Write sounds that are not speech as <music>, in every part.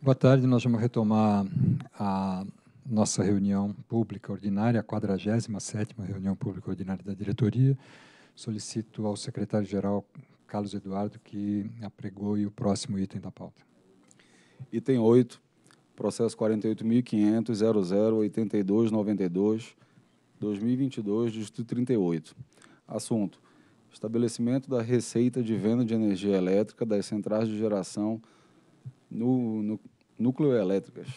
Boa tarde, nós vamos retomar a nossa reunião pública ordinária, a 47ª reunião pública ordinária da diretoria. Solicito ao secretário-geral Carlos Eduardo que apregoe o próximo item da pauta. Item 8, processo 48.500.00.82.92.2022, distrito 38. Assunto, estabelecimento da receita de venda de energia elétrica das centrais de geração elétrica no, no elétricas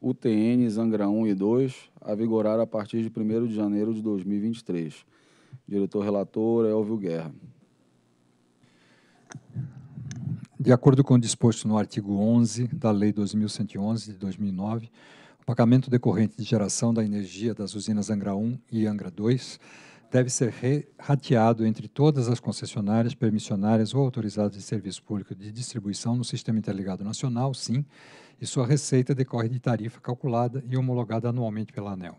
UTN Zangra 1 e 2, a vigorar a partir de 1 de janeiro de 2023. Diretor relator Elvio Guerra. De acordo com o disposto no artigo 11 da Lei 2111 de 2009, o pagamento decorrente de geração da energia das usinas Angra 1 e Angra 2 deve ser rateado entre todas as concessionárias, permissionárias ou autorizadas de serviço público de distribuição no Sistema Interligado Nacional, sim, e sua receita decorre de tarifa calculada e homologada anualmente pela ANEL.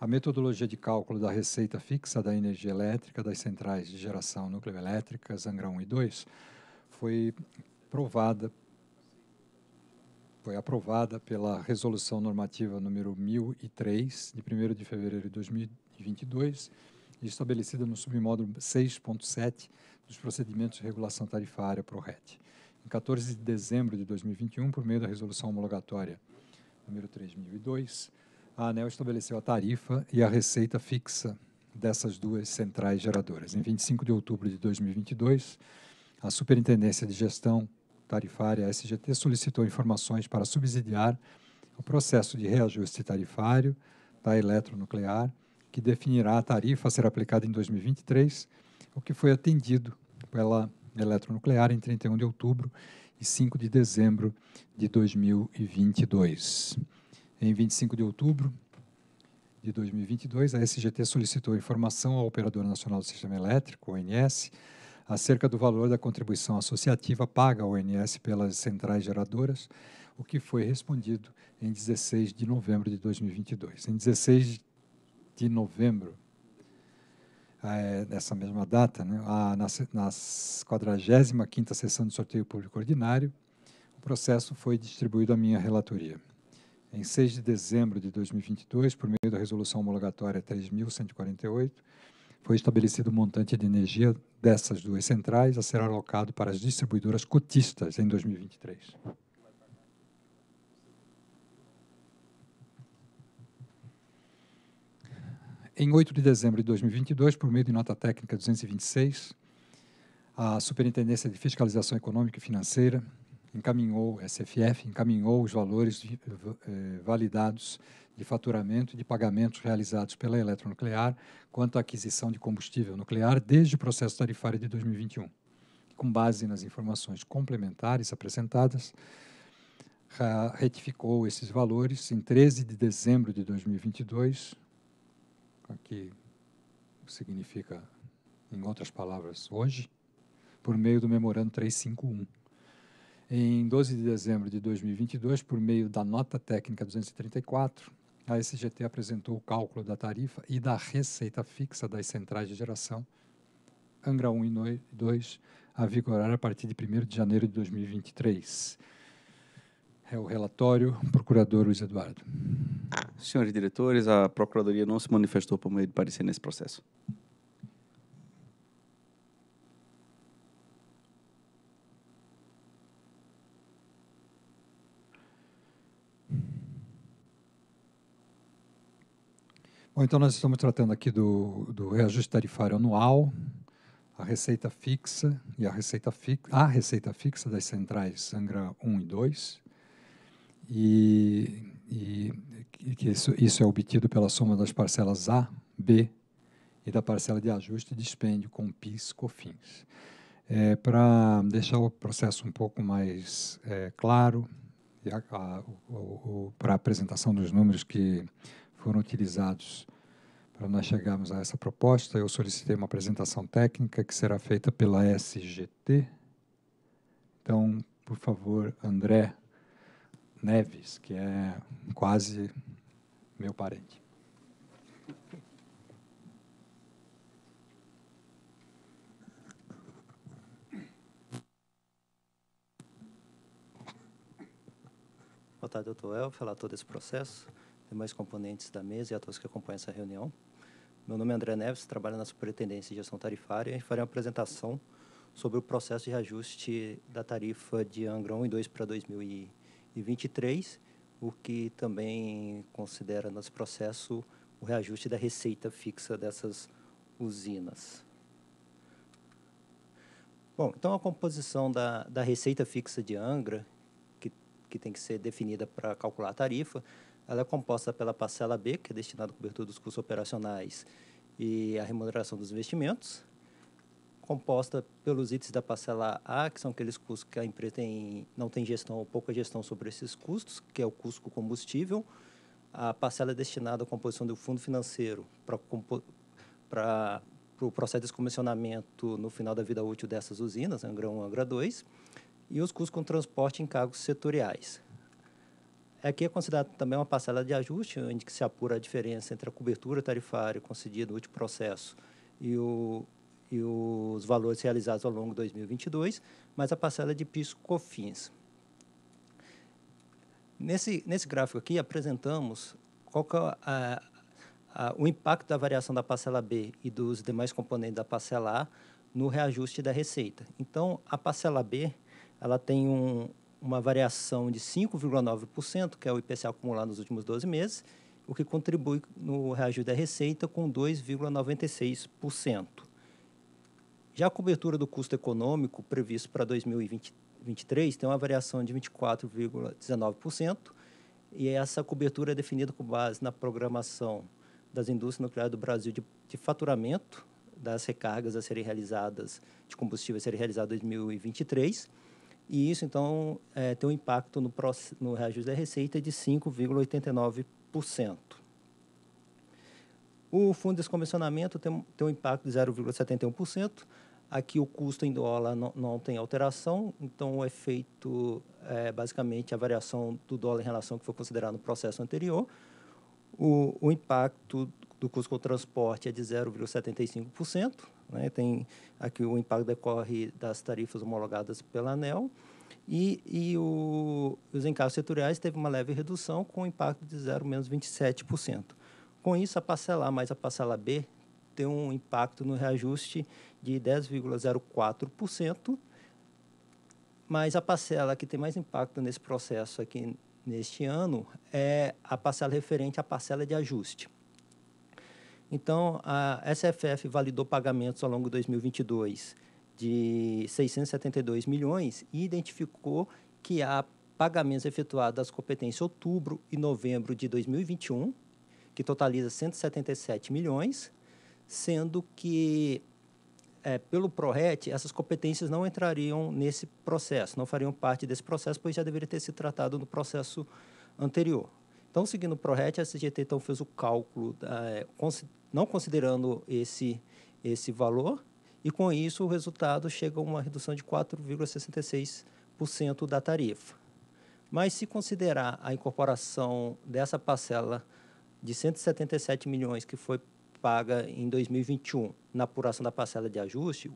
A metodologia de cálculo da receita fixa da energia elétrica das centrais de geração nucleoelétrica Zangrão 1 e 2 foi aprovada foi aprovada pela Resolução Normativa número 1003 de 1º de fevereiro de 2000 2022, estabelecida no submódulo 6.7 dos procedimentos de regulação tarifária PRORET. Em 14 de dezembro de 2021, por meio da resolução homologatória número 3002, a ANEL estabeleceu a tarifa e a receita fixa dessas duas centrais geradoras. Em 25 de outubro de 2022, a Superintendência de Gestão Tarifária, a SGT, solicitou informações para subsidiar o processo de reajuste tarifário da eletronuclear que definirá a tarifa a ser aplicada em 2023, o que foi atendido pela Eletronuclear em 31 de outubro e 5 de dezembro de 2022. Em 25 de outubro de 2022, a SGT solicitou informação ao Operador Nacional do Sistema Elétrico, ONS, acerca do valor da contribuição associativa paga ao ONS pelas centrais geradoras, o que foi respondido em 16 de novembro de 2022. Em 16 de novembro, ah, é, nessa mesma data, né, a, ah, na, 45 sessão de sorteio público ordinário, o processo foi distribuído à minha relatoria. Em 6 de dezembro de 2022, por meio da resolução homologatória 3.148, foi estabelecido o montante de energia dessas duas centrais a ser alocado para as distribuidoras cotistas em 2023. Em 8 de dezembro de 2022, por meio de nota técnica 226, a Superintendência de Fiscalização Econômica e Financeira encaminhou, SFF, encaminhou os valores de, eh, validados de faturamento e de pagamentos realizados pela Eletronuclear quanto à aquisição de combustível nuclear desde o processo tarifário de 2021. Com base nas informações complementares apresentadas, retificou esses valores em 13 de dezembro de 2022 aqui significa, em outras palavras, hoje, por meio do Memorando 351. Em 12 de dezembro de 2022, por meio da nota técnica 234, a SGT apresentou o cálculo da tarifa e da receita fixa das centrais de geração Angra 1 e 2 a vigorar a partir de 1 de janeiro de 2023. É o relatório, procurador Luiz Eduardo. Senhores diretores, a Procuradoria não se manifestou por meio de parecer nesse processo. Bom, então nós estamos tratando aqui do, do reajuste tarifário anual, a receita fixa e a receita, a receita fixa das centrais Sangra 1 e 2, e, e que isso, isso é obtido pela soma das parcelas A, B e da parcela de ajuste e dispêndio com PIS, COFINS. É, Para deixar o processo um pouco mais é, claro, para a apresentação dos números que foram utilizados para nós chegarmos a essa proposta, eu solicitei uma apresentação técnica que será feita pela SGT. Então, por favor, André Neves, que é quase meu parente. Boa tarde, doutor El, falar todo esse processo, demais componentes da mesa e a todos que acompanham essa reunião. Meu nome é André Neves, trabalho na Superintendência de Gestão Tarifária e farei uma apresentação sobre o processo de reajuste da tarifa de Angra 1 e 2 para 2020 e 23, o que também considera nesse processo o reajuste da receita fixa dessas usinas. Bom, então a composição da, da receita fixa de Angra, que, que tem que ser definida para calcular a tarifa, ela é composta pela parcela B, que é destinada à cobertura dos custos operacionais e à remuneração dos investimentos, composta pelos itens da parcela A, que são aqueles custos que a empresa tem, não tem gestão ou pouca gestão sobre esses custos, que é o custo combustível. A parcela é destinada à composição do fundo financeiro para o processo de descomissionamento no final da vida útil dessas usinas, Angra 1, Angra 2, e os custos com transporte em cargos setoriais. Aqui é considerada também uma parcela de ajuste, onde se apura a diferença entre a cobertura tarifária concedida no último processo e o, e os valores realizados ao longo de 2022, mais a parcela de PIS/COFINS. Nesse, nesse gráfico aqui, apresentamos qual é a, a, o impacto da variação da parcela B e dos demais componentes da parcela A no reajuste da receita. Então, a parcela B ela tem um, uma variação de 5,9%, que é o IPCA acumulado nos últimos 12 meses, o que contribui no reajuste da receita com 2,96%. Já a cobertura do custo econômico previsto para 2023 tem uma variação de 24,19%, e essa cobertura é definida com base na programação das indústrias nucleares do Brasil de, de faturamento das recargas a serem realizadas, de combustível a serem realizadas em 2023, e isso, então, é, tem um impacto no, no reajuste da receita de 5,89%. O fundo de descomissionamento tem, tem um impacto de 0,71%, Aqui o custo em dólar não, não tem alteração, então o é efeito é basicamente a variação do dólar em relação ao que foi considerado no processo anterior. O, o impacto do custo com o transporte é de 0,75%. Né? Tem aqui o impacto decorre das tarifas homologadas pela ANEL. E, e o, os encargos setoriais teve uma leve redução com impacto de 0,27%. Com isso, a parcela A mais a parcela B tem um impacto no reajuste de 10,04%, mas a parcela que tem mais impacto nesse processo aqui neste ano é a parcela referente à parcela de ajuste. Então, a SFF validou pagamentos ao longo de 2022 de 672 milhões e identificou que há pagamentos efetuados das competências outubro e novembro de 2021, que totaliza 177 milhões, sendo que é, pelo PRORET, essas competências não entrariam nesse processo, não fariam parte desse processo, pois já deveria ter se tratado no processo anterior. Então, seguindo o PRORET, a CGT então, fez o cálculo, é, não considerando esse, esse valor, e com isso o resultado chega a uma redução de 4,66% da tarifa. Mas se considerar a incorporação dessa parcela de 177 milhões que foi paga em 2021 na apuração da parcela de ajuste,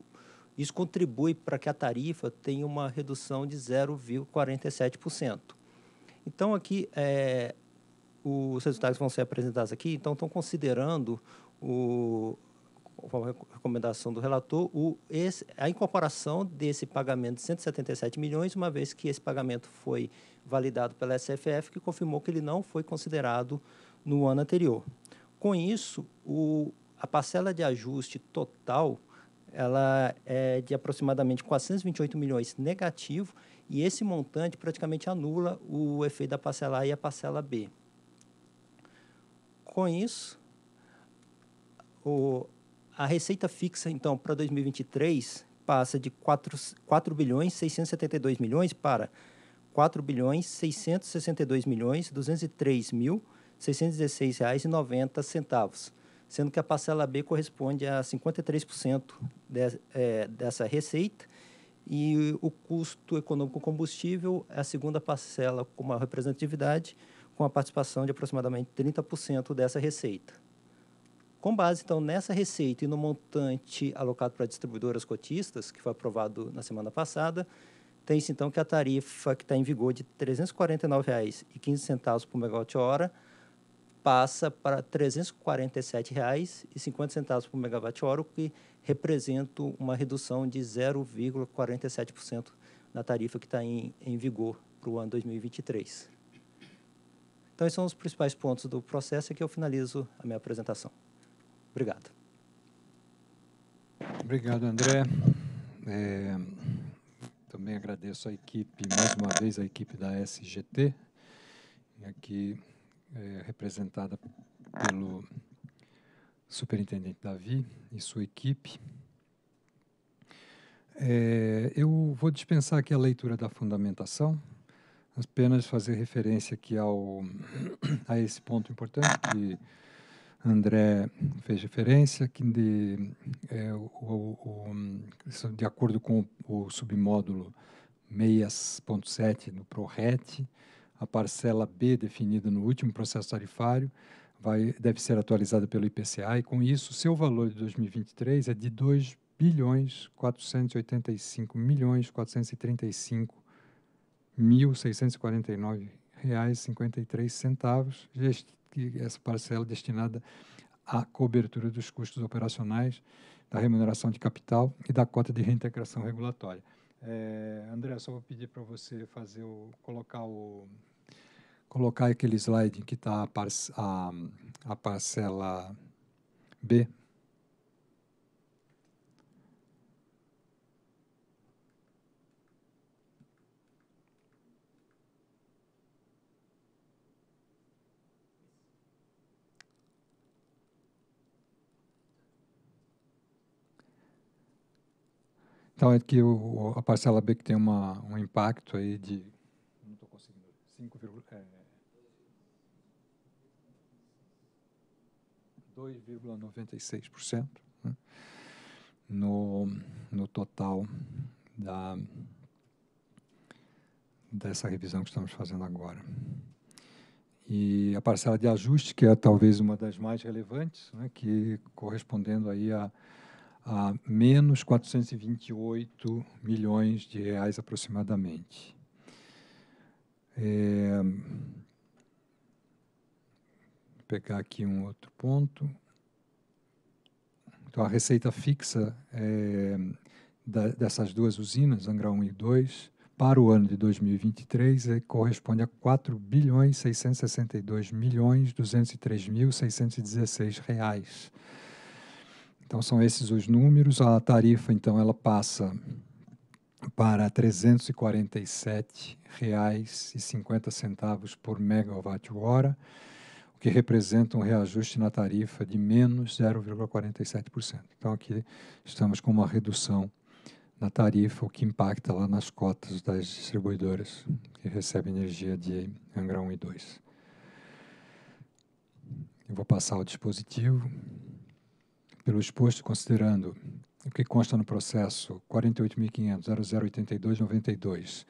isso contribui para que a tarifa tenha uma redução de 0,47%. Então, aqui, é, os resultados que vão ser apresentados aqui, então, estão considerando o, conforme a recomendação do relator, o, esse, a incorporação desse pagamento de 177 milhões, uma vez que esse pagamento foi validado pela SFF, que confirmou que ele não foi considerado no ano anterior. Com isso, o, a parcela de ajuste total ela é de aproximadamente 428 milhões negativo e esse montante praticamente anula o efeito da parcela A e a parcela B. Com isso, o, a receita fixa, então, para 2023 passa de 4, 4 bilhões 672 milhões para 4 bilhões 662 milhões 203 mil R$ 616,90, sendo que a parcela B corresponde a 53% de, é, dessa receita e o custo econômico combustível é a segunda parcela com maior representatividade, com a participação de aproximadamente 30% dessa receita. Com base, então, nessa receita e no montante alocado para distribuidoras cotistas, que foi aprovado na semana passada, tem-se, então, que a tarifa que está em vigor de R$ 349,15 por megawatt-hora passa para R$ 347,50 por megawatt-hora, o que representa uma redução de 0,47% na tarifa que está em, em vigor para o ano 2023. Então, esses são os principais pontos do processo e que eu finalizo a minha apresentação. Obrigado. Obrigado, André. É, também agradeço a equipe, mais uma vez, a equipe da SGT. E aqui é, representada pelo superintendente Davi e sua equipe. É, eu vou dispensar aqui a leitura da fundamentação, apenas fazer referência aqui ao, a esse ponto importante que André fez referência, que de, é, o, o, o, de acordo com o submódulo 6.7 do ProRet, a parcela B definida no último processo tarifário vai, deve ser atualizada pelo IPCA e, com isso, seu valor de 2023 é de 2 bilhões 485 milhões 435 mil 649 reais 53 centavos essa parcela é destinada à cobertura dos custos operacionais da remuneração de capital e da cota de reintegração regulatória. É, André, só vou pedir para você fazer o, colocar o, colocar aquele slide que está a, par a, a parcela B. Então, é que o, a parcela B que tem uma, um impacto aí de... Não estou conseguindo. 5, é, 2,96% né, no, no total da, dessa revisão que estamos fazendo agora. E a parcela de ajuste, que é talvez uma das mais relevantes, né? que correspondendo aí a, a menos 428 milhões de reais aproximadamente. É, pegar aqui um outro ponto. Então, a receita fixa é, da, dessas duas usinas, Angra 1 e 2, para o ano de 2023, é, corresponde a R$ bilhões milhões mil reais. Então, são esses os números. A tarifa, então, ela passa para R$ 347,50 por megawatt-hora o que representa um reajuste na tarifa de menos 0,47%. Então, aqui estamos com uma redução na tarifa, o que impacta lá nas cotas das distribuidoras que recebem energia de Angra 1 e 2. Eu vou passar o dispositivo. Pelo exposto, considerando o que consta no processo 48.500.0082.92,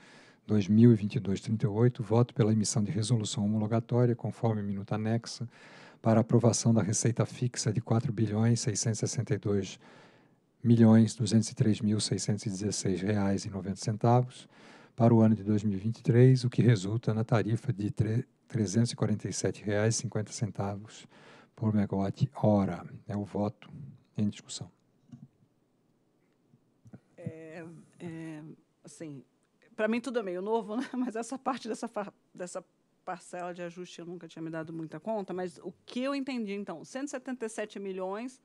2022-38, voto pela emissão de resolução homologatória, conforme minuta anexa, para aprovação da receita fixa de R$ bilhões reais e 90 centavos para o ano de 2023, o que resulta na tarifa de R$ 347,50 por megawatt hora. É o voto em discussão. É, é, assim, para mim tudo é meio novo, né? <laughs> mas essa parte dessa, dessa parcela de ajuste eu nunca tinha me dado muita conta, mas o que eu entendi, então, 177 milhões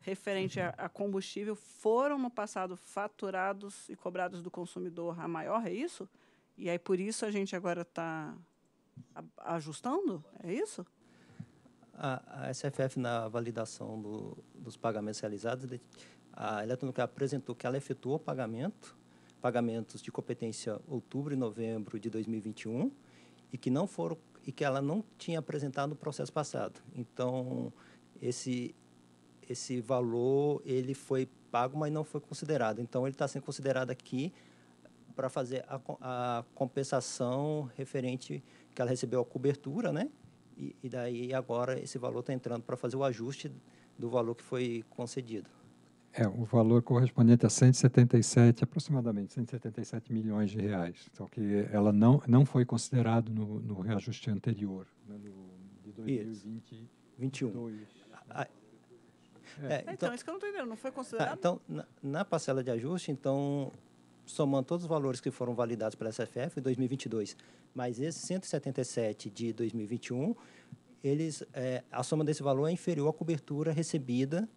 referente a, uhum. a combustível foram no passado faturados e cobrados do consumidor a maior, é isso? E aí por isso a gente agora está ajustando, é isso? A, a SFF, na validação do, dos pagamentos realizados, a Eletronuclear apresentou que ela efetuou o pagamento pagamentos de competência outubro e novembro de 2021 e que não foram e que ela não tinha apresentado no processo passado. Então, esse esse valor ele foi pago, mas não foi considerado. Então, ele está sendo considerado aqui para fazer a, a, compensação referente que ela recebeu a cobertura, né? E, e daí agora esse valor está entrando para fazer o ajuste do valor que foi concedido. É, o valor correspondente a 177, aproximadamente 177 milhões de reais. Então, que ela não, não foi considerado no, no reajuste anterior, né, no, de 2021. Né? É, então, então, isso que eu não estou entendendo, não foi ah, considerado? então, na, na, parcela de ajuste, então, somando todos os valores que foram validados pela SFF em 2022, mais esse 177 de 2021, eles, é, a soma desse valor é inferior à cobertura recebida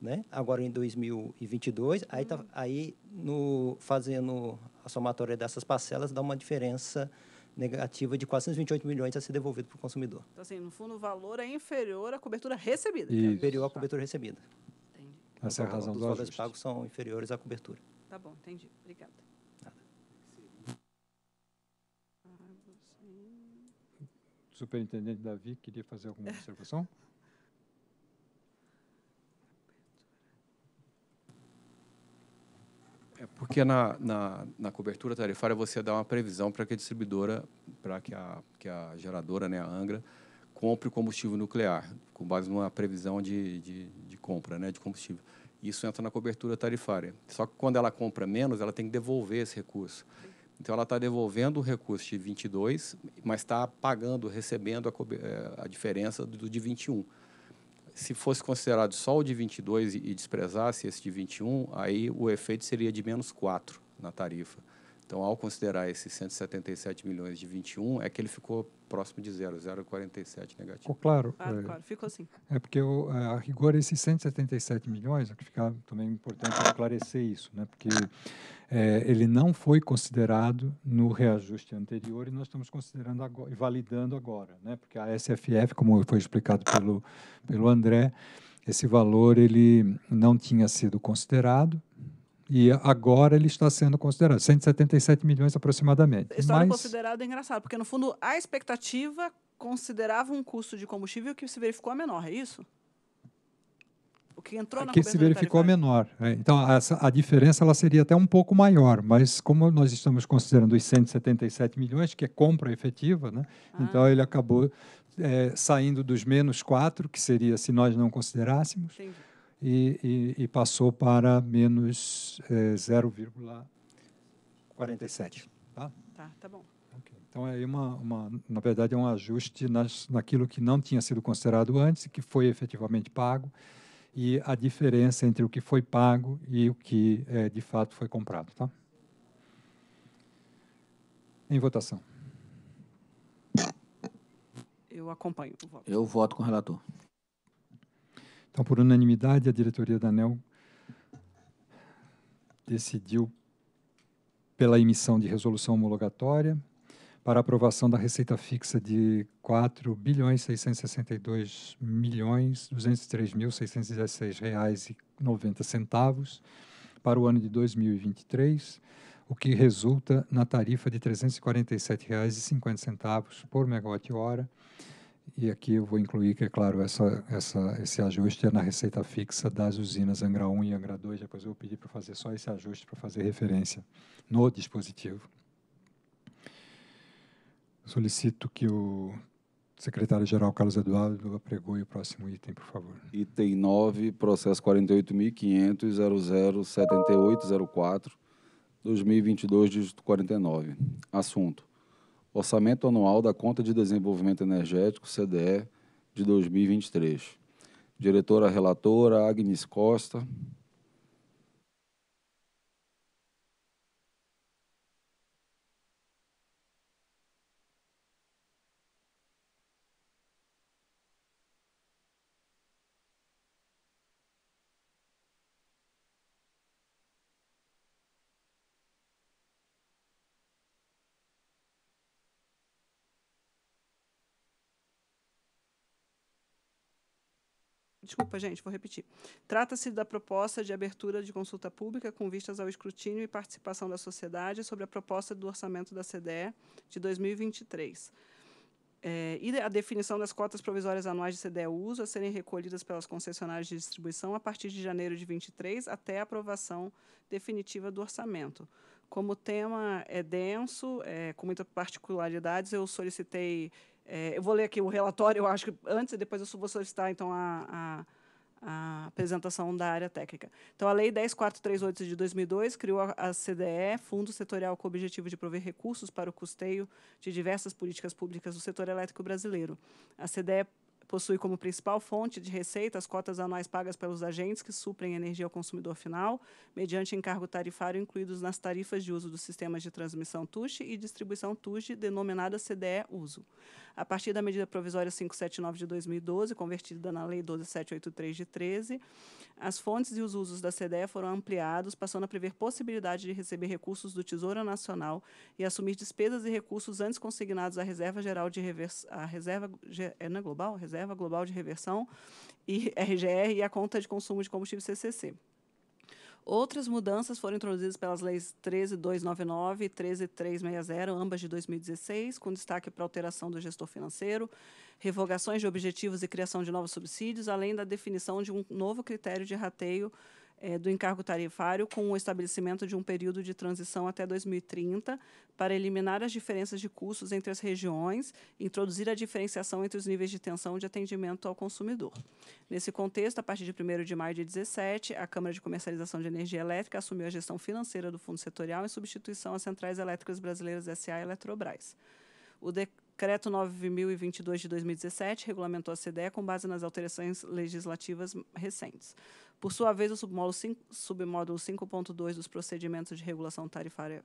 né? Agora em 2022, aí, tá, aí no, fazendo a somatória dessas parcelas dá uma diferença negativa de 428 milhões a ser devolvido para o consumidor. Então, assim, no fundo, o valor é inferior à cobertura recebida. Então. Isso. É inferior à cobertura recebida. Entendi. Essa então, é a então, razão dos do valores pagos são inferiores à cobertura. Tá bom, entendi. Obrigada. Ah, Superintendente Davi queria fazer alguma observação? É porque na, na, na, cobertura tarifária você dá uma previsão para que a distribuidora, para que a, que a geradora, né, a Angra, compre combustível nuclear, com base numa previsão de, de, de compra né, de combustível. Isso entra na cobertura tarifária. Só que quando ela compra menos, ela tem que devolver esse recurso. Então, ela está devolvendo o recurso de 22, mas está pagando, recebendo a, eh, a diferença do de 21 se fosse considerado só o de 22 e, desprezasse esse de 21, aí o efeito seria de menos 4 na tarifa. Então, ao considerar esses 177 milhões de 21, é que ele ficou próximo de zero, 0,47 negativo. Oh, claro. é, claro, ficou assim. É porque, é, a rigor, esses 177 milhões, o que fica também importante é esclarecer isso, né? porque é, ele não foi considerado no reajuste anterior e nós estamos considerando agora, e validando agora, né? porque a SFF, como foi explicado pelo, pelo André, esse valor ele não tinha sido considerado, e agora ele está sendo considerado, 177 milhões aproximadamente. História Mas... considerada é engraçado, porque no fundo a expectativa considerava um custo de combustível que se verificou a menor, é isso? O que entrou na que se verificou menor. É. Então, essa, a diferença ela seria até um pouco maior, mas como nós estamos considerando os 177 milhões, que é compra efetiva, né? Ah. então ele acabou é, saindo dos menos 4, que seria se nós não considerássemos, Entendi e, e, e passou para menos é, eh, 0,47. Tá? Tá, tá bom. Então, é uma, uma, na verdade, é um ajuste nas, naquilo que não tinha sido considerado antes e que foi efetivamente pago e a diferença entre o que foi pago e o que é, de fato foi comprado. Tá? Em votação. Eu acompanho. Eu voto com o relator. Então, por unanimidade, a diretoria da ANEL decidiu pela emissão de resolução homologatória para aprovação da receita fixa de R$ bilhões milhões mil reais e 90 centavos para o ano de 2023, o que resulta na tarifa de R$ 347,50 por megawatt-hora e aqui eu vou incluir que, é claro, essa, essa, esse ajuste é na receita fixa das usinas Angra 1 e Angra 2. Depois eu vou pedir para fazer só esse ajuste para fazer referência no dispositivo. Solicito que o secretário-geral Carlos Eduardo apregoe o próximo item, por favor. Item 9, processo 48.500.007804, 2022, dígito 49. Assunto Orçamento Anual da Conta de Desenvolvimento Energético, CDE, de 2023. Diretora Relatora, Agnes Costa. Desculpa, gente, vou repetir. Trata-se da proposta de abertura de consulta pública com vistas ao escrutínio e participação da sociedade sobre a proposta do orçamento da CDE de 2023. É, e a definição das cotas provisórias anuais de CDE-uso a serem recolhidas pelas concessionárias de distribuição a partir de janeiro de 23 até a aprovação definitiva do orçamento. Como o tema é denso, é, com muitas particularidades, eu solicitei é, eu vou ler aqui o relatório, eu acho que antes e depois eu vou solicitar então a, a, a apresentação da área técnica. Então, a Lei 10438 de 2002 criou a, CDE, Fundo Setorial com o objetivo de prover recursos para o custeio de diversas políticas públicas do setor elétrico brasileiro. A CDE possui como principal fonte de receita as cotas anuais pagas pelos agentes que suprem energia ao consumidor final, mediante encargo tarifário incluídos nas tarifas de uso dos sistemas de transmissão TUSH e distribuição TUSH, denominada CDE-USO. A partir da medida provisória 579 de 2012, convertida na Lei 12783 de 13, as fontes e os usos da CDE foram ampliados, passando a prever possibilidade de receber recursos do Tesouro Nacional e assumir despesas e recursos antes consignados à Reserva Geral de revers à Reserva... É, não é global? Reserva Reserva Global de Reversão, e RGR, e a Conta de Consumo de Combustível, CCC. Outras mudanças foram introduzidas pelas leis 13299 e 13360, ambas de 2016, com destaque para a alteração do gestor financeiro, revogações de objetivos e criação de novos subsídios, além da definição de um novo critério de rateio é, do encargo tarifário com o estabelecimento de um período de transição até 2030 para eliminar as diferenças de custos entre as regiões, introduzir a diferenciação entre os níveis de tensão de atendimento ao consumidor. Nesse contexto, a partir de 1 de maio de 2017, a Câmara de Comercialização de Energia Elétrica assumiu a gestão financeira do Fundo Setorial em substituição às Centrais Elétricas Brasileiras SA e Eletrobras. O decreto 9022 de 2017 regulamentou a CDE com base nas alterações legislativas recentes. Por sua vez, o submódulo 5.2 dos procedimentos de regulação tarifária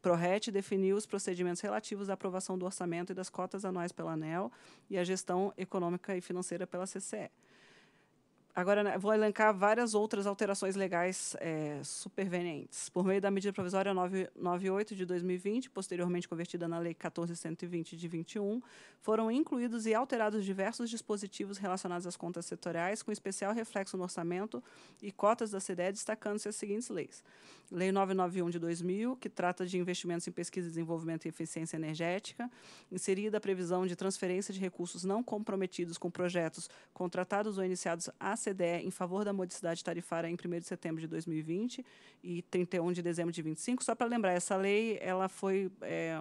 PRORET definiu os procedimentos relativos à aprovação do orçamento e das cotas anuais pela ANEL e à gestão econômica e financeira pela CCE. Agora, né, vou elencar várias outras alterações legais é, supervenientes. Por meio da medida provisória 998 de 2020, posteriormente convertida na Lei 14.120 de 21, foram incluídos e alterados diversos dispositivos relacionados às contas setoriais, com especial reflexo no orçamento e cotas da CDE, destacando-se as seguintes leis. Lei 991 de 2000, que trata de investimentos em pesquisa, desenvolvimento e eficiência energética, inserida a previsão de transferência de recursos não comprometidos com projetos contratados ou iniciados a CDE em favor da modicidade tarifária em 1 de setembro de 2020 e 31 de dezembro de 25. Só para lembrar, essa lei ela foi, é,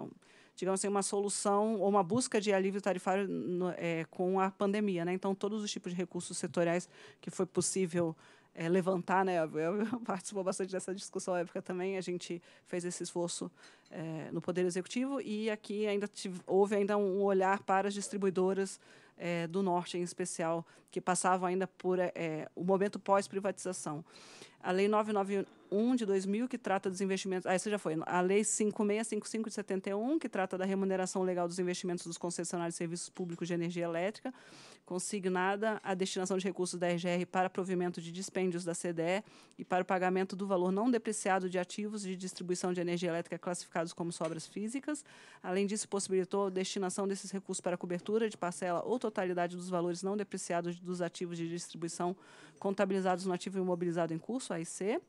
digamos assim, uma solução ou uma busca de alívio tarifário no, é, com a pandemia. Né? Então, todos os tipos de recursos setoriais que foi possível é, levantar, né? Eu <laughs> participou bastante dessa discussão à época também. A gente fez esse esforço é, no Poder Executivo e aqui ainda tive, houve ainda um olhar para as distribuidoras é, do Norte, em especial, que passavam ainda por é, o momento pós-privatização. A Lei 99 1 de 2000, que trata dos investimentos. Ah, essa já foi. A Lei 5655 de 71, que trata da remuneração legal dos investimentos dos concessionários de serviços públicos de energia elétrica, consignada a destinação de recursos da RGR para provimento de dispêndios da CDE e para o pagamento do valor não depreciado de ativos de distribuição de energia elétrica classificados como sobras físicas. Além disso, possibilitou a destinação desses recursos para cobertura de parcela ou totalidade dos valores não depreciados dos ativos de distribuição contabilizados no ativo imobilizado em curso, AIC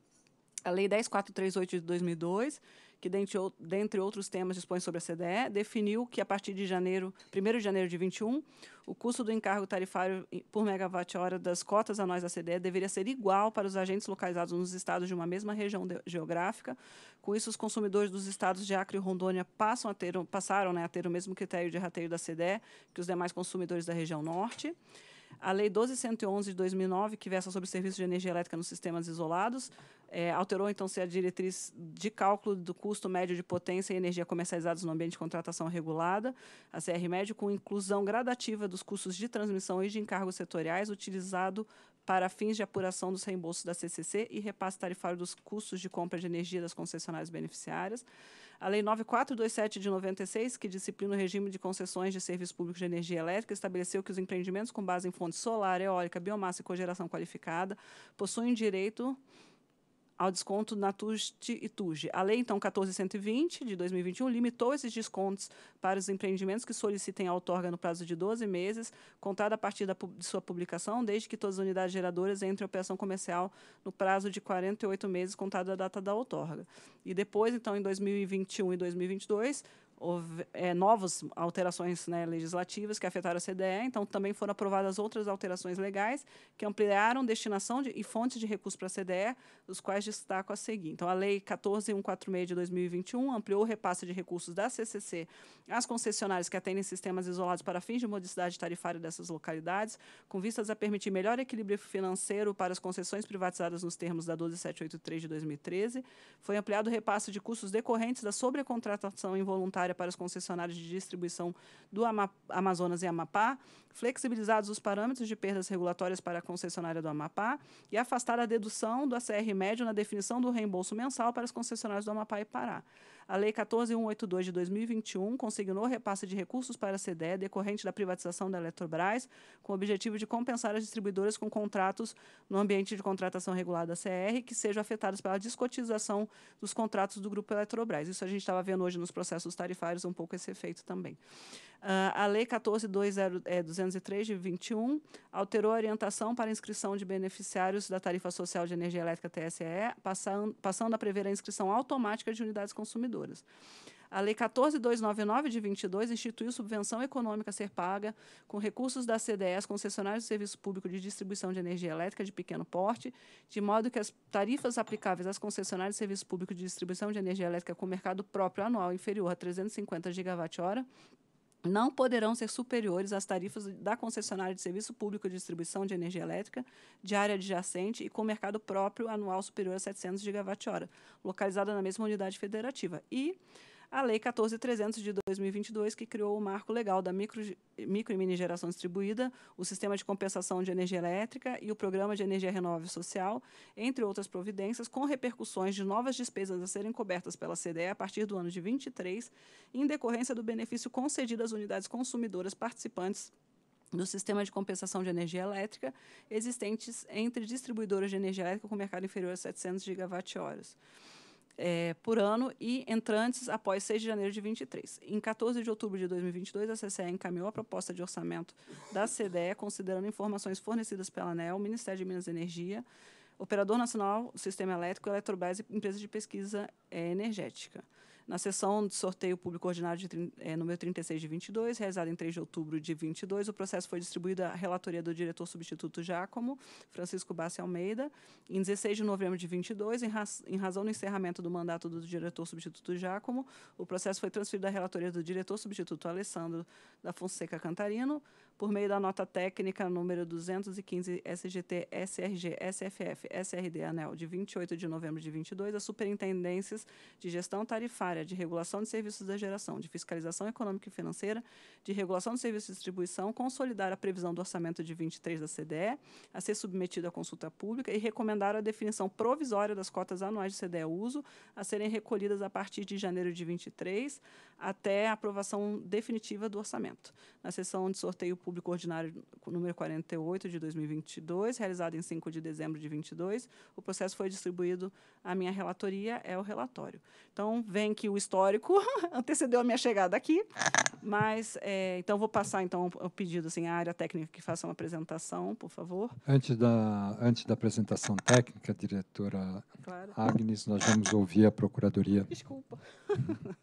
a Lei 10438 de 2002, que dentre, dentre outros temas dispõe sobre a CDE, definiu que a partir de janeiro, 1 de janeiro de 21, o custo do encargo tarifário por megawatt-hora das cotas anuais da CDE deveria ser igual para os agentes localizados nos estados de uma mesma região de, geográfica. Com isso, os consumidores dos estados de Acre e Rondônia passam a ter, passaram né, a ter o mesmo critério de rateio da CDE que os demais consumidores da região norte. A Lei 12.111 de 2009, que versa sobre serviços de energia elétrica nos sistemas isolados, é, alterou então-se a diretriz de cálculo do custo médio de potência e energia comercializados no ambiente de contratação regulada, a CR Médio, com inclusão gradativa dos custos de transmissão e de encargos setoriais utilizado para fins de apuração dos reembolsos da CCC e repasse tarifário dos custos de compra de energia das concessionárias beneficiárias. A Lei 9427 de 96, que disciplina o regime de concessões de serviços públicos de energia elétrica, estabeleceu que os empreendimentos com base em fonte solar, eólica, biomassa e cogeração qualificada possuem direito ao desconto na TUST e TUGE. A Lei, então, 14120, de 2021, limitou esses descontos para os empreendimentos que solicitem a outorga no prazo de 12 meses, contado a partir da, de sua publicação, desde que todas as unidades geradoras entrem em operação comercial no prazo de 48 meses, contado a data da outorga. E depois, então, em 2021 e 2022, houve, é, novas alterações né, legislativas que afetaram a CDE, então também foram aprovadas outras alterações legais que ampliaram destinação de, e fontes de recursos para a CDE, os quais destaco a seguir. Então, a Lei 14146 de 2021 ampliou o repasse de recursos da CCC às concessionárias que atendem sistemas isolados para fins de modicidade tarifária dessas localidades, com vistas a permitir melhor equilíbrio financeiro para as concessões privatizadas nos termos da 12783 de 2013. Foi ampliado o repasse de custos decorrentes da sobrecontratação involuntária para os concessionários de distribuição do Ama Amazonas e Amapá, flexibilizados os parâmetros de perdas regulatórias para a concessionária do Amapá e afastar a dedução do ACR médio na definição do reembolso mensal para as concessionárias do Amapá e Pará. A Lei 14182 de 2021 consignou repasse de recursos para a CDE decorrente da privatização da Eletrobras, com o objetivo de compensar as distribuidoras com contratos no ambiente de contratação regulada CR que sejam afetados pela descotização dos contratos do grupo Eletrobras. Isso a gente estava vendo hoje nos processos tarifários um pouco esse efeito também. Uh, a Lei 14200 é, 303 de 21 alterou a orientação para inscrição de beneficiários da tarifa social de energia elétrica TSE, passando, passando a prever a inscrição automática de unidades consumidoras. A Lei 14299 de 22 instituiu subvenção econômica a ser paga com recursos da CDS, concessionários de serviço público de distribuição de energia elétrica de pequeno porte, de modo que as tarifas aplicáveis às concessionárias de serviço público de distribuição de energia elétrica com mercado próprio anual inferior a 350 gigawatt-hora não poderão ser superiores às tarifas da concessionária de serviço público de distribuição de energia elétrica de área adjacente e com mercado próprio anual superior a 700 GWh, localizada na mesma unidade federativa. E a Lei 14.300 de 2022, que criou o marco legal da micro, micro e mini geração distribuída, o sistema de compensação de energia elétrica e o programa de energia renovável social, entre outras providências, com repercussões de novas despesas a serem cobertas pela CDE a partir do ano de 23, em decorrência do benefício concedido às unidades consumidoras participantes do sistema de compensação de energia elétrica existentes entre distribuidoras de energia elétrica com mercado inferior a 700 gigawatt-horas é, por ano e entrantes após 6 de janeiro de 23. Em 14 de outubro de 2022, a CCE encaminhou a proposta de orçamento da CDE, considerando informações fornecidas pela ANEL, Ministério de Minas e Energia, Operador Nacional, Sistema Elétrico, Eletrobras e Empresa de Pesquisa é, Energética na sessão de sorteio público ordinário de, é, número 36 de 22, realizada em 3 de outubro de 22, o processo foi distribuído à relatoria do diretor substituto Giacomo, Francisco Bassi Almeida, em 16 de novembro de 22, em, raz, em razão do encerramento do mandato do diretor substituto Giacomo, o processo foi transferido à relatoria do diretor substituto Alessandro da Fonseca Cantarino, por meio da nota técnica número 215 SGT SRG SFF SRD ANEL de 28 de novembro de 22, as superintendências de gestão tarifária, de regulação de serviços da geração, de fiscalização econômica e financeira, de regulação de serviços de distribuição, consolidar a previsão do orçamento de 23 da CDE, a ser submetido à consulta pública e recomendar a definição provisória das cotas anuais de CDE uso a serem recolhidas a partir de janeiro de 23 até a aprovação definitiva do orçamento. Na sessão de sorteio público ordinário número 48 de 2022, realizada em 5 de dezembro de 2022 o processo foi distribuído à minha relatoria, é o relatório. Então, vem que o histórico <laughs> antecedeu a minha chegada aqui, mas é, então vou passar então o pedido assim à área técnica que faça uma apresentação, por favor. Antes da antes da apresentação técnica, diretora claro. Agnes, nós vamos ouvir a procuradoria. Desculpa. <laughs>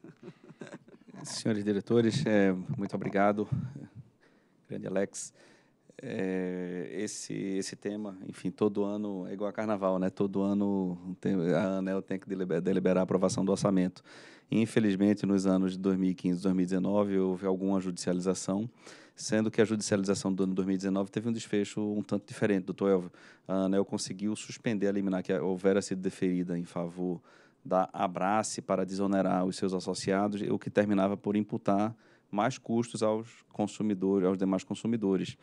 Senhores diretores, é, muito obrigado, grande Alex. É, esse esse tema, enfim, todo ano é igual a Carnaval, né? Todo ano tem, a ANEL tem que deliberar a aprovação do orçamento. Infelizmente, nos anos de 2015 e 2019 houve alguma judicialização, sendo que a judicialização do ano 2019 teve um desfecho um tanto diferente, doutor Elvio. A ANEL conseguiu suspender a liminar que houvera sido deferida em favor da Abrace para desonerar os seus associados, o que terminava por imputar mais custos aos consumidores, aos demais consumidores.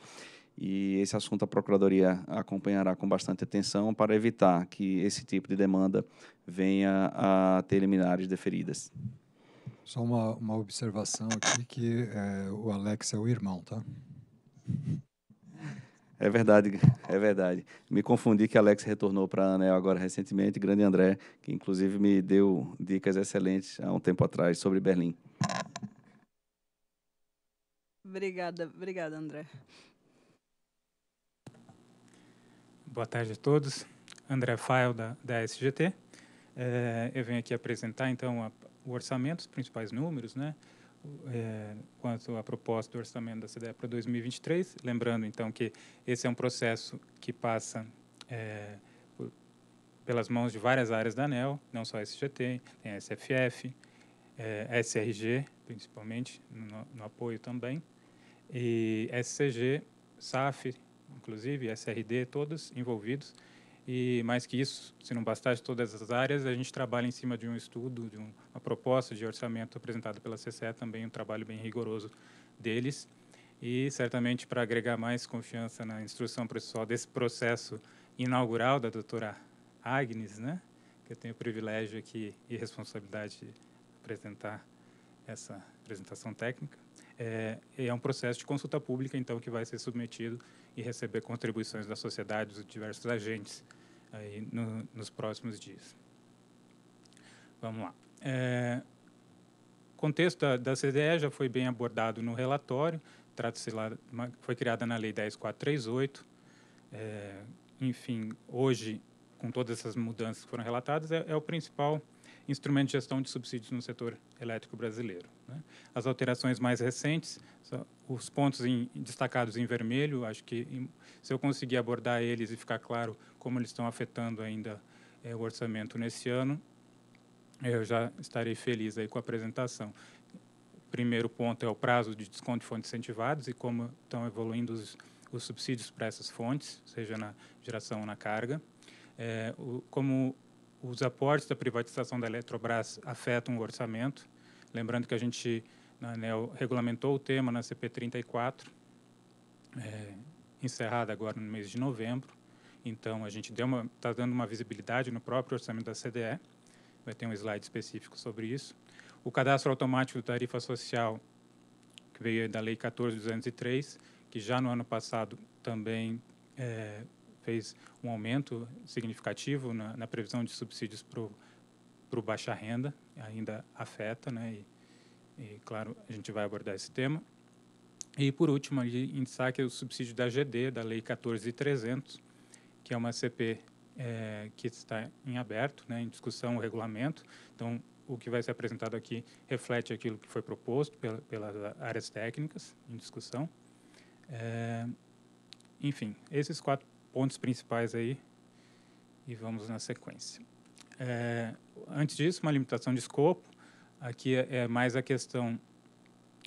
E esse assunto a Procuradoria acompanhará com bastante atenção para evitar que esse tipo de demanda venha a ter liminares deferidas. Só uma, uma observação aqui, que é, o Alex é o irmão, tá? É verdade, <laughs> é verdade. Me confundi que Alex retornou para a ANEL agora recentemente, grande André, que inclusive me deu dicas excelentes há um tempo atrás sobre Berlim. Obrigada, obrigada, André. Boa tarde a todos. André Fael, da, da SGT. É, eu venho aqui apresentar, então, a, o orçamento, os principais números, né? é, quanto à proposta do orçamento da CDE para 2023, lembrando então que esse é um processo que passa é, por, pelas mãos de várias áreas da ANEL, não só a SGT, tem a SFF, é, a SRG, principalmente, no, no apoio também, e SCG, SAF, inclusive, SRD, todos envolvidos. E mais que isso, se não bastasse todas as áreas, a gente trabalha em cima de um estudo, de uma proposta de orçamento apresentada pela CCE, também um trabalho bem rigoroso deles. E certamente para agregar mais confiança na instrução processual desse processo inaugural da doutora Agnes, né, que eu tenho o privilégio aqui e responsabilidade de apresentar essa apresentação técnica. É, é, um processo de consulta pública, então, que vai ser submetido e receber contribuições da sociedade, dos diversos agentes aí no, nos próximos dias. Vamos lá. É, contexto da, da CDE já foi bem abordado no relatório, trata-se lá, foi criada na Lei 10.438. É, enfim, hoje, com todas essas mudanças que foram relatadas, é, é o principal instrumento de gestão de subsídios no setor elétrico brasileiro. Né? As alterações mais recentes, os pontos em, destacados em vermelho, acho que se eu conseguir abordar eles e ficar claro como eles estão afetando ainda é, o orçamento nesse ano, é, eu já estarei feliz aí com a apresentação. O primeiro ponto é o prazo de desconto de fontes incentivadas e como estão evoluindo os, os subsídios para essas fontes, seja na geração ou na carga. É, o, como os aportes da privatização da Eletrobras afetam o orçamento. Lembrando que a gente, na ANEL, regulamentou o tema na CP 34, é, encerrada agora no mês de novembro. Então, a gente está dando uma visibilidade no próprio orçamento da CDE. Vai ter um slide específico sobre isso. O cadastro automático da tarifa social, que veio da Lei 14.203, que já no ano passado também é, fez um aumento significativo na, na previsão de subsídios para o baixa renda, ainda afeta, né? E, e, claro, a gente vai abordar esse tema. E, por último, ali, em destaque, o subsídio da GD, da Lei 14.300, que é uma CP é, que está em aberto, né, em discussão o regulamento. Então, o que vai ser apresentado aqui reflete aquilo que foi proposto pela, pelas áreas técnicas em discussão. É, enfim, esses quatro pontos principais aí e vamos na sequência. É, antes disso, uma limitação de escopo. Aqui é, é mais a questão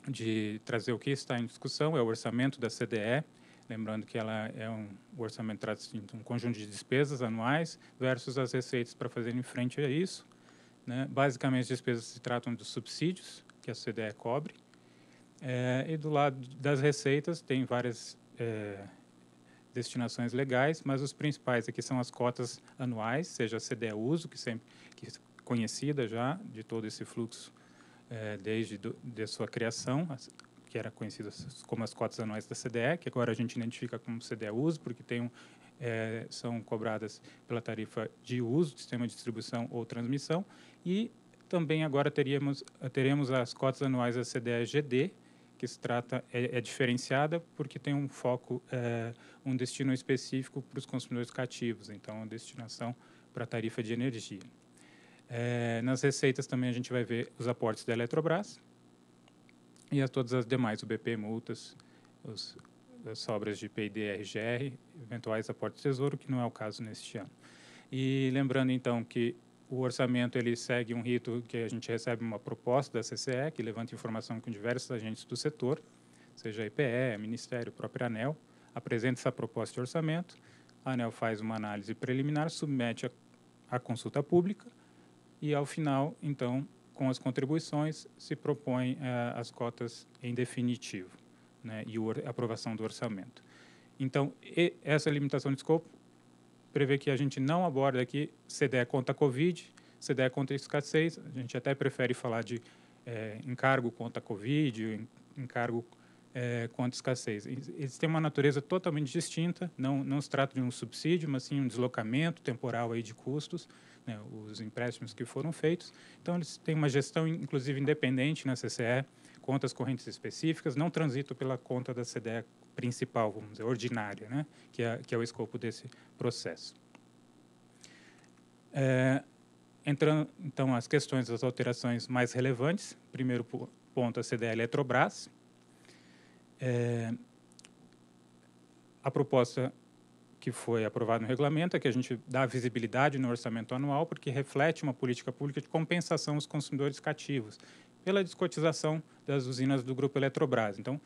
de trazer o que está em discussão, é o orçamento da CDE, lembrando que ela é um o orçamento trata-se de um conjunto de despesas anuais versus as receitas para fazer em frente a isso. Né? Basicamente, as despesas se tratam dos subsídios que a CDE cobre, é, e do lado das receitas tem várias é, destinações legais, mas os principais aqui são as cotas anuais, seja a CDE uso, que sempre que é conhecida já de todo esse fluxo é, desde do, de sua criação, as, que era conhecida como as cotas anuais da CDE, que agora a gente identifica como CDE uso, porque tem um, é, são cobradas pela tarifa de uso, sistema de distribuição ou transmissão, e também agora teríamos, teremos as cotas anuais da CDE GD, que se trata é, é diferenciada porque tem um foco, é, um destino específico para os consumidores cativos, então é a destinação para a tarifa de energia. É, nas receitas também a gente vai ver os aportes da Eletrobras e a todas as demais, o BP Multas, os, as sobras de PID RGR, eventuais aportes do Tesouro, que não é o caso neste ano. E lembrando então que o orçamento ele segue um rito que a gente recebe uma proposta da CCE, que levanta informação com diversos agentes do setor, seja IPE, Ministério, próprio ANEL, apresenta essa proposta de orçamento, a ANEL faz uma análise preliminar, submete a, a consulta pública e, ao final, então, com as contribuições, se propõe eh, as cotas em definitivo né, e a aprovação do orçamento. Então, essa limitação de escopo prevê que a gente não aborda aqui CDE contra Covid, CDE contra escassez. A gente até prefere falar de é, encargo contra Covid, encargo é, contra escassez. Eles têm uma natureza totalmente distinta, não, não se trata de um subsídio, mas sim um deslocamento temporal aí de custos, né, os empréstimos que foram feitos. Então, eles têm uma gestão, inclusive, independente na CCE, contas correntes específicas, não transitam pela conta da CDE principal, vamos dizer, ordinária, né? que, é, que é o escopo desse processo. É, entrando, então, as questões das alterações mais relevantes. Primeiro ponto, a CDE Eletrobras. É, é, a proposta que foi aprovada no regulamento é que a gente dá visibilidade no orçamento anual, porque reflete uma política pública de compensação aos consumidores cativos pela descotização das usinas do Grupo Eletrobras. Então,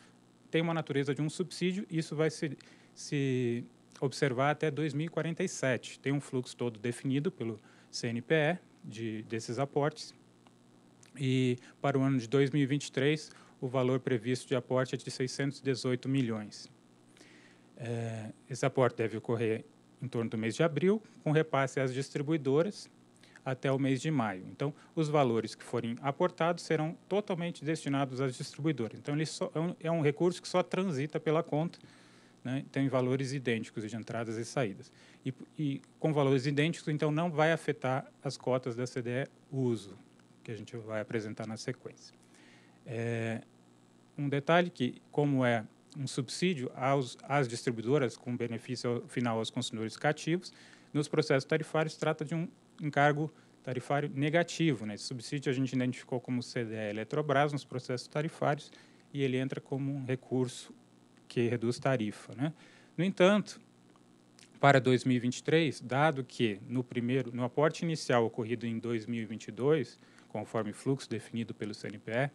tem uma natureza de um subsídio, isso vai se, se observar até 2047. Tem um fluxo todo definido pelo CNPE de, desses aportes. E para o ano de 2023, o valor previsto de aporte é de 618 milhões. É, esse aporte deve ocorrer em torno do mês de abril, com repasse às distribuidoras até o mês de maio. Então, os valores que forem aportados serão totalmente destinados às distribuidoras. Então, ele só, é, um, é um recurso que só transita pela conta, né? tem valores idênticos de entradas e saídas. E, e, com valores idênticos, então, não vai afetar as cotas da CDE uso, que a gente vai apresentar na sequência. É, um detalhe que, como é um subsídio aos, às distribuidoras com benefício final aos consumidores cativos, nos processos tarifários trata de um encargo tarifário negativo. Né? Esse subsídio a gente identificou como CDE Eletrobras nos processos tarifários e ele entra como um recurso que reduz tarifa. Né? No entanto, para 2023, dado que no primeiro, no aporte inicial ocorrido em 2022, conforme fluxo definido pelo CNPE,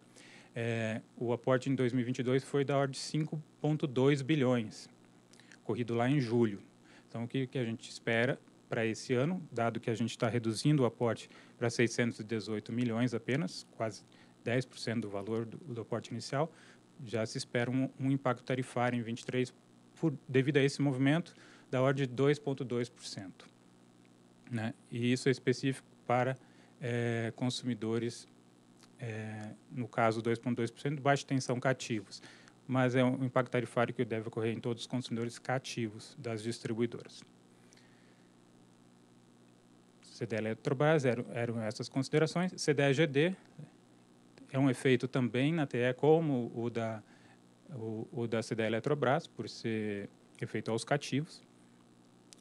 é, o aporte em 2022 foi da ordem de 5,2 bilhões, ocorrido lá em julho. Então, o que, que a gente espera para esse ano, dado que a gente está reduzindo o aporte para 618 milhões apenas, quase 10% do valor do, do, aporte inicial, já se espera um, um impacto tarifário em 23 por, devido a esse movimento da ordem de 2,2%. Né? E isso é específico para é, consumidores, é, no caso 2,2% de baixa tensão cativos, mas é um impacto tarifário que deve ocorrer em todos os consumidores cativos das distribuidoras. CDE Eletrobras, eram, eram essas considerações. CDE-GD é um efeito também na TE como o da, o, o da CDE Eletrobras, por ser efeito aos cativos.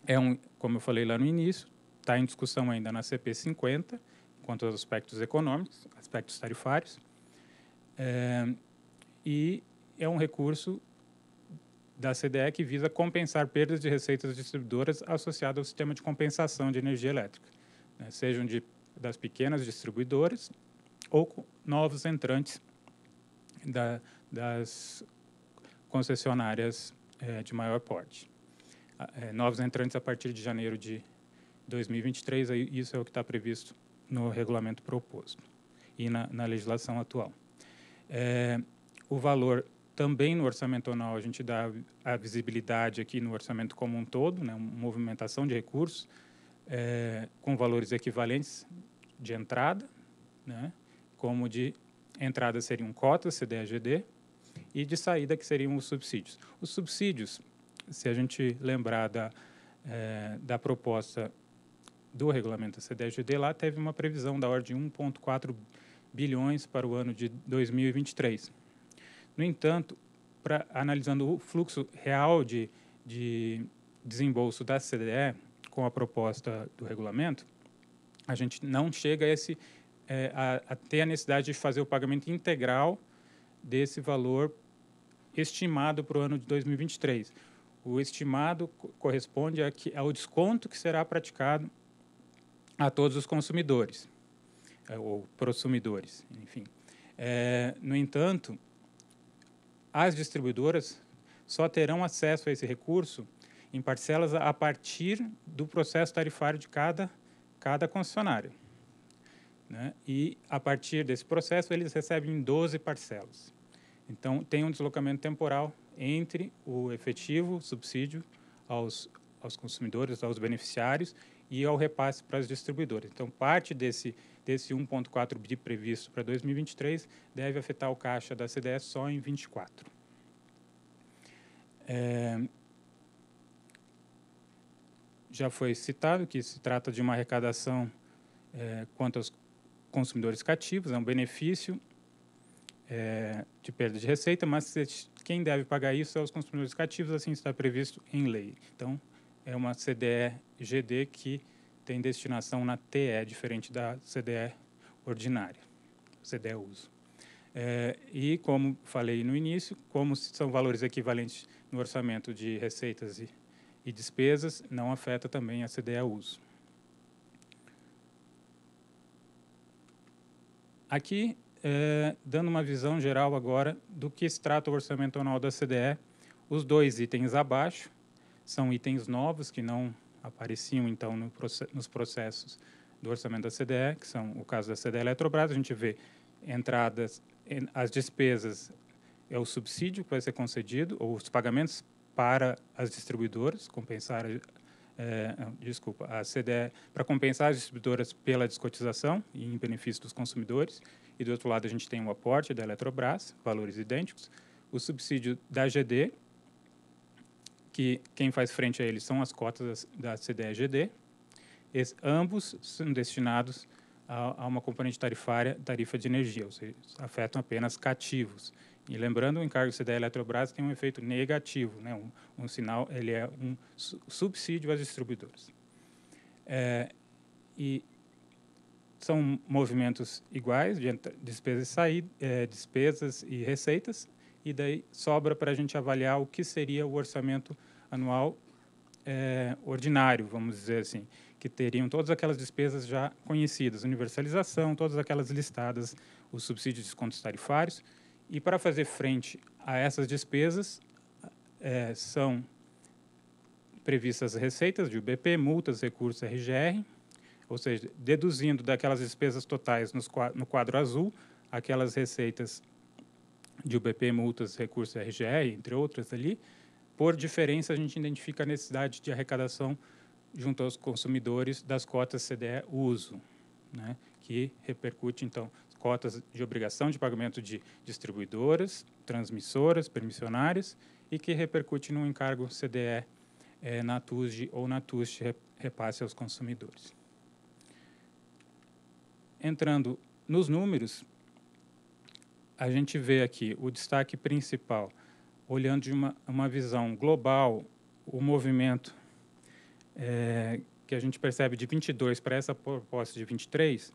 É um, como eu falei lá no início, está em discussão ainda na CP50, quanto aos aspectos econômicos, aspectos tarifários. É, e é um recurso da CDE que visa compensar perdas de receitas distribuidoras associadas ao sistema de compensação de energia elétrica né, sejam de, das pequenas distribuidoras ou com novos entrantes da, das concessionárias é, de maior porte. É, novos entrantes a partir de janeiro de 2023, isso é o que está previsto no regulamento proposto e na, na legislação atual. É, o valor também no orçamento anual, a gente dá a visibilidade aqui no orçamento como um todo, né, uma movimentação de recursos, é, com valores equivalentes de entrada, né? como de entrada seriam cotas, GD, e de saída, que seriam os subsídios. Os subsídios, se a gente lembrar da, é, da proposta do regulamento da GD, lá teve uma previsão da ordem de 1,4 bilhões para o ano de 2023. No entanto, pra, analisando o fluxo real de, de desembolso da CDE, com a proposta do regulamento, a gente não chega a, esse, é, a, a ter a necessidade de fazer o pagamento integral desse valor estimado para o ano de 2023. O estimado corresponde ao desconto que será praticado a todos os consumidores, é, ou prosumidores, enfim. É, no entanto, as distribuidoras só terão acesso a esse recurso em parcelas a partir do processo tarifário de cada, cada concessionário. Né? E, a partir desse processo, eles recebem 12 parcelas. Então, tem um deslocamento temporal entre o efetivo subsídio aos, aos consumidores, aos beneficiários e ao repasse para os distribuidores. Então, parte desse, desse 1,4 bi previsto para 2023 deve afetar o caixa da CDE só em 24. É, já foi citado que se trata de uma arrecadação é, quanto aos consumidores cativos, é um benefício é, de perda de receita, mas quem deve pagar isso é os consumidores cativos, assim está previsto em lei. Então, é uma CDE-GD que tem destinação na TE, diferente da CDE ordinária, CDE uso. É, e, como falei no início, como são valores equivalentes no orçamento de receitas e e despesas, não afeta também a a uso Aqui, é, dando uma visão geral agora do que se trata o orçamento anual da CDE, os dois itens abaixo são itens novos que não apareciam, então, no nos processos do orçamento da CDE, que são o caso da CDE Eletrobras, a gente vê entradas, as despesas é o subsídio que vai ser concedido, ou os pagamentos para as distribuidoras, compensar, é, desculpa, a CDE, para compensar as distribuidoras pela descotização e em benefício dos consumidores. E do outro lado, a gente tem o aporte da Eletrobras, valores idênticos, o subsídio da GD, que quem faz frente a ele são as cotas da CDE-GD. Ambos são destinados a, a uma componente tarifária, tarifa de energia, ou seja, afetam apenas cativos. E lembrando, o encargo CDE Eletrobras tem um efeito negativo, né? um, um sinal, ele é um subsídio às distribuidoras. É, e são movimentos iguais de despesas e, saída, é, despesas e receitas, e daí sobra para a gente avaliar o que seria o orçamento anual é, ordinário, vamos dizer assim, que teriam todas aquelas despesas já conhecidas, universalização, todas aquelas listadas, os subsídios de descontos tarifários, e para fazer frente a essas despesas, é, são previstas receitas de UBP, multas, recursos RGR, ou seja, deduzindo daquelas despesas totais nos, no quadro azul, aquelas receitas de UBP, multas, recursos RGR, entre outras ali, por diferença a gente identifica a necessidade de arrecadação junto aos consumidores das cotas CDE uso, né, que repercute então cotas de obrigação de pagamento de distribuidoras, transmissoras, permissionárias e que repercute no encargo CDE é, eh, na TUSG ou na TUSG repasse aos consumidores. Entrando nos números, a gente vê aqui o destaque principal, olhando de uma, uma visão global, o movimento é, que a gente percebe de 22 para essa proposta de 23,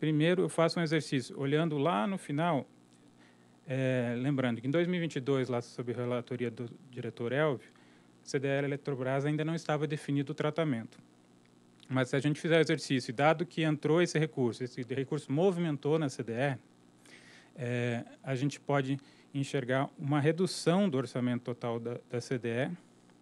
primeiro eu faço um exercício, olhando lá no final, é, lembrando que em 2022, lá sob a relatoria do diretor Elvio, a CDL Eletrobras ainda não estava definido o tratamento. Mas se a gente fizer o exercício, dado que entrou esse recurso, esse recurso movimentou na CDE, é, a gente pode enxergar uma redução do orçamento total da, da CDE,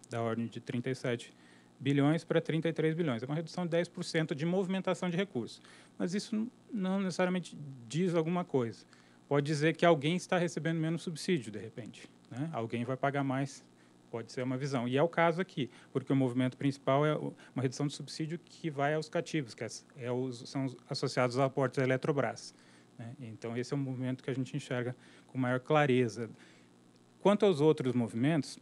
da ordem de 37 bilhões para 33 bilhões. É uma redução de 10% de movimentação de recursos. Mas isso não necessariamente diz alguma coisa. Pode dizer que alguém está recebendo menos subsídio, de repente. Né? Alguém vai pagar mais, pode ser uma visão. E é o caso aqui, porque o movimento principal é uma redução de subsídio que vai aos cativos, que é, é os, são associados aos aportes da Eletrobras. Né? Então, esse é um movimento que a gente enxerga com maior clareza. Quanto aos outros movimentos,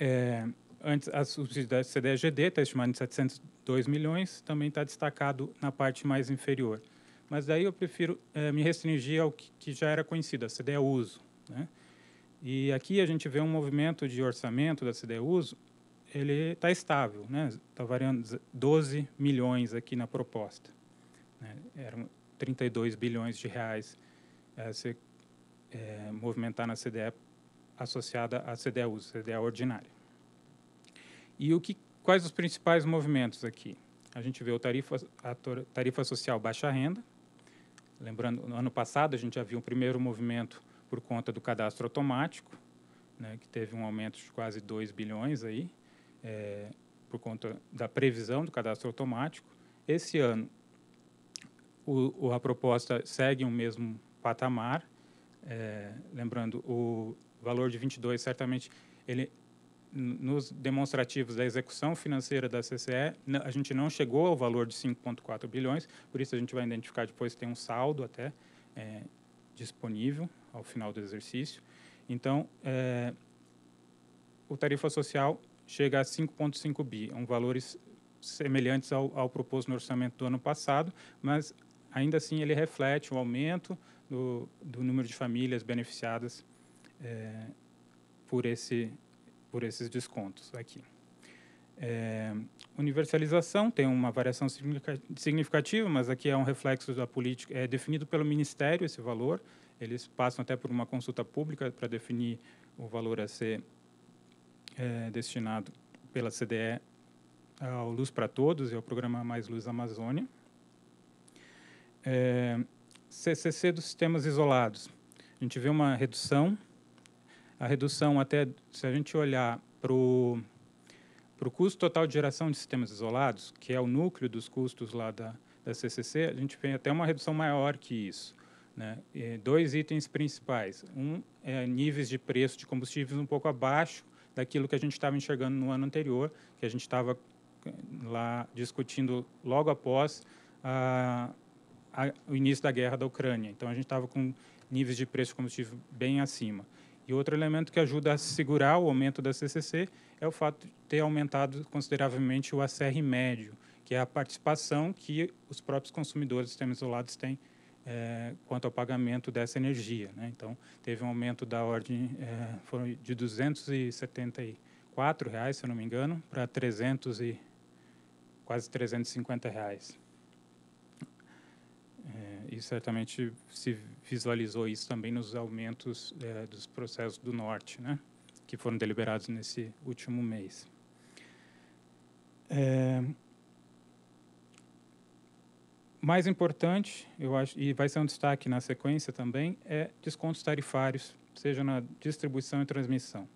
é, Antes, a subsidiariedade CDEGD está estimada em 702 milhões, também está destacado na parte mais inferior. Mas daí eu prefiro é, me restringir ao que, que, já era conhecido, a CDE Uso. Né? E aqui a gente vê um movimento de orçamento da CDE Uso, ele está estável, né? está variando 12 milhões aqui na proposta. Né? Eram 32 bilhões de reais é, se é, movimentar na CDE associada à CDE Uso, CDE Ordinária. E o que, quais os principais movimentos aqui? A gente vê o tarifa, a tarifa social baixa renda. Lembrando, no ano passado a gente já viu o primeiro movimento por conta do cadastro automático, né, que teve um aumento de quase 2 bilhões aí, é, por conta da previsão do cadastro automático. Esse ano, o, a proposta segue o mesmo patamar, é, lembrando, o valor de 22 certamente ele nos demonstrativos da execução financeira da CCE, a gente não chegou ao valor de 5,4 bilhões, por isso a gente vai identificar depois que tem um saldo até é, disponível ao final do exercício. Então, é, o tarifa social chega a 5,5 bi, um valores semelhantes ao, ao proposto no orçamento do ano passado, mas ainda assim ele reflete o aumento do, do, número de famílias beneficiadas é, por esse por esses descontos aqui. É, universalização tem uma variação significativa, mas aqui é um reflexo da política, é definido pelo Ministério esse valor, eles passam até por uma consulta pública para definir o valor a ser é, destinado pela CDE ao Luz para Todos e ao programa Mais Luz Amazônia. É, CCC dos sistemas isolados. A gente vê uma redução a redução até, se a gente olhar para o para o custo total de geração de sistemas isolados, que é o núcleo dos custos lá da, da CCC, a gente vê até uma redução maior que isso. Né? E dois itens principais. Um é níveis de preço de combustíveis um pouco abaixo daquilo que a gente estava enxergando no ano anterior, que a gente estava eh, lá discutindo logo após a, ah, a, o início da guerra da Ucrânia. Então, a gente estava com níveis de preço de combustível bem acima. E outro elemento que ajuda a segurar o aumento da CCC é o fato de ter aumentado consideravelmente o ACR médio, que é a participação que os próprios consumidores de sistemas isolados têm é, quanto ao pagamento dessa energia. Né? Então, teve um aumento da ordem é, de 274 reais, se eu não me engano, para 300 e quase 350 reais certamente se visualizou isso também nos aumentos é, dos processos do norte, né, que foram deliberados nesse último mês. É, mais importante, eu acho, e vai ser um destaque na sequência também, é descontos tarifários, seja na distribuição e transmissão.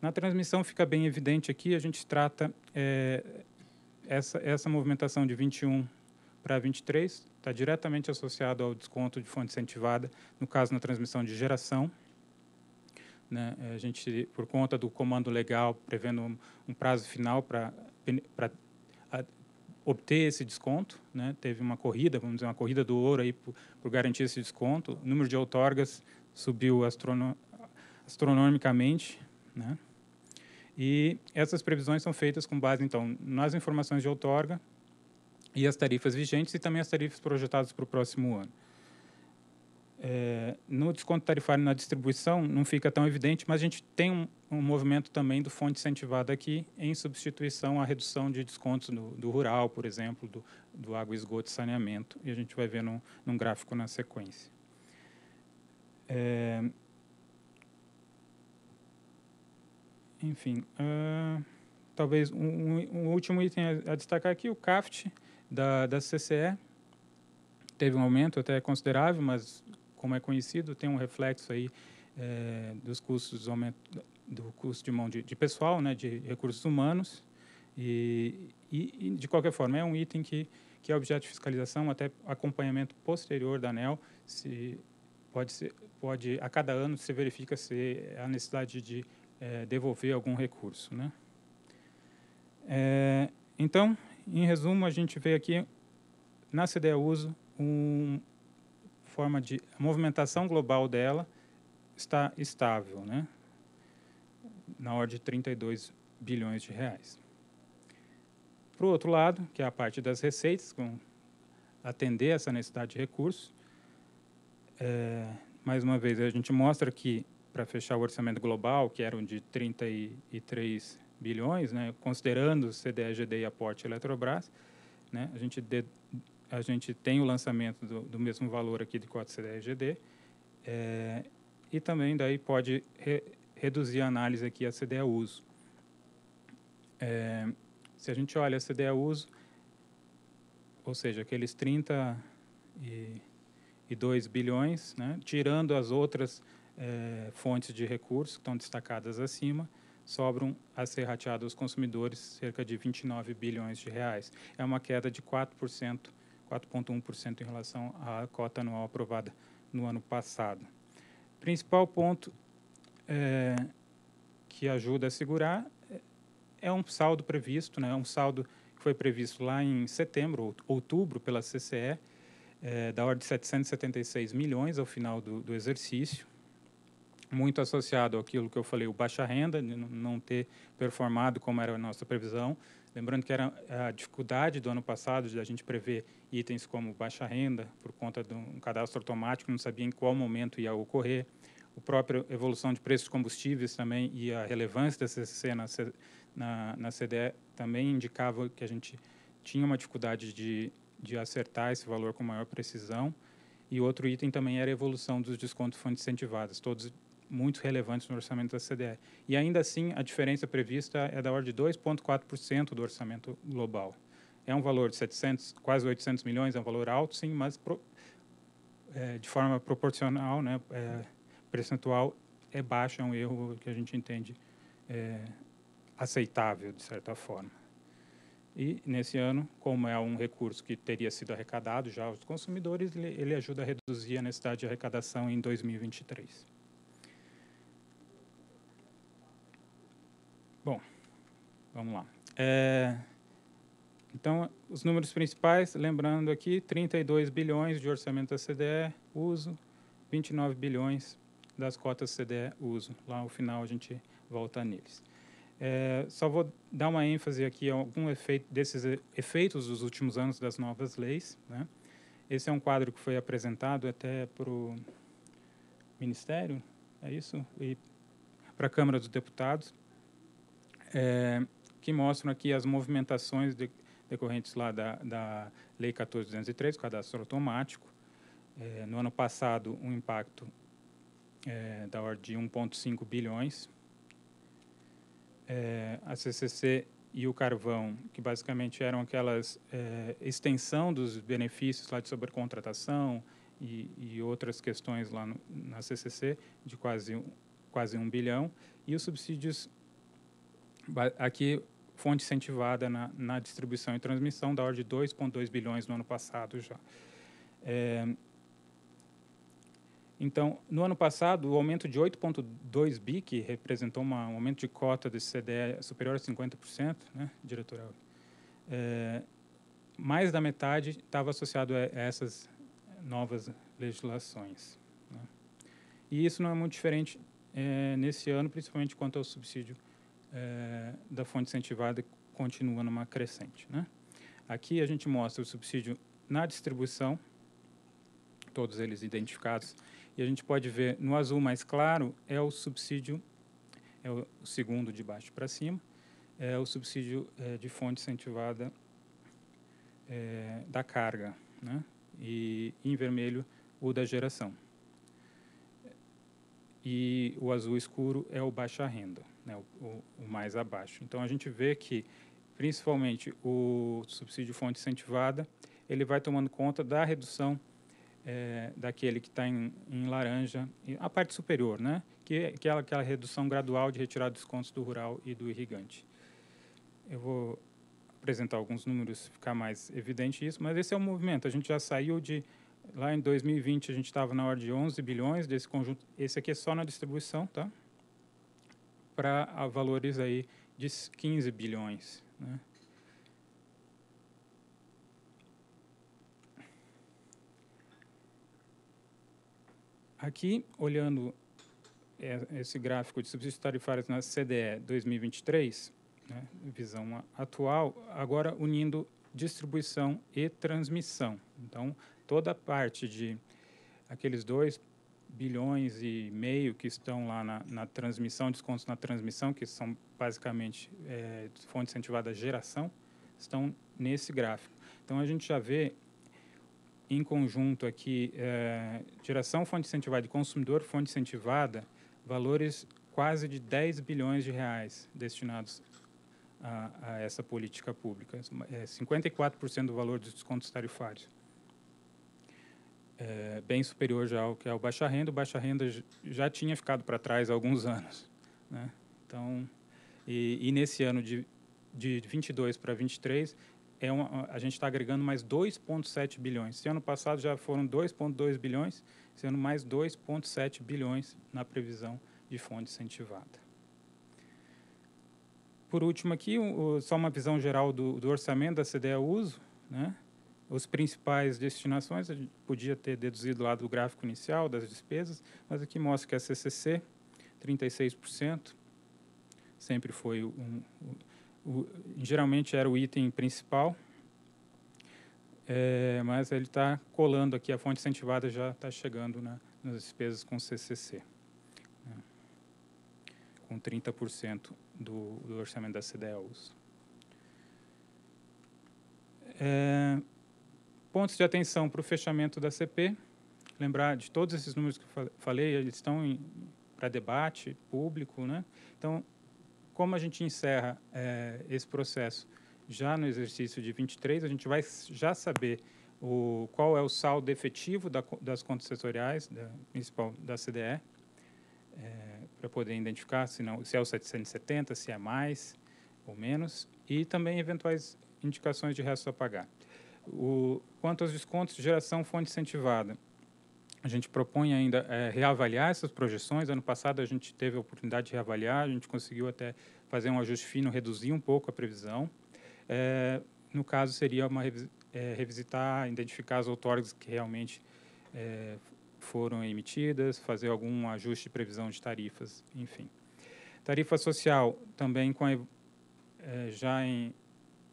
Na transmissão fica bem evidente aqui, a gente trata é, essa, essa movimentação de 21 para 23 está diretamente associado ao desconto de fonte incentivada, no caso, na transmissão de geração. Né? É, a gente, por conta do comando legal, prevendo um, um prazo final para pra, obter esse desconto, né? teve uma corrida, vamos dizer, uma corrida do ouro aí por, garantir esse desconto. O número de outorgas subiu astrono astronomicamente, né? E essas previsões são feitas com base, então, nas informações de outorga, e as tarifas vigentes e também as tarifas projetadas para o próximo ano. É, no desconto tarifário na distribuição não fica tão evidente, mas a gente tem um, um movimento também do fonte incentivado aqui em substituição à redução de descontos no, do rural, por exemplo, do, do água, esgoto e saneamento, e a gente vai ver num, num gráfico na sequência. É, enfim, uh, talvez um, um, último item a, a destacar aqui, o CAFT, da, da CCE teve um aumento até considerável, mas como é conhecido, tem um reflexo aí é, dos custos, aumento do custo de mão de, de pessoal, né, de recursos humanos, e, e, e, de qualquer forma é um item que, que é objeto de fiscalização até acompanhamento posterior da ANEL, se pode ser, pode a cada ano se verifica se há necessidade de é, devolver algum recurso, né? É, então em resumo, a gente vê aqui na CDE Uso uma forma de a movimentação global dela está estável, né? Na ordem de 32 bilhões de reais. Para o outro lado, que é a parte das receitas, com atender essa necessidade de recursos, é, mais uma vez a gente mostra que para fechar o orçamento global, que eram de 33 bilhões, né, considerando CDE, e aporte Eletrobras, né, a, gente de, a gente tem o lançamento do, do mesmo valor aqui de cota CDE, é, e também daí pode re, reduzir a análise aqui a CDE uso. É, se a gente olha a CDE uso, ou seja, aqueles 30 e, e 2 bilhões, né, tirando as outras é, fontes de recursos que estão destacadas acima, sobram a ser rateado aos consumidores cerca de 29 bilhões de reais. É uma queda de 4%, 4,1% em relação à cota anual aprovada no ano passado. Principal ponto é, que ajuda a segurar é, é um saldo previsto, né? um saldo que foi previsto lá em setembro, outubro, pela CCE, é, da ordem de 776 milhões ao final do, do exercício muito associado àquilo que eu falei, o baixa renda, não ter performado como era a nossa previsão. Lembrando que era a dificuldade do ano passado de a gente prever itens como baixa renda, por conta de um cadastro automático, não sabia em qual momento ia ocorrer. O próprio evolução de preços de combustíveis também e a relevância da CCC na, na, na CDE também indicava que a gente tinha uma dificuldade de, de acertar esse valor com maior precisão. E outro item também era a evolução dos descontos fontes incentivadas. Todos muito relevantes no orçamento da CDE. E ainda assim, a diferença prevista é da ordem de 2,4% do orçamento global. É um valor de 700, quase 800 milhões, é um valor alto, sim, mas pro, é, de forma proporcional, né, é, percentual, é baixo, é um erro que a gente entende é, aceitável, de certa forma. E, nesse ano, como é um recurso que teria sido arrecadado já aos consumidores, ele, ele ajuda a reduzir a necessidade de arrecadação em 2023. Bom, vamos lá. É, então, os números principais, lembrando aqui, 32 bilhões de orçamento da CDE, uso, 29 bilhões das cotas CDE, uso. Lá no final a gente volta neles. É, só vou dar uma ênfase aqui a algum efeito desses efeitos dos últimos anos das novas leis. Né? Esse é um quadro que foi apresentado até para o Ministério, é isso? E para a Câmara dos Deputados é, que mostram aqui as movimentações de, decorrentes lá da, da Lei 14.203, cadastro automático. É, no ano passado, um impacto é, da ordem de 1,5 bilhões. É, a CCC e o carvão, que basicamente eram aquelas é, extensão dos benefícios lá de sobrecontratação e, e outras questões lá no, na CCC, de quase, quase um bilhão, e os subsídios Aqui, fonte incentivada na, na distribuição e transmissão, da ordem de 2,2 bilhões no ano passado já. É, então, no ano passado, o aumento de 8,2 bi, que representou uma, um aumento de cota desse CDE superior a 50%, né, diretoral É, mais da metade estava associado a, a essas novas legislações. Né? E isso não é muito diferente é, nesse ano, principalmente quanto ao subsídio é, da fonte incentivada continua numa crescente. Né? Aqui a gente mostra o subsídio na distribuição, todos eles identificados, e a gente pode ver no azul mais claro é o subsídio, é o segundo de baixo para cima, é o subsídio é, de fonte incentivada é, da carga, né? e em vermelho o da geração. E o azul escuro é o baixa renda né, o, o, mais abaixo. Então a gente vê que, principalmente, o subsídio fonte incentivada, ele vai tomando conta da redução é, daquele que está em, em, laranja, a parte superior, né, que, que é aquela redução gradual de retirar descontos do rural e do irrigante. Eu vou apresentar alguns números, para ficar mais evidente isso, mas esse é o movimento. A gente já saiu de Lá em 2020 a gente estava na ordem de 11 bilhões desse conjunto. Esse aqui é só na distribuição, tá? para valores aí de 15 bilhões. Né? Aqui, olhando é, esse gráfico de subsídios tarifários na CDE 2023, né, visão atual, agora unindo distribuição e transmissão. Então, toda a parte de aqueles dois bilhões e meio que estão lá na, na transmissão, descontos na transmissão, que são basicamente é, fonte incentivada à geração, estão nesse gráfico. Então a gente já vê em conjunto aqui é, geração, fonte incentivada e consumidor, fonte incentivada, valores quase de 10 bilhões de reais destinados a, a essa política pública. É, 54% do valor dos descontos tarifários é, bem superior já ao que é o baixa renda. O baixa renda já tinha ficado para trás há alguns anos. Né? Então, e, e, nesse ano de, de 22 para 23, é uma, a gente está agregando mais 2,7 bilhões. Esse ano passado já foram 2,2 bilhões, sendo mais 2,7 bilhões na previsão de fonte incentivada. Por último aqui, o, só uma visão geral do, do orçamento da CDE Uso, né? os principais destinações, a gente podia ter deduzido lá do gráfico inicial das despesas, mas aqui mostra que a CCC, 36%, sempre foi um, um, um, geralmente era o item principal, é, mas ele está colando aqui, a fonte incentivada já está chegando na, nas despesas com CCC, né, com 30% do, do orçamento da CDEUs. É, pontos de atenção para o fechamento da CP. Lembrar de todos esses números que eu falei, eles estão para debate público. Né? Então, como a gente encerra é, esse processo já no exercício de 23, a gente vai já saber o, qual é o saldo efetivo da, das contas setoriais, da, principal da CDE, é, eh, para poder identificar se, não, se é o 770, se é mais ou menos, e também eventuais indicações de restos a pagar. O, quanto aos descontos de geração fonte incentivada, a gente propõe ainda é, reavaliar essas projeções. Ano passado a gente teve a oportunidade de reavaliar, a gente conseguiu até fazer um ajuste fino, reduzir um pouco a previsão. É, no caso, seria uma é, revisitar, identificar as outorgas que realmente é, foram emitidas, fazer algum ajuste de previsão de tarifas, enfim. Tarifa social, também com a, é, já em,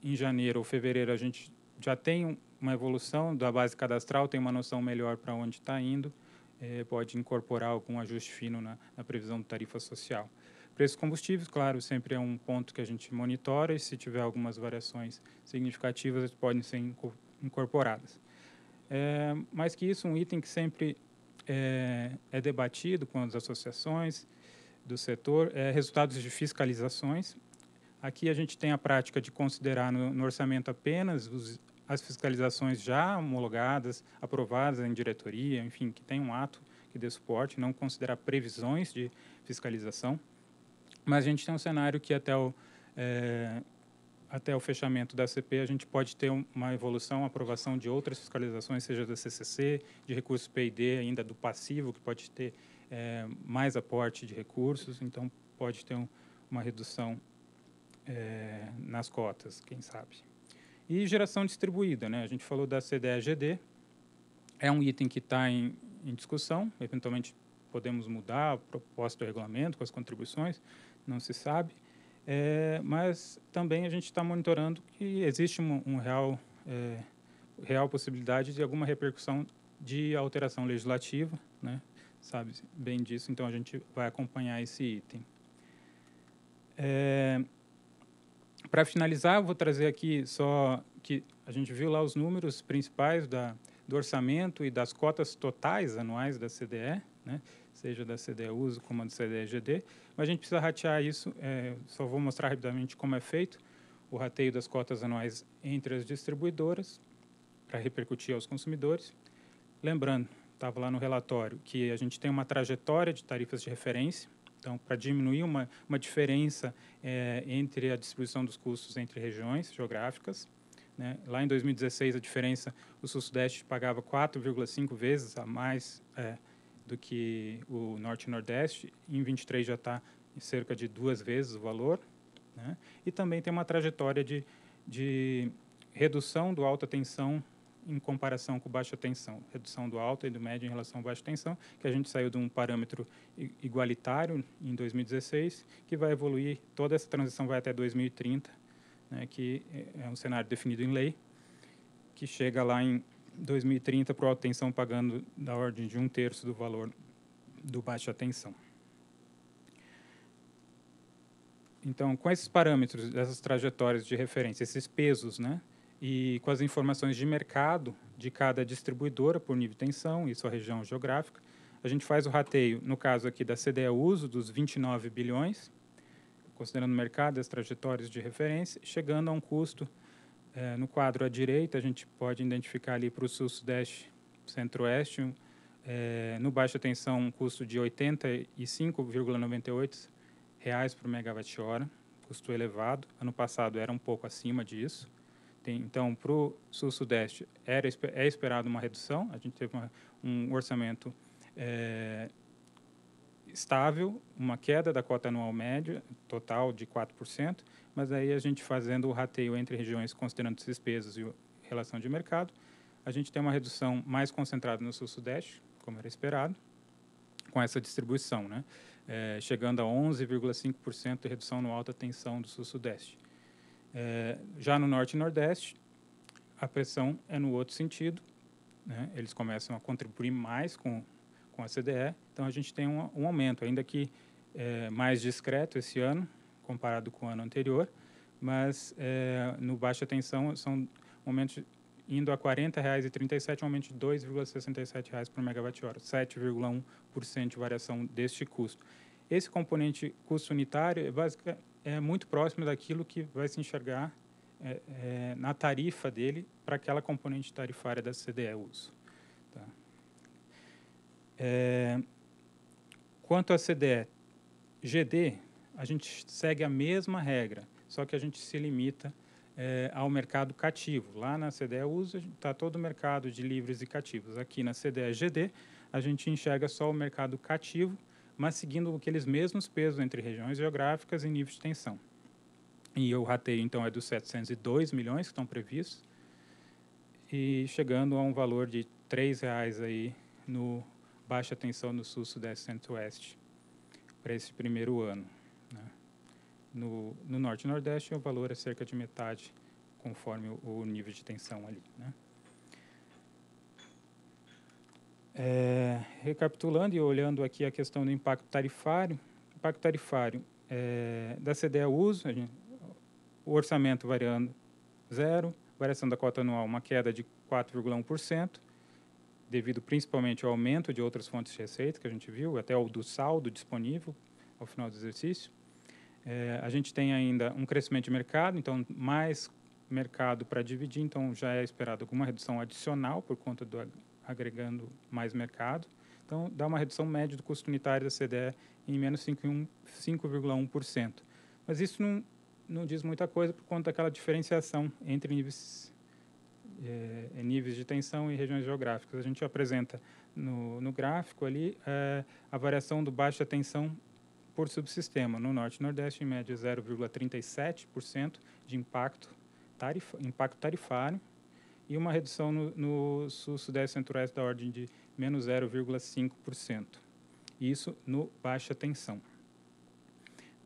em janeiro ou fevereiro, a gente já tem uma evolução da base cadastral, tem uma noção melhor para onde está indo, é, pode incorporar algum ajuste fino na, na previsão de tarifa social. Preços combustíveis, claro, sempre é um ponto que a gente monitora e se tiver algumas variações significativas, podem ser incorporadas. É, mais que isso, um item que sempre é, é debatido com as associações do setor é resultados de fiscalizações. Aqui a gente tem a prática de considerar no, no orçamento apenas os, as fiscalizações já homologadas, aprovadas em diretoria, enfim, que tem um ato que dê suporte, não considerar previsões de fiscalização. Mas a gente tem um cenário que até o, é, até o fechamento da CP a gente pode ter uma evolução, aprovação de outras fiscalizações, seja da CCC, de recursos P&D, ainda do passivo, que pode ter é, mais aporte de recursos, então pode ter um, uma redução é, nas cotas, quem sabe. E geração distribuída, né? A gente falou da CDE-GD, é um item que está em, em, discussão, eventualmente podemos mudar a proposta do regulamento com as contribuições, não se sabe, é, mas também a gente está monitorando que existe um, um real, é, real possibilidade de alguma repercussão de alteração legislativa, né? sabe bem disso, então a gente vai acompanhar esse item. É, para finalizar, vou trazer aqui só que a gente viu lá os números principais da, do orçamento e das cotas totais anuais da CDE, né? seja da CDE-USO como da CDE-GD, mas a gente precisa ratear isso, é, só vou mostrar rapidamente como é feito o rateio das cotas anuais entre as distribuidoras para repercutir aos consumidores. Lembrando, estava lá no relatório, que a gente tem uma trajetória de tarifas de referência, então, para diminuir uma, uma diferença é, entre a distribuição dos custos entre regiões geográficas, né? lá em 2016 a diferença, o Sul-Sudeste pagava 4,5 vezes a mais é, do que o Norte e Nordeste, em 23 já está cerca de duas vezes o valor, né? e também tem uma trajetória de, de redução do alta tensão em comparação com baixa tensão, redução do alto e do médio em relação à baixa tensão, que a gente saiu de um parâmetro igualitário em 2016, que vai evoluir, toda essa transição vai até 2030, né, que é, é um cenário definido em lei, que chega lá em 2030 para a alta tensão pagando da ordem de um terço do valor do baixa tensão. Então, com esses parâmetros, essas trajetórias de referência, esses pesos, né, e com as informações de mercado de cada distribuidora por nível de tensão e sua região geográfica. A gente faz o rateio, no caso aqui da CDE Uso, dos 29 bilhões, considerando o mercado e as trajetórias de referência, chegando a um custo eh, no quadro à direita, a gente pode identificar ali para o sul-sudeste, centro-oeste, eh, no baixa tensão, um custo de R$ 85,98 reais por megawatt-hora, custo elevado. Ano passado era um pouco acima disso. Tem, então, para o sul-sudeste era, é esperado uma redução, a gente teve uma, um orçamento é, estável, uma queda da cota anual média, total de 4%, mas aí a gente fazendo o rateio entre regiões, considerando os despesas e relação de mercado, a gente tem uma redução mais concentrada no sul-sudeste, como era esperado, com essa distribuição, né? É, chegando a 11,5% de redução no alta tensão do sul-sudeste. É, já no norte e nordeste, a pressão é no outro sentido, né? eles começam a contribuir mais com, com a CDE, então a gente tem um, um aumento, ainda que é, mais discreto esse ano, comparado com o ano anterior, mas é, no baixa tensão são aumentos indo a R$ 40,37, um aumento de R$ 2,67 por megawatt-hora, 7,1% de variação deste custo. Esse componente custo unitário é basicamente é muito próximo daquilo que vai se enxergar é, é, na tarifa dele para aquela componente tarifária da CDE uso. Tá? É, quanto à CDE GD, a gente segue a mesma regra, só que a gente se limita é, ao mercado cativo. Lá na CDE uso está todo o mercado de livres e cativos. Aqui na CDE GD, a gente enxerga só o mercado cativo mas seguindo aqueles mesmos pesos entre regiões geográficas e níveis de tensão. E o rateio, então, é dos 702 milhões que estão previstos, e chegando a um valor de R$ reais aí no baixa tensão no sul, sudeste e centro-oeste para esse primeiro ano. Né? No, no norte e nordeste, o valor é cerca de metade conforme o, o nível de tensão ali. Né? É, recapitulando e olhando aqui a questão do impacto tarifário, impacto tarifário é, da CDE uso, gente, o orçamento variando zero, variação da cota anual uma queda de 4,1%, devido principalmente ao aumento de outras fontes de receita que a gente viu, até o do saldo disponível ao final do exercício. É, a gente tem ainda um crescimento de mercado, então mais mercado para dividir, então já é esperado alguma redução adicional por conta do agregando mais mercado. Então, dá uma redução média do custo unitário da CDE em menos 5,1%. Mas isso não, não diz muita coisa por conta daquela diferenciação entre níveis, é, níveis de tensão e regiões geográficas. A gente apresenta no, no gráfico ali é, a variação do baixa tensão por subsistema. No Norte e Nordeste, em média, 0,37% de impacto, impacto tarifário e uma redução no, no sul, sudeste centro-oeste da ordem de menos 0,5%. Isso no baixa tensão.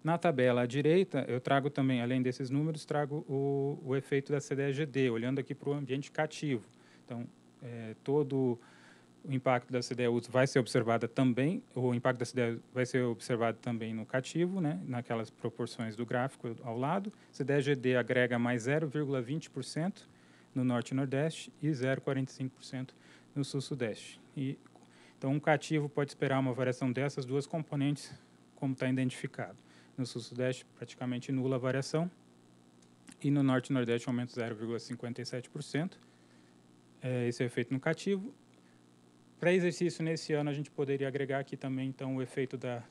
Na tabela à direita, eu trago também, além desses números, trago o, o efeito da CDE-GD, olhando aqui para o ambiente cativo. Então, é, todo o impacto da USO vai ser observado também, o impacto da CDU vai ser observado também no cativo, né, naquelas proporções do gráfico ao lado. CDE-GD agrega mais 0,20%, no norte e nordeste e 0,45% no sul-sudeste. E, então, um cativo pode esperar uma variação dessas duas componentes, como está identificado. No sul-sudeste, praticamente nula variação, e no norte e nordeste, aumento 0,57%. É, esse é o efeito no cativo. Para exercício nesse ano, a gente poderia agregar aqui também então o efeito da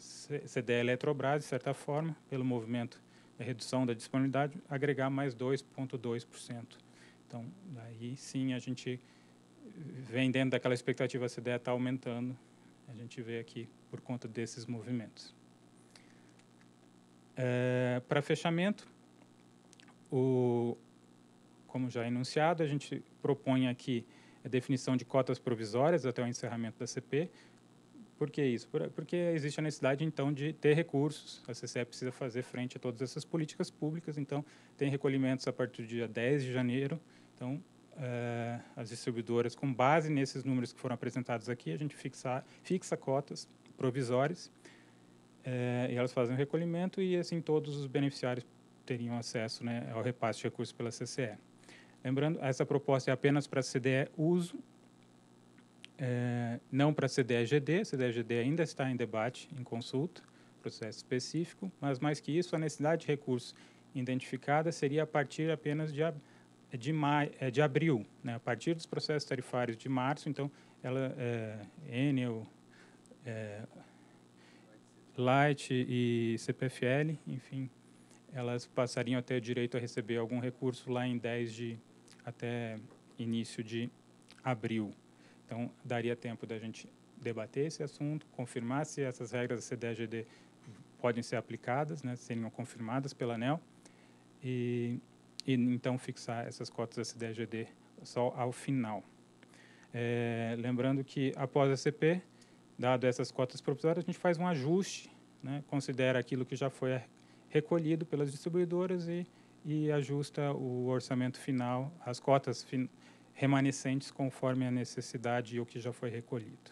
CDE Eletrobras, de certa forma, pelo movimento da redução da disponibilidade, agregar mais 2,2% então, daí sim a gente vem dentro daquela expectativa, essa CDE está aumentando, a gente vê aqui por conta desses movimentos. É, Para fechamento, o, como já enunciado, a gente propõe aqui a definição de cotas provisórias até o encerramento da CP. Por que isso? Porque existe a necessidade, então, de ter recursos. A CCE precisa fazer frente a todas essas políticas públicas, então, tem recolhimentos a partir do dia 10 de janeiro, então, eh, as distribuidoras, com base nesses números que foram apresentados aqui, a gente fixa, fixa cotas provisórias eh, e elas fazem o recolhimento e, assim, todos os beneficiários teriam acesso né, ao repasse de recursos pela CCE. Lembrando, essa proposta é apenas para CDE uso, é, não para CDE-GD, CDE-GD ainda está em debate, em consulta, processo específico, mas mais que isso, a necessidade de recursos identificada seria a partir apenas de é de, maio, é de abril, né? a partir dos processos tarifários de março, então, ela, é, Enel, é, Light e CPFL, enfim, elas passariam a ter direito a receber algum recurso lá em 10 de, até início de abril. Então, daria tempo da gente debater esse assunto, confirmar se essas regras da CDEGD podem ser aplicadas, né, seriam confirmadas pela ANEL, e e então fixar essas cotas da CDEGD só ao final. É, lembrando que após a CP, dado essas cotas provisórias, a gente faz um ajuste, né, considera aquilo que já foi recolhido pelas distribuidoras e, e ajusta o orçamento final, as cotas fin remanescentes conforme a necessidade e o que já foi recolhido.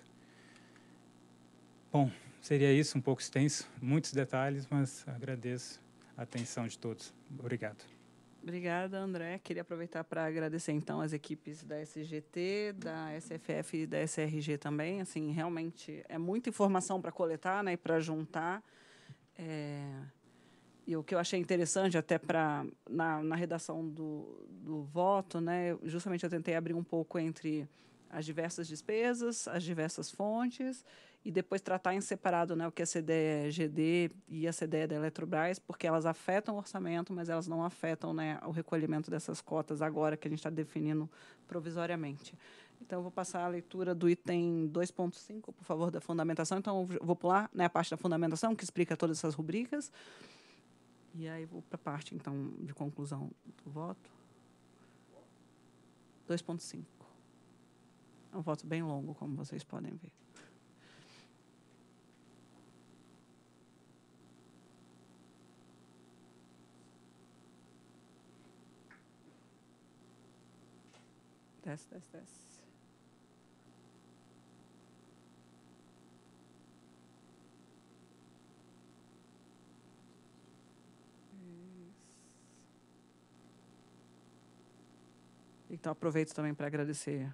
Bom, seria isso, um pouco extenso, muitos detalhes, mas agradeço a atenção de todos. Obrigado. Obrigada, André. Queria aproveitar para agradecer então as equipes da SGT, da SFF e da SRG também. Assim, realmente é muita informação para coletar, né, e para juntar. É... E o que eu achei interessante até para na, na redação do, do voto, né, justamente eu tentei abrir um pouco entre as diversas despesas, as diversas fontes e depois tratar em separado né, o que a CDE GD e a CDE da Eletrobras, porque elas afetam o orçamento, mas elas não afetam né, o recolhimento dessas cotas agora que a gente está definindo provisoriamente. Então, eu vou passar a leitura do item 2.5, por favor, da fundamentação. Então, eu vou pular né, a parte da fundamentação, que explica todas essas rubricas. E aí, vou para a parte, então, de conclusão do voto. 2.5. É um voto bem longo, como vocês podem ver. Desce, desce, desce. Isso. Então aproveito também para agradecer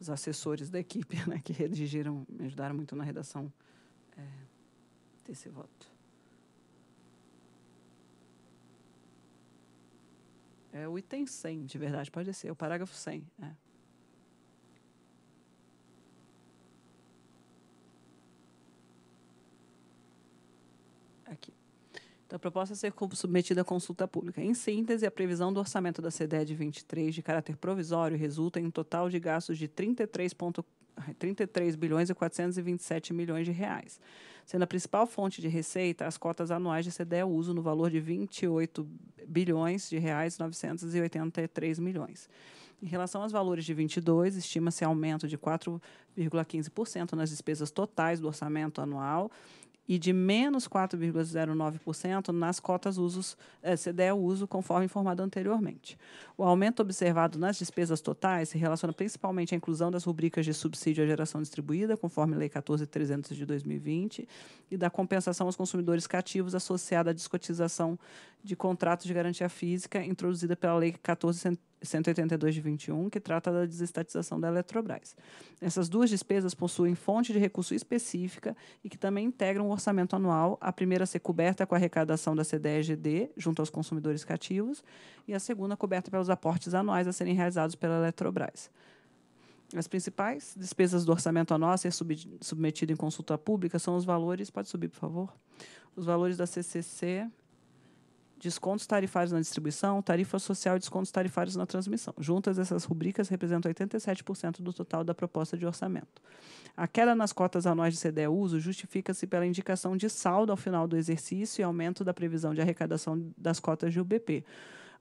os assessores da equipe, <laughs> né, que redigiram, me ajudaram muito na redação é, desse voto. É o item 100, de verdade, pode ser, é o parágrafo 100. É. Né? da proposta a é ser submetida à consulta pública. Em síntese, a previsão do orçamento da CDE de 23 de caráter provisório resulta em um total de gastos de 33. 33 bilhões e 427 milhões de reais, sendo a principal fonte de receita as cotas anuais de CDE uso no valor de 28 bilhões de reais 983 milhões. Em relação aos valores de 22, estima-se aumento de 4,15% nas despesas totais do orçamento anual e de menos 4,09% nas cotas usos eh, CDE uso, conforme informado anteriormente. O aumento observado nas despesas totais se relaciona principalmente à inclusão das rubricas de subsídio à geração distribuída, conforme Lei 14.300 de 2020, e da compensação aos consumidores cativos associada à discotização de contratos de garantia física introduzida pela Lei 14.100 182 de 21, que trata da desestatização da Eletrobras. Essas duas despesas possuem fonte de recurso específica e que também integram o orçamento anual, a primeira a ser coberta com a arrecadação da CDEGD junto aos consumidores cativos e a segunda coberta pelos aportes anuais a serem realizados pela Eletrobras. As principais despesas do orçamento anual a ser submetido em consulta pública são os valores, pode subir, por favor? Os valores da CCC descontos tarifários na distribuição, tarifa social e descontos tarifários na transmissão. Juntas, essas rubricas representam 87% do total da proposta de orçamento. A queda nas cotas anuais de CDE-uso justifica-se pela indicação de saldo ao final do exercício e aumento da previsão de arrecadação das cotas de UBP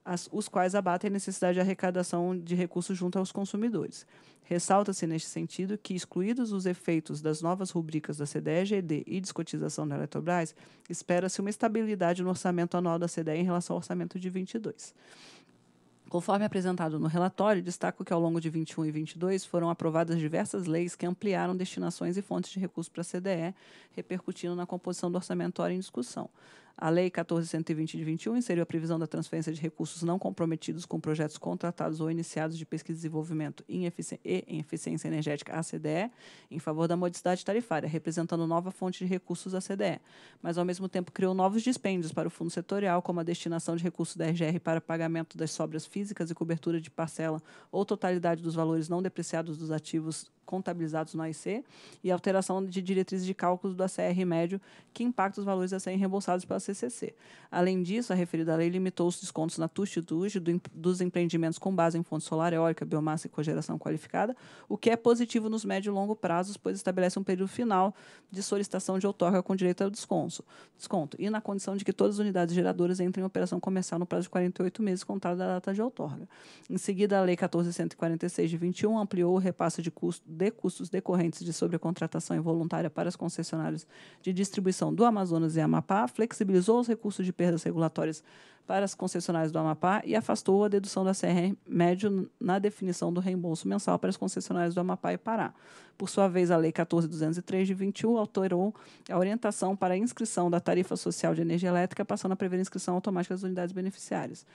as, os quais abatem a necessidade de arrecadação de recursos junto aos consumidores. Ressalta-se, neste sentido, que, excluídos os efeitos das novas rubricas da CDE, GD e descotização da Eletrobras, espera-se uma estabilidade no orçamento anual da CDE em relação ao orçamento de 22. Conforme apresentado no relatório, destaco que ao longo de 21 e 22 foram aprovadas diversas leis que ampliaram destinações e fontes de recursos para a CDE, repercutindo na composição do orçamentório em discussão. A Lei 14.120 de 21 inseriu a previsão da transferência de recursos não comprometidos com projetos contratados ou iniciados de pesquisa e desenvolvimento em e em eficiência energética à CDE, em favor da modicidade tarifária, representando nova fonte de recursos à CDE, mas ao mesmo tempo criou novos dispêndios para o fundo setorial, como a destinação de recursos da RGR para pagamento das sobras físicas e cobertura de parcela ou totalidade dos valores não depreciados dos ativos contabilizados no AIC e alteração de diretrizes de cálculos do ACR médio que impacta os valores a serem reembolsados pela CCC. Além disso, a referida lei limitou os descontos na TUST e TUST do, dos empreendimentos com base em fonte solar, eólica, biomassa e cogeração qualificada, o que é positivo nos médio e longo prazos, pois estabelece um período final de solicitação de outorga com direito ao desconto. desconto e na condição de que todas as unidades geradoras entrem em operação comercial no prazo de 48 meses contado da data de outorga. Em seguida, a Lei 14.146 de 21 ampliou o repasse de custo de custos decorrentes de sobrecontratação involuntária para as concessionárias de distribuição do Amazonas e Amapá, flexibilizou os recursos de perdas regulatórias para as concessionárias do Amapá e afastou a dedução da CRM médio na definição do reembolso mensal para as concessionárias do Amapá e Pará. Por sua vez, a Lei 14.203 de 21 alterou a orientação para a inscrição da tarifa social de energia elétrica, passando a prever a inscrição automática das unidades beneficiárias.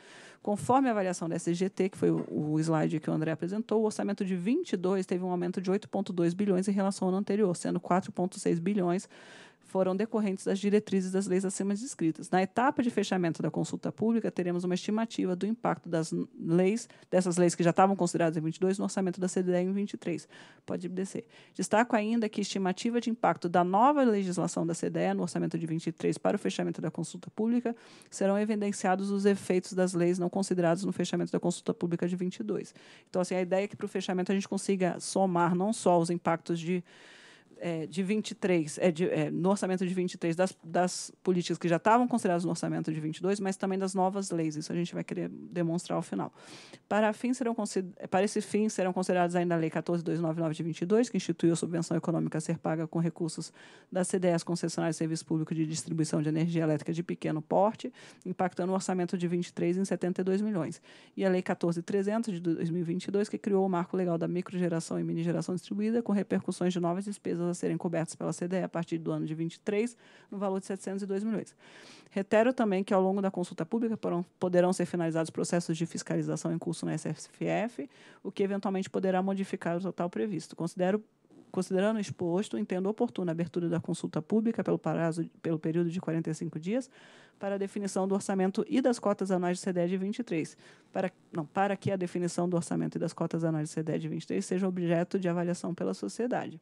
Conforme a avaliação da SGT, que foi o slide que o André apresentou, o orçamento de 22 teve um aumento de 8,2 bilhões em relação ao ano anterior, sendo 4,6 bilhões foram decorrentes das diretrizes das leis acima descritas. Na etapa de fechamento da consulta pública, teremos uma estimativa do impacto das leis, dessas leis que já estavam consideradas em 22, no orçamento da CDE em 23. Pode descer. Destaco ainda que a estimativa de impacto da nova legislação da CDE no orçamento de 23 para o fechamento da consulta pública serão evidenciados os efeitos das leis não consideradas no fechamento da consulta pública de 22. Então, assim, a ideia é que para o fechamento a gente consiga somar não só os impactos de é, de 23, é, de, é, no orçamento de 23, das, das políticas que já estavam consideradas no orçamento de 22, mas também das novas leis. Isso a gente vai querer demonstrar ao final. Para, fim serão, para esse fim, serão considerados ainda a Lei 14299 de 22, que instituiu a subvenção econômica a ser paga com recursos das CDS, concessionárias de serviço público de distribuição de energia elétrica de pequeno porte, impactando o orçamento de 23 em 72 milhões. E a Lei 14300 de 2022, que criou o marco legal da microgeração e minigeração distribuída, com repercussões de novas despesas despesas a serem cobertas pela CDE a partir do ano de 23, no valor de 702 milhões. Retero também que, ao longo da consulta pública, poderão ser finalizados processos de fiscalização em curso na SFF, o que eventualmente poderá modificar o total previsto. Considero Considerando o exposto, entendo oportuna a abertura da consulta pública pelo, prazo, pelo período de 45 dias para a definição do orçamento e das cotas anuais de CDE de 23, para, não, para que a definição do orçamento e das cotas anuais de CDE de 23 seja objeto de avaliação pela sociedade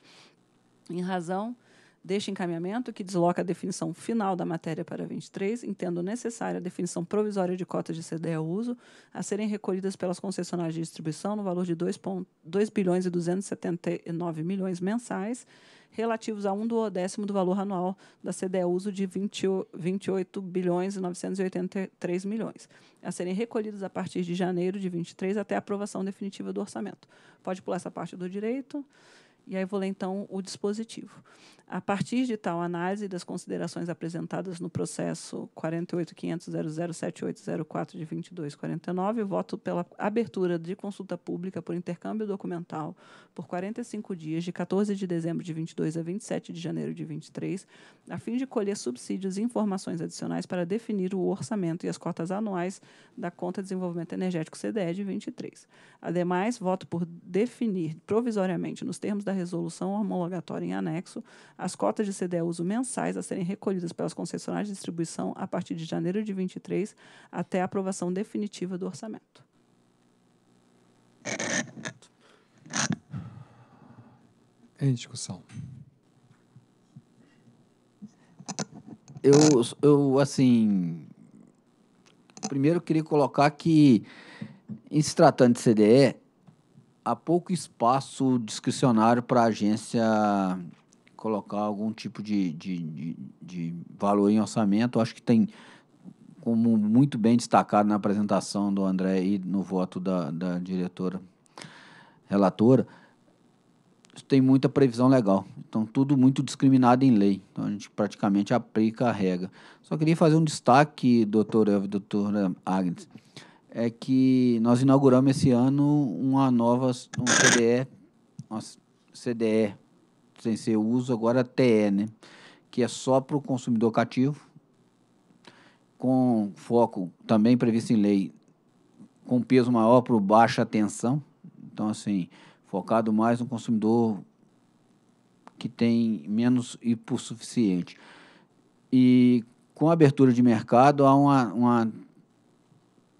em razão deste encaminhamento, que desloca a definição final da matéria para 23, entendo necessária a definição provisória de cotas de CDE ao uso a serem recolhidas pelas concessionárias de distribuição no valor de 2, 2 bilhões e 279 milhões mensais, relativos a um do décimo do valor anual da CDE uso de 20, 28 bilhões e 983 milhões, a serem recolhidas a partir de janeiro de 23 até a aprovação definitiva do orçamento. Pode pular essa parte do direito. E aí vou ler então o dispositivo. A partir de tal análise das considerações apresentadas no processo 48.500.007804 de 2249, voto pela abertura de consulta pública por intercâmbio documental por 45 dias, de 14 de dezembro de 22 a 27 de janeiro de 23, a fim de colher subsídios e informações adicionais para definir o orçamento e as cotas anuais da Conta de Desenvolvimento Energético CDE de 23. Ademais, voto por definir provisoriamente, nos termos da resolução homologatória em anexo as cotas de CDE-uso mensais a serem recolhidas pelas concessionárias de distribuição a partir de janeiro de 23 até a aprovação definitiva do orçamento. Em discussão. Eu, eu assim, primeiro queria colocar que, em se tratando de CDE, há pouco espaço discricionário para a agência colocar algum tipo de, de, de, de valor em orçamento. Eu acho que tem, como muito bem destacado na apresentação do André e no voto da, da diretora relatora, tem muita previsão legal. Então, tudo muito discriminado em lei. Então, a gente praticamente aplica a regra. Só queria fazer um destaque, doutor Elvio, Doutora Agnes é que nós inauguramos esse ano uma nova um CDE, uma CDE sem ser uso, agora TE, né? que é só para o consumidor cativo, com foco também previsto em lei, com peso maior para o baixa atenção Então, assim, focado mais no consumidor que tem menos hipossuficiente. E com a abertura de mercado, há uma, uma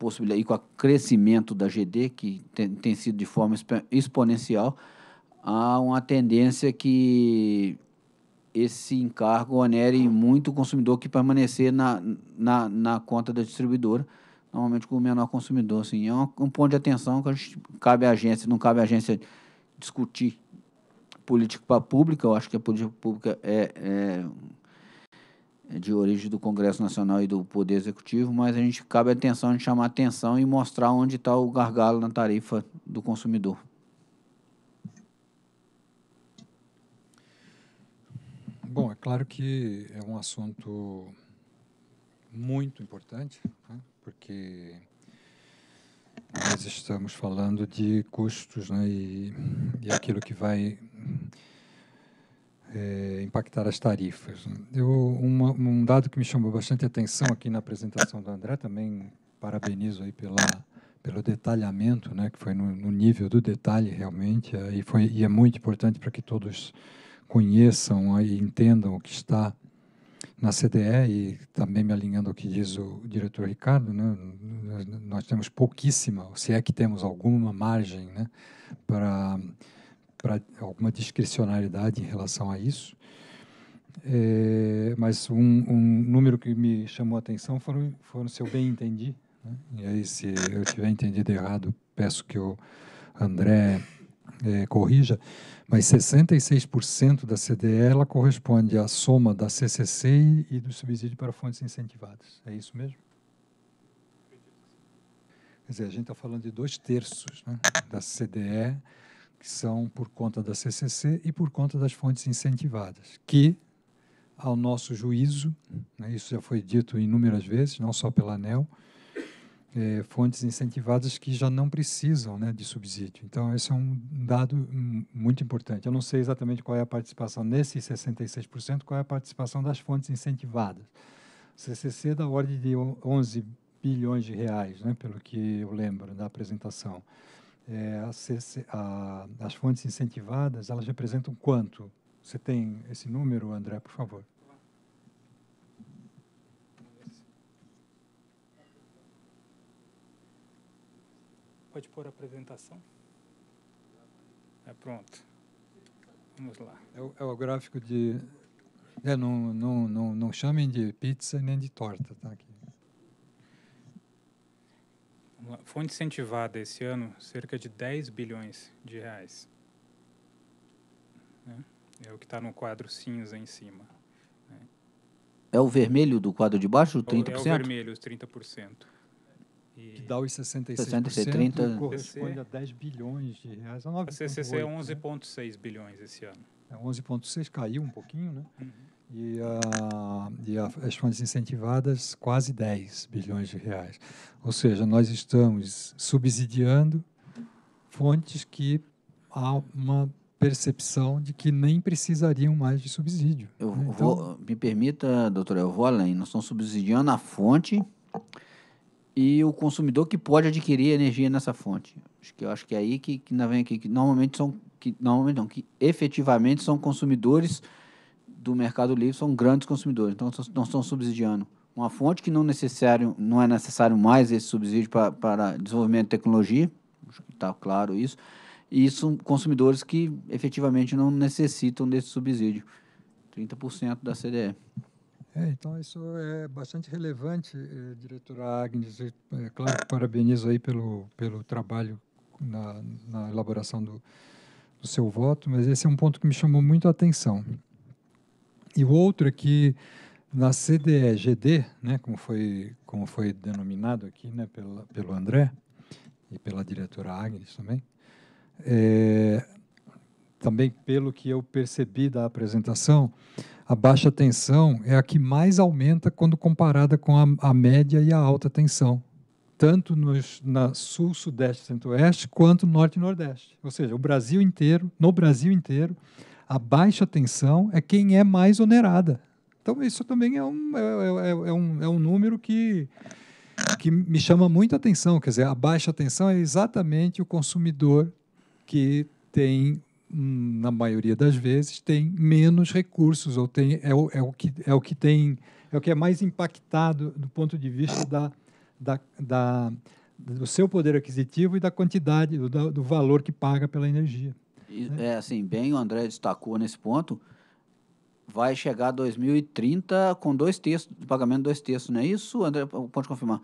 possibilidade, e com o crescimento da GD, que tem, tem sido de forma exponencial, há uma tendência que esse encargo onere muito o consumidor que permanecer na, na, na conta da distribuidora, normalmente com o menor consumidor. Assim. É um, um ponto de atenção que a gente, cabe à agência, não cabe à agência discutir política pública, eu acho que a política pública é, é é de origem do Congresso Nacional e do Poder Executivo, mas a gente cabe a atenção de chamar atenção e mostrar onde está o gargalo na tarifa do consumidor. Bom, é claro que é um assunto muito importante, né, porque nós estamos falando de custos né, e, e aquilo que vai é, impactar as tarifas. Né? Eu, uma, um dado que me chamou bastante atenção aqui na apresentação do André, também parabenizo aí pela, pelo detalhamento, né, que foi no, no nível do detalhe realmente, é, e, foi, e é muito importante para que todos conheçam né, e entendam o que está na CDE, e também me alinhando ao que diz o diretor Ricardo, né, nós temos pouquíssima, se é que temos alguma margem né, para pra, alguma discricionalidade em relação a isso. É, mas um, um, número que me chamou a atenção foram, foram se eu bem entendi. Né? E aí, se eu tiver entendido errado, peço que o André é, corrija. Mas 66% da CDE ela corresponde à soma da CCC e do subsídio para fontes incentivadas. É isso mesmo? Quer dizer, a gente está falando de dois terços né, da CDE que são por conta da CCC e por conta das fontes incentivadas, que, ao nosso juízo, né, isso já foi dito inúmeras vezes, não só pela ANEL, é, fontes incentivadas que já não precisam né, de subsídio. Então, esse é um dado muito importante. Eu não sei exatamente qual é a participação nesses 66%, qual é a participação das fontes incentivadas. CCC da ordem de 11 bilhões de reais, né, pelo que eu lembro da apresentação é, a a, as fontes incentivadas, elas representam quanto? Você tem esse número, André, por favor? Pode pôr a apresentação? É pronto. Vamos lá. É o, é o gráfico de. É, não, não, não, não chamem de pizza nem de torta, tá aqui. Fonte incentivada esse ano, cerca de 10 bilhões de reais. Né? É o que está no quadro cinza em cima. Né? É o vermelho do quadro de baixo, 30%? É o é vermelho, os 30%. E... Que dá os 66%, 66 30... corresponde a 10 bilhões de reais. É a, a CCC é 11,6 né? bilhões esse ano. É 11,6 caiu um pouquinho, né? Uhum e, a, e a, as fontes incentivadas quase 10 bilhões de reais. Ou seja, nós estamos subsidiando fontes que há uma percepção de que nem precisariam mais de subsídio. Eu né? vou, então me permita, doutor, eu vou além. Nós estamos subsidiando a fonte e o consumidor que pode adquirir energia nessa fonte. Acho que eu acho que é aí que, que vem aqui, que normalmente são que normalmente não, que efetivamente são consumidores do Mercado Livre são grandes consumidores, então não estão subsidiando uma fonte que não, necessário, não é necessário mais esse subsídio para, para desenvolvimento de tecnologia, acho que está claro isso, e são consumidores que efetivamente não necessitam desse subsídio, 30% da CDE. É, então isso é bastante relevante, eh, diretora Agnes. É claro que parabenizo aí pelo, pelo trabalho na, na elaboração do, do seu voto, mas esse é um ponto que me chamou muito a atenção. E o outro é que na CDEGD, né, como foi como foi denominado aqui, né, pela, pelo André e pela diretora Agnes também, é, também pelo que eu percebi da apresentação, a baixa tensão é a que mais aumenta quando comparada com a, a média e a alta tensão, tanto nos, na sul, sudeste, centro-oeste, quanto norte e nordeste. Ou seja, o Brasil inteiro, no Brasil inteiro, a baixa tensão é quem é mais onerada. Então, isso também é um, é, é, é, é um, é um número que, que me chama muito atenção. Quer dizer, a baixa tensão é exatamente o consumidor que tem na maioria das vezes tem menos recursos ou tem é o, é o que é o que tem é o que é mais impactado do ponto de vista da, da, da do seu poder aquisitivo e da quantidade do, do valor que paga pela energia né? É assim, bem o André destacou nesse ponto, vai chegar 2030 com dois terços, pagamento de dois terços, não é isso, André? Pode confirmar.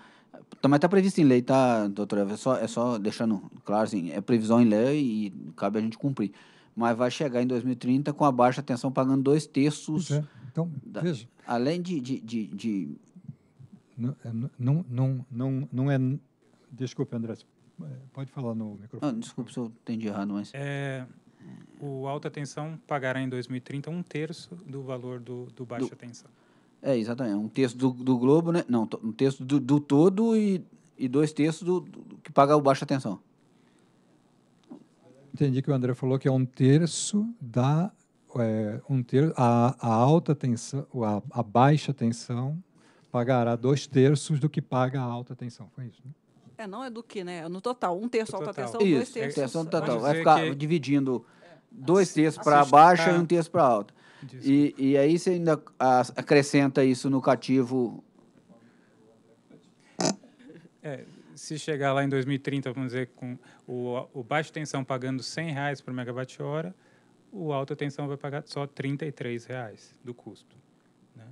Também está previsto em lei, tá, doutora? É só, é só deixando claro, assim, é previsão em lei e cabe a gente cumprir. Mas vai chegar em 2030 com a baixa tensão pagando dois terços. É. Então, da, veja. Além de. de, de, de... Não, é, não, não, não, não é. Desculpe, André, Pode falar no microfone. desculpe se eu entendi errado, mas... É, o alta tensão pagará em 2030 um terço do valor do, do baixa do, tensão. É, exatamente. Um terço do, do globo, né? Não, um terço do, do todo e, e dois terços do, do que paga o baixa tensão. Entendi que o André falou que é um terço da é, um terço, a, a alta tensão, a, a baixa tensão pagará dois terços do que paga a alta tensão. Foi isso, né? É, não é do que, né? É no total. Um terço tensão, Isso, dois terços. Alteração é, é, do total. Vai ficar que... dividindo dois terços para baixa e um terço para alta. E, e aí você ainda acrescenta isso no cativo. É, se chegar lá em 2030, vamos dizer, com o, o baixo tensão pagando 100 reais por megawatt-hora, o alta tensão vai pagar só 33 reais do custo. Né?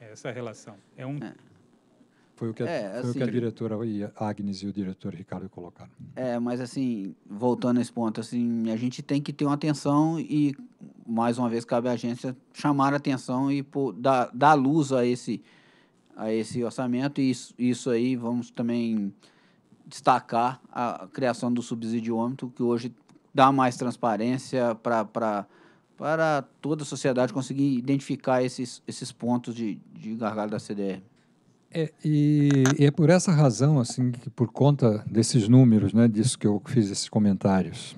Essa relação. É um é. É, foi o que a, assim, o que a diretora a Agnes e o diretor Ricardo colocaram. É, mas assim, voltando a esse ponto, assim, a gente tem que ter uma atenção e, mais uma vez, cabe à agência chamar a atenção e pô, dar, dar luz a esse, a esse orçamento. E isso, isso aí vamos também destacar a criação do subsidiômetro, que hoje dá mais transparência para para toda a sociedade conseguir identificar esses, esses pontos de, de gargalo da CDR. É, e, e, é por essa razão, assim, que por conta desses números, né, disso que eu fiz esses comentários,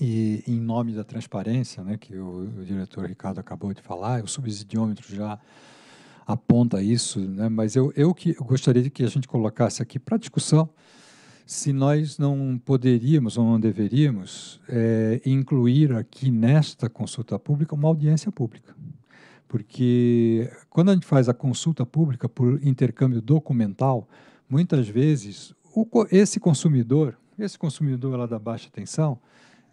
e em nome da transparência, né, que o, o diretor Ricardo acabou de falar, o subsidiômetro já aponta isso, né, mas eu, eu que eu gostaria de que a gente colocasse aqui para discussão se nós não poderíamos ou não deveríamos é, incluir aqui nesta consulta pública uma audiência pública porque quando a gente faz a consulta pública por intercâmbio documental, muitas vezes o, esse consumidor, esse consumidor lá da baixa tensão,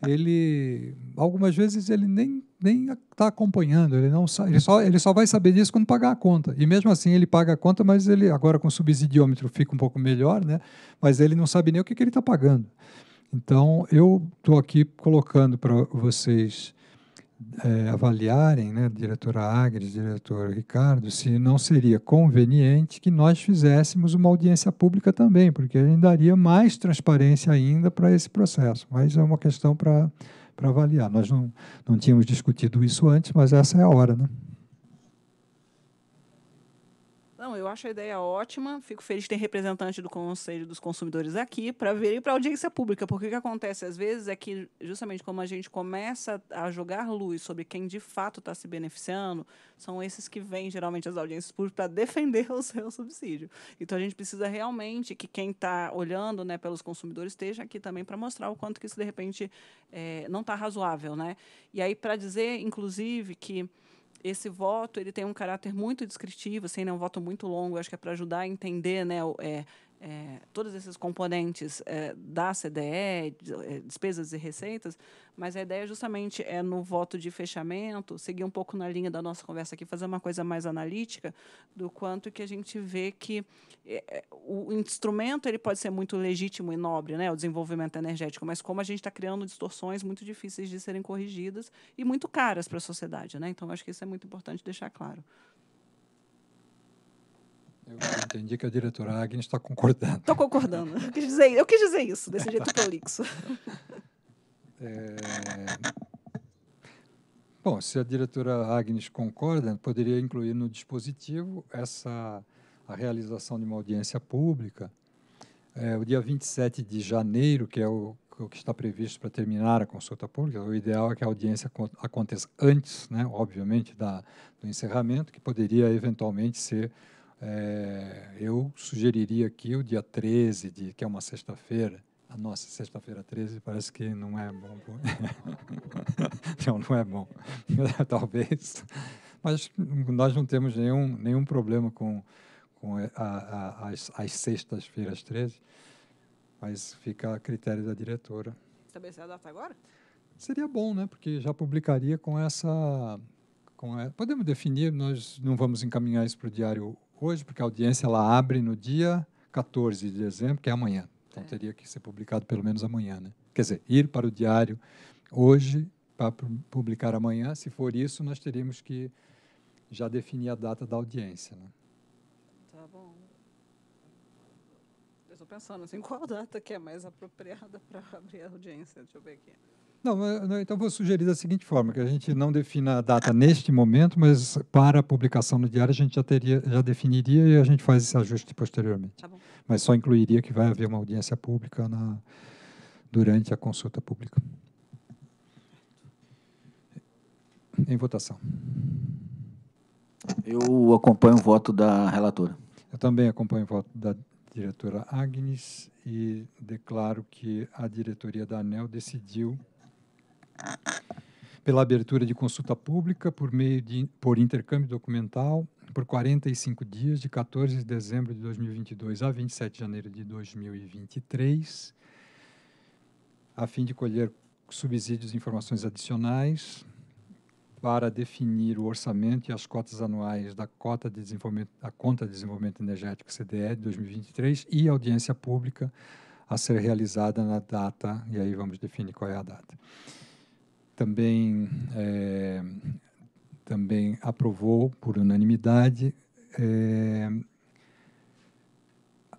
ele algumas vezes ele nem nem está acompanhando, ele não ele só ele só vai saber disso quando pagar a conta. E mesmo assim ele paga a conta, mas ele agora com o subsidiômetro fica um pouco melhor, né? Mas ele não sabe nem o que, que ele está pagando. Então eu estou aqui colocando para vocês é, avaliarem, né, diretora Agnes, diretor Ricardo, se não seria conveniente que nós fizéssemos uma audiência pública também, porque a gente daria mais transparência ainda para esse processo. Mas é uma questão para avaliar. Nós não, não tínhamos discutido isso antes, mas essa é a hora, né? Não, eu acho a ideia ótima. Fico feliz de ter representante do Conselho dos Consumidores aqui para ver e para audiência pública, porque o que acontece às vezes é que, justamente como a gente começa a jogar luz sobre quem de fato está se beneficiando, são esses que vêm geralmente às audiências públicas para defender <laughs> o seu subsídio. Então a gente precisa realmente que quem está olhando né, pelos consumidores esteja aqui também para mostrar o quanto que isso de repente é, não está razoável. Né? E aí, para dizer, inclusive, que esse voto ele tem um caráter muito descritivo, assim, é um voto muito longo, acho que é para ajudar a entender né, é, é, todos esses componentes é, da CDE, é, despesas e receitas, mas a ideia justamente é no voto de fechamento, seguir um pouco na linha da nossa conversa aqui, fazer uma coisa mais analítica do quanto que a gente vê que é, é o instrumento ele pode ser muito legítimo e nobre, né, o desenvolvimento energético, mas como a gente está criando distorções muito difíceis de serem corrigidas e muito caras para a sociedade, né? Então acho que isso é muito importante deixar claro. Eu entendi que a diretora Agnes está concordando. Estou concordando. Eu quis, dizer, eu quis dizer isso, desse jeito prolixo. <laughs> É... Bom, se a diretora Agnes concorda, poderia incluir no dispositivo essa a realização de uma audiência pública. É, o dia 27 de janeiro, que é o, o que está previsto para terminar a consulta pública, o ideal é que a audiência aconteça antes, né, obviamente, da, do encerramento, que poderia eventualmente ser é, eu sugeriria aqui o dia 13, de, que é uma sexta-feira. a nossa, sexta-feira 13 parece que não é bom. <laughs> não, não é bom. <laughs> Talvez. Mas nós não temos nenhum, nenhum problema com, com a, a, as, as sextas-feiras 13. Mas fica a critério da diretora. Estabelecer a data agora? Seria bom, né? Porque já publicaria com essa. Com a, podemos definir, nós não vamos encaminhar isso para o diário pouco hoje, porque a audiência ela abre no dia 14 de dezembro, que é amanhã. Então é. teria que ser publicado pelo menos amanhã, né? Quer dizer, ir para o diário hoje para publicar amanhã. Se for isso, nós teríamos que já definir a data da audiência, né? Tá bom. estou pensando assim, <laughs> qual data que é mais apropriada para abrir a audiência? Deixa eu ver aqui. Não, então vou sugerir da seguinte forma, que a gente não defina a data neste momento, mas para a publicação no diário a gente já, teria, já definiria e a gente faz esse ajuste posteriormente. Tá mas só incluiria que vai haver uma audiência pública na, durante a consulta pública. Em votação. Eu acompanho o voto da relatora. Eu também acompanho o voto da diretora Agnes e declaro que a diretoria da ANEL decidiu pela abertura de consulta pública por meio de por intercâmbio documental por 45 dias de 14 de dezembro de 2022 a 27 de janeiro de 2023 a fim de colher subsídios e informações adicionais para definir o orçamento e as cotas anuais da cota de desenvolvimento da conta de desenvolvimento energético CDE de 2023 e audiência pública a ser realizada na data e aí vamos definir qual é a data também, é, também aprovou por unanimidade é,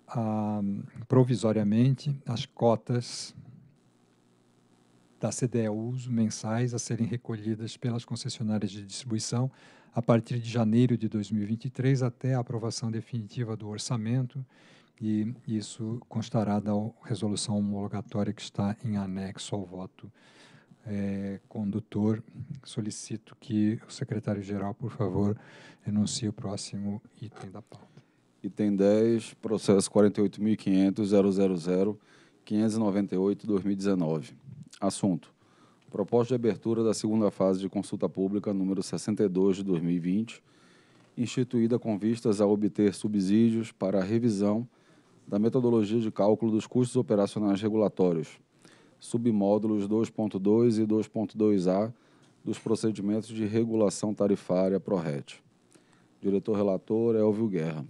a, provisoriamente as cotas da CDEUs mensais a serem recolhidas pelas concessionárias de distribuição a partir de janeiro de 2023 até a aprovação definitiva do orçamento e isso constará da resolução homologatória que está em anexo ao voto é, condutor, solicito que o secretário-geral, por favor, enuncie o próximo item da pauta. Item 10, processo 48.500.000.598-2019. Assunto. Proposta de abertura da segunda fase de consulta pública número 62 de 2020, instituída com vistas a obter subsídios para a revisão da metodologia de cálculo dos custos operacionais regulatórios submódulos 2.2 e 2.2A dos procedimentos de regulação tarifária PRORET. Diretor relator Elvio Guerra.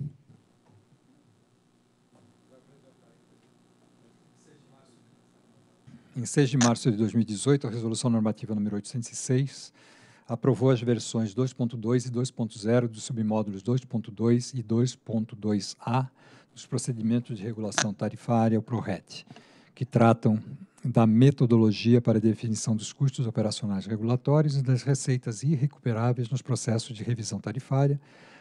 Em 6 de março de 2018, a Resolução Normativa número 806 aprovou as versões 2.2 e 2.0 dos submódulos 2.2 e 2.2A dos procedimentos de regulação tarifária, o PRORET, que tratam da metodologia para a definição dos custos operacionais regulatórios e das receitas irrecuperáveis nos processos de revisão tarifária,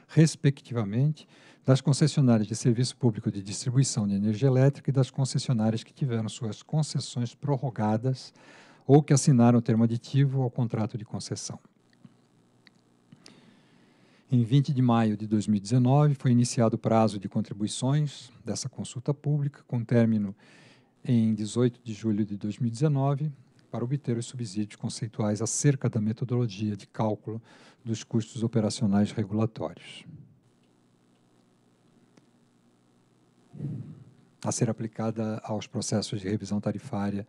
respectivamente, das concessionárias de serviço público de distribuição de energia elétrica e das concessionárias que tiveram suas concessões prorrogadas ou que assinaram o termo aditivo ao contrato de concessão. Em 20 de maio de 2019, foi iniciado o prazo de contribuições dessa consulta pública, com término em 18 de julho de 2019 para obter os subsídios conceituais acerca da metodologia de cálculo dos custos operacionais regulatórios. A ser aplicada aos processos de revisão tarifária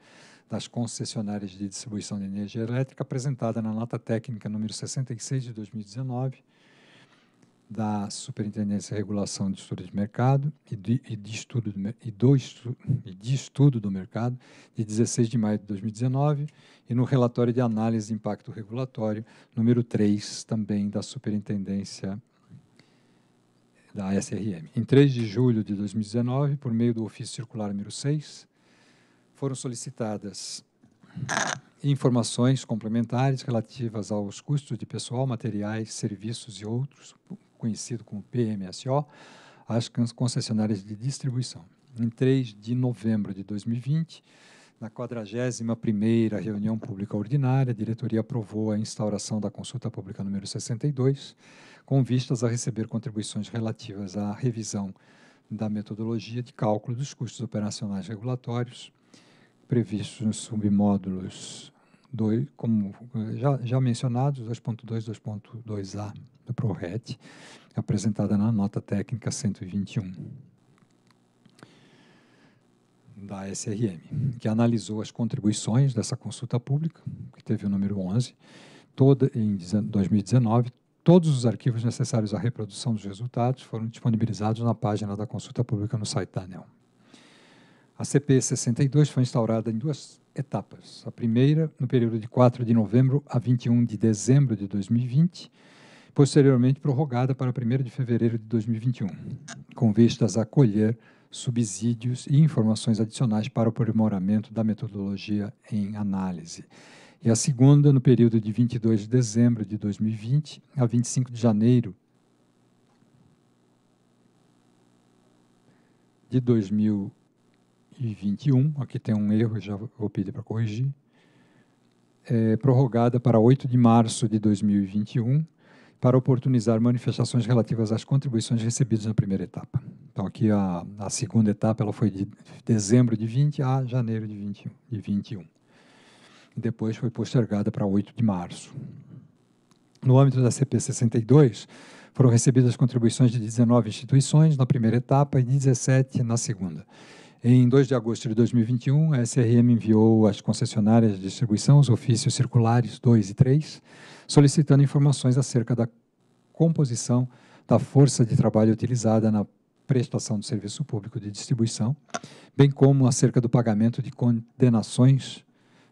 das concessionárias de distribuição de energia elétrica apresentada na nota técnica número 66 de 2019 da Superintendência de Regulação de Estudo de Mercado e de, e de estudo, do, e, do estu, e de Estudo do Mercado, de 16 de maio de 2019, e no relatório de análise de impacto regulatório, número 3, também da Superintendência da SRM. Em 3 de julho de 2019, por meio do ofício circular número 6, foram solicitadas informações complementares relativas aos custos de pessoal, materiais, serviços e outros conhecido como PMSO, as concessionárias de distribuição. Em 3 de novembro de 2020, na 41 reunião pública ordinária, a diretoria aprovou a instauração da consulta pública número 62, com vistas a receber contribuições relativas à revisão da metodologia de cálculo dos custos operacionais regulatórios, previstos nos submódulos 2, como eh, já, já mencionados, 2.2, 2.2a do ProRet, apresentada na nota técnica 121 da SRM, que analisou as contribuições dessa consulta pública, que teve o número 11, toda em 2019, todos os arquivos necessários à reprodução dos resultados foram disponibilizados na página da consulta pública no site da ANEL. A CP 62 foi instaurada em duas etapas. A primeira, no período de 4 de novembro a 21 de dezembro de 2020, posteriormente prorrogada para 1 de fevereiro de 2021, com vistas a colher subsídios e informações adicionais para o aprimoramento da metodologia em análise. E a segunda, no período de 22 de dezembro de 2020 a 25 de janeiro de 2021 e 21, aqui tem um erro, já vou pedir para corrigir, é, prorrogada para 8 de março de 2021, para oportunizar manifestações relativas às contribuições recebidas na primeira etapa. Então, aqui a, a segunda etapa ela foi de dezembro de 20 a janeiro de, 21 de 21. E depois foi postergada para 8 de março. No âmbito da CP 62, foram recebidas contribuições de 19 instituições na primeira etapa e 17 na segunda. Em 2 de agosto de 2021, a SRM enviou às concessionárias de distribuição os ofícios circulares 2 e 3, solicitando informações acerca da composição da força de trabalho utilizada na prestação do serviço público de distribuição, bem como acerca do pagamento de condenações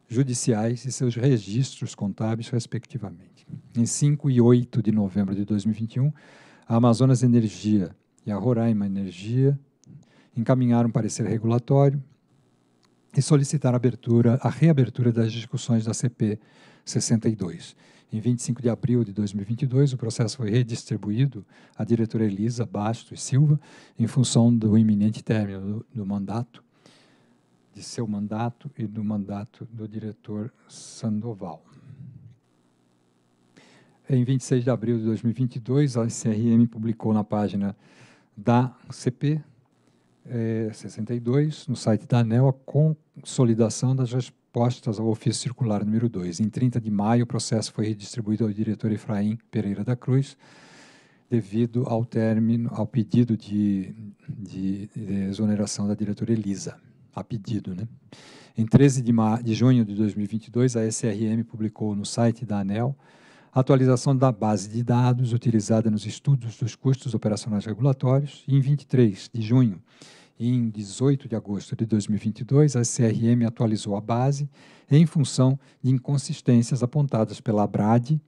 judiciais e seus registros contábeis, respectivamente. Em 5 e 8 de novembro de 2021, a Amazonas Energia e a Roraima Energia encaminhar um parecer regulatório e solicitar a, abertura, a reabertura das discussões da CP 62. Em 25 de abril de 2022, o processo foi redistribuído à diretora Elisa Bastos Silva, em função do iminente término do, do mandato, de seu mandato e do mandato do diretor Sandoval. Em 26 de abril de 2022, a CRM publicou na página da CP é, 62, no site da ANEL, a consolidação das respostas ao ofício circular número 2. Em 30 de maio, o processo foi redistribuído ao diretor Efraim Pereira da Cruz, devido ao término, ao pedido de, de, de exoneração da diretora Elisa, a pedido, né? Em 13 de, de junho de 2022, a SRM publicou no site da ANEL atualização da base de dados utilizada nos estudos dos custos operacionais regulatórios. E em 23 de junho e em 18 de agosto de 2022, a CRM atualizou a base em função de inconsistências apontadas pela ABRAD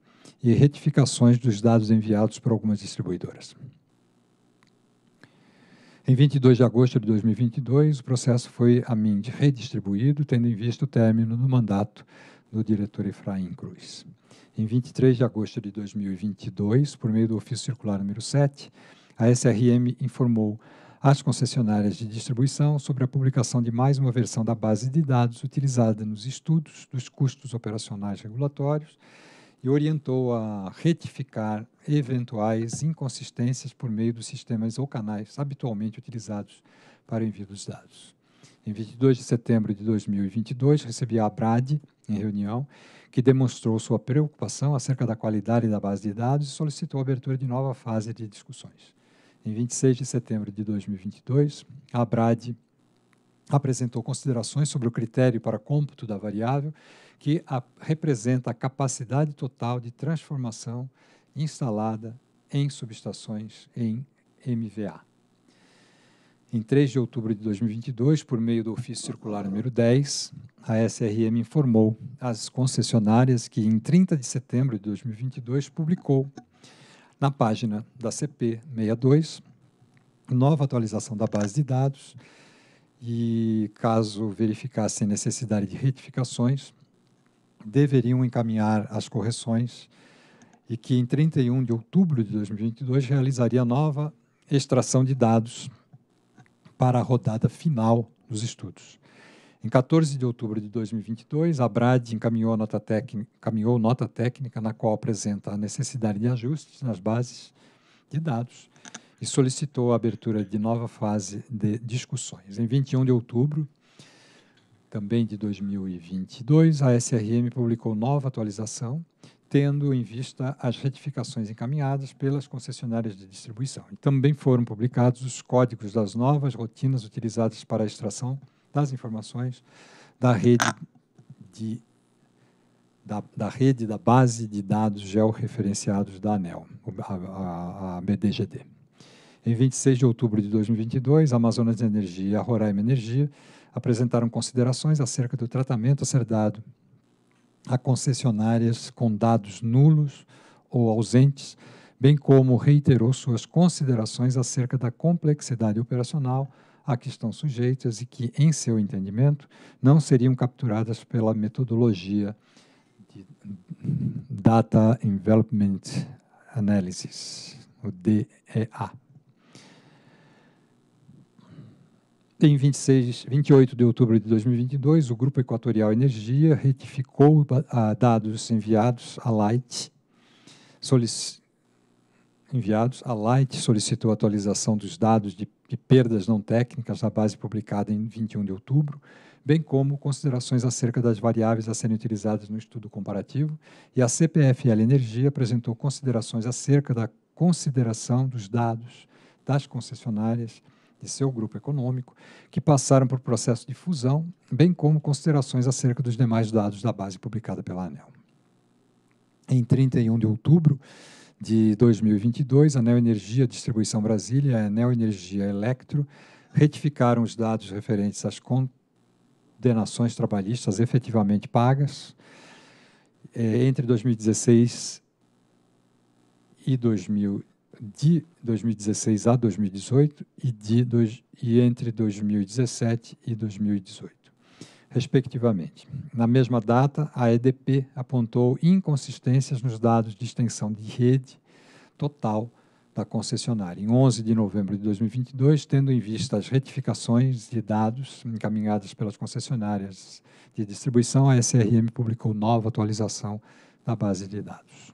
e retificações dos dados enviados por algumas distribuidoras. Em 22 de agosto de 2022, o processo foi a mim redistribuído, tendo em vista o término do mandato do diretor Efraim Cruz em 23 de agosto de 2022, por meio do ofício circular número 7, a SRM informou às concessionárias de distribuição sobre a publicação de mais uma versão da base de dados utilizada nos estudos dos custos operacionais regulatórios e orientou a retificar eventuais inconsistências por meio dos sistemas ou canais habitualmente utilizados para o envio dos dados. Em 22 de setembro de 2022, recebi a ABRAD em reunião que demonstrou sua preocupação acerca da qualidade da base de dados e solicitou a abertura de nova fase de discussões. Em 26 de setembro de 2022, a ABRAD apresentou considerações sobre o critério para cômputo da variável, que a, representa a capacidade total de transformação instalada em subestações em MVA. Em 3 de outubro de 2022, por meio do ofício circular número 10, a SRM informou às concessionárias que em 30 de setembro de 2022 publicou na página da CP 62 nova atualização da base de dados e caso verificassem necessidade de retificações, deveriam encaminhar as correções e que em 31 de outubro de 2022 realizaria nova extração de dados para a rodada final dos estudos. Em 14 de outubro de 2022, a BRAD encaminhou nota, técnica, encaminhou nota técnica na qual apresenta a necessidade de ajustes nas bases de dados e solicitou a abertura de nova fase de discussões. Em 21 de outubro, também de 2022, a SRM publicou nova atualização tendo em vista as retificações encaminhadas pelas concessionárias de distribuição. E também foram publicados os códigos das novas rotinas utilizadas para a extração das informações da rede de da, da, rede da base de dados georreferenciados da ANEL, a, a, a, BDGD. Em 26 de outubro de 2022, a Amazonas Energia e a Roraima Energia apresentaram considerações acerca do tratamento a ser dado a concessionárias com dados nulos ou ausentes, bem como reiterou suas considerações acerca da complexidade operacional a que estão sujeitas e que, em seu entendimento, não seriam capturadas pela metodologia de Data Envelopment Analysis, o DEA. Em 26, 28 de outubro de 2022, o Grupo Equatorial Energia retificou dados enviados à Light, enviados à Light solicitou atualização dos dados de, de perdas não técnicas da base publicada em 21 de outubro, bem como considerações acerca das variáveis a serem utilizadas no estudo comparativo, e a CPFL Energia apresentou considerações acerca da consideração dos dados das concessionárias e seu grupo econômico, que passaram por processo de fusão, bem como considerações acerca dos demais dados da base publicada pela ANEL. Em 31 de outubro de 2022, a ANEL Energia Distribuição Brasília e a ANEL Energia Electro retificaram os dados referentes às condenações trabalhistas efetivamente pagas eh, entre 2016 e 2019 de 2016 a 2018 e, de dois, e entre 2017 e 2018, respectivamente. Na mesma data, a EDP apontou inconsistências nos dados de extensão de rede total da concessionária, em 11 de novembro de 2022, tendo em vista as retificações de dados encaminhadas pelas concessionárias de distribuição, a SRM publicou nova atualização da base de dados.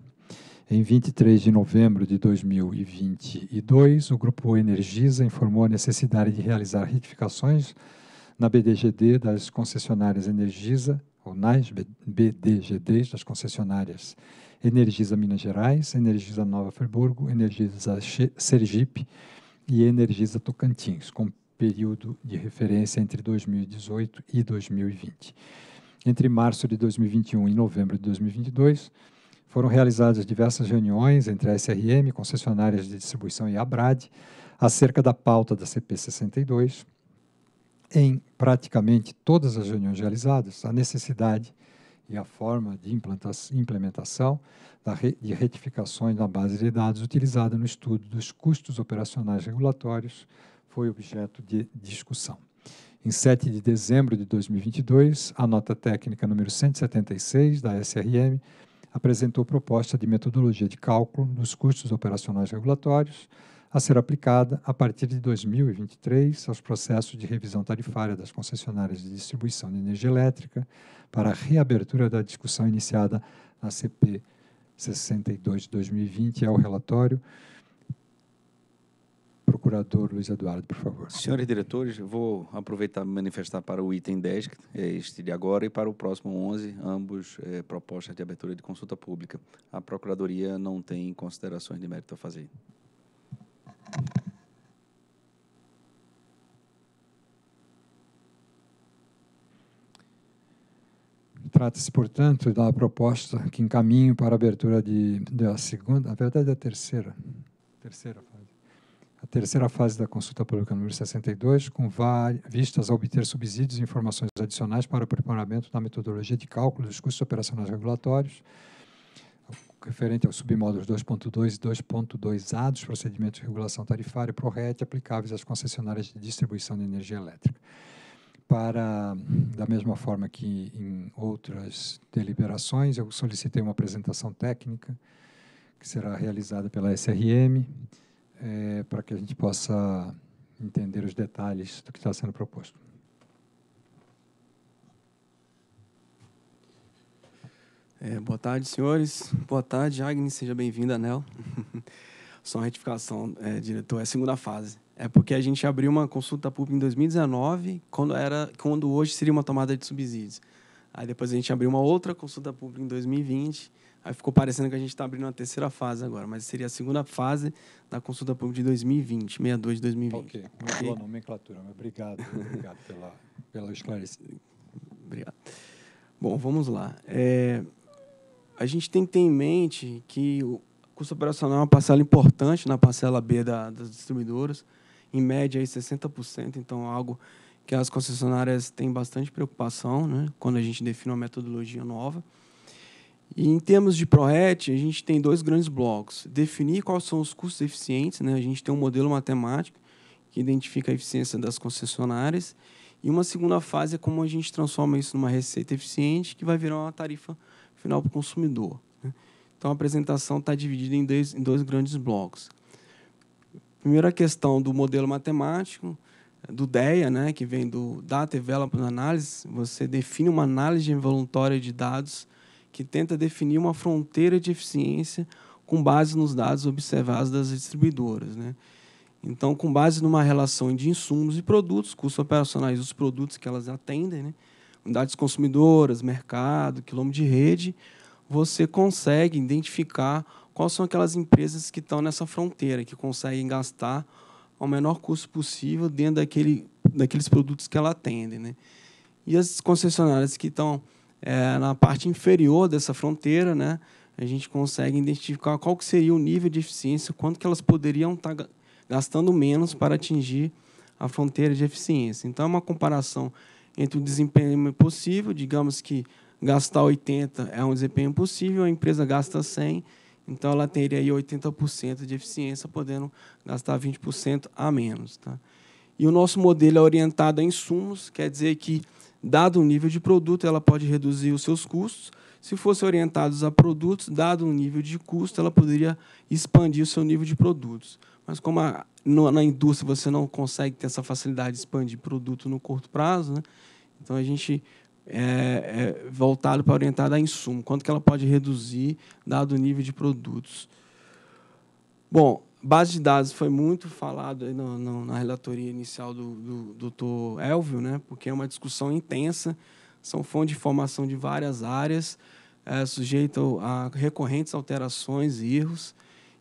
Em 23 de novembro de 2022, o Grupo Energisa informou a necessidade de realizar retificações na BDGD das concessionárias Energisa, ou nas BDGDs das concessionárias Energisa Minas Gerais, Energisa Nova Friburgo, Energisa Sergipe e Energisa Tocantins, com período de referência entre 2018 e 2020. Entre março de 2021 e novembro de 2022, foram realizadas diversas reuniões entre a SRM, concessionárias de distribuição e a Brad, acerca da pauta da CP62. Em praticamente todas as reuniões realizadas, a necessidade e a forma de implementação de retificações na base de dados utilizada no estudo dos custos operacionais regulatórios foi objeto de discussão. Em 7 de dezembro de 2022, a nota técnica número 176 da SRM apresentou proposta de metodologia de cálculo dos custos operacionais regulatórios a ser aplicada a partir de 2023 aos processos de revisão tarifária das concessionárias de distribuição de energia elétrica para a reabertura da discussão iniciada na CP 62 de 2020 é o relatório Luiz Eduardo, por favor. Senhores diretores, vou aproveitar e manifestar para o item 10, que é este de agora, e para o próximo 11, ambos é, propostas de abertura de consulta pública. A Procuradoria não tem considerações de mérito a fazer. Trata-se, portanto, da proposta que encaminho para a abertura de, da segunda, na verdade, da terceira. Terceira terceira fase da consulta pública número 62, com vistas a obter subsídios e informações adicionais para o preparamento da metodologia de cálculo dos custos operacionais regulatórios, referente aos submódulos 2.2 e 2.2A dos procedimentos de regulação tarifária ProRet aplicáveis às concessionárias de distribuição de energia elétrica. Para, da mesma forma que em outras deliberações, eu solicitei uma apresentação técnica que será realizada pela SRM é, para que a gente possa entender os detalhes do que está sendo proposto. É, boa tarde, senhores. Boa tarde, Agnes. Seja bem-vinda, Nel. Só <laughs> uma retificação, é, diretor, é a segunda fase. É porque a gente abriu uma consulta pública em 2019, quando, era, quando hoje seria uma tomada de subsídios. Aí depois a gente abriu uma outra consulta pública em 2020, Aí ficou parecendo que a gente está abrindo a terceira fase agora, mas seria a segunda fase da consulta pública de 2020, 62 de 2020. Ok, muito okay. boa nomenclatura. Obrigado, obrigado <laughs> pela, pelo esclarecimento. Obrigado. Bom, vamos lá. É, a gente tem que ter em mente que o custo operacional é uma parcela importante na parcela B da, das distribuidoras, em média aí 60%, então é algo que as concessionárias têm bastante preocupação né, quando a gente define uma metodologia nova. E em termos de ProRet, a gente tem dois grandes blocos. Definir quais são os custos eficientes, né? a gente tem um modelo matemático que identifica a eficiência das concessionárias. E uma segunda fase é como a gente transforma isso numa receita eficiente que vai virar uma tarifa final para o consumidor. Né? Então, a apresentação está dividida em dois, em dois grandes blocos. Primeiro, a questão do modelo matemático, do DEA, né, que vem do Data Development Analysis. Você define uma análise involuntória de dados que tenta definir uma fronteira de eficiência com base nos dados observados das distribuidoras. Né? Então, com base numa relação de insumos e produtos, custos operacionais dos produtos que elas atendem, né? unidades consumidoras, mercado, quilômetro de rede, você consegue identificar quais são aquelas empresas que estão nessa fronteira, que conseguem gastar ao menor custo possível dentro daquele, daqueles produtos que ela atende. Né? E as concessionárias que estão é, na parte inferior dessa fronteira, né, a gente consegue identificar qual que seria o nível de eficiência, quanto que elas poderiam estar tá gastando menos para atingir a fronteira de eficiência. Então, é uma comparação entre o desempenho possível, digamos que gastar 80 é um desempenho possível, a empresa gasta 100, então ela teria aí 80% de eficiência, podendo gastar 20% a menos. Tá? E o nosso modelo é orientado a insumos, quer dizer que Dado um nível de produto, ela pode reduzir os seus custos. Se fosse orientados a produtos, dado um nível de custo, ela poderia expandir o seu nível de produtos. Mas como a, no, na indústria você não consegue ter essa facilidade de expandir produto no curto prazo, né? então a gente é, é voltado para orientar a insumo, quanto que ela pode reduzir dado o nível de produtos. Bom, base de dados foi muito falado no, no, na relatoria inicial do, do, doutor Elvio, né? porque é uma discussão intensa, são fontes de informação de várias áreas, é, sujeito a recorrentes alterações e erros.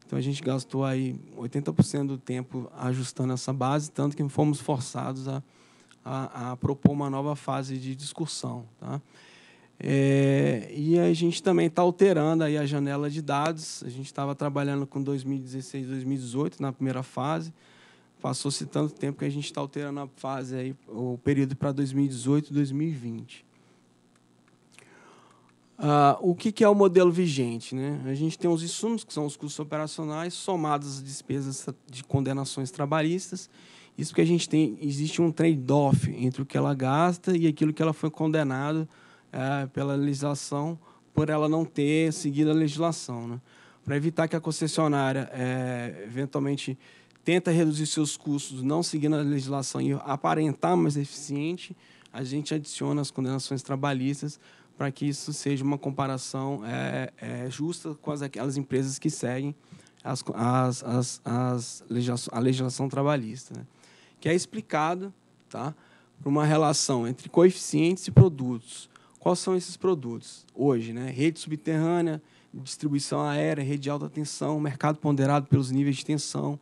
Então, a gente gastou aí 80% do tempo ajustando essa base, tanto que fomos forçados a, a, a propor uma nova fase de discussão. Tá? É, e a gente também está alterando aí a janela de dados. A gente estava trabalhando com 2016, 2018 na primeira fase. Passou-se tanto tempo que a gente está alterando a fase aí, o período para 2018, 2020. o que, que, é o modelo vigente? Né? A gente tem os insumos, que são os custos operacionais, somados às despesas de condenações trabalhistas. Isso que a gente tem, existe um trade-off entre o que ela gasta e aquilo que ela foi condenada é, pela legislação, por ela não ter seguido a legislação. Né? Para evitar que a concessionária é, eventualmente tenta reduzir seus custos não seguindo a legislação e aparentar mais eficiente, a gente adiciona as condenações trabalhistas para que isso seja uma comparação é, é, justa com as, aquelas empresas que seguem as, as, as, as legislação, a legislação trabalhista, né? que é explicado tá, por uma relação entre coeficientes e produtos, Quais são esses produtos? Hoje, né? Rede subterrânea, distribuição aérea, rede de alta tensão, mercado ponderado pelos níveis de tensão,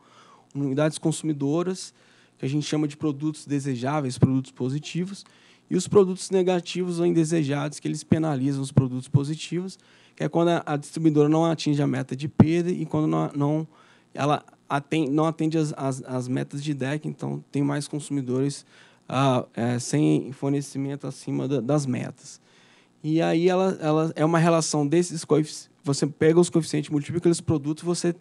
unidades consumidoras, que a gente chama de produtos desejáveis, produtos positivos, e os produtos negativos ou indesejados, que eles penalizam os produtos positivos, que é quando a distribuidora não atinge a meta de perda e quando não, não ela atende, não atende as, as, as, metas de deck, então tem mais consumidores ah, é, sem fornecimento acima da, das metas. E aí ela, ela é uma relação desses coeficientes. Você pega os coeficientes, multiplica eles produtos, você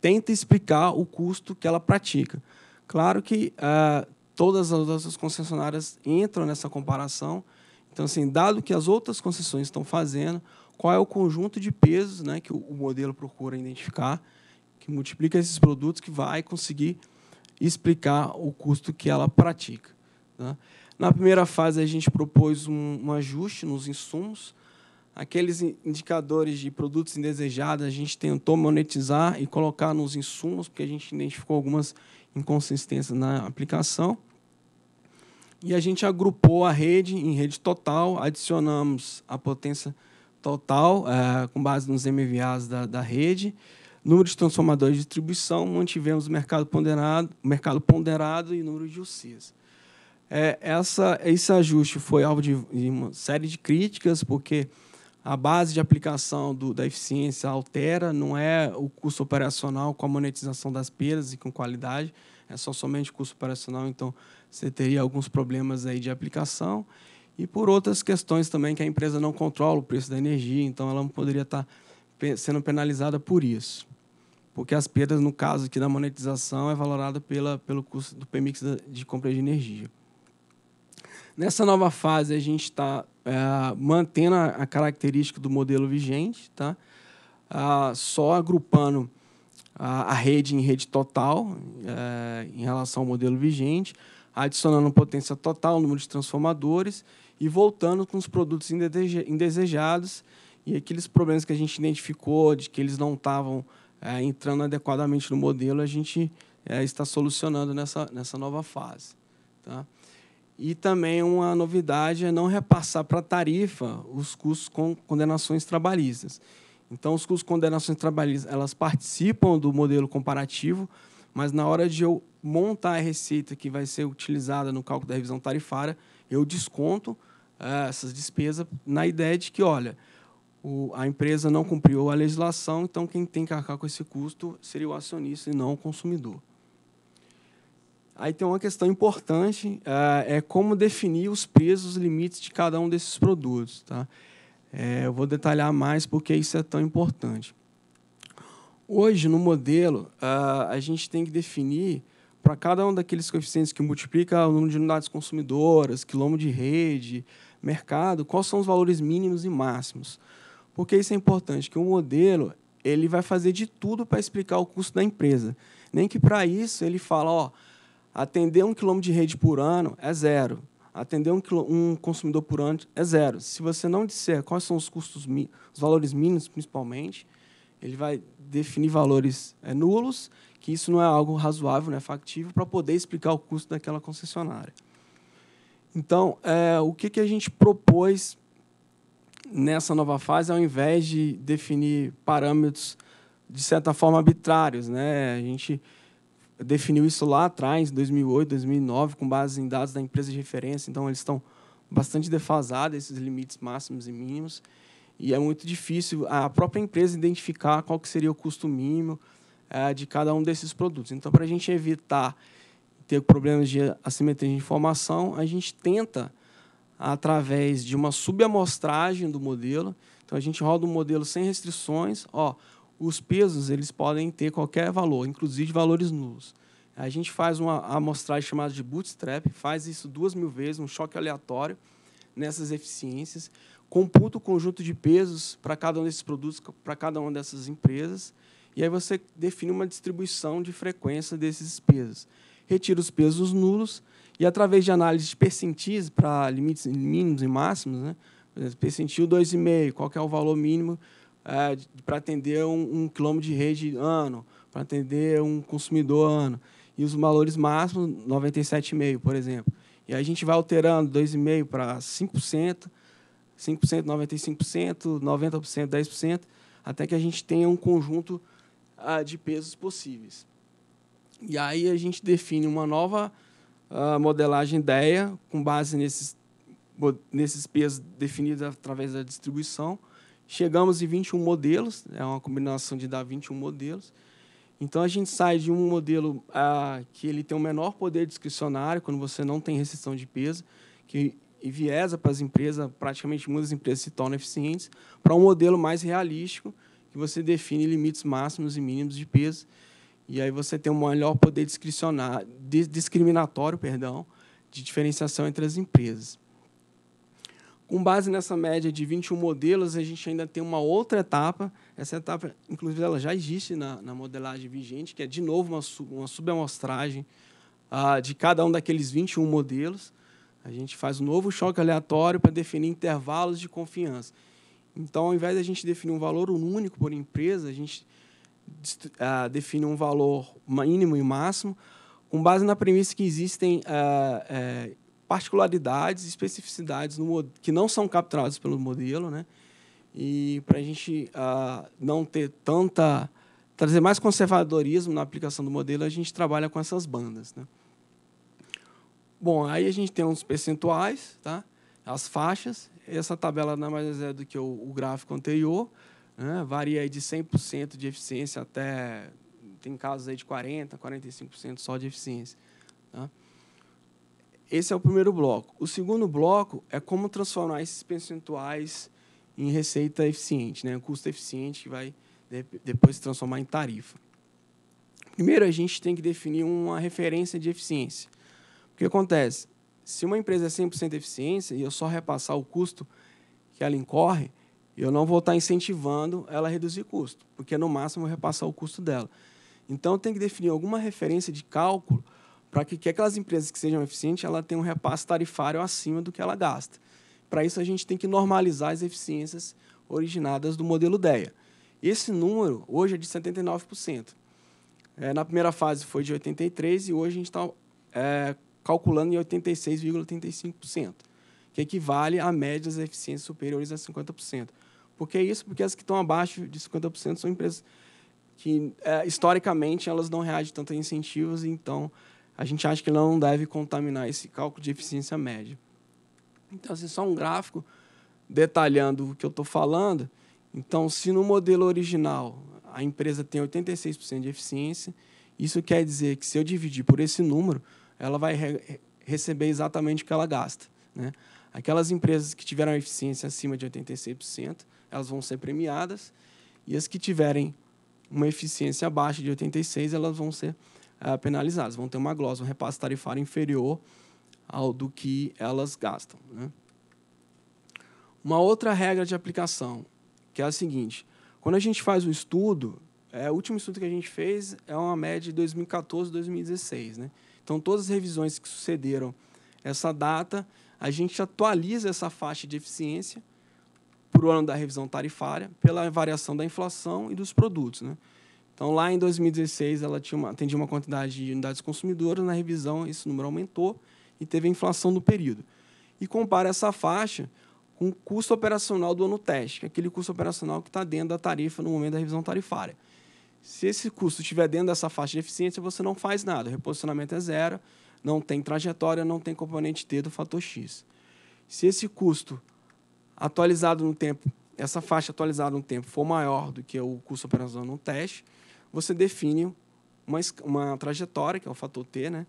tenta explicar o custo que ela pratica. Claro que ah, todas as outras concessionárias entram nessa comparação. Então, assim, dado que as outras concessões estão fazendo, qual é o conjunto de pesos né, que o, o modelo procura identificar, que multiplica esses produtos, que vai conseguir explicar o custo que ela pratica. Né? Na primeira fase, a gente propôs um, um ajuste nos insumos. Aqueles indicadores de produtos indesejados, a gente tentou monetizar e colocar nos insumos, porque a gente identificou algumas inconsistências na aplicação. E a gente agrupou a rede em rede total, adicionamos a potência total é, com base nos MVAs da, da rede, número de transformadores de distribuição, mantivemos o mercado ponderado, mercado ponderado e número de UCs é, essa, esse ajuste foi alvo de, de, uma série de críticas, porque a base de aplicação do, da eficiência altera, não é o custo operacional com a monetização das perdas e com qualidade, é só somente custo operacional, então você teria alguns problemas aí de aplicação. E por outras questões também que a empresa não controla o preço da energia, então ela não poderia tá estar sendo penalizada por isso. Porque as perdas, no caso aqui da monetização, é valorada pela, pelo custo do PMIX de compra de energia. Nessa nova fase, a gente está é, mantendo a, a, característica do modelo vigente, tá? Ah, só agrupando a, a, rede em rede total é, em relação ao modelo vigente, adicionando potência total, número de transformadores e voltando com os produtos indesejados e aqueles problemas que a gente identificou de que eles não estavam é, entrando adequadamente no modelo, a gente é, está solucionando nessa, nessa nova fase. Tá? E também uma novidade é não repassar para a tarifa os custos com condenações trabalhistas. Então, os custos com condenações trabalhistas, elas participam do modelo comparativo, mas na hora de eu montar a receita que vai ser utilizada no cálculo da revisão tarifária, eu desconto eh, essas despesas na ideia de que, olha, o, a empresa não cumpriu a legislação, então quem tem que arcar com esse custo seria o acionista e não o consumidor. Aí tem uma questão importante, eh, é como definir os pesos, os limites de cada um desses produtos. Tá? É, eu vou detalhar mais porque isso é tão importante. Hoje, no modelo, ah, a gente tem que definir para cada um daqueles coeficientes que multiplica o número de unidades consumidoras, quilômetro de rede, mercado, quais são os valores mínimos e máximos. Porque isso é importante, que o modelo ele vai fazer de tudo para explicar o custo da empresa. Nem que para isso ele fala, ó, oh, Atender um quilômetro de rede por ano é zero. Atender um, um consumidor por ano é zero. Se você não disser quais são os custos, os valores mínimos, principalmente, ele vai definir valores é, nulos, que isso não é algo razoável, não é factível, para poder explicar o custo daquela concessionária. Então, é, o que, que a gente propôs nessa nova fase, ao invés de definir parâmetros, de certa forma, arbitrários, né? a gente definiu isso lá atrás, em 2008, 2009, com base em dados da empresa de referência. Então, eles estão bastante defasados, esses limites máximos e mínimos. E é muito difícil a própria empresa identificar qual que seria o custo mínimo é, de cada um desses produtos. Então, para a gente evitar ter problemas de assimetria de informação, a gente tenta, através de uma subamostragem do modelo, então a gente roda um modelo sem restrições, ó, os pesos eles podem ter qualquer valor, inclusive valores nulos. A gente faz uma amostragem chamada de bootstrap, faz isso duas mil vezes, um choque aleatório nessas eficiências, computa o conjunto de pesos para cada um desses produtos, para cada uma dessas empresas, e aí você define uma distribuição de frequência desses pesos. Retira os pesos nulos e, através de análise de percentis para limites mínimos e máximos, né? percentil 2,5, qual é o valor mínimo é, para atender um, um, quilômetro de rede ano, para atender um consumidor ano. E os valores máximos, 97,5%, por exemplo. E aí a gente vai alterando 2,5% para 5%, 5%, 95%, 90%, 10%, até que a gente tenha um conjunto ah, de pesos possíveis. E aí a gente define uma nova ah, modelagem ideia com base nesses, nesses pesos definidos através da distribuição, Chegamos em 21 modelos, é uma combinação de dar 21 modelos. Então a gente sai de um modelo ah, que ele tem um menor poder discricionário, quando você não tem restrição de peso, que enviesa para as empresas, praticamente muitas empresas se tornam eficientes, para um modelo mais realístico, que você define limites máximos e mínimos de peso, e aí você tem um melhor poder discricionário, discriminatório, perdão, de diferenciação entre as empresas. Com base nessa média de 21 modelos, a gente ainda tem uma outra etapa. Essa etapa, inclusive, ela já existe na, na modelagem vigente, que é, de novo, uma, uma subamostragem uh, de cada um daqueles 21 modelos. A gente faz um novo choque aleatório para definir intervalos de confiança. Então, ao invés de a gente definir um valor único por empresa, a gente uh, define um valor mínimo e máximo, com base na premissa que existem uh, uh, particularidades, especificidades no, que não são capturadas pelo modelo, né? E para a gente uh, não ter tanta trazer mais conservadorismo na aplicação do modelo, a gente trabalha com essas bandas, né? Bom, aí a gente tem uns percentuais, tá? As faixas. Essa tabela nada mais é do que o, o gráfico anterior. Né? Varia de 100% de eficiência até... Tem casos aí de 40%, 45% só de eficiência. Tá? Esse é o primeiro bloco. O segundo bloco é como transformar esses percentuais em receita eficiente, né? um custo eficiente que vai depois se transformar em tarifa. Primeiro, a gente tem que definir uma referência de eficiência. O que acontece? Se uma empresa é 100% eficiência e eu só repassar o custo que ela incorre, eu não vou estar incentivando ela a reduzir custo, porque no máximo eu vou repassar o custo dela. Então, tem que definir alguma referência de cálculo para que, que aquelas empresas que sejam eficientes ela tenha um repasse tarifário acima do que ela gasta. Para isso, a gente tem que normalizar as eficiências originadas do modelo DEA. Esse número hoje é de 79%. É, na primeira fase foi de 83% e hoje a gente está é, calculando em 86,35%, que equivale a médias eficiências superiores a 50%. Por que isso? Porque as que estão abaixo de 50% são empresas que, é, historicamente, elas não reagem tanto a incentivos, então a gente acha que ela não deve contaminar esse cálculo de eficiência média. Então, assim, só um gráfico detalhando o que eu estou falando. Então, se no modelo original a empresa tem 86% de eficiência, isso quer dizer que se eu dividir por esse número, ela vai re receber exatamente o que ela gasta. Né? Aquelas empresas que tiveram eficiência acima de 86%, elas vão ser premiadas, e as que tiverem uma eficiência abaixo de 86%, elas vão ser premiadas é, penalizadas, vão ter uma glosa, um repasse tarifário inferior ao do que elas gastam. Né? Uma outra regra de aplicação, que é a seguinte: quando a gente faz o estudo, é, o último estudo que a gente fez é uma média de 2014 2016. Né? Então, todas as revisões que sucederam essa data, a gente atualiza essa faixa de eficiência para o ano da revisão tarifária pela variação da inflação e dos produtos. Né? Então, lá em 2016, ela tinha uma, atendia uma quantidade de unidades consumidoras. Na revisão, esse número aumentou e teve a inflação do período. E compara essa faixa com o custo operacional do ano teste, que é aquele custo operacional que está dentro da tarifa no momento da revisão tarifária. Se esse custo estiver dentro dessa faixa de eficiência, você não faz nada. O reposicionamento é zero, não tem trajetória, não tem componente T do fator X. Se esse custo atualizado no tempo, essa faixa atualizada no tempo for maior do que o custo operacional no teste, você define uma, uma trajetória, que é o fator T, né?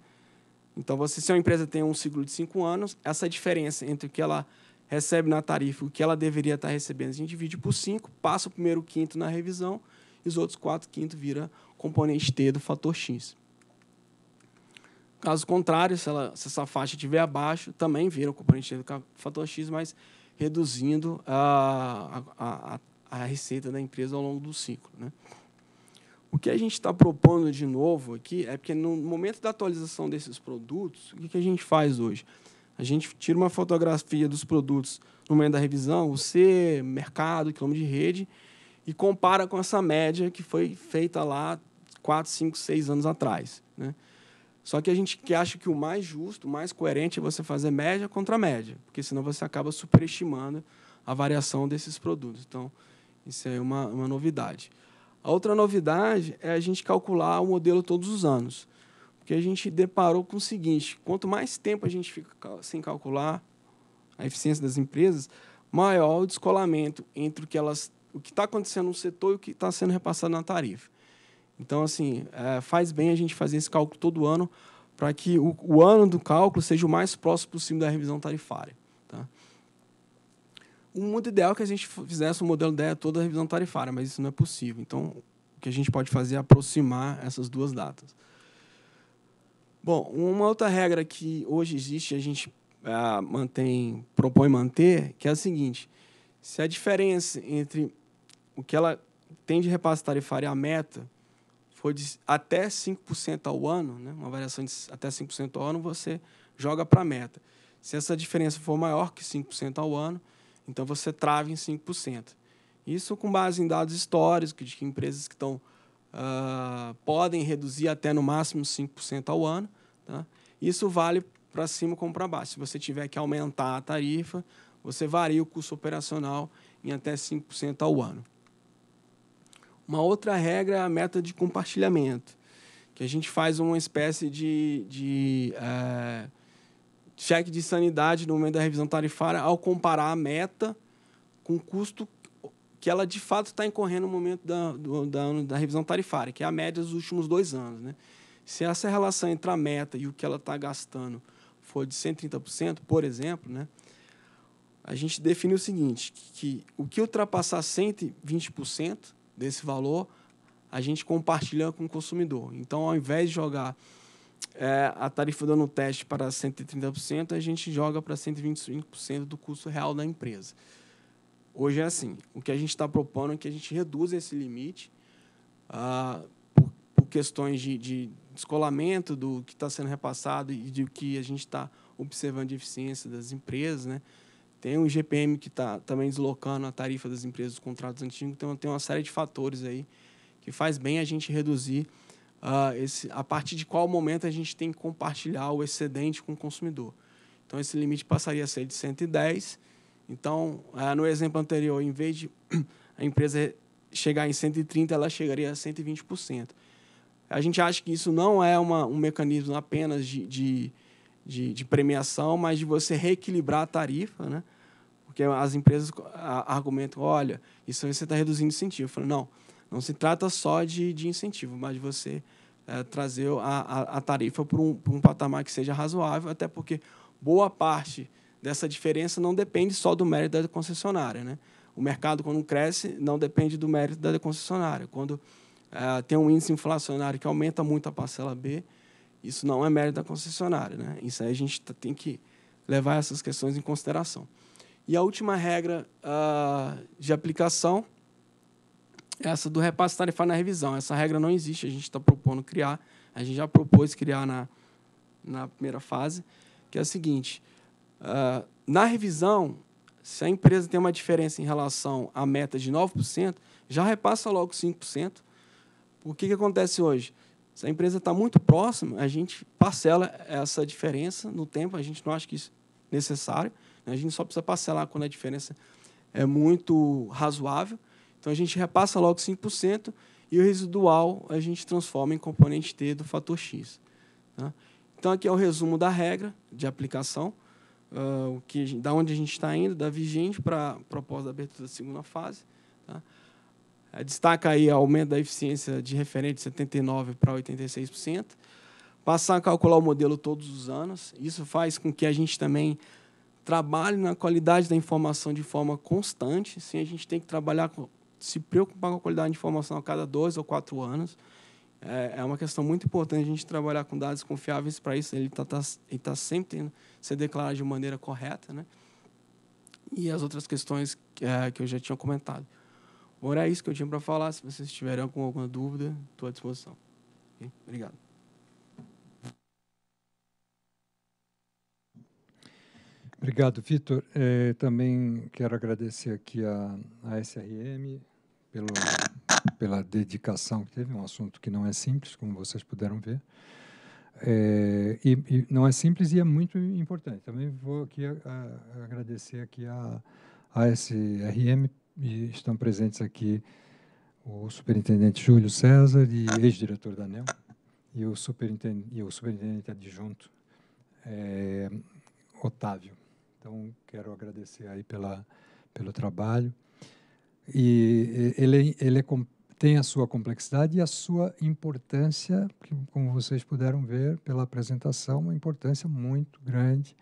Então, você, se uma empresa tem um ciclo de cinco anos, essa diferença entre o que ela recebe na tarifa e o que ela deveria estar recebendo, a gente divide por cinco, passa o primeiro quinto na revisão, e os outros quatro quinto vira componente T do fator X. Caso contrário, se, ela, se essa faixa estiver abaixo, também vira o componente T do fator X, mas reduzindo a, a, a, a receita da empresa ao longo do ciclo. Né? O que a gente está propondo de novo aqui é porque no momento da atualização desses produtos, o que a gente faz hoje? A gente tira uma fotografia dos produtos no momento da revisão, o C, mercado, quilômetro de rede, e compara com essa média que foi feita lá 4, 5, 6 anos atrás. Né? Só que a gente que acha que o mais justo, o mais coerente é você fazer média contra média, porque senão você acaba superestimando a variação desses produtos. Então, isso é uma, uma novidade. A outra novidade é a gente calcular o modelo todos os anos. Porque a gente deparou com o seguinte: quanto mais tempo a gente fica sem calcular a eficiência das empresas, maior o descolamento entre o que elas, o que está acontecendo no setor e o que está sendo repassado na tarifa. Então, assim, é, faz bem a gente fazer esse cálculo todo ano para que o, o ano do cálculo seja o mais próximo possível da revisão tarifária o mundo ideal é que a gente fizesse o um modelo da toda a revisão tarifária, mas isso não é possível. Então, o que a gente pode fazer é aproximar essas duas datas. Bom, uma outra regra que hoje existe, a gente ah, mantém, propõe manter, que é a seguinte: se a diferença entre o que ela tem de repasse tarifário e a meta for de até 5% ao ano, né, uma variação de até 5% ao ano, você joga para a meta. Se essa diferença for maior que 5% ao ano, então você trava em 5%. Isso com base em dados históricos de que empresas que estão uh, ah, podem reduzir até no máximo 5% ao ano. Tá? Isso vale para cima como para baixo. Se você tiver que aumentar a tarifa, você varia o custo operacional em até 5% ao ano. Uma outra regra é a meta de compartilhamento, que a gente faz uma espécie de, de eh, cheque de sanidade no momento da revisão tarifária ao comparar a meta com o custo que ela de fato está incorrendo no momento da, do, da, da, revisão tarifária, que é a média dos últimos dois anos. Né? Se essa relação entre a meta e o que ela está gastando for de 130%, por exemplo, né, a gente define o seguinte, que, que o que ultrapassar 120% desse valor, a gente compartilha com o consumidor. Então, ao invés de jogar é, a tarifa dando um teste para 130%, a gente joga para 125% do custo real da empresa. Hoje é assim. O que a gente está propondo é que a gente reduza esse limite ah, por, por, questões de, de, descolamento do que está sendo repassado e do que a gente está observando de eficiência das empresas. Né? Tem o GPM que está também deslocando a tarifa das empresas dos contratos antigos, então tem uma série de fatores aí que faz bem a gente reduzir uh, esse, a partir de qual momento a gente tem que compartilhar o excedente com o consumidor. Então, esse limite passaria a ser de 110. Então, uh, no exemplo anterior, em vez de <clears throat> a empresa chegar em 130, ela chegaria a 120%. A gente acha que isso não é uma, um mecanismo apenas de, de, de, de premiação, mas de você reequilibrar a tarifa, né? porque as empresas argumentam, olha, isso você está reduzindo incentivo. Eu falo, não, não se trata só de, de incentivo, mas de você é, trazer a, a, a tarifa para um, um patamar que seja razoável, até porque boa parte dessa diferença não depende só do mérito da concessionária. Né? O mercado, quando cresce, não depende do mérito da concessionária. Quando é, tem um índice inflacionário que aumenta muito a parcela B, isso não é mérito da concessionária. Né? Isso aí a gente tá, tem que levar essas questões em consideração. E a última regra uh, de aplicação essa do repasse tarifário na revisão. Essa regra não existe, a gente está propondo criar, a gente já propôs criar na, na primeira fase, que é a seguinte, uh, na revisão, se a empresa tem uma diferença em relação à meta de 9%, já repassa logo 5%. O que, que acontece hoje? Se a empresa está muito próxima, a gente parcela essa diferença no tempo, a gente não acha que isso é necessário, né? a gente só precisa parcelar quando a diferença é muito razoável, então a gente repassa logo 5% e o residual a gente transforma em componente T do fator X. Tá? Então aqui é o resumo da regra de aplicação, uh, o que, da onde a gente está indo, da vigente para a proposta da abertura da segunda fase. Tá? É, destaca aí o aumento da eficiência de referente de 79% para 86%. Passar a calcular o modelo todos os anos. Isso faz com que a gente também trabalhe na qualidade da informação de forma constante. Sim, a gente tem que trabalhar se preocupar com a qualidade de informação a cada dois ou quatro anos. É, é uma questão muito importante a gente trabalhar com dados confiáveis para isso. Ele está tá, ele tá sempre tendo ser declarado de maneira correta, né? E as outras questões é, que eu já tinha comentado. Bom, era isso que eu tinha para falar. Se vocês tiverem alguma, alguma dúvida, estou à disposição. Okay? Obrigado. Obrigado, Vitor. É, também quero agradecer aqui a, a SRM pelo, pela dedicação que teve, é um assunto que não é simples, como vocês puderam ver. É, e, e, não é simples e é muito importante. Também vou aqui a, a agradecer aqui a, a SRM e estão presentes aqui o superintendente Júlio César e ex-diretor da ANEL e o superintendente, e o superintendente adjunto é, Otávio. Então, quero agradecer aí pela, pelo trabalho. E ele, ele é, tem a sua complexidade e a sua importância, que, como vocês puderam ver pela apresentação, uma importância muito grande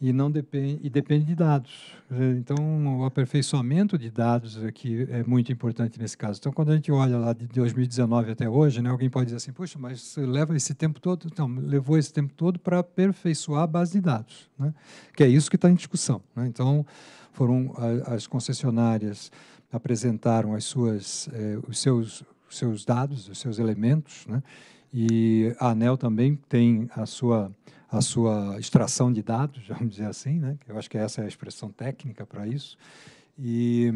e não depende e depende de dados. Então, o aperfeiçoamento de dados aqui é muito importante nesse caso. Então, quando a gente olha lá de 2019 até hoje, né, alguém pode dizer assim: poxa mas leva esse tempo todo, então, levou esse tempo todo para aperfeiçoar a base de dados", né? Que é isso que está em discussão, né? Então, foram as concessionárias apresentaram as suas eh, os seus os seus dados, os seus elementos, né? E a ANEL também tem a sua a sua extração de dados, <laughs> vamos dizer assim, né? Eu acho que essa é a expressão técnica para isso. E,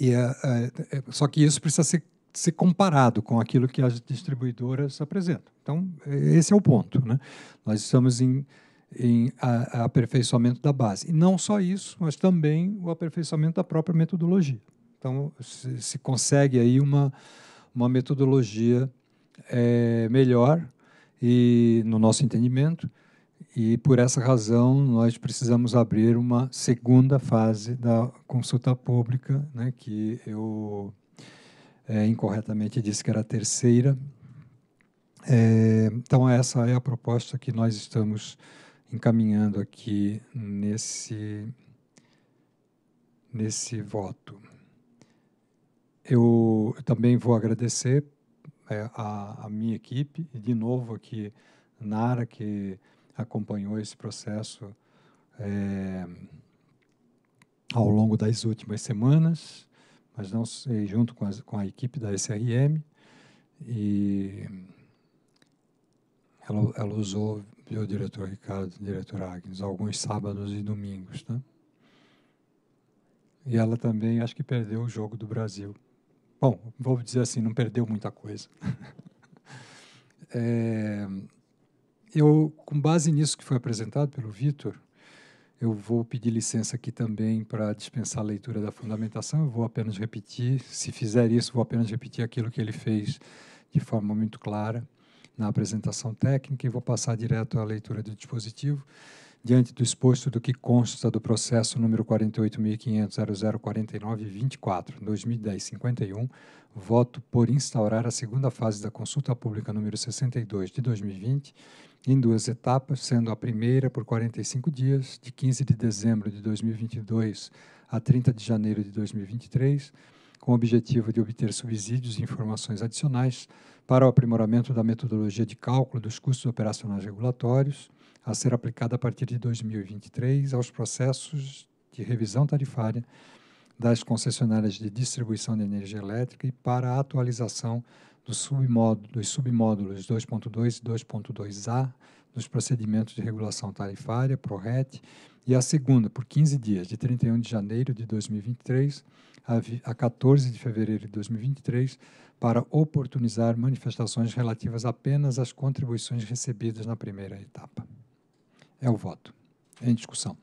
e é, é, é, só que isso precisa ser, ser comparado com aquilo que as distribuidoras apresentam. Então, esse é o ponto, né? Nós estamos em em a, a aperfeiçoamento da base. E não só isso, mas também o aperfeiçoamento da própria metodologia. Então, se, se consegue aí uma, uma metodologia é, melhor e no nosso entendimento, e por essa razão nós precisamos abrir uma segunda fase da consulta pública, né, que eu é, incorretamente disse que era a terceira. É, então essa é a proposta que nós estamos encaminhando aqui nesse nesse voto. Eu também vou agradecer é, a, a, minha equipe, e de novo aqui, Nara, que acompanhou esse processo é, ao longo das últimas semanas, mas não junto com, as, com a equipe da SRM, e ela, ela usou o diretor Ricardo, o diretor Agnes, alguns sábados e domingos, né? E ela também acho que perdeu o jogo do Brasil Bom, vou dizer assim, não perdeu muita coisa. <laughs> é, eu, com base nisso que foi apresentado pelo Vitor, eu vou pedir licença aqui também para dispensar a leitura da fundamentação. Eu vou apenas repetir, se fizer isso, vou apenas repetir aquilo que ele fez de forma muito clara na apresentação técnica e vou passar direto à leitura do dispositivo diante do exposto do que consta do processo número 48.500.0049.24.2010.51, voto por instaurar a segunda fase da consulta pública número 62 de 2020, em duas etapas, sendo a primeira por 45 dias, de 15 de dezembro de 2022 a 30 de janeiro de 2023, com o objetivo de obter subsídios e informações adicionais para o aprimoramento da metodologia de cálculo dos custos operacionais regulatórios, a ser aplicada a partir de 2023 aos processos de revisão tarifária das concessionárias de distribuição de energia elétrica e para a atualização do submódulo, dos submódulos 2.2 e 2.2A dos procedimentos de regulação tarifária, PRORET, e a segunda, por 15 dias, de 31 de janeiro de 2023 a 14 de fevereiro de 2023, para oportunizar manifestações relativas apenas às contribuições recebidas na primeira etapa é o voto é em discussão.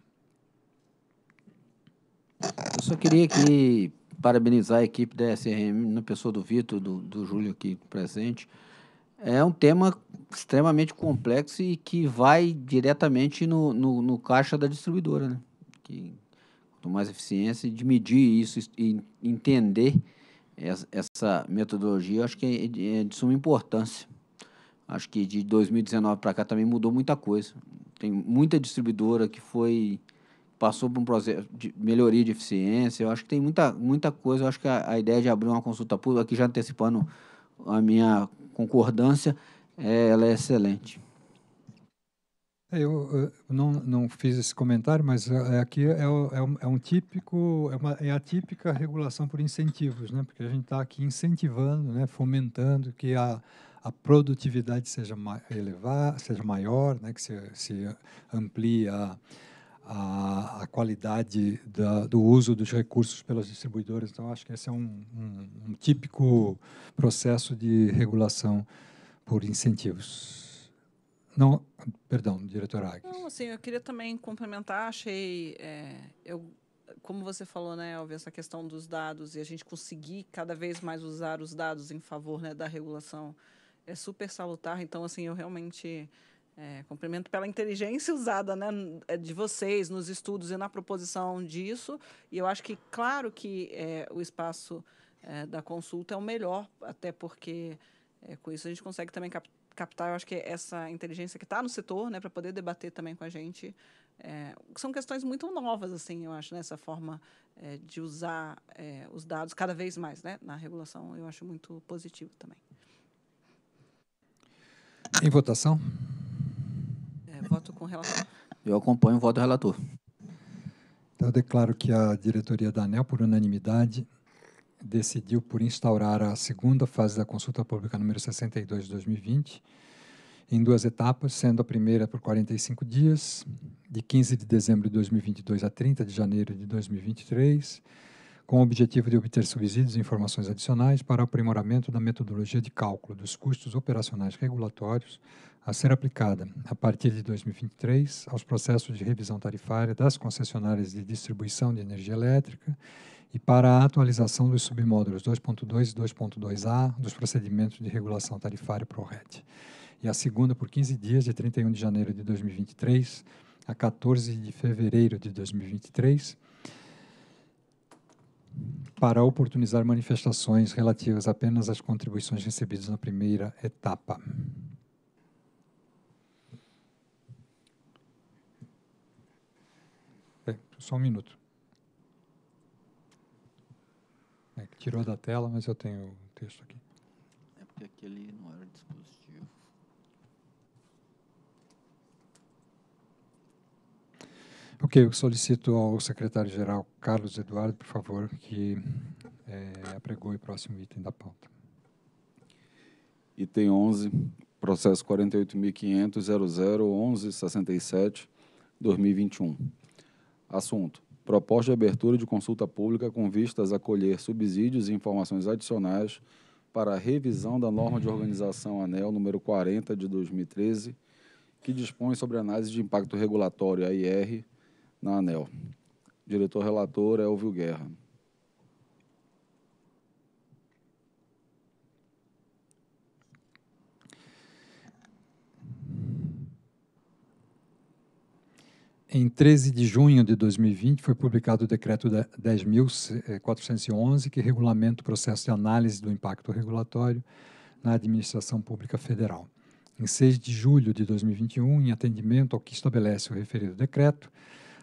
Eu só queria aqui parabenizar a equipe da SRM, na pessoa do Vitor, do, do Júlio aqui presente. É um tema extremamente complexo e que vai diretamente no, no, no caixa da distribuidora, né? Que, quanto mais eficiência, de medir isso e entender essa, metodologia, acho que é, é de suma importância. Acho que de 2019 para cá também mudou muita coisa tem muita distribuidora que foi passou por um processo de melhoria de eficiência. Eu acho que tem muita, muita coisa. Eu acho que a, a ideia de abrir uma consulta pública, aqui já antecipando a minha concordância, é, ela é excelente. É, eu, eu não, não fiz esse comentário, mas é, é aqui é, é, é um típico, é, uma, é a típica regulação por incentivos, né? Porque a gente está aqui incentivando, né? fomentando que a, a produtividade seja, elevar, seja maior, né, que se, se amplie a, a, a qualidade da, do uso dos recursos pelas distribuidoras. Então, acho que esse é um, um, um típico processo de regulação por incentivos. Não, perdão, diretor Agnes. Não, assim, eu queria também complementar, achei, é, eu, como você falou, né, Elvio, essa questão dos dados e a gente conseguir cada vez mais usar os dados em favor né, da regulação é super salutar. Então, assim, eu realmente é, cumprimento pela inteligência <laughs> usada né, é, de vocês nos estudos e na proposição disso. E eu acho que, claro, que é, o espaço é, da consulta é o melhor, até porque é, com isso a gente consegue também cap captar, eu acho que essa inteligência que está no setor, né, para poder debater também com a gente. É, são questões muito novas, assim, eu acho, né, forma de usar os dados cada vez mais né, na regulação, eu acho muito positivo também. Em votação? É, voto com relator. Eu acompanho o voto do relator. Então, eu declaro que a diretoria da ANEL, por unanimidade, decidiu por instaurar a segunda fase da consulta pública número 62 de 2020, em duas etapas, sendo a primeira por 45 dias, de 15 de dezembro de 2022 a 30 de janeiro de 2023 com o objetivo de obter subsídios e informações adicionais para aprimoramento da metodologia de cálculo dos custos operacionais regulatórios a ser aplicada a partir de 2023 aos processos de revisão tarifária das concessionárias de distribuição de energia elétrica e para a atualização dos submódulos 2.2 e 2.2a dos procedimentos de regulação tarifária ProRed. E a segunda por 15 dias, de 31 de janeiro de 2023 a 14 de fevereiro de 2023 para oportunizar manifestações relativas apenas às contribuições recebidas na primeira etapa. É, só um minuto. É, tirou da tela, mas eu tenho o texto aqui. É porque aquele não era dispositivo. Ok, eu solicito ao secretário-geral Carlos Eduardo, por favor, que é, apregoe o próximo item da pauta. Item 11, processo 48.500.001167-2021. Assunto: proposta de abertura de consulta pública com vistas a colher subsídios e informações adicionais para a revisão da norma de organização ANEL número 40 de 2013, que dispõe sobre análise de impacto regulatório AIR na ANEL. Diretor relator, Elvio Guerra. Em 13 de junho de 2020, foi publicado o decreto 10.411, eh, que regulamenta o processo de análise do impacto regulatório na administração pública federal. Em 6 de julho de 2021, em atendimento ao que estabelece o referido decreto,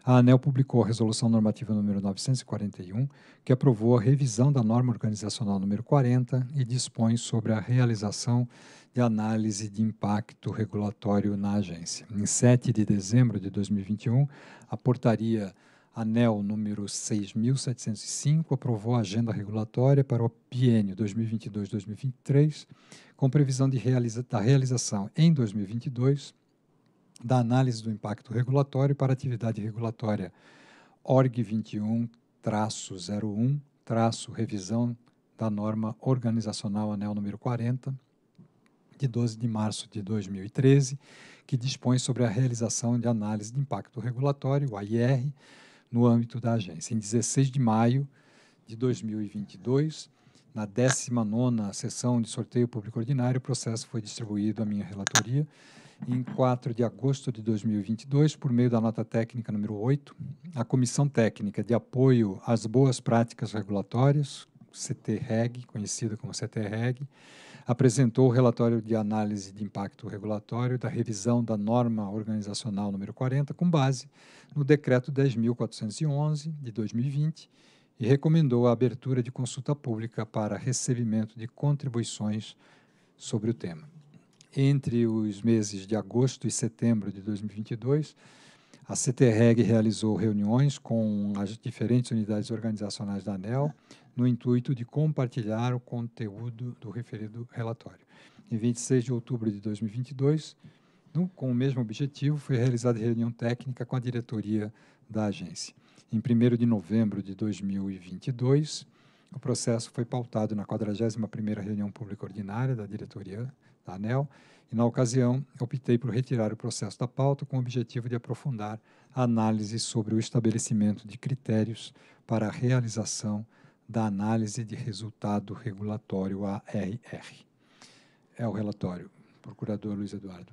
a ANEL publicou a Resolução Normativa número 941, que aprovou a revisão da norma organizacional número 40 e dispõe sobre a realização de análise de impacto regulatório na agência. Em 7 de dezembro de 2021, a portaria ANEL número 6.705 aprovou a agenda regulatória para o biênio 2022-2023, com previsão de realiza da realização em 2022 da análise do impacto regulatório para atividade regulatória ORG 21-01, revisão da norma organizacional anel número 40, de 12 de março de 2013, que dispõe sobre a realização de análise de impacto regulatório, o AIR, no âmbito da agência. Em 16 de maio de 2022, na 19 nona sessão de sorteio público ordinário, o processo foi distribuído à minha relatoria, em 4 de agosto de 2022, por meio da nota técnica número 8, a Comissão Técnica de Apoio às Boas Práticas Regulatórias, CTREG, conhecida como CTREG, apresentou o relatório de análise de impacto regulatório da revisão da norma organizacional número 40, com base no decreto 10.411 de 2020, e recomendou a abertura de consulta pública para recebimento de contribuições sobre o tema entre os meses de agosto e setembro de 2022, a CTREG realizou reuniões com as diferentes unidades organizacionais da ANEL no intuito de compartilhar o conteúdo do referido relatório. Em 26 de outubro de 2022, no, com o mesmo objetivo, foi realizada reunião técnica com a diretoria da agência. Em 1 de novembro de 2022, o processo foi pautado na 41ª reunião pública ordinária da diretoria da ANEL, e na ocasião optei por retirar o processo da pauta com o objetivo de aprofundar a análise sobre o estabelecimento de critérios para a realização da análise de resultado regulatório ARR. É o relatório. Procurador Luiz Eduardo.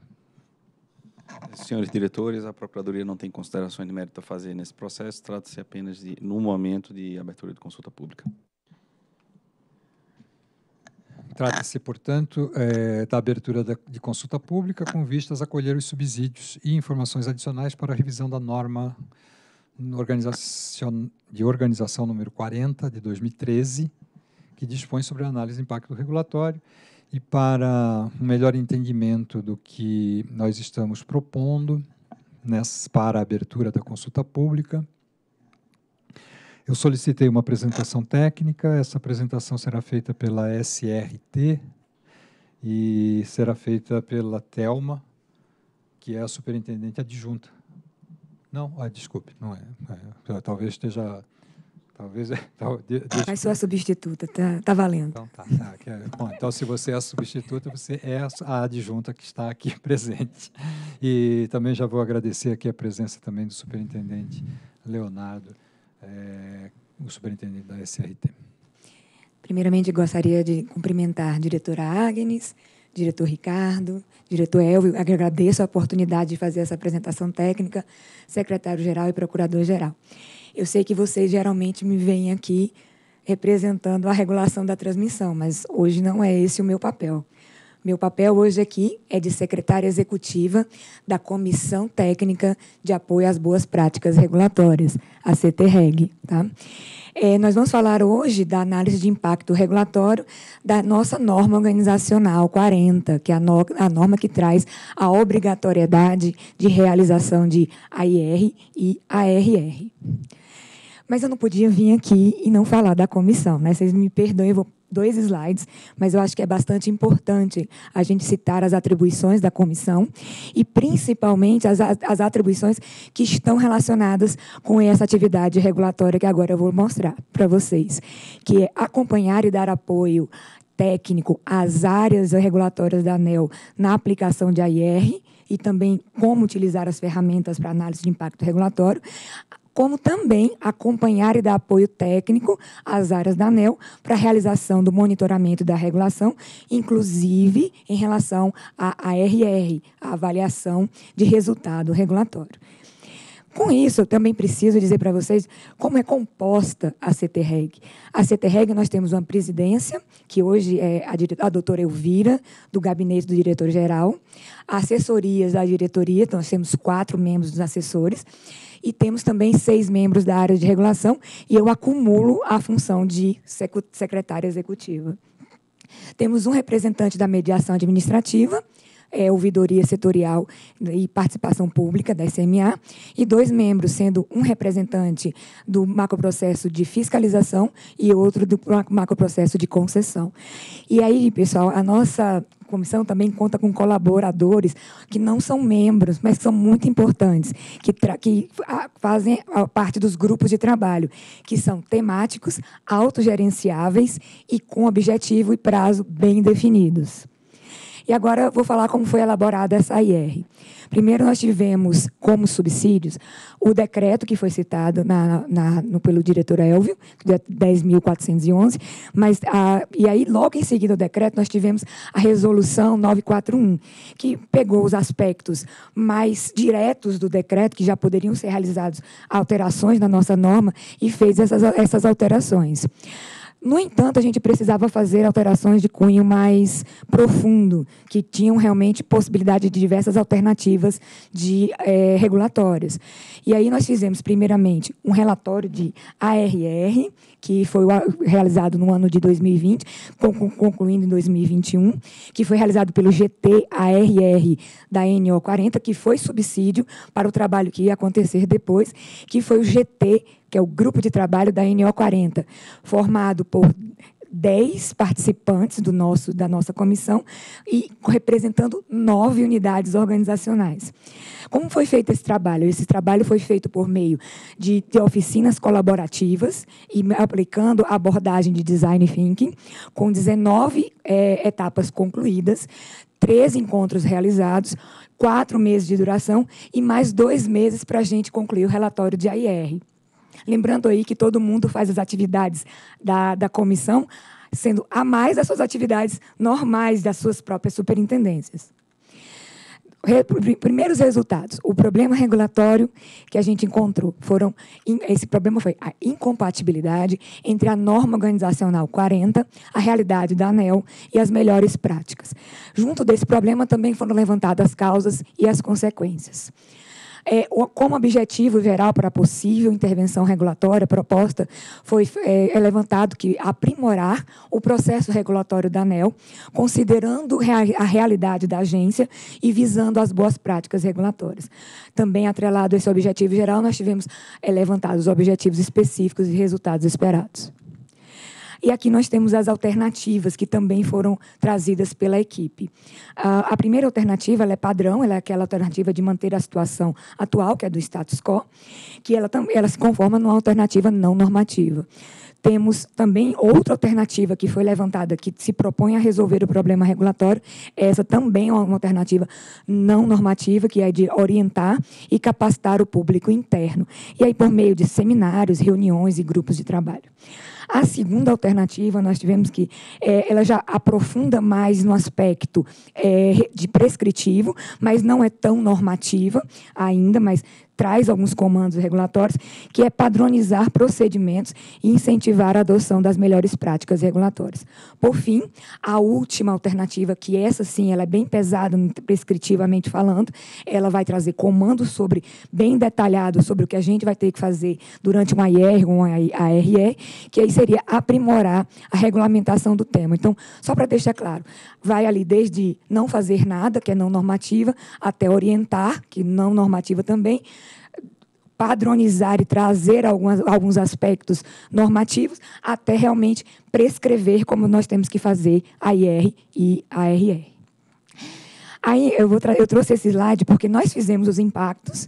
Senhores diretores, a Procuradoria não tem considerações de mérito a fazer nesse processo, trata-se apenas, de, no momento, de abertura de consulta pública. Trata-se, portanto, é, da abertura da, de consulta pública com vistas a colher os subsídios e informações adicionais para a revisão da norma de organização número 40 de 2013, que dispõe sobre a análise de impacto regulatório e para um melhor entendimento do que nós estamos propondo nessa, para a abertura da consulta pública, eu solicitei uma apresentação técnica, essa apresentação será feita pela SRT e será feita pela Telma, que é a superintendente adjunta. Não, ah, desculpe, não é. é talvez esteja Talvez. é. <laughs> de... Mas sou a substituta, tá, tá valendo. Então, tá, tá, é, bom, então, se você é a substituta, você é a adjunta que está aqui <laughs> presente. E também já vou agradecer aqui a presença também do superintendente Leonardo é, o superintendente da SRT. Primeiramente, gostaria de cumprimentar a diretora Agnes, diretor Ricardo, diretor Elvio, agradeço a oportunidade de fazer essa apresentação técnica, secretário-geral e procurador-geral. Eu sei que vocês geralmente me vêm aqui representando a regulação da transmissão, mas hoje não é esse o meu papel. Meu papel hoje aqui é de secretária executiva da Comissão Técnica de Apoio às Boas Práticas Regulatórias, a CTREG. Tá? É, nós vamos falar hoje da análise de impacto regulatório da nossa norma organizacional 40, que é a, no, a norma que traz a obrigatoriedade de realização de AIR e ARR. Mas eu não podia vir aqui e não falar da comissão, né? Vocês me perdoem, eu vou dois slides, mas eu acho que é bastante importante a gente citar as atribuições da comissão e principalmente as, as atribuições que estão relacionadas com essa atividade regulatória que agora eu vou mostrar para vocês, que é acompanhar e dar apoio técnico às áreas regulatórias da ANEL na aplicação de AIR e também como utilizar as ferramentas para análise de impacto regulatório, como também acompanhar e dar apoio técnico às áreas da ANEL para a realização do monitoramento da regulação, inclusive em relação à ARR, a avaliação de resultado regulatório. Com isso, eu também preciso dizer para vocês como é composta a CTREG. A CTREG, nós temos uma presidência, que hoje é a, a doutora Elvira, do gabinete do diretor-geral, assessorias da diretoria, então nós temos quatro membros dos assessores, e temos também seis membros da área de regulação, e eu acumulo a função de secretária executiva. Temos um representante da mediação administrativa, é, ouvidoria setorial e participação pública da SMA, e dois membros, sendo um representante do macroprocesso de fiscalização e outro do macroprocesso de concessão. E aí, pessoal, a nossa comissão também conta com colaboradores que não são membros, mas que são muito importantes, que, que fazem parte dos grupos de trabalho, que são temáticos, autogerenciáveis e com objetivo e prazo bem definidos. E agora eu vou falar como foi elaborada essa IR. Primeiro, nós tivemos como subsídios o decreto que foi citado na, na, no, pelo diretor Elvio, 10.411, mas ah, e aí, logo em seguida ao decreto, nós tivemos a resolução 941, que pegou os aspectos mais diretos do decreto, que já poderiam ser realizados alterações na nossa norma, e fez essas, essas alterações. No entanto, a gente precisava fazer alterações de cunho mais profundo, que tinham realmente possibilidade de diversas alternativas de é, eh, regulatórias. E aí nós fizemos, primeiramente, um relatório de ARR, que foi realizado no ano de 2020, concluindo em 2021, que foi realizado pelo GT-ARR da NO40, que foi subsídio para o trabalho que ia acontecer depois, que foi o GT-ARR que é o grupo de trabalho da NO40, formado por 10 participantes do nosso, da nossa comissão e representando nove unidades organizacionais. Como foi feito esse trabalho? Esse trabalho foi feito por meio de, de oficinas colaborativas e aplicando a abordagem de design thinking, com 19 é, etapas concluídas, 13 encontros realizados, quatro meses de duração e mais dois meses para a gente concluir o relatório de AIR. Lembrando aí que todo mundo faz as atividades da, da comissão, sendo a mais das suas atividades normais das suas próprias superintendências. Primeiros resultados. O problema regulatório que a gente encontrou foram. Esse problema foi a incompatibilidade entre a norma organizacional 40, a realidade da ANEL e as melhores práticas. Junto desse problema também foram levantadas as causas e as consequências. É, como objetivo geral para possível intervenção regulatória proposta, foi é, é levantado que aprimorar o processo regulatório da ANEL, considerando a realidade da agência e visando as boas práticas regulatórias. Também atrelado a esse objetivo geral, nós tivemos é, levantados os objetivos específicos e resultados esperados. E aqui nós temos as alternativas que também foram trazidas pela equipe. A primeira alternativa é padrão, ela é aquela alternativa de manter a situação atual, que é do status quo, que ela, ela se conforma numa alternativa não normativa temos também outra alternativa que foi levantada, que se propõe a resolver o problema regulatório. É essa também é uma alternativa não normativa, que é de orientar e capacitar o público interno. E aí, por meio de seminários, reuniões e grupos de trabalho. A segunda alternativa, nós tivemos que é, ela já aprofunda mais no aspecto é, de prescritivo, mas não é tão normativa ainda, mas traz alguns comandos regulatórios, que é padronizar procedimentos e incentivar a adoção das melhores práticas regulatórias. Por fim, a última alternativa, que essa sim ela é bem pesada prescritivamente falando, ela vai trazer comandos sobre bem detalhados sobre o que a gente vai ter que fazer durante uma IR ou uma ARE, que aí seria aprimorar a regulamentação do tema. Então, só para deixar claro, vai ali desde não fazer nada, que é não normativa, até orientar, que não normativa também, padronizar e trazer algumas, alguns aspectos normativos, até realmente prescrever como nós temos que fazer a IR e a RR. Aí eu, vou eu trouxe esse slide porque nós fizemos os impactos,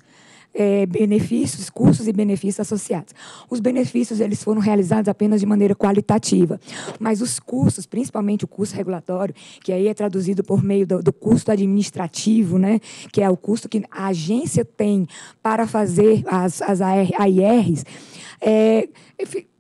é, benefícios, custos e benefícios associados. Os benefícios eles foram realizados apenas de maneira qualitativa, mas os custos, principalmente o custo regulatório, que aí é traduzido por meio do, do custo administrativo, né, que é o custo que a agência tem para fazer as, as AIRs, é,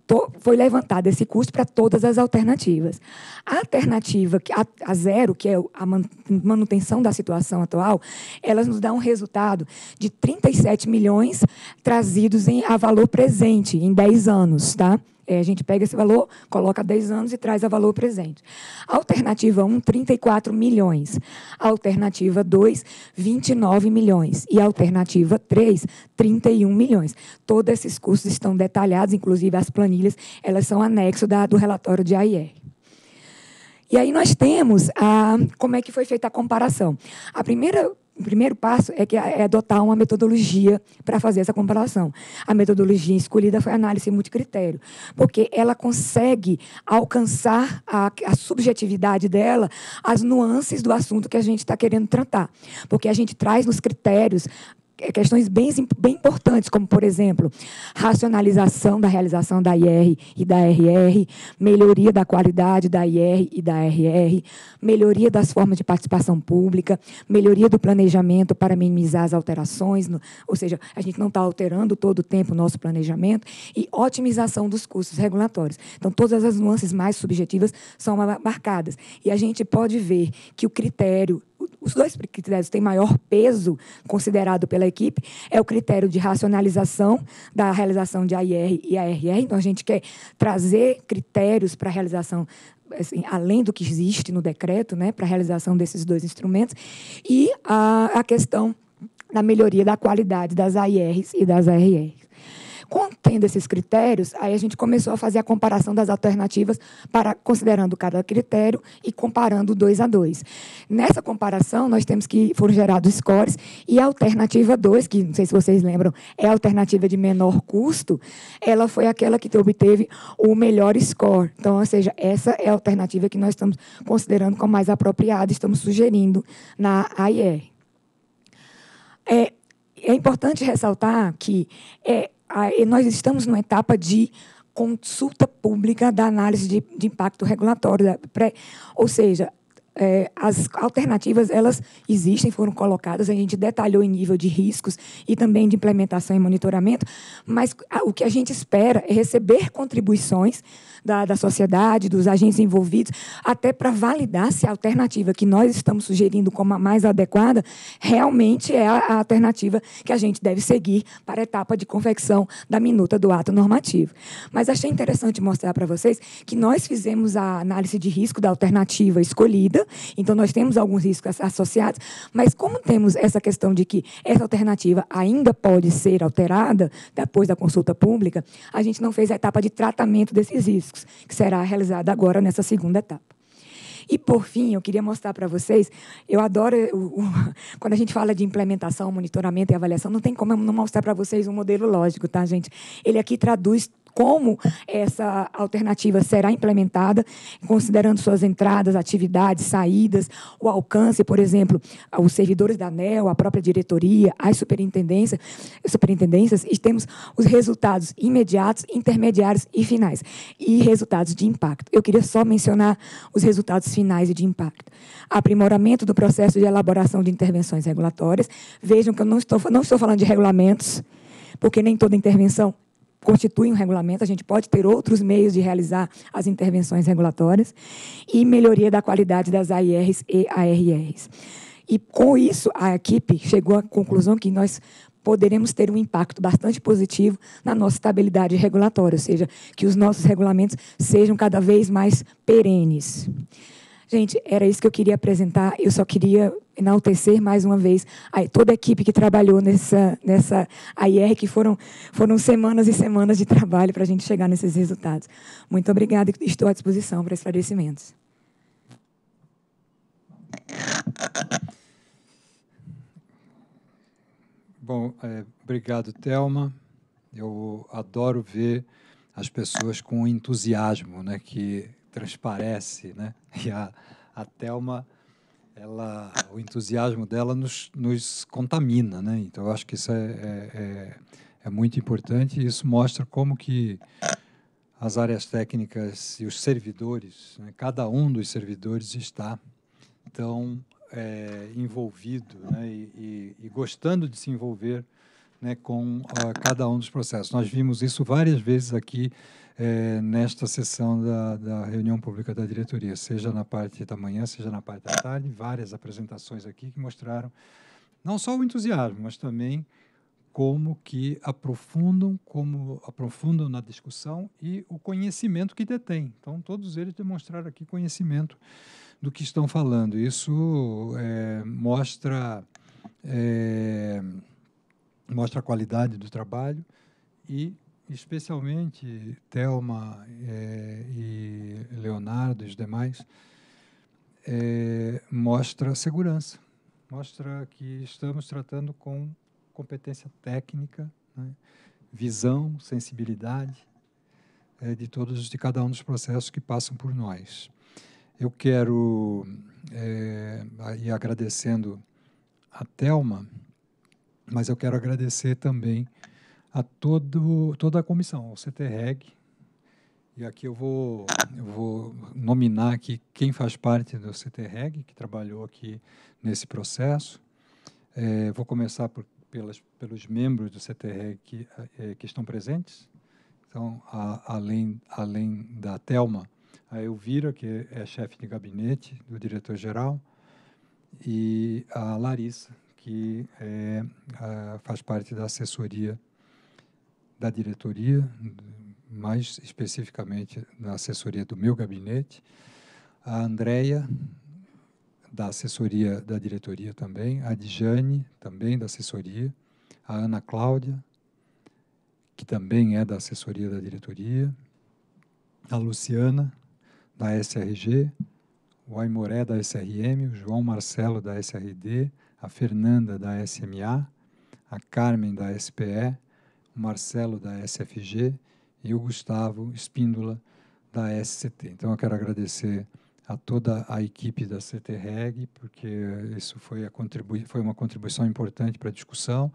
to, foi levantado esse custo para todas as alternativas. A alternativa a, a zero, que é a manutenção da situação atual, ela nos dá um resultado de 37 milhões trazidos em, a valor presente em 10 anos, tá? É, a gente pega esse valor, coloca 10 anos e traz a valor presente. Alternativa 1, 34 milhões. Alternativa 2, 29 milhões. E alternativa 3, 31 milhões. Todos esses custos estão detalhados, inclusive as planilhas, elas são anexo da, do relatório de AIR. E aí nós temos a, como é que foi feita a comparação. A primeira o primeiro passo é, que é adotar uma metodologia para fazer essa comparação. A metodologia escolhida foi a análise multicritério, porque ela consegue alcançar a, a subjetividade dela, as nuances do assunto que a gente está querendo tratar. Porque a gente traz nos critérios é, questões bem, bem importantes, como, por exemplo, racionalização da realização da IR e da RR, melhoria da qualidade da IR e da RR, melhoria das formas de participação pública, melhoria do planejamento para minimizar as alterações, no, ou seja, a gente não está alterando todo o tempo o nosso planejamento, e otimização dos custos regulatórios. Então, todas as nuances mais subjetivas são marcadas E a gente pode ver que o critério os dois critérios têm maior peso considerado pela equipe é o critério de racionalização da realização de AIR e ARR. Então, a gente quer trazer critérios para a realização Assim, além do que existe no decreto, né, para a realização desses dois instrumentos, e a, a questão da melhoria da qualidade das AIRs e das ARRs. Contendo esses critérios, aí a gente começou a fazer a comparação das alternativas para considerando cada critério e comparando dois a dois. Nessa comparação, nós temos que foram gerados scores e a alternativa 2, que não sei se vocês lembram, é a alternativa de menor custo, ela foi aquela que obteve o melhor score. Então, ou seja, essa é a alternativa que nós estamos considerando como mais apropriada, estamos sugerindo na AIR. É, é importante ressaltar que é, ah, nós estamos numa etapa de consulta pública da análise de, de impacto regulatório, da pré, ou seja, é, as alternativas elas existem, foram colocadas, a gente detalhou em nível de riscos e também de implementação e monitoramento, mas o que a gente espera é receber contribuições da, da sociedade, dos agentes envolvidos, até para validar se a alternativa que nós estamos sugerindo como a mais adequada realmente é a, a alternativa que a gente deve seguir para a etapa de confecção da minuta do ato normativo. Mas achei interessante mostrar para vocês que nós fizemos a análise de risco da alternativa escolhida então nós temos alguns riscos associados, mas como temos essa questão de que essa alternativa ainda pode ser alterada depois da consulta pública, a gente não fez a etapa de tratamento desses riscos, que será realizada agora nessa segunda etapa. E, por fim, eu queria mostrar para vocês, eu adoro, o, o, <laughs> quando a gente fala de implementação, monitoramento e avaliação, não tem como eu não mostrar para vocês um modelo lógico, tá, gente? Ele aqui traduz como essa alternativa será implementada, considerando suas entradas, atividades, saídas, o alcance, por exemplo, os servidores da ANEL, a própria diretoria, as superintendências, superintendências e temos os resultados imediatos, intermediários e finais, e resultados de impacto. Eu queria só mencionar os resultados finais e de impacto. Aprimoramento do processo de elaboração de intervenções regulatórias. Vejam que eu não estou, não estou falando de regulamentos, porque nem toda intervenção constituem um regulamento, a gente pode ter outros meios de realizar as intervenções regulatórias e melhoria da qualidade das AIRs e ARRs. E com isso, a equipe chegou à conclusão que nós poderemos ter um impacto bastante positivo na nossa estabilidade regulatória, ou seja, que os nossos regulamentos sejam cada vez mais perenes. Gente, era isso que eu queria apresentar. Eu só queria enaltecer mais uma vez a, toda a equipe que trabalhou nessa, nessa AIR, que foram, foram semanas e semanas de trabalho para a gente chegar nesses resultados. Muito obrigada e estou à disposição para esclarecimentos. Bom, é, obrigado, Thelma. Eu adoro ver as pessoas com entusiasmo, né, que transparece, né? <laughs> E a, a Thelma, ela, o entusiasmo dela nos, nos contamina, né? Então, eu acho que isso é, é, é, é muito importante e isso mostra como que as áreas técnicas e os servidores, né? cada um dos servidores está tão é, envolvido né? e, e, e, gostando de se envolver né? com uh, cada um dos processos. Nós vimos isso várias vezes aqui é, nesta sessão da, da, reunião pública da diretoria, seja na parte da manhã, seja na parte da tarde, várias apresentações aqui que mostraram não só o entusiasmo, mas também como que aprofundam, como aprofundam na discussão e o conhecimento que detêm. Então, todos eles demonstraram aqui conhecimento do que estão falando. Isso é, mostra é, mostra a qualidade do trabalho e especialmente Thelma é, e Leonardo e os demais, é, mostra segurança, mostra que estamos tratando com competência técnica, né, visão, sensibilidade é, de todos, de cada um dos processos que passam por nós. Eu quero ir é, agradecendo a Thelma, mas eu quero agradecer também a todo, toda a comissão, o CTREG. E aqui eu vou, eu vou nominar aqui quem faz parte do CTREG, que trabalhou aqui nesse processo. É, vou começar por, pelas, pelos membros do CTREG que, é, que estão presentes. Então, a, além, além da Telma, a Elvira, que é chefe de gabinete do diretor-geral, e a Larissa, que é, a, faz parte da assessoria da diretoria, mais especificamente na assessoria do meu gabinete, a Andrea da assessoria da diretoria também, a Dijane também da assessoria, a Ana Cláudia, que também é da assessoria da diretoria, a Luciana da SRG, o Aimoré da SRM, o João Marcelo da SRD, a Fernanda da SMA, a Carmen da SPE, o Marcelo da SFG e o Gustavo Espíndola da SCT. Então eu quero agradecer a toda a equipe da CTREG, porque isso foi, a contribui foi uma contribuição importante para a discussão.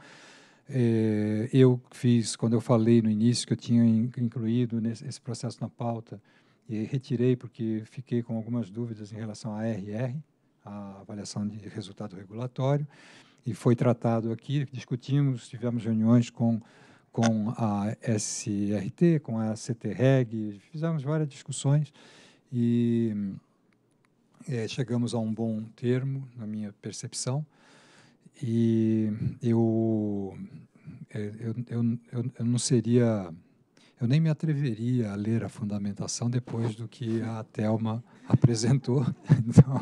É, eu fiz, quando eu falei no início que eu tinha incluído nesse, esse processo na pauta, e retirei porque fiquei com algumas dúvidas em relação à RR, a avaliação de resultado regulatório, e foi tratado aqui, discutimos, tivemos reuniões com com a SRT, com a CTREG, fizemos várias discussões e é, chegamos a um bom termo, na minha percepção. E eu, é, eu, eu, eu, eu não seria eu nem me atreveria a ler a fundamentação depois do que a Thelma apresentou, <laughs> então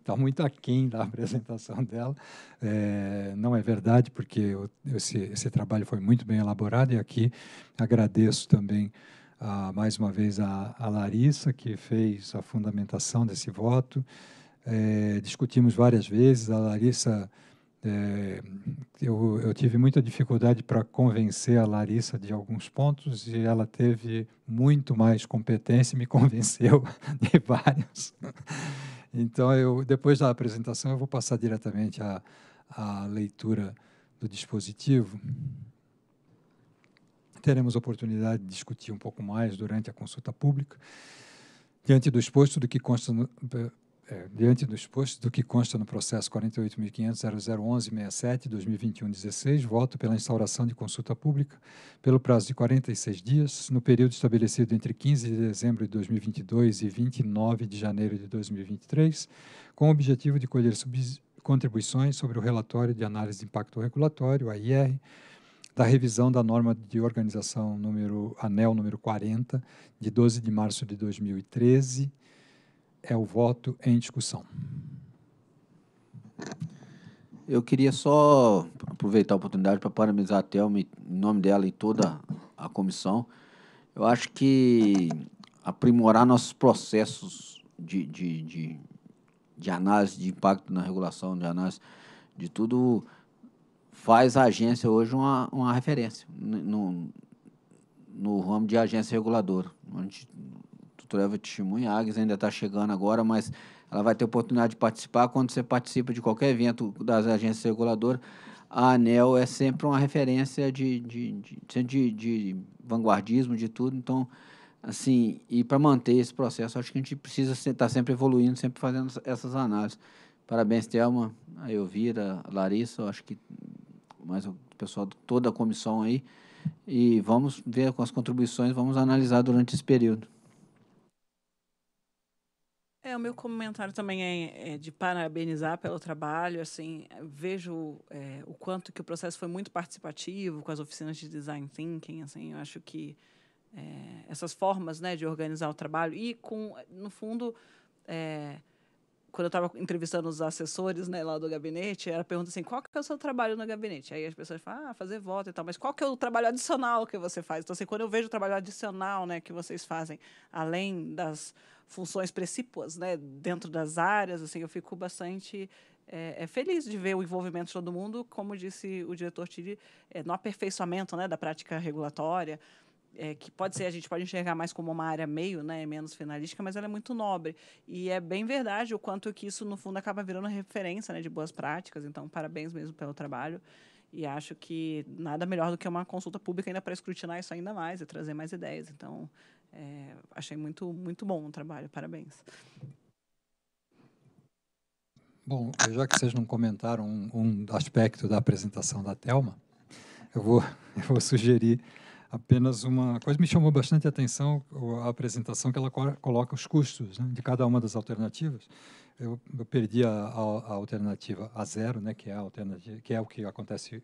está muito aquém da apresentação dela. É, não é verdade, porque eu, esse, esse, trabalho foi muito bem elaborado e aqui agradeço também a, ah, mais uma vez a, a, Larissa, que fez a fundamentação desse voto. É, discutimos várias vezes, a Larissa é, eu, eu, tive muita dificuldade para convencer a Larissa de alguns pontos e ela teve muito mais competência e me <laughs> convenceu de vários. Então, eu, depois da apresentação, eu vou passar diretamente à, à leitura do dispositivo. Teremos oportunidade de discutir um pouco mais durante a consulta pública. Diante do exposto do que consta no, eh, é, diante do exposto do que consta no processo 48.500.0011.67.2021-16, voto pela instauração de consulta pública pelo prazo de 46 dias, no período estabelecido entre 15 de dezembro de 2022 e 29 de janeiro de 2023, com o objetivo de colher contribuições sobre o relatório de análise de impacto regulatório, AIR, da revisão da norma de organização número ANEL número 40, de 12 de março de 2013, é o voto em discussão. Eu queria só aproveitar a oportunidade para parabenizar a Thelma em nome dela e toda a comissão. Eu acho que aprimorar nossos processos de, de, de, de análise de impacto na regulação, de análise de tudo, faz a agência hoje uma, uma referência no, no ramo de agência reguladora. A gente Leva Testemunha. A Agnes ainda está chegando agora, mas ela vai ter oportunidade de participar. Quando você participa de qualquer evento das agências reguladoras, a ANEL é sempre uma referência de, de, de, de, de vanguardismo, de tudo. Então, assim, e para manter esse processo, acho que a gente precisa estar tá sempre evoluindo, sempre fazendo essas análises. Parabéns, Thelma, a Elvira, a Larissa, acho que mais o pessoal, toda a comissão aí. E vamos ver com as contribuições, vamos analisar durante esse período. É, o meu comentário também é, é de parabenizar pelo trabalho, assim, vejo é, o quanto que o processo foi muito participativo com as oficinas de design thinking, assim, eu acho que é, essas formas, né, de organizar o trabalho e com, no fundo, é, quando eu estava entrevistando os assessores né, lá do gabinete, era pergunta assim, qual que é o seu trabalho no gabinete? Aí as pessoas falam, ah, fazer voto e tal, mas qual que é o trabalho adicional que você faz? Então, assim, quando eu vejo o trabalho adicional né, que vocês fazem, além das funções precípuas né, dentro das áreas. Assim, eu fico bastante é, é, feliz de ver o envolvimento de todo mundo, como disse o diretor Tilly, é, no aperfeiçoamento né, da prática regulatória, é, que pode ser, a gente pode enxergar mais como uma área meio, né, menos finalística, mas ela é muito nobre. E é bem verdade o quanto que isso, no fundo, acaba virando referência né, de boas práticas. Então, parabéns mesmo pelo trabalho. E acho que nada melhor do que uma consulta pública ainda para escrutinar isso ainda mais e trazer mais ideias. Então, é, achei muito, muito bom o trabalho, parabéns. Bom, já que vocês não comentaram um, um aspecto da apresentação da Telma, eu vou, <laughs> eu vou sugerir apenas uma coisa me chamou bastante a atenção a apresentação que ela coloca os custos né, de cada uma das alternativas eu, eu perdi a, a, a, alternativa a zero né que é a alternativa que é o que acontece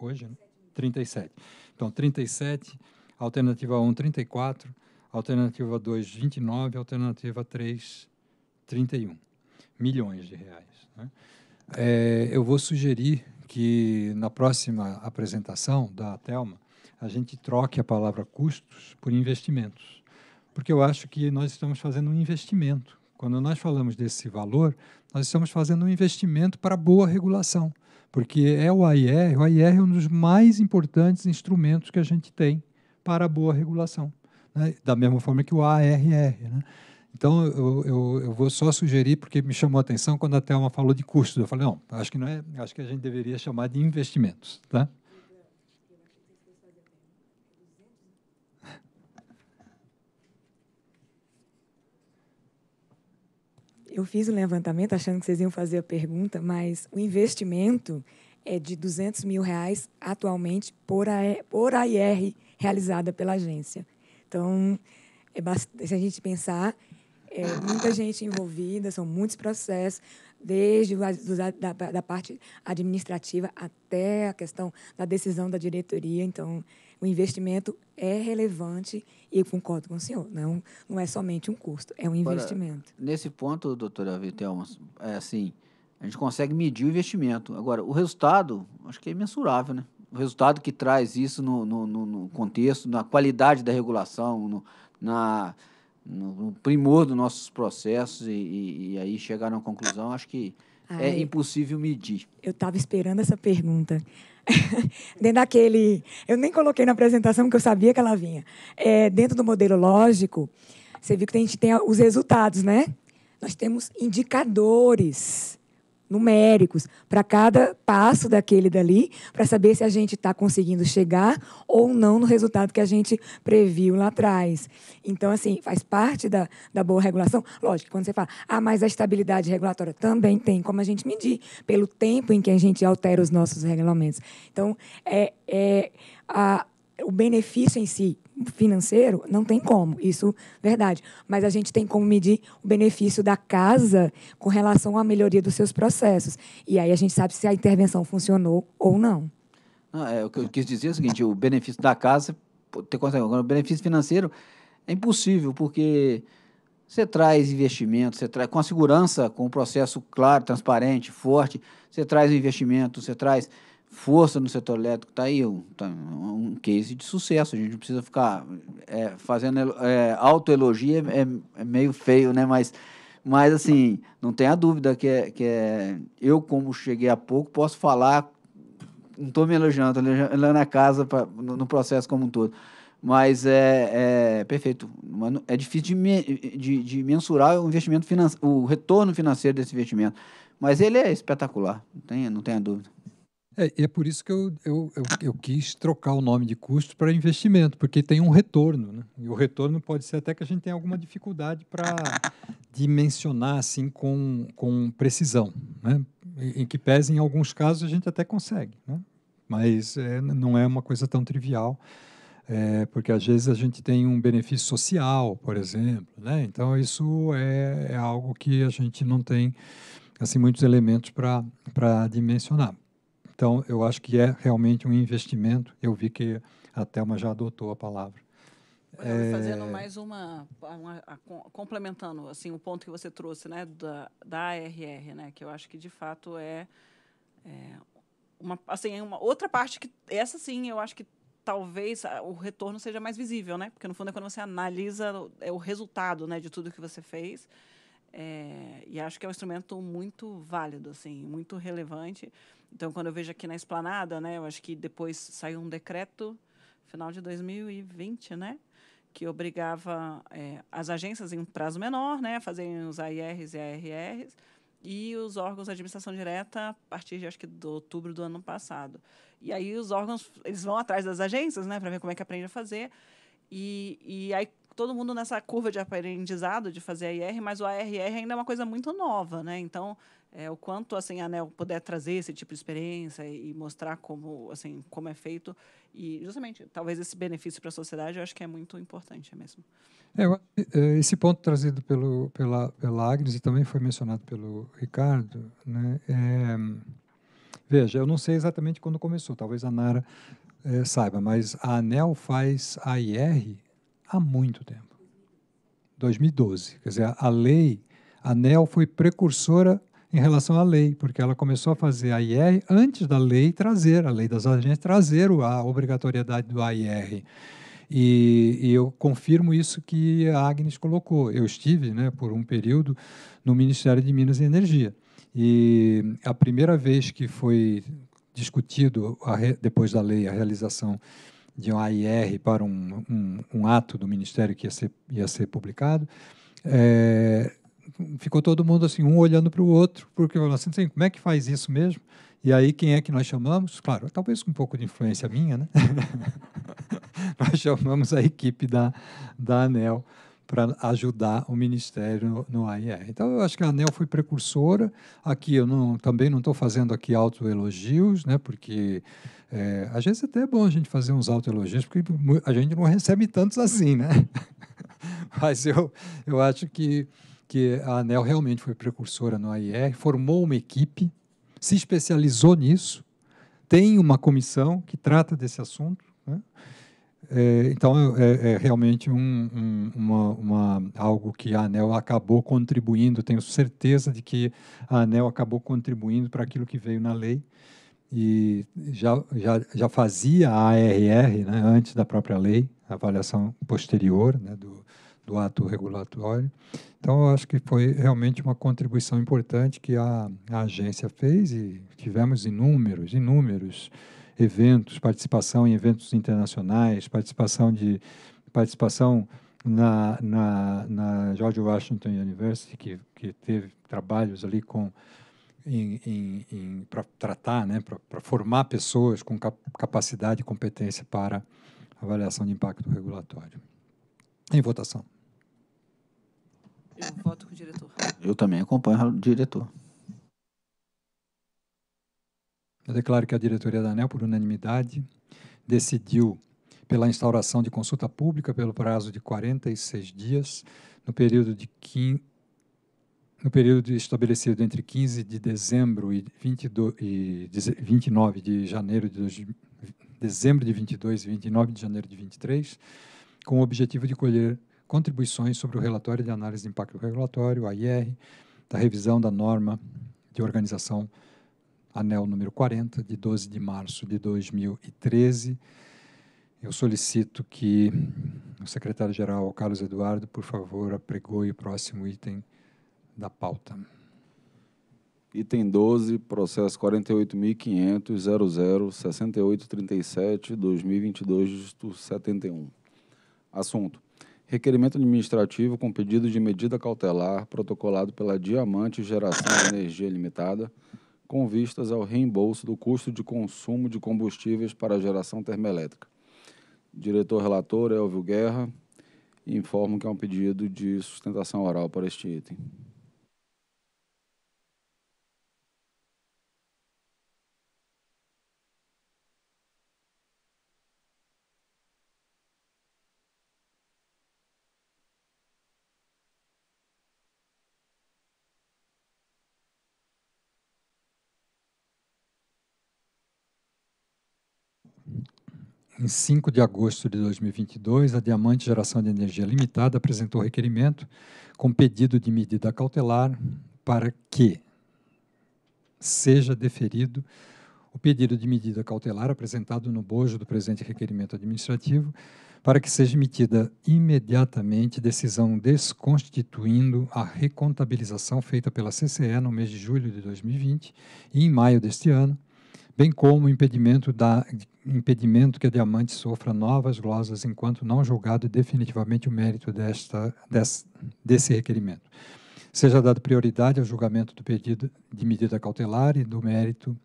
hoje né? 37 então 37 alternativa 1 34 alternativa 2, 29, alternativa 3, 31 milhões de reais. Né? É, eu vou sugerir que na próxima apresentação da Telma a gente troque a palavra custos por investimentos, porque eu acho que nós estamos fazendo um investimento. Quando nós falamos desse valor, nós estamos fazendo um investimento para boa regulação, porque é o AIR, o AIR é um dos mais importantes instrumentos que a gente tem para boa regulação né? da mesma forma que o ARR. Né? Então, eu, eu, eu, vou só sugerir, porque me chamou a atenção quando a Thelma falou de custos. Eu falei, não, acho que, não é, acho que a gente deveria chamar de investimentos. Tá? Eu fiz o levantamento achando que vocês iam fazer a pergunta, mas o investimento é de 200 mil reais atualmente por, a, por AIR realizada pela agência. Então, é bastante, se a gente pensar, é muita gente envolvida, são muitos processos, desde da, da parte administrativa até a questão da decisão da diretoria. Então, o investimento é relevante e concordo com o senhor, não, né? não é somente um custo, é um investimento. Agora, nesse ponto, doutora Vitelma, é assim, a gente consegue medir o investimento. Agora, o resultado, acho que é imensurável, né? o resultado que traz isso no, no, no contexto, na qualidade da regulação, no, na, no primor dos nossos processos e, e, e aí a uma conclusão, acho que é Ai, é impossível medir. Eu estava esperando essa pergunta. <laughs> dentro daquele. Eu nem coloquei na apresentação, porque eu sabia que ela vinha. É, dentro do modelo lógico, você viu que a gente tem os resultados, né? Nós temos indicadores numéricos para cada passo daquele dali, para saber se a gente está conseguindo chegar ou não no resultado que a gente previu lá atrás. Então, assim, faz parte da, da boa regulação. Lógico, quando você fala, ah, mas a estabilidade regulatória também tem como a gente medir, pelo tempo em que a gente altera os nossos regulamentos. Então, é, é a, o benefício em si financeiro, não tem como, isso verdade. Mas a gente tem como medir o benefício da casa com relação à melhoria dos seus processos. E aí a gente sabe se a intervenção funcionou ou não. Ah, é, o que eu quis dizer é o seguinte: o benefício da casa, ter consegue, o benefício financeiro é impossível, porque você traz investimento, você traz com a segurança, com um processo claro, transparente, forte, você traz investimento, você traz força no setor elétrico está aí um, tá um case de sucesso. A gente precisa ficar é, fazendo é, autoelogia, é, é, é, meio feio, né? Mas, mas assim, não tenha dúvida que, é, que é, eu, como cheguei há pouco, posso falar. Não estou me elogiando, estou elogiando a casa pra, no, no, processo como um todo. Mas é, é perfeito. É difícil de, de, de mensurar o investimento finance o retorno financeiro desse investimento. Mas ele é espetacular, não tenha, não tenha dúvida. É, é por isso que eu, eu, eu, eu, quis trocar o nome de custo para investimento, porque tem um retorno. Né? E o retorno pode ser até que a gente tenha alguma dificuldade para dimensionar assim, com, com precisão. Né? Em que pese, em alguns casos, a gente até consegue. Né? Mas é, não é uma coisa tão trivial. É, porque às vezes a gente tem um benefício social, por exemplo, né? Então isso é, é algo que a gente não tem assim muitos elementos para dimensionar. Então, eu acho que é realmente um investimento. Eu vi que a Thelma já adotou a palavra. É... Fazendo mais uma, uma, complementando assim o ponto que você trouxe, né, da, da ARR, né, que eu acho que de fato é, é uma assim é uma outra parte que essa sim eu acho que talvez o retorno seja mais visível, né, porque no fundo é quando você analisa o, é o resultado, né, de tudo que você fez é, e acho que é um instrumento muito válido, assim, muito relevante. Então, quando eu vejo aqui na Esplanada, né, eu acho que depois saiu um decreto, final de 2020, né, que obrigava é, as agências, em um prazo menor, né, a fazerem os AIRs e ARRs, e os órgãos de administração direta a partir de acho que do outubro do ano passado. E aí os órgãos eles vão atrás das agências, né, para ver como é que aprende a fazer. E, e aí todo mundo nessa curva de aprendizado de fazer AR, mas o ARR ainda é uma coisa muito nova, né? Então, é, o quanto assim a Anel puder trazer esse tipo de experiência e mostrar como assim como é feito e justamente talvez esse benefício para a sociedade eu acho que é muito importante mesmo. É, eh, esse ponto trazido pelo pela pela Agnes e também foi mencionado pelo Ricardo, né? É, veja, eu não sei exatamente quando começou, talvez a Nara é, saiba, mas a Anel faz AIR há muito tempo. 2012. Quer dizer, a lei, a NEL foi precursora em relação à lei, porque ela começou a fazer a IR antes da lei trazer, a lei das agências trazer a obrigatoriedade do AIR. E, e, eu confirmo isso que a Agnes colocou. Eu estive, né, por um período, no Ministério de Minas e Energia. E a primeira vez que foi discutido, a, depois da lei, a realização de um AIR para um, um, um, ato do Ministério que ia ser, ia ser publicado, é, ficou todo mundo assim, um olhando para o outro, porque falou assim, assim, como é que faz isso mesmo? E aí quem é que nós chamamos? Claro, talvez com um pouco de influência minha, né? <laughs> nós chamamos a equipe da, da ANEL para ajudar o ministério no AIR. Então, eu acho que a ANEL foi precursora. Aqui eu não, também não estou fazendo aqui autoelogios, né, porque é, às vezes até é bom a gente fazer uns autoelogios, porque a gente não recebe tantos assim, né? <laughs> Mas eu, eu acho que, que a ANEL realmente foi precursora no AIR, formou uma equipe, se especializou nisso, tem uma comissão que trata desse assunto, né? É, então, é, é realmente um, um, uma, uma, algo que a ANEL acabou contribuindo, tenho certeza de que a ANEL acabou contribuindo para aquilo que veio na lei, e já, já, já fazia a ARR, né, antes da própria lei, avaliação posterior né, do, do ato regulatório. Então, eu acho que foi realmente uma contribuição importante que a, a agência fez, e tivemos inúmeros, inúmeros eventos, participação em eventos internacionais, participação de participação na, na, na George Washington University, que, que teve trabalhos ali com para tratar, né, para formar pessoas com cap capacidade e competência para avaliação de impacto regulatório. Em votação. Eu voto com o diretor. Eu também acompanho o diretor. Eu declaro que a diretoria da ANEL, por unanimidade, decidiu pela instauração de consulta pública pelo prazo de 46 dias, no período de no período estabelecido entre 15 de dezembro e, 22, e 29 de janeiro de dois, dezembro de 22 e 29 de janeiro de 23, com o objetivo de colher contribuições sobre o relatório de análise de impacto regulatório, AIR, da revisão da norma de organização anel número 40, de 12 de março de 2013. Eu solicito que o secretário-geral Carlos Eduardo, por favor, apregoe o próximo item da pauta. Item 12, processo 48500006837 justo 71. Assunto. Requerimento administrativo com pedido de medida cautelar protocolado pela Diamante Geração de Energia Limitada, com vistas ao reembolso do custo de consumo de combustíveis para a geração termoelétrica. diretor relator Elvio Guerra informa que é um pedido de sustentação oral para este item. Em 5 de agosto de 2022, a Diamante Geração de Energia Limitada apresentou requerimento com pedido de medida cautelar para que seja deferido o pedido de medida cautelar apresentado no bojo do presente requerimento administrativo, para que seja emitida imediatamente decisão desconstituindo a recontabilização feita pela CCE no mês de julho de 2020 e em maio deste ano bem como o impedimento, da, impedimento que a diamante sofra novas glosas enquanto não julgado definitivamente o mérito desta, desse, desse requerimento. Seja dada prioridade ao julgamento do pedido de medida cautelar e do mérito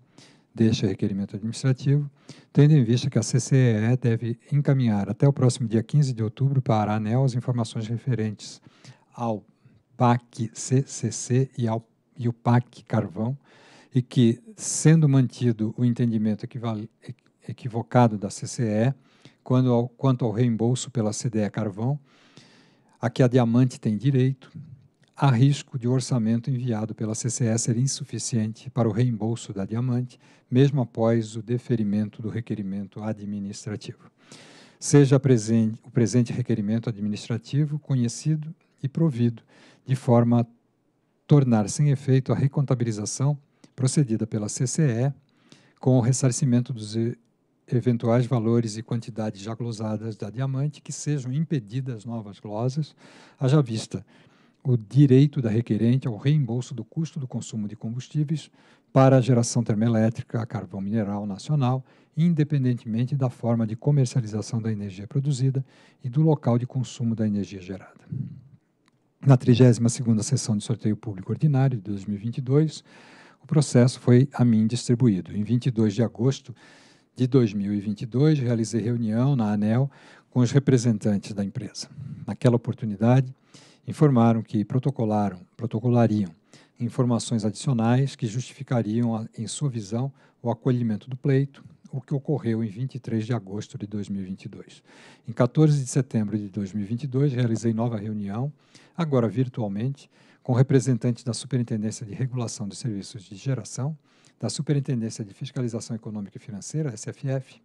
deste requerimento administrativo, tendo em vista que a CCEE deve encaminhar até o próximo dia 15 de outubro para a ANEL as informações referentes ao PAC CCC e, ao, e o PAC Carvão, e que, sendo mantido o entendimento equivocado da CCE, quanto ao, quanto ao reembolso pela CDE Carvão, a que a Diamante tem direito, há risco de o orçamento enviado pela CCE ser insuficiente para o reembolso da Diamante, mesmo após o deferimento do requerimento administrativo. Seja presente, o presente requerimento administrativo conhecido e provido, de forma a tornar sem efeito a recontabilização procedida pela CCE, com o ressarcimento dos eventuais valores e quantidades já glosadas da diamante que sejam impedidas novas glosas, haja vista o direito da requerente ao reembolso do custo do consumo de combustíveis para a geração termoelétrica a carvão mineral nacional, independentemente da forma de comercialização da energia produzida e do local de consumo da energia gerada. Na 32ª sessão de sorteio público ordinário de 2022, o processo foi a mim distribuído. Em 22 de agosto de 2022, realizei reunião na ANEL com os representantes da empresa. Naquela oportunidade, informaram que protocolaram, protocolariam informações adicionais que justificariam, em sua visão, o acolhimento do pleito, o que ocorreu em 23 de agosto de 2022. Em 14 de setembro de 2022, realizei nova reunião, agora virtualmente, com representantes da Superintendência de Regulação de Serviços de Geração, da Superintendência de Fiscalização Econômica e Financeira, SFF,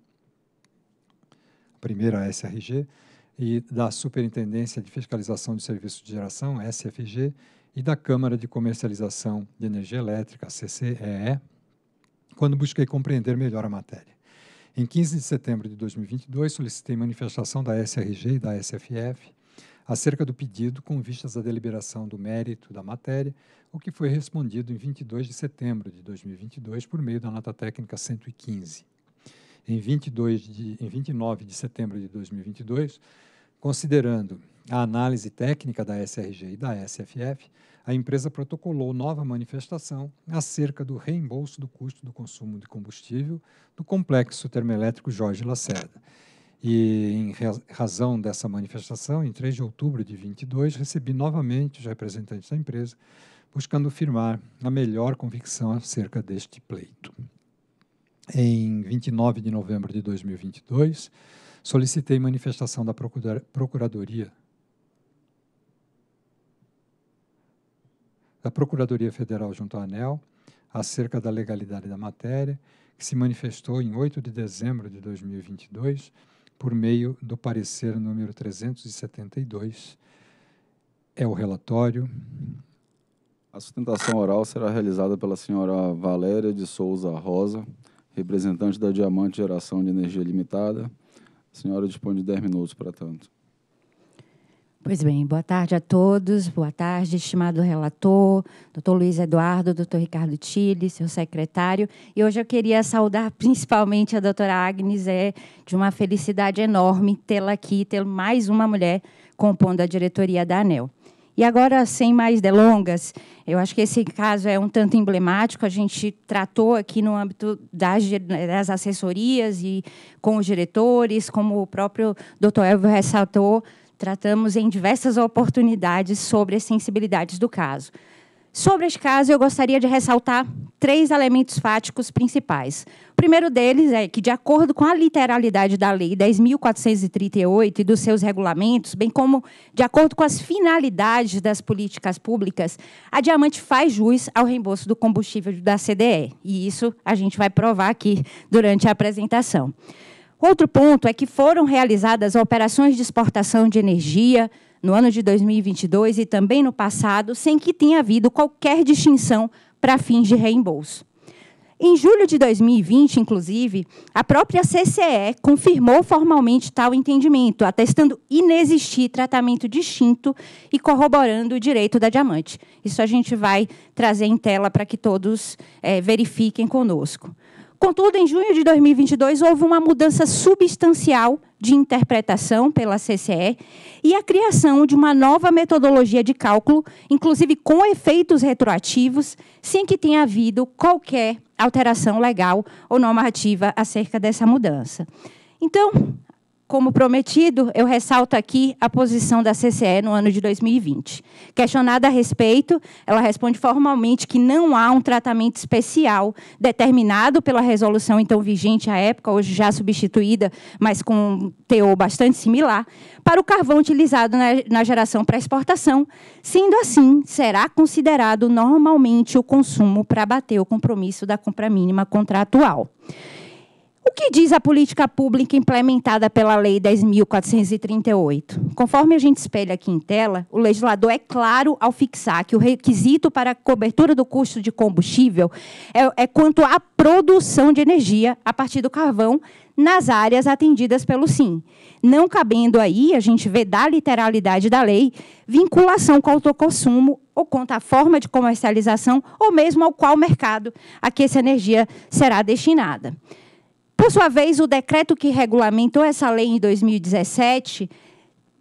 a primeira SRG, e da Superintendência de Fiscalização de Serviços de Geração, SFG, e da Câmara de Comercialização de Energia Elétrica, CCEE, quando busquei compreender melhor a matéria. Em 15 de setembro de 2022, solicitei manifestação da SRG e da SFF acerca do pedido com vistas à deliberação do mérito da matéria, o que foi respondido em 22 de setembro de 2022 por meio da nota técnica 115. Em, 22 de, em 29 de setembro de 2022, considerando a análise técnica da SRG e da SFF, a empresa protocolou nova manifestação acerca do reembolso do custo do consumo de combustível do complexo termoelétrico Jorge Lacerda e, em razão dessa manifestação, em 3 de outubro de 22, recebi novamente os representantes da empresa, buscando firmar a melhor convicção acerca deste pleito. Em 29 de novembro de 2022, solicitei manifestação da Procuradoria da Procuradoria Federal junto à ANEL acerca da legalidade da matéria, que se manifestou em 8 de dezembro de 2022 por meio do parecer número 372. É o relatório. A sustentação oral será realizada pela senhora Valéria de Souza Rosa, representante da Diamante Geração de Energia Limitada. A senhora dispõe de 10 minutos para tanto. Pois bem, boa tarde a todos, boa tarde, estimado relator, doutor Luiz Eduardo, doutor Ricardo Tille, seu secretário. E hoje eu queria saudar <laughs> principalmente a doutora Agnes, é de uma felicidade enorme tê-la aqui, ter mais uma mulher compondo a diretoria da ANEL. E agora, sem mais delongas, eu acho que esse caso é um tanto emblemático. A gente tratou aqui no âmbito das, das assessorias e com os diretores, como o próprio doutor Elvio ressaltou, Tratamos em diversas oportunidades sobre as sensibilidades do caso. Sobre este caso, eu gostaria de ressaltar três elementos fáticos principais. O primeiro deles é que, de acordo com a literalidade da Lei 10.438 e dos seus regulamentos, bem como de acordo com as finalidades das políticas públicas, a Diamante faz jus ao reembolso do combustível da CDE. E isso a gente vai provar aqui durante a apresentação. Outro ponto é que foram realizadas operações de exportação de energia no ano de 2022 e também no passado, sem que tenha havido qualquer distinção para fins de reembolso. Em julho de 2020, inclusive, a própria CCE confirmou formalmente tal entendimento, atestando inexistir tratamento distinto e corroborando o direito da diamante. Isso a gente vai trazer em tela para que todos é, verifiquem conosco. Contudo, em junho de 2022, houve uma mudança substancial de interpretação pela CCE e a criação de uma nova metodologia de cálculo, inclusive com efeitos retroativos, sem que tenha havido qualquer alteração legal ou normativa acerca dessa mudança. Então, como prometido, eu ressalto aqui a posição da CCE no ano de 2020. Questionada a respeito, ela responde formalmente que não há um tratamento especial determinado pela resolução então vigente à época, hoje já substituída, mas com um teor bastante similar, para o carvão utilizado na, na geração para exportação. Sendo assim, será considerado normalmente o consumo para bater o compromisso da compra mínima contratual. O que diz a política pública implementada pela Lei 10.438? Conforme a gente espelha aqui em tela, o legislador é claro ao fixar que o requisito para a cobertura do custo de combustível é, é quanto à produção de energia a partir do carvão nas áreas atendidas pelo SIM. Não cabendo aí, a gente vê da literalidade da lei, vinculação com o autoconsumo ou quanto à forma de comercialização ou mesmo ao qual mercado a que essa energia será destinada. Por sua vez, o decreto que regulamentou essa lei em 2017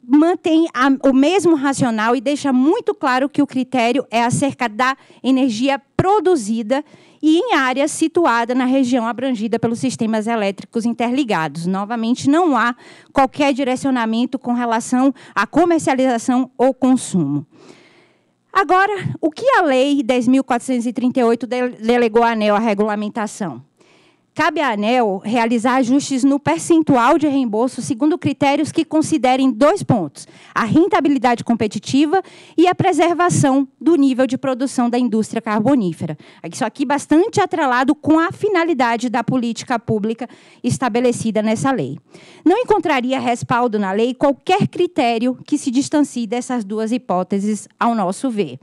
mantém a, o mesmo racional e deixa muito claro que o critério é acerca da energia produzida e em área situada na região abrangida pelos sistemas elétricos interligados. Novamente, não há qualquer direcionamento com relação à comercialização ou consumo. Agora, o que a Lei 10.438 delegou à ANEL à regulamentação? Cabe à ANEL realizar ajustes no percentual de reembolso segundo critérios que considerem dois pontos: a rentabilidade competitiva e a preservação do nível de produção da indústria carbonífera. Isso aqui bastante atrelado com a finalidade da política pública estabelecida nessa lei. Não encontraria respaldo na lei qualquer critério que se distancie dessas duas hipóteses, ao nosso ver.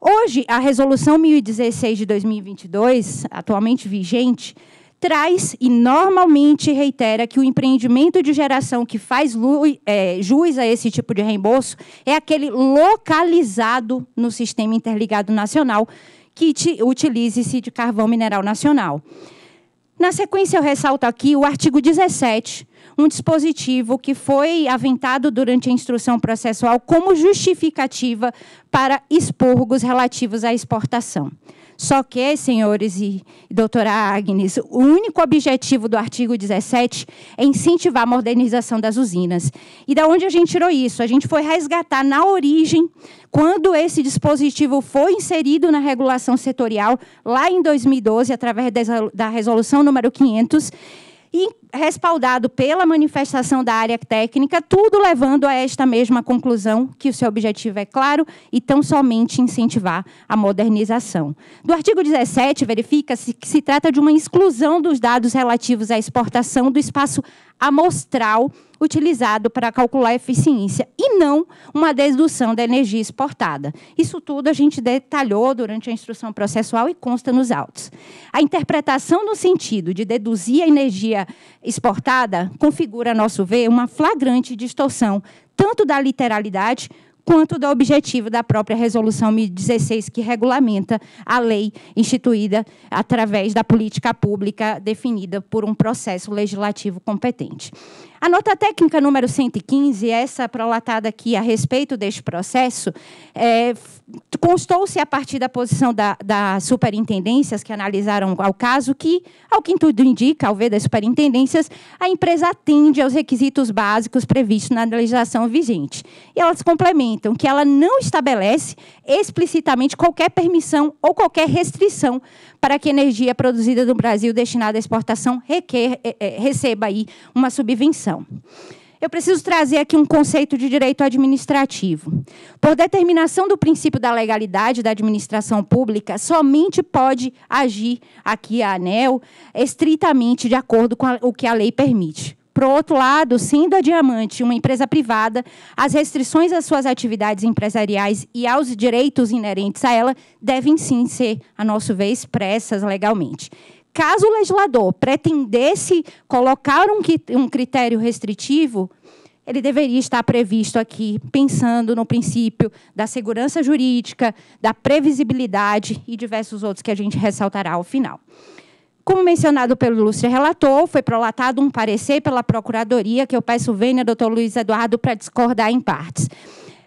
Hoje, a Resolução 1016 de 2022, atualmente vigente, traz e normalmente reitera que o empreendimento de geração que faz é, jus a esse tipo de reembolso é aquele localizado no Sistema Interligado Nacional que utilize-se de carvão mineral nacional. Na sequência, eu ressalto aqui o artigo 17, um dispositivo que foi aventado durante a instrução processual como justificativa para expurgos relativos à exportação. Só que, senhores e doutora Agnes, o único objetivo do artigo 17 é incentivar a modernização das usinas. E da onde a gente tirou isso? A gente foi resgatar na origem quando esse dispositivo foi inserido na regulação setorial lá em 2012 através da resolução número 500 e respaldado pela manifestação da área técnica, tudo levando a esta mesma conclusão, que o seu objetivo é claro e tão somente incentivar a modernização. Do artigo 17, verifica-se que se trata de uma exclusão dos dados relativos à exportação do espaço amostral utilizado para calcular a eficiência e não uma dedução da energia exportada. Isso tudo a gente detalhou durante a instrução processual e consta nos autos. A interpretação no sentido de deduzir a energia exportada configura, a nosso ver, uma flagrante distorção tanto da literalidade quanto do objetivo da própria Resolução 1016, que regulamenta a lei instituída através da política pública definida por um processo legislativo competente. A nota técnica número 115, essa prolatada aqui a respeito deste processo, é, constou-se a partir da posição da, da, superintendências que analisaram ao caso que, ao que tudo indica, ao ver das superintendências, a empresa atende aos requisitos básicos previstos na legislação vigente. E elas complementam que ela não estabelece explicitamente qualquer permissão ou qualquer restrição para que energia produzida no Brasil destinada à exportação requer, é, é, receba aí uma subvenção. Eu preciso trazer aqui um conceito de direito administrativo. Por determinação do princípio da legalidade da administração pública, somente pode agir aqui a ANEL estritamente de acordo com o que a lei permite. Por outro lado, sendo a Diamante uma empresa privada, as restrições às suas atividades empresariais e aos direitos inerentes a ela devem sim ser, a nosso ver, expressas legalmente caso o legislador pretendesse colocar um critério restritivo, ele deveria estar previsto aqui, pensando no princípio da segurança jurídica, da previsibilidade e diversos outros que a gente ressaltará ao final. Como mencionado pelo ilustre relator, foi prolatado um parecer pela Procuradoria, que eu peço venha, doutor Luiz Eduardo, para discordar em partes.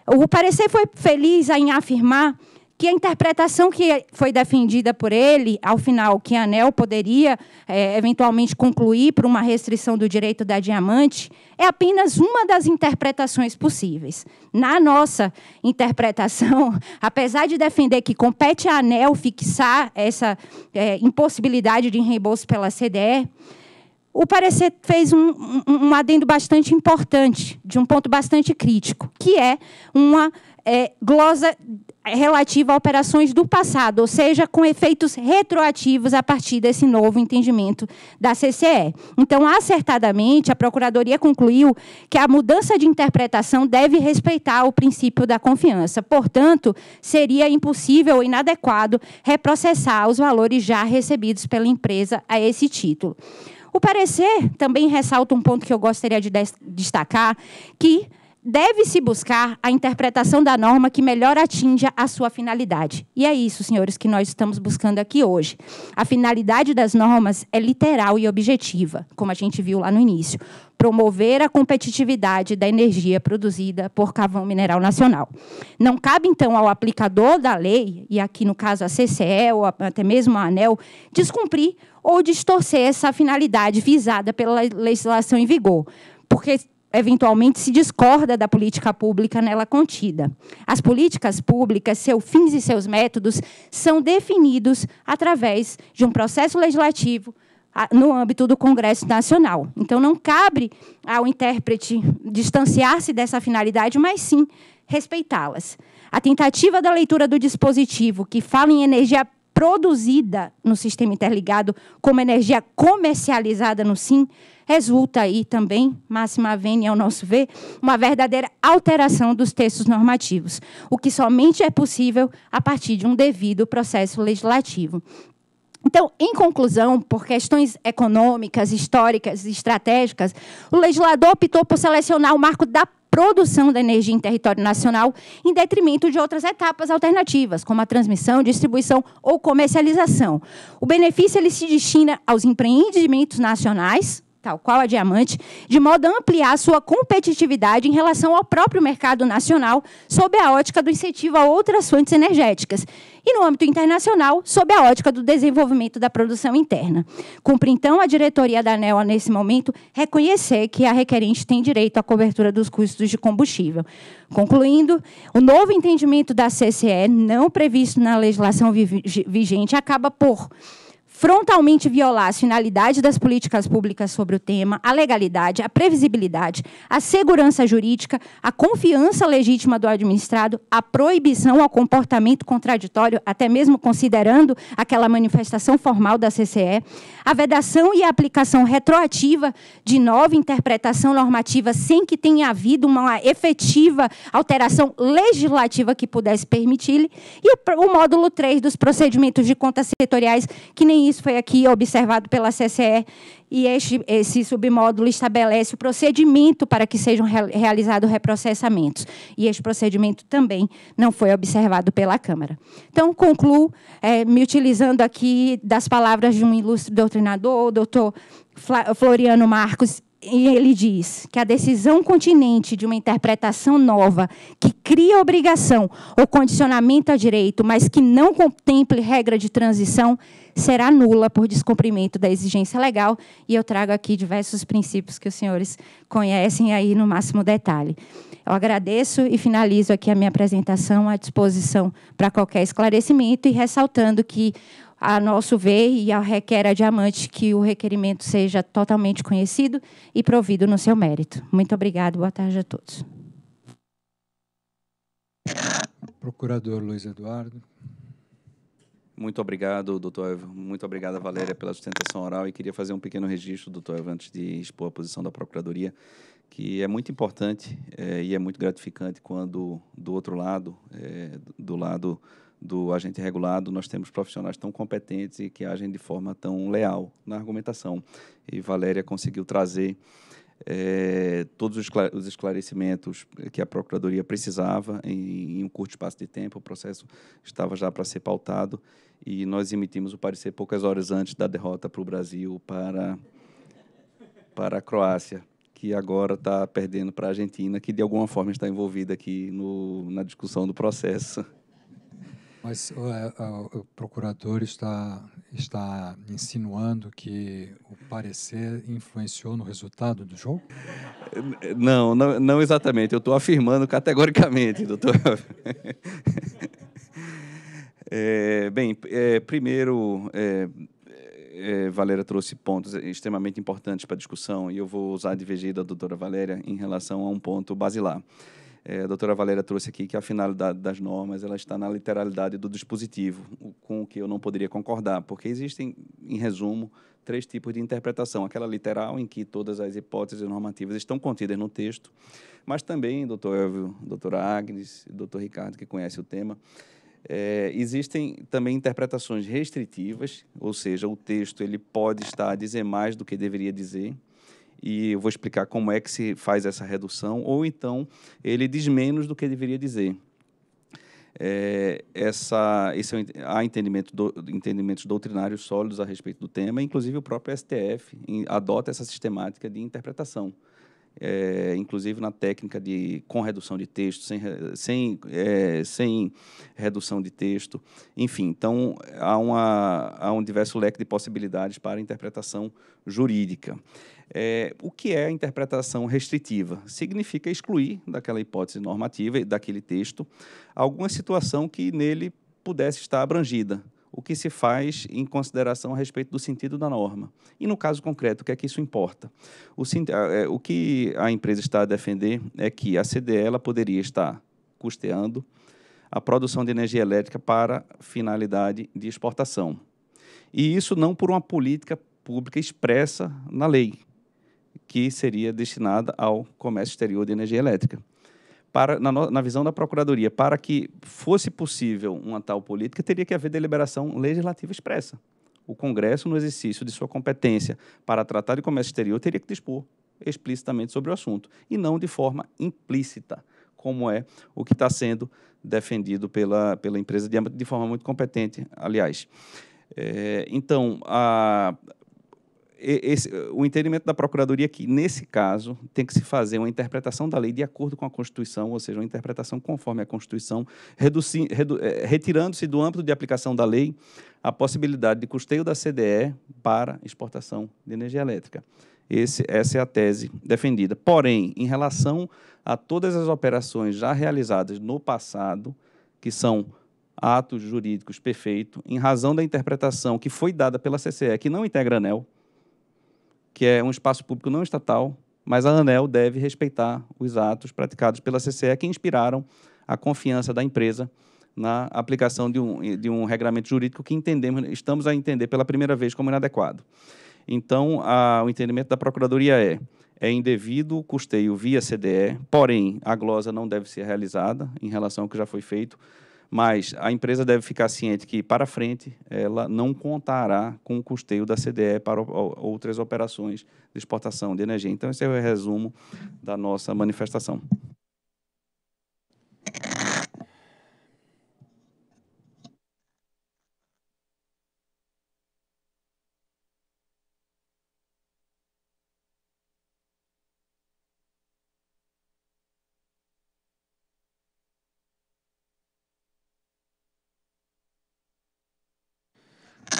O parecer foi feliz em afirmar que a interpretação que foi defendida por ele, ao final, que a ANEL poderia é, eventualmente concluir por uma restrição do direito da diamante, é apenas uma das interpretações possíveis. Na nossa interpretação, <laughs> apesar de defender que compete à ANEL fixar essa é, impossibilidade de reembolso pela CDE, o parecer fez um, um, um, adendo bastante importante, de um ponto bastante crítico, que é uma é, glosa relativa a operações do passado, ou seja, com efeitos retroativos a partir desse novo entendimento da CCE. Então, acertadamente, a Procuradoria concluiu que a mudança de interpretação deve respeitar o princípio da confiança. Portanto, seria impossível ou inadequado reprocessar os valores já recebidos pela empresa a esse título. O parecer também ressalta um ponto que eu gostaria de destacar, que deve-se buscar a interpretação da norma que melhor atinja a sua finalidade. E é isso, senhores, que nós estamos buscando aqui hoje. A finalidade das normas é literal e objetiva, como a gente viu lá no início, promover a competitividade da energia produzida por carvão mineral nacional. Não cabe então ao aplicador da lei, e aqui no caso a CCE ou até mesmo a ANEL, descumprir ou distorcer essa finalidade visada pela legislação em vigor porque eventualmente se discorda da política pública nela contida. As políticas públicas, seus fins e seus métodos são definidos através de um processo legislativo ah, no âmbito do Congresso Nacional. Então, não cabe ao intérprete distanciar-se dessa finalidade, mas sim respeitá-las. A tentativa da leitura do dispositivo que fala em energia produzida no sistema interligado como energia comercializada no SIM resulta aí também, máxima vênia ao nosso ver, uma verdadeira alteração dos textos normativos, o que somente é possível a partir de um devido processo legislativo. Então, em conclusão, por questões econômicas, históricas e estratégicas, o legislador optou por selecionar o marco da produção da energia em território nacional, em detrimento de outras etapas alternativas, como a transmissão, distribuição ou comercialização. O benefício ele se destina aos empreendimentos nacionais, tal qual a Diamante, de modo a ampliar sua competitividade em relação ao próprio mercado nacional, sob a ótica do incentivo a outras fontes energéticas, e no âmbito internacional, sob a ótica do desenvolvimento da produção interna. Cumpre, então, a diretoria da ANEL, nesse momento, reconhecer que a requerente tem direito à cobertura dos custos de combustível. Concluindo, o novo entendimento da CCE, não previsto na legislação vigente, acaba por frontalmente violar as finalidades das políticas públicas sobre o tema, a legalidade, a previsibilidade, a segurança jurídica, a confiança legítima do administrado, a proibição ao comportamento contraditório, até mesmo considerando aquela manifestação formal da CCE, a vedação e a aplicação retroativa de nova interpretação normativa sem que tenha havido uma efetiva alteração legislativa que pudesse permitir-lhe, e o módulo 3 dos procedimentos de contas setoriais, que nem isso foi aqui observado pela CCE, e este, esse submódulo estabelece o procedimento para que sejam re, realizados reprocessamentos. E este procedimento também não foi observado pela Câmara. Então, concluo é, me utilizando aqui das palavras de um ilustre doutrinador, o doutor Floriano Marcos, ele diz que a decisão continente de uma interpretação nova que cria obrigação ou condicionamento a direito, mas que não contemple regra de transição, será nula por descumprimento da exigência legal. E eu trago aqui diversos princípios que os senhores conhecem aí no máximo detalhe. Eu agradeço e finalizo aqui a minha apresentação à disposição para qualquer esclarecimento e ressaltando que a nosso ver, e a requer a diamante que o requerimento seja totalmente conhecido e provido no seu mérito. Muito obrigado, boa tarde a todos. Procurador Luiz Eduardo. Muito obrigado, doutor Evo. Muito obrigado, Valéria, pela sustentação oral. E queria fazer um pequeno registro, doutor Evo, antes de expor a posição da Procuradoria, que é muito importante é, e é muito gratificante quando, do outro lado, é, do lado do agente regulado, nós temos profissionais tão competentes e que agem de forma tão leal na argumentação. E Valéria conseguiu trazer é, todos os esclarecimentos que a Procuradoria precisava em, em, um curto espaço de tempo. O processo estava já para ser pautado e nós emitimos o parecer poucas horas antes da derrota para o Brasil, para, para a Croácia, que agora está perdendo para a Argentina, que de alguma forma está envolvida aqui no, na discussão do processo. Mas o, o, é, o procurador está, está insinuando que o parecer influenciou no resultado do jogo? Não, não, não exatamente. Eu estou afirmando categoricamente, doutor. <laughs> É, bem, é, primeiro, é, é, Valéria trouxe pontos extremamente importantes para a discussão e eu vou usar a divergida da doutora Valéria em relação a um ponto basilar é, a doutora Valéria trouxe aqui que a finalidade das normas ela está na literalidade do dispositivo, com o que eu não poderia concordar, porque existem, em resumo, três tipos de interpretação: aquela literal, em que todas as hipóteses normativas estão contidas no texto, mas também, doutor Elvio, doutora Agnes, doutor Ricardo, que conhece o tema, é, existem também interpretações restritivas, ou seja, o texto ele pode estar a dizer mais do que deveria dizer e eu vou explicar como é que se faz essa redução, ou então ele diz menos do que deveria dizer. É, essa, esse é, há entendimento do, entendimentos doutrinários sólidos a respeito do tema, inclusive o próprio STF em, adota essa sistemática de interpretação. É, inclusive na técnica de com redução de texto, sem, sem, é, sem redução de texto, enfim. Então, há, uma, há um diverso leque de possibilidades para interpretação jurídica. É, o que é a interpretação restritiva? Significa excluir daquela hipótese normativa e daquele texto alguma situação que nele pudesse estar abrangida. O que se faz em consideração a respeito do sentido da norma. E no caso concreto, o que é que isso importa? O, é, o que a empresa está a defender é que a CDE ela poderia estar custeando a produção de energia elétrica para finalidade de exportação. E isso não por uma política pública expressa na lei, que seria destinada ao comércio exterior de energia elétrica. Para, na, na, visão da Procuradoria, para que fosse possível uma tal política, teria que haver deliberação legislativa expressa. O Congresso, no exercício de sua competência para tratar de comércio exterior, teria que dispor explicitamente sobre o assunto, e não de forma implícita, como é o que está sendo defendido pela, pela empresa de, de forma muito competente, aliás. É, então, a, esse, o entendimento da Procuradoria é que, nesse caso, tem que se fazer uma interpretação da lei de acordo com a Constituição, ou seja, uma interpretação conforme a Constituição, redu, eh, retirando-se do âmbito de aplicação da lei a possibilidade de custeio da CDE para exportação de energia elétrica. Esse, essa é a tese defendida. Porém, em relação a todas as operações já realizadas no passado, que são atos jurídicos perfeitos, em razão da interpretação que foi dada pela CCE, que não integra ANEL, que é um espaço público não estatal, mas a ANEL deve respeitar os atos praticados pela CCE que inspiraram a confiança da empresa na aplicação de um, de um regramento jurídico que entendemos, estamos a entender pela primeira vez como inadequado. Então, a, o entendimento da Procuradoria é é indevido o custeio via CDE, porém, a glosa não deve ser realizada em relação ao que já foi feito mas a empresa deve ficar ciente que, para frente, ela não contará com o custeio da CDE para outras operações de exportação de energia. Então, esse é o resumo da nossa manifestação.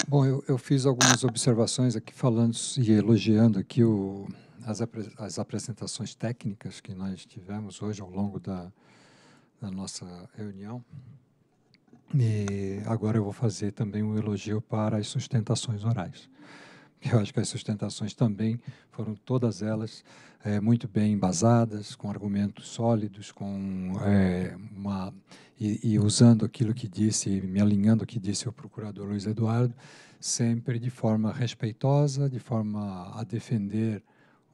Bom, eu, eu, fiz algumas observações aqui falando e elogiando aqui o, as, as apresentações técnicas que nós tivemos hoje ao longo da, da nossa reunião. E agora eu vou fazer também um elogio para as sustentações orais. Eu acho que as sustentações também foram todas elas é, muito bem embasadas, com argumentos sólidos, com é, uma e, e, usando aquilo que disse, me alinhando o que disse o procurador Luiz Eduardo, sempre de forma respeitosa, de forma a defender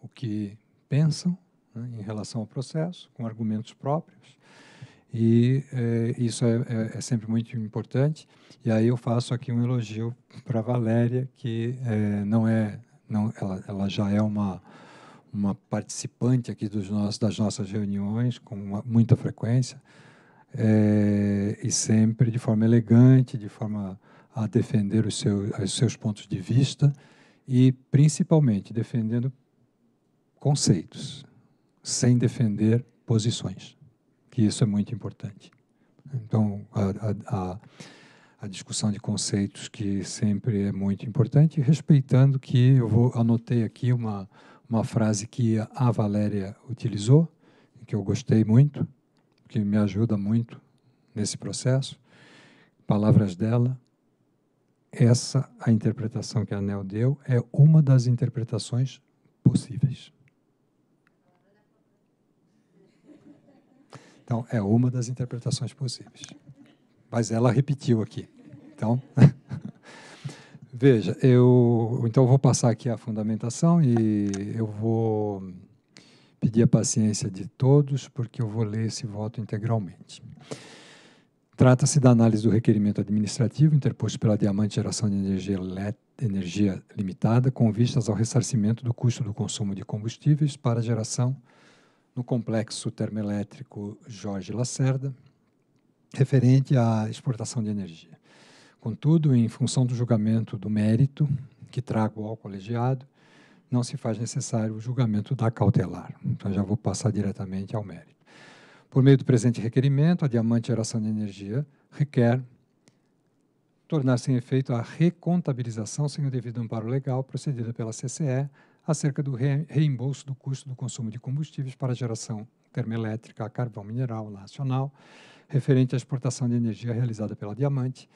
o que pensam né, em relação ao processo, com argumentos próprios e é, isso é, é, é, sempre muito importante. E aí eu faço aqui um elogio para Valéria, que é, não é, não, ela, ela já é uma uma participante aqui dos nossos, das nossas reuniões com uma, muita frequência é, e sempre de forma elegante, de forma a defender os seus, os seus pontos de vista e principalmente defendendo conceitos, sem defender posições que isso é muito importante. Então, a, a, a discussão de conceitos que sempre é muito importante, respeitando que eu vou anotei aqui uma, uma frase que a Valéria utilizou, que eu gostei muito, que me ajuda muito nesse processo. Palavras dela, essa a interpretação que a Anel deu é uma das interpretações possíveis. Então, é uma das interpretações possíveis. Mas ela repetiu aqui. Então, <laughs> veja, eu então vou passar aqui a fundamentação e eu vou pedir a paciência de todos porque eu vou ler esse voto integralmente. Trata-se da análise do requerimento administrativo interposto pela Diamante Geração de energia, energia Limitada com vistas ao ressarcimento do custo do consumo de combustíveis para geração no complexo termoelétrico Jorge Lacerda, referente à exportação de energia. Contudo, em função do julgamento do mérito que trago ao colegiado, não se faz necessário o julgamento da cautelar. Então, já vou passar diretamente ao mérito. Por meio do presente requerimento, a Diamante Geração de Energia requer tornar sem efeito a recontabilização sem o devido amparo legal procedida pela CCE acerca do reembolso do custo do consumo de combustíveis para geração termoelétrica a carvão mineral nacional, referente à exportação de energia realizada pela Diamante,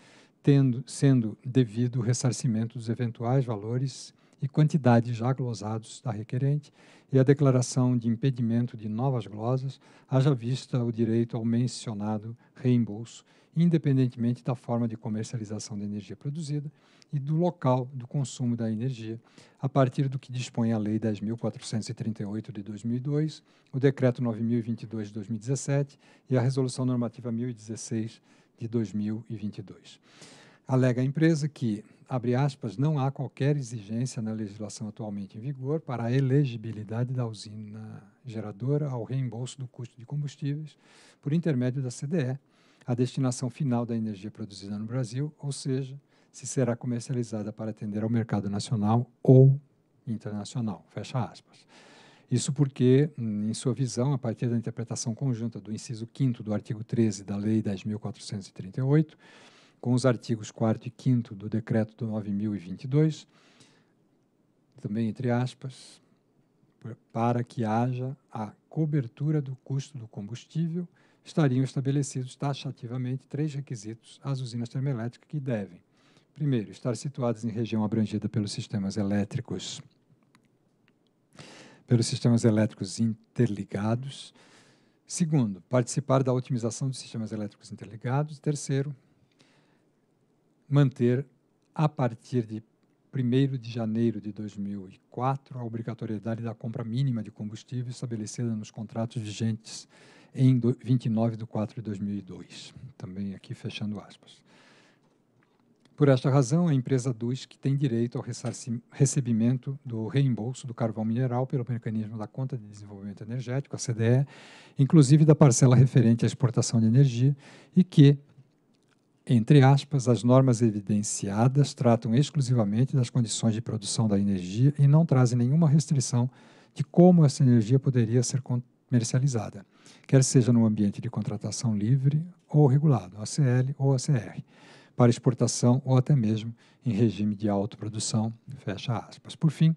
tendo, sendo devido o ressarcimento dos eventuais valores e quantidades já glosados da requerente e a declaração de impedimento de novas glosas, haja vista o direito ao mencionado reembolso independentemente da forma de comercialização da energia produzida e do local do consumo da energia, a partir do que dispõe a Lei 10.438 de 2002, o Decreto 9022 de 2017 e a Resolução Normativa 1016 de 2022. Alega a empresa que, abre aspas, não há qualquer exigência na legislação atualmente em vigor para a elegibilidade da usina geradora ao reembolso do custo de combustíveis por intermédio da CDE, a destinação final da energia produzida no Brasil, ou seja, se será comercializada para atender ao mercado nacional ou internacional. Fecha aspas. Isso porque, hum, em sua visão, a partir da interpretação conjunta do inciso 5 do artigo 13 da Lei 10.438, com os artigos 4 e 5 do Decreto do 9.022, também entre aspas, para que haja a cobertura do custo do combustível estariam estabelecidos taxativamente três requisitos às usinas termoelétricas que devem, primeiro, estar situadas em região abrangida pelos sistemas elétricos, pelos sistemas elétricos interligados, segundo, participar da otimização dos sistemas elétricos interligados, terceiro, manter a partir de 1 de janeiro de 2004 a obrigatoriedade da compra mínima de combustível estabelecida nos contratos vigentes em 29 de 4 de 2002. Também aqui fechando aspas. Por esta razão, a empresa aduz que tem direito ao recebimento do reembolso do carvão mineral pelo mecanismo da Conta de Desenvolvimento Energético, a CDE, inclusive da parcela referente à exportação de energia, e que, entre aspas, as normas evidenciadas tratam exclusivamente das condições de produção da energia e não trazem nenhuma restrição de como essa energia poderia ser comercializada quer seja no ambiente de contratação livre ou regulado, ACL ou ACR, para exportação ou até mesmo em regime de autoprodução, fecha aspas. Por fim,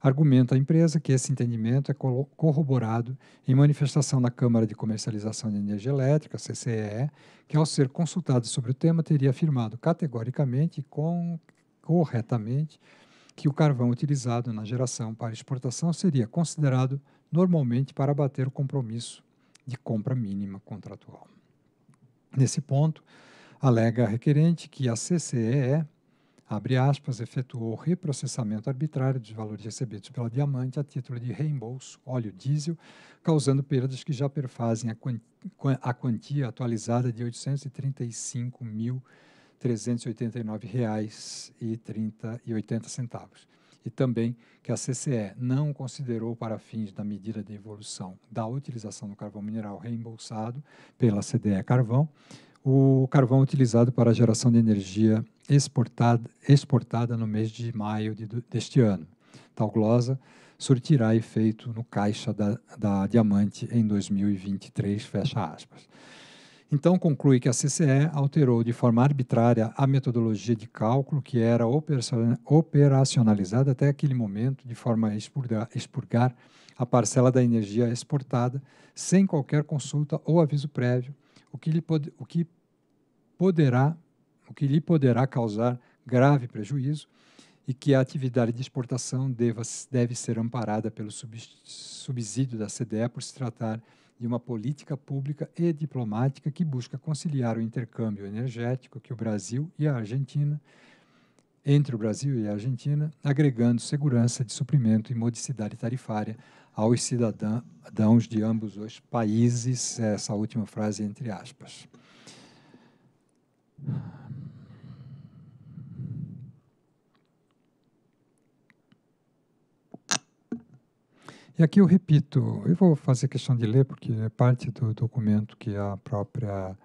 argumenta a empresa que esse entendimento é corroborado em manifestação da Câmara de Comercialização de Energia Elétrica, CCEE, que ao ser consultada sobre o tema teria afirmado categoricamente e com, corretamente que o carvão utilizado na geração para exportação seria considerado normalmente para abater o compromisso de compra mínima contratual. Nesse ponto, alega a requerente que a CCEE, abre aspas, efetuou reprocessamento arbitrário dos valores recebidos pela Diamante a título de reembolso óleo diesel, causando perdas que já perfazem a quantia atualizada de R$ 835.389,80 e também que a CCE não considerou para fins da medida de evolução da utilização do carvão mineral reembolsado pela CDE Carvão, o carvão utilizado para a geração de energia exportada, exportada no mês de maio de, deste ano. Tal glosa surtirá efeito no caixa da, da Diamante em 2023, fecha aspas. Então, conclui que a CCE alterou de forma arbitrária a metodologia de cálculo que era operacionalizada até aquele momento, de forma a expurgar, a parcela da energia exportada, sem qualquer consulta ou aviso prévio, o que lhe, pod o que poderá, o que lhe poderá causar grave prejuízo e que a atividade de exportação deva, deve ser amparada pelo subsídio da CDE por se tratar de de uma política pública e diplomática que busca conciliar o intercâmbio energético que o Brasil e a Argentina entre o Brasil e a Argentina, agregando segurança de suprimento e modicidade tarifária aos cidadãos de ambos os países, essa última frase entre aspas. E aqui eu repito, eu vou fazer questão de ler, porque é parte do documento que a própria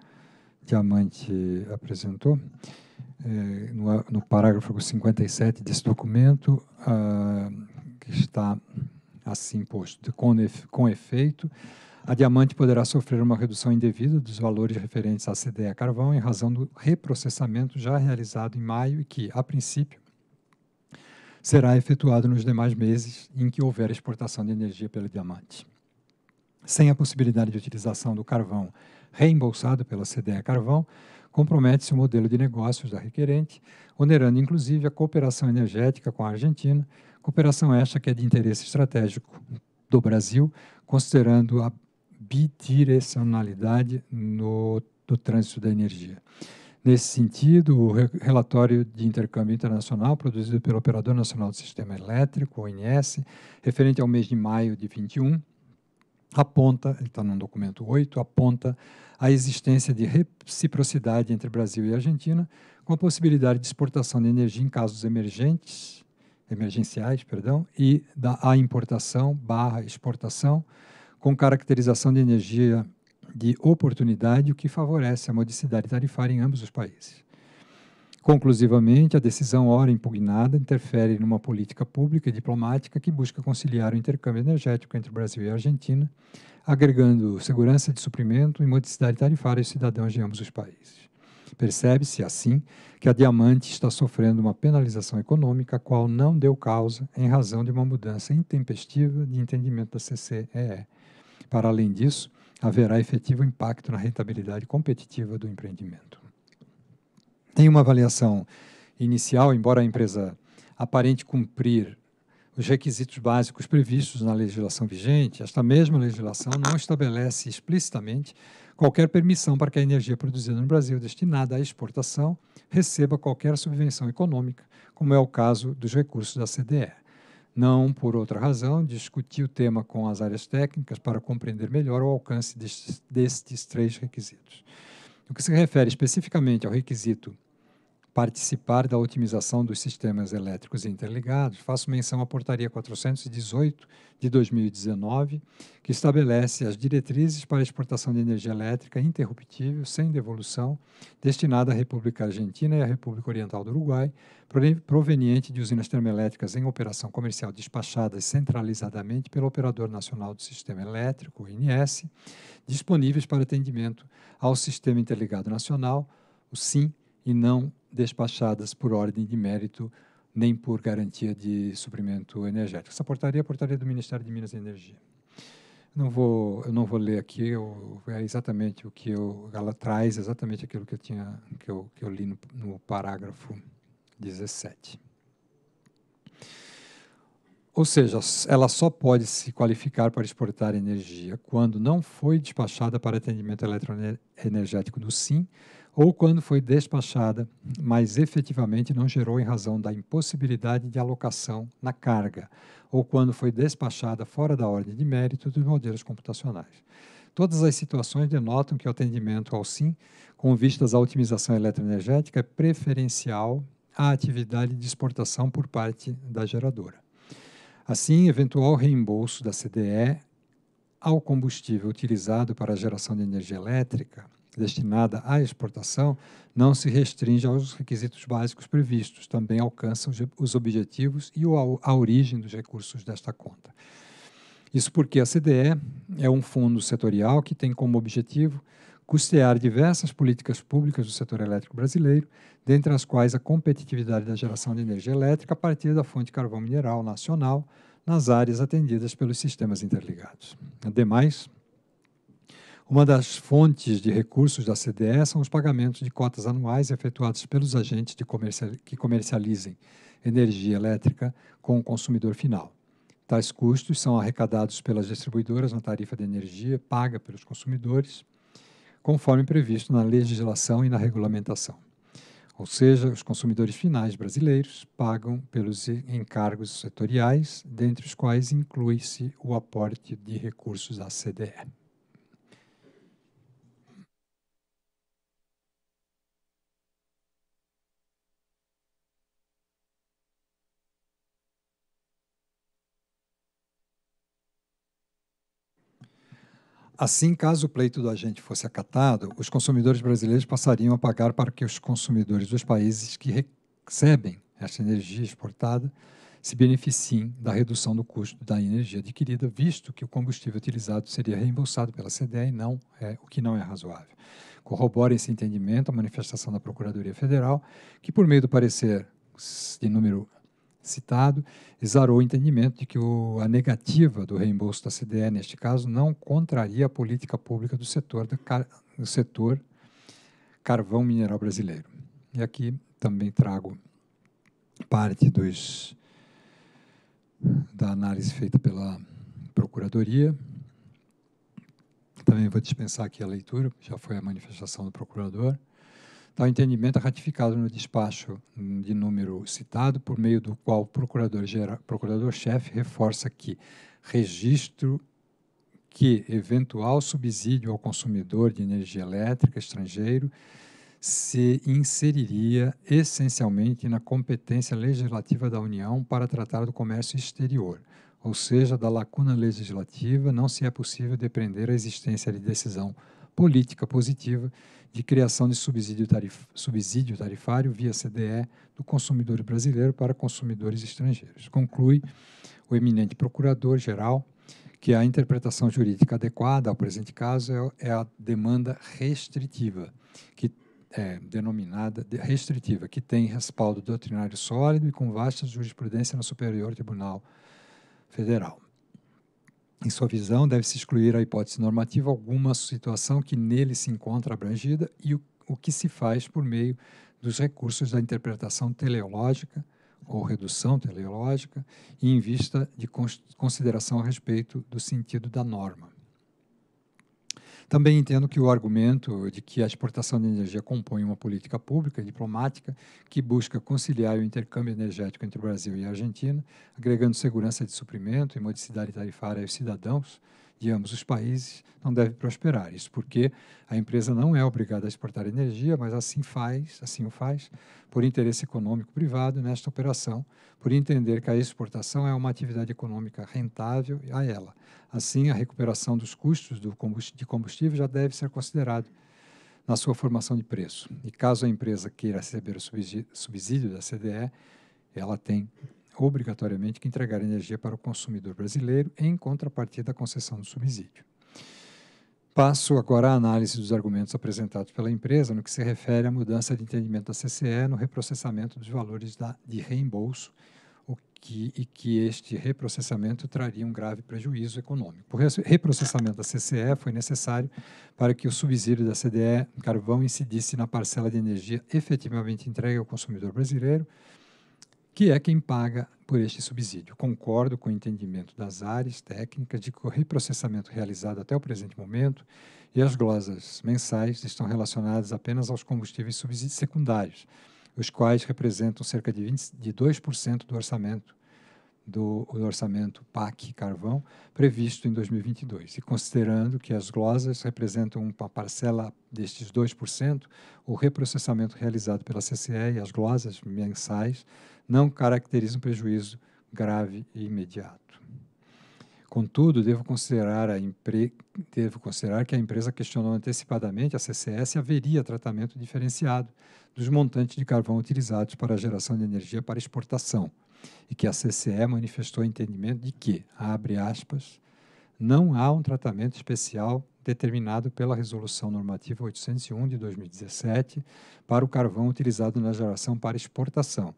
Diamante apresentou. É, no, no, parágrafo 57 desse documento, ah, que está assim posto, com, com efeito, a diamante poderá sofrer uma redução indevida dos valores referentes à CDE carvão em razão do reprocessamento já realizado em maio e que, a princípio, será efetuado nos demais meses em que houver exportação de energia pelo diamante. Sem a possibilidade de utilização do carvão reembolsado pela CDE Carvão, compromete-se o modelo de negócios da requerente, onerando inclusive a cooperação energética com a Argentina, cooperação esta que é de interesse estratégico do Brasil, considerando a bidirecionalidade no, do trânsito da energia. Nesse sentido, o relatório de intercâmbio internacional produzido pelo Operador Nacional do Sistema Elétrico, ONS, referente ao mês de maio de 21, aponta, ele está no documento 8, aponta a existência de reciprocidade entre Brasil e Argentina, com a possibilidade de exportação de energia em casos emergentes, emergenciais, perdão, e da a importação barra exportação, com caracterização de energia de oportunidade, o que favorece a modicidade tarifária em ambos os países. Conclusivamente, a decisão ora impugnada interfere numa política pública e diplomática que busca conciliar o intercâmbio energético entre o Brasil e a Argentina, agregando segurança de suprimento e modicidade tarifária aos cidadãos de ambos os países. Percebe-se, assim, que a Diamante está sofrendo uma penalização econômica a qual não deu causa em razão de uma mudança intempestiva de entendimento da CCEE. Para além disso, haverá efetivo impacto na rentabilidade competitiva do empreendimento. Tem uma avaliação inicial, embora a empresa aparente cumprir os requisitos básicos previstos na legislação vigente, esta mesma legislação não estabelece explicitamente qualquer permissão para que a energia produzida no Brasil destinada à exportação receba qualquer subvenção econômica, como é o caso dos recursos da CDE não por outra razão, discuti o tema com as áreas técnicas para compreender melhor o alcance destes, destes três requisitos. No que se refere especificamente ao requisito participar da otimização dos sistemas elétricos interligados, faço menção à Portaria 418 de 2019, que estabelece as diretrizes para a exportação de energia elétrica interruptível, sem devolução, destinada à República Argentina e à República Oriental do Uruguai, proveniente de usinas termoelétricas em operação comercial despachadas centralizadamente pelo Operador Nacional do Sistema Elétrico, INS, disponíveis para atendimento ao Sistema Interligado Nacional, o SIM, e não despachadas por ordem de mérito nem por garantia de suprimento energético. Essa portaria é a portaria do Ministério de Minas e Energia. Não vou, eu não vou ler aqui, eu, é exatamente o que eu, ela traz, exatamente aquilo que eu tinha, que eu, que eu li no, no parágrafo 17. Ou seja, ela só pode se qualificar para exportar energia quando não foi despachada para atendimento eletroenergético do SIM, ou quando foi despachada, mas efetivamente não gerou em razão da impossibilidade de alocação na carga, ou quando foi despachada fora da ordem de mérito dos modelos computacionais. Todas as situações denotam que o atendimento ao SIM, com vistas à otimização eletroenergética, é preferencial à atividade de exportação por parte da geradora. Assim, eventual reembolso da CDE ao combustível utilizado para a geração de energia elétrica destinada à exportação não se restringe aos requisitos básicos previstos, também alcança os objetivos e a origem dos recursos desta conta. Isso porque a CDE é um fundo setorial que tem como objetivo custear diversas políticas públicas do setor elétrico brasileiro, dentre as quais a competitividade da geração de energia elétrica a partir da fonte de carvão mineral nacional nas áreas atendidas pelos sistemas interligados. Ademais, uma das fontes de recursos da CDE são os pagamentos de cotas anuais efetuados pelos agentes comercial, que comercializem energia elétrica com o consumidor final. Tais custos são arrecadados pelas distribuidoras na tarifa de energia paga pelos consumidores, conforme previsto na legislação e na regulamentação. Ou seja, os consumidores finais brasileiros pagam pelos encargos setoriais, dentre os quais inclui-se o aporte de recursos da CDE. Assim, caso o pleito do agente fosse acatado, os consumidores brasileiros passariam a pagar para que os consumidores dos países que recebem esta energia exportada se beneficiem da redução do custo da energia adquirida, visto que o combustível utilizado seria reembolsado pela CDE, não é, o que não é razoável. Corrobora esse entendimento a manifestação da Procuradoria Federal, que, por meio do parecer de número citado, exarou o entendimento de que o, a negativa do reembolso da CDE, neste caso, não contraria a política pública do setor, do setor carvão mineral brasileiro. E aqui também trago parte dos, da análise feita pela Procuradoria. Também vou dispensar aqui a leitura, já foi a manifestação do procurador. Tal entendimento é ratificado no despacho de número citado, por meio do qual o procurador-chefe procurador reforça que registro que eventual subsídio ao consumidor de energia elétrica estrangeiro se inseriria essencialmente na competência legislativa da União para tratar do comércio exterior, ou seja, da lacuna legislativa não se é possível depender a existência de decisão política positiva de criação de subsídio, tarif, subsídio tarifário via CDE do consumidor brasileiro para consumidores estrangeiros. Conclui o eminente procurador-geral que a interpretação jurídica adequada ao presente caso é, é, a demanda restritiva, que é denominada de restritiva, que tem respaldo doutrinário sólido e com vasta jurisprudência no Superior Tribunal Federal. Em sua visão, deve-se excluir a hipótese normativa alguma situação que nele se encontra abrangida e o, o que se faz por meio dos recursos da interpretação teleológica ou redução teleológica e em vista de consideração a respeito do sentido da norma. Também entendo que o argumento de que a exportação de energia compõe uma política pública e diplomática que busca conciliar o intercâmbio energético entre o Brasil e a Argentina, agregando segurança de suprimento e modicidade tarifária aos cidadãos, de ambos os países não deve prosperar. Isso porque a empresa não é obrigada a exportar energia, mas assim faz, assim o faz, por interesse econômico privado nesta operação, por entender que a exportação é uma atividade econômica rentável a ela. Assim, a recuperação dos custos do combustível, de combustível já deve ser considerado na sua formação de preço. E caso a empresa queira receber o subsídio da CDE, ela tem obrigatoriamente que entregar energia para o consumidor brasileiro em contrapartida da concessão do subsídio. Passo agora à análise dos argumentos apresentados pela empresa no que se refere à mudança de entendimento da CCE no reprocessamento dos valores da, de reembolso o que, e que este reprocessamento traria um grave prejuízo econômico. O reprocessamento da CCE foi necessário para que o subsídio da CDE carvão incidisse na parcela de energia efetivamente entregue ao consumidor brasileiro, que é quem paga por este subsídio. Concordo com o entendimento das áreas técnicas de que o reprocessamento realizado até o presente momento e as glosas mensais estão relacionadas apenas aos combustíveis secundários, os quais representam cerca de, 20, de 2% do orçamento do, do, orçamento PAC Carvão previsto em 2022. E considerando que as glosas representam uma parcela destes 2%, o reprocessamento realizado pela CCE e as glosas mensais não caracteriza um prejuízo grave e imediato. Contudo, devo considerar, a devo considerar que a empresa questionou antecipadamente a CCS haveria tratamento diferenciado dos montantes de carvão utilizados para a geração de energia para exportação e que a CCE manifestou entendimento de que, abre aspas, não há um tratamento especial determinado pela Resolução Normativa 801 de 2017 para o carvão utilizado na geração para exportação,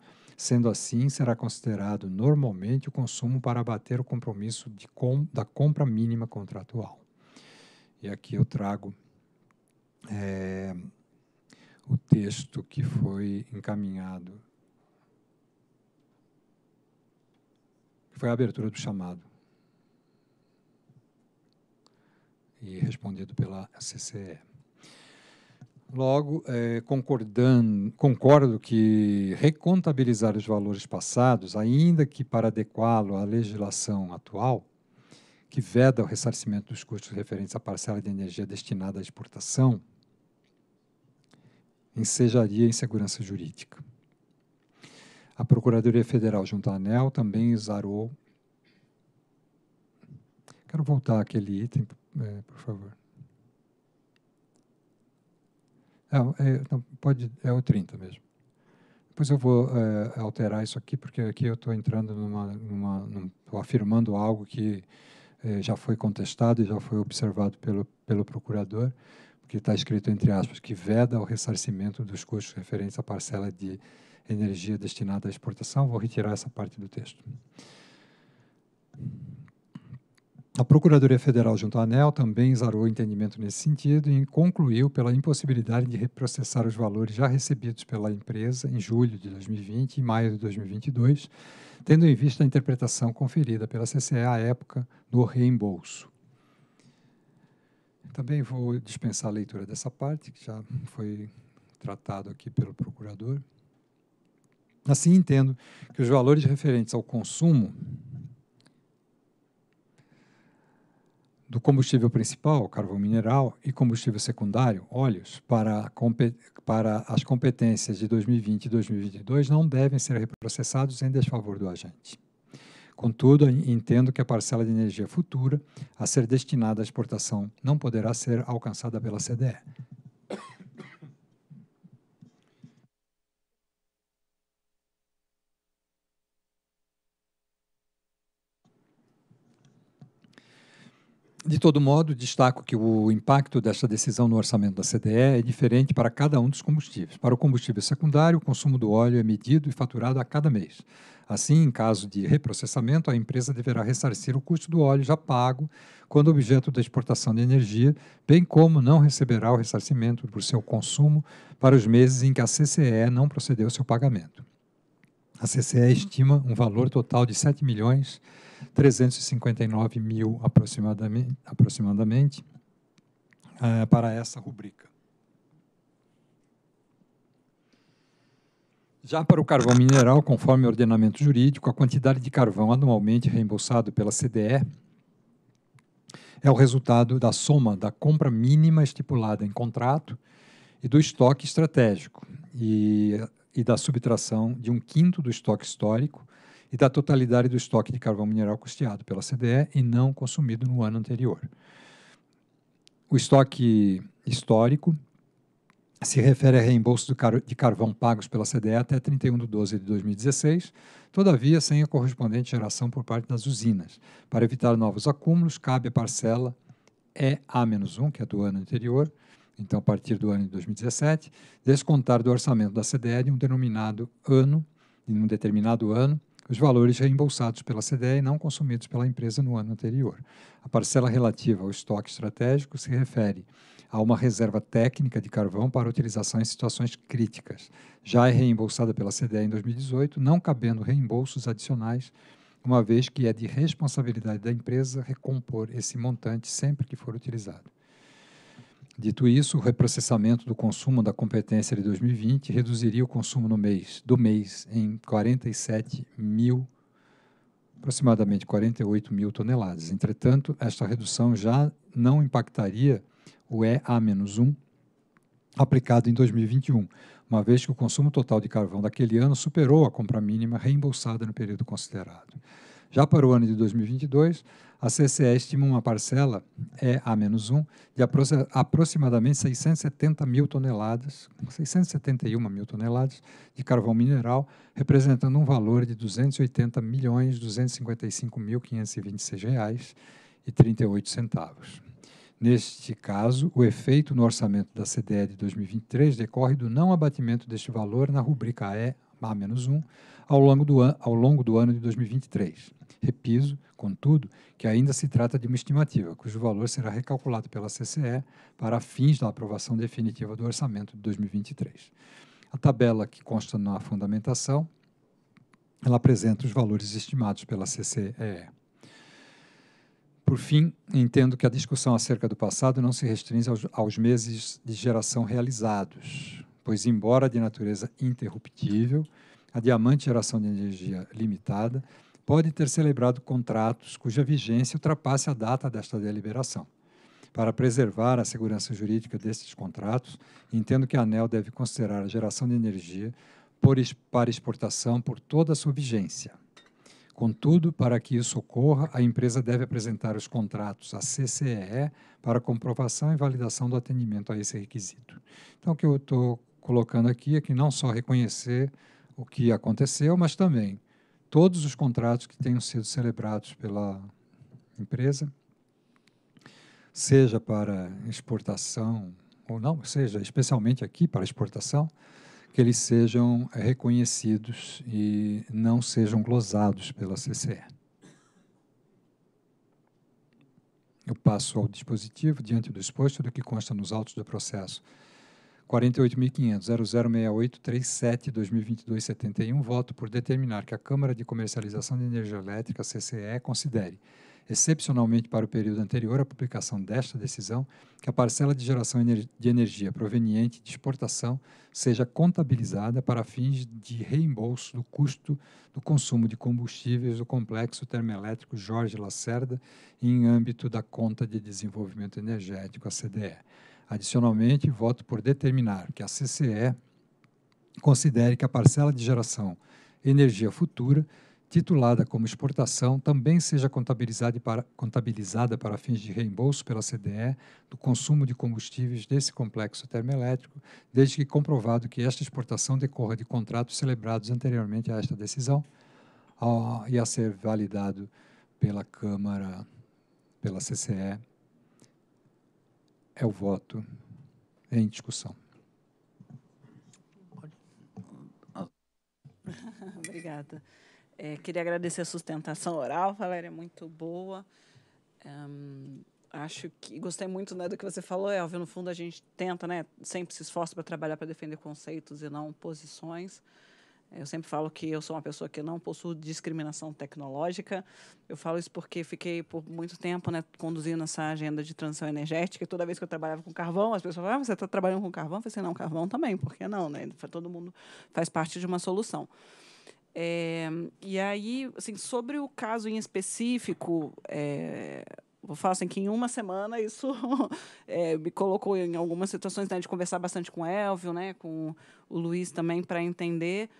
Sendo assim, será considerado normalmente o consumo para abater o compromisso com, da compra mínima contratual. E aqui eu trago é, o texto que foi encaminhado, que foi a abertura do chamado e respondido pela CCE. Logo, é, concordando, concordo que recontabilizar os valores passados, ainda que para adequá-lo à legislação atual, que veda o ressarcimento dos custos referentes à parcela de energia destinada à exportação, ensejaria insegurança jurídica. A Procuradoria Federal, junto à ANEL, também exarou. Quero voltar àquele item, é, por favor. É, é, não, pode, é o 30 mesmo. Depois eu vou é, alterar isso aqui, porque aqui eu estou entrando numa. numa num, afirmando algo que é, já foi contestado e já foi observado pelo, pelo procurador, porque está escrito, entre aspas, que veda o ressarcimento dos custos referentes à parcela de energia destinada à exportação. Vou retirar essa parte do texto. A Procuradoria Federal junto à ANEL também zarou o entendimento nesse sentido e concluiu pela impossibilidade de reprocessar os valores já recebidos pela empresa em julho de 2020 e maio de 2022, tendo em vista a interpretação conferida pela CCE à época do reembolso. Também vou dispensar a leitura dessa parte, que já foi tratado aqui pelo procurador. Assim, entendo que os valores referentes ao consumo do combustível principal, carvão mineral, e combustível secundário, óleos, para, para as competências de 2020 e 2022 não devem ser reprocessados em desfavor do agente. Contudo, entendo que a parcela de energia futura a ser destinada à exportação não poderá ser alcançada pela CDE, De todo modo, destaco que o impacto desta decisão no orçamento da CDE é diferente para cada um dos combustíveis. Para o combustível secundário, o consumo do óleo é medido e faturado a cada mês. Assim, em caso de reprocessamento, a empresa deverá ressarcir o custo do óleo já pago quando objeto da exportação de energia, bem como não receberá o ressarcimento por seu consumo para os meses em que a CCE não procedeu ao seu pagamento. A CCE estima um valor total de 7 milhões de 359 mil aproximadamente, aproximadamente é, para essa rubrica. Já para o carvão mineral, conforme o ordenamento jurídico, a quantidade de carvão anualmente reembolsado pela CDE é o resultado da soma da compra mínima estipulada em contrato e do estoque estratégico e, e da subtração de um quinto do estoque histórico e da totalidade do estoque de carvão mineral custeado pela CDE e não consumido no ano anterior. O estoque histórico se refere a reembolso de carvão pagos pela CDE até 31 de 12 de 2016, todavia sem a correspondente geração por parte das usinas. Para evitar novos acúmulos, cabe a parcela EA-1, que é do ano anterior, então a partir do ano de 2017, descontar do orçamento da CDE de um denominado ano, de um determinado ano, os valores reembolsados pela CDE e não consumidos pela empresa no ano anterior. A parcela relativa ao estoque estratégico se refere a uma reserva técnica de carvão para utilização em situações críticas. Já é reembolsada pela CDE em 2018, não cabendo reembolsos adicionais, uma vez que é de responsabilidade da empresa recompor esse montante sempre que for utilizado. Dito isso, o reprocessamento do consumo da competência de 2020 reduziria o consumo no mês, do mês em 47 mil, aproximadamente 48 mil toneladas. Entretanto, esta redução já não impactaria o EA-1 aplicado em 2021, uma vez que o consumo total de carvão daquele ano superou a compra mínima reembolsada no período considerado. Já para o ano de 2022, a CCE estima uma parcela, é A-1, de aproximadamente 670 mil toneladas, 671 mil toneladas de carvão mineral, representando um valor de 280 milhões 255 mil 526 reais e 38 centavos. Neste caso, o efeito no orçamento da CDE de 2023 decorre do não abatimento deste valor na rubrica E, A-1, ao longo do, an ao longo do ano de 2023. Repiso, contudo, que ainda se trata de uma estimativa, cujo valor será recalculado pela CCE para fins da aprovação definitiva do orçamento de 2023. A tabela que consta na fundamentação, ela apresenta os valores estimados pela CCE. Por fim, entendo que a discussão acerca do passado não se restringe aos, aos meses de geração realizados, pois, embora de natureza interruptível, a Diamante Geração de Energia Limitada, pode ter celebrado contratos cuja vigência ultrapasse a data desta deliberação. Para preservar a segurança jurídica destes contratos, entendo que a ANEL deve considerar a geração de energia por, para exportação por toda a sua vigência. Contudo, para que isso ocorra, a empresa deve apresentar os contratos à CCEE para comprovação e validação do atendimento a esse requisito. Então, o que eu estou colocando aqui é que não só reconhecer o que aconteceu, mas também todos os contratos que tenham sido celebrados pela empresa, seja para exportação ou não, seja especialmente aqui para exportação, que eles sejam reconhecidos e não sejam glosados pela CCE. Eu passo ao dispositivo diante do exposto do que consta nos autos do processo 48.500.006837-2022-71, voto por determinar que a Câmara de Comercialização de Energia Elétrica, CCE, considere, excepcionalmente para o período anterior à publicação desta decisão, que a parcela de geração de energia proveniente de exportação seja contabilizada para fins de reembolso do custo do consumo de combustíveis do complexo termoelétrico Jorge Lacerda em âmbito da Conta de Desenvolvimento Energético, a CDE. Adicionalmente, voto por determinar que a CCE considere que a parcela de geração energia futura, titulada como exportação, também seja contabilizada para, contabilizada para fins de reembolso pela CDE do consumo de combustíveis desse complexo termoelétrico, desde que comprovado que esta exportação decorra de contratos celebrados anteriormente a esta decisão ao, e a ser validado pela Câmara, pela CCE é o voto em discussão. <laughs> Obrigada. É, queria agradecer a sustentação oral, Valéria, é muito boa. Um, acho que gostei muito né, do que você falou, Elvio. É, no fundo, a gente tenta, né, sempre se esforça para trabalhar para defender conceitos e não posições. Eu sempre falo que eu sou uma pessoa que não possuo discriminação tecnológica. Eu falo isso porque fiquei por muito tempo né, conduzindo essa agenda de transição energética. E toda vez que eu trabalhava com carvão, as pessoas falavam: ah, você está trabalhando com carvão? Eu falei assim: não, carvão também, por que não? Né? Todo mundo faz parte de uma solução. É, e aí, assim, sobre o caso em específico, é, vou falar assim, que em uma semana isso é, <laughs> me colocou em algumas situações né, de conversar bastante com o Elvio, né, com o Luiz também, para entender.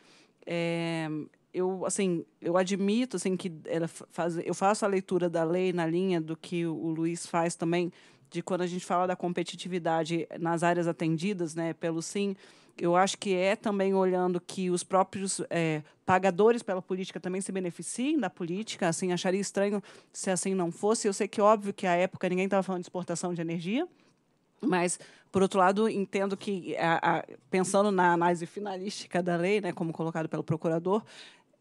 É, eu assim eu admito assim que ela faz, eu faço a leitura da lei na linha do que o Luiz faz também de quando a gente fala da competitividade nas áreas atendidas né pelo sim eu acho que é também olhando que os próprios é, pagadores pela política também se beneficiem da política assim acharia estranho se assim não fosse eu sei que óbvio que à época ninguém estava falando de exportação de energia mas, por outro lado, entendo que, a, a, pensando na análise finalística da lei, né, como colocado pelo procurador,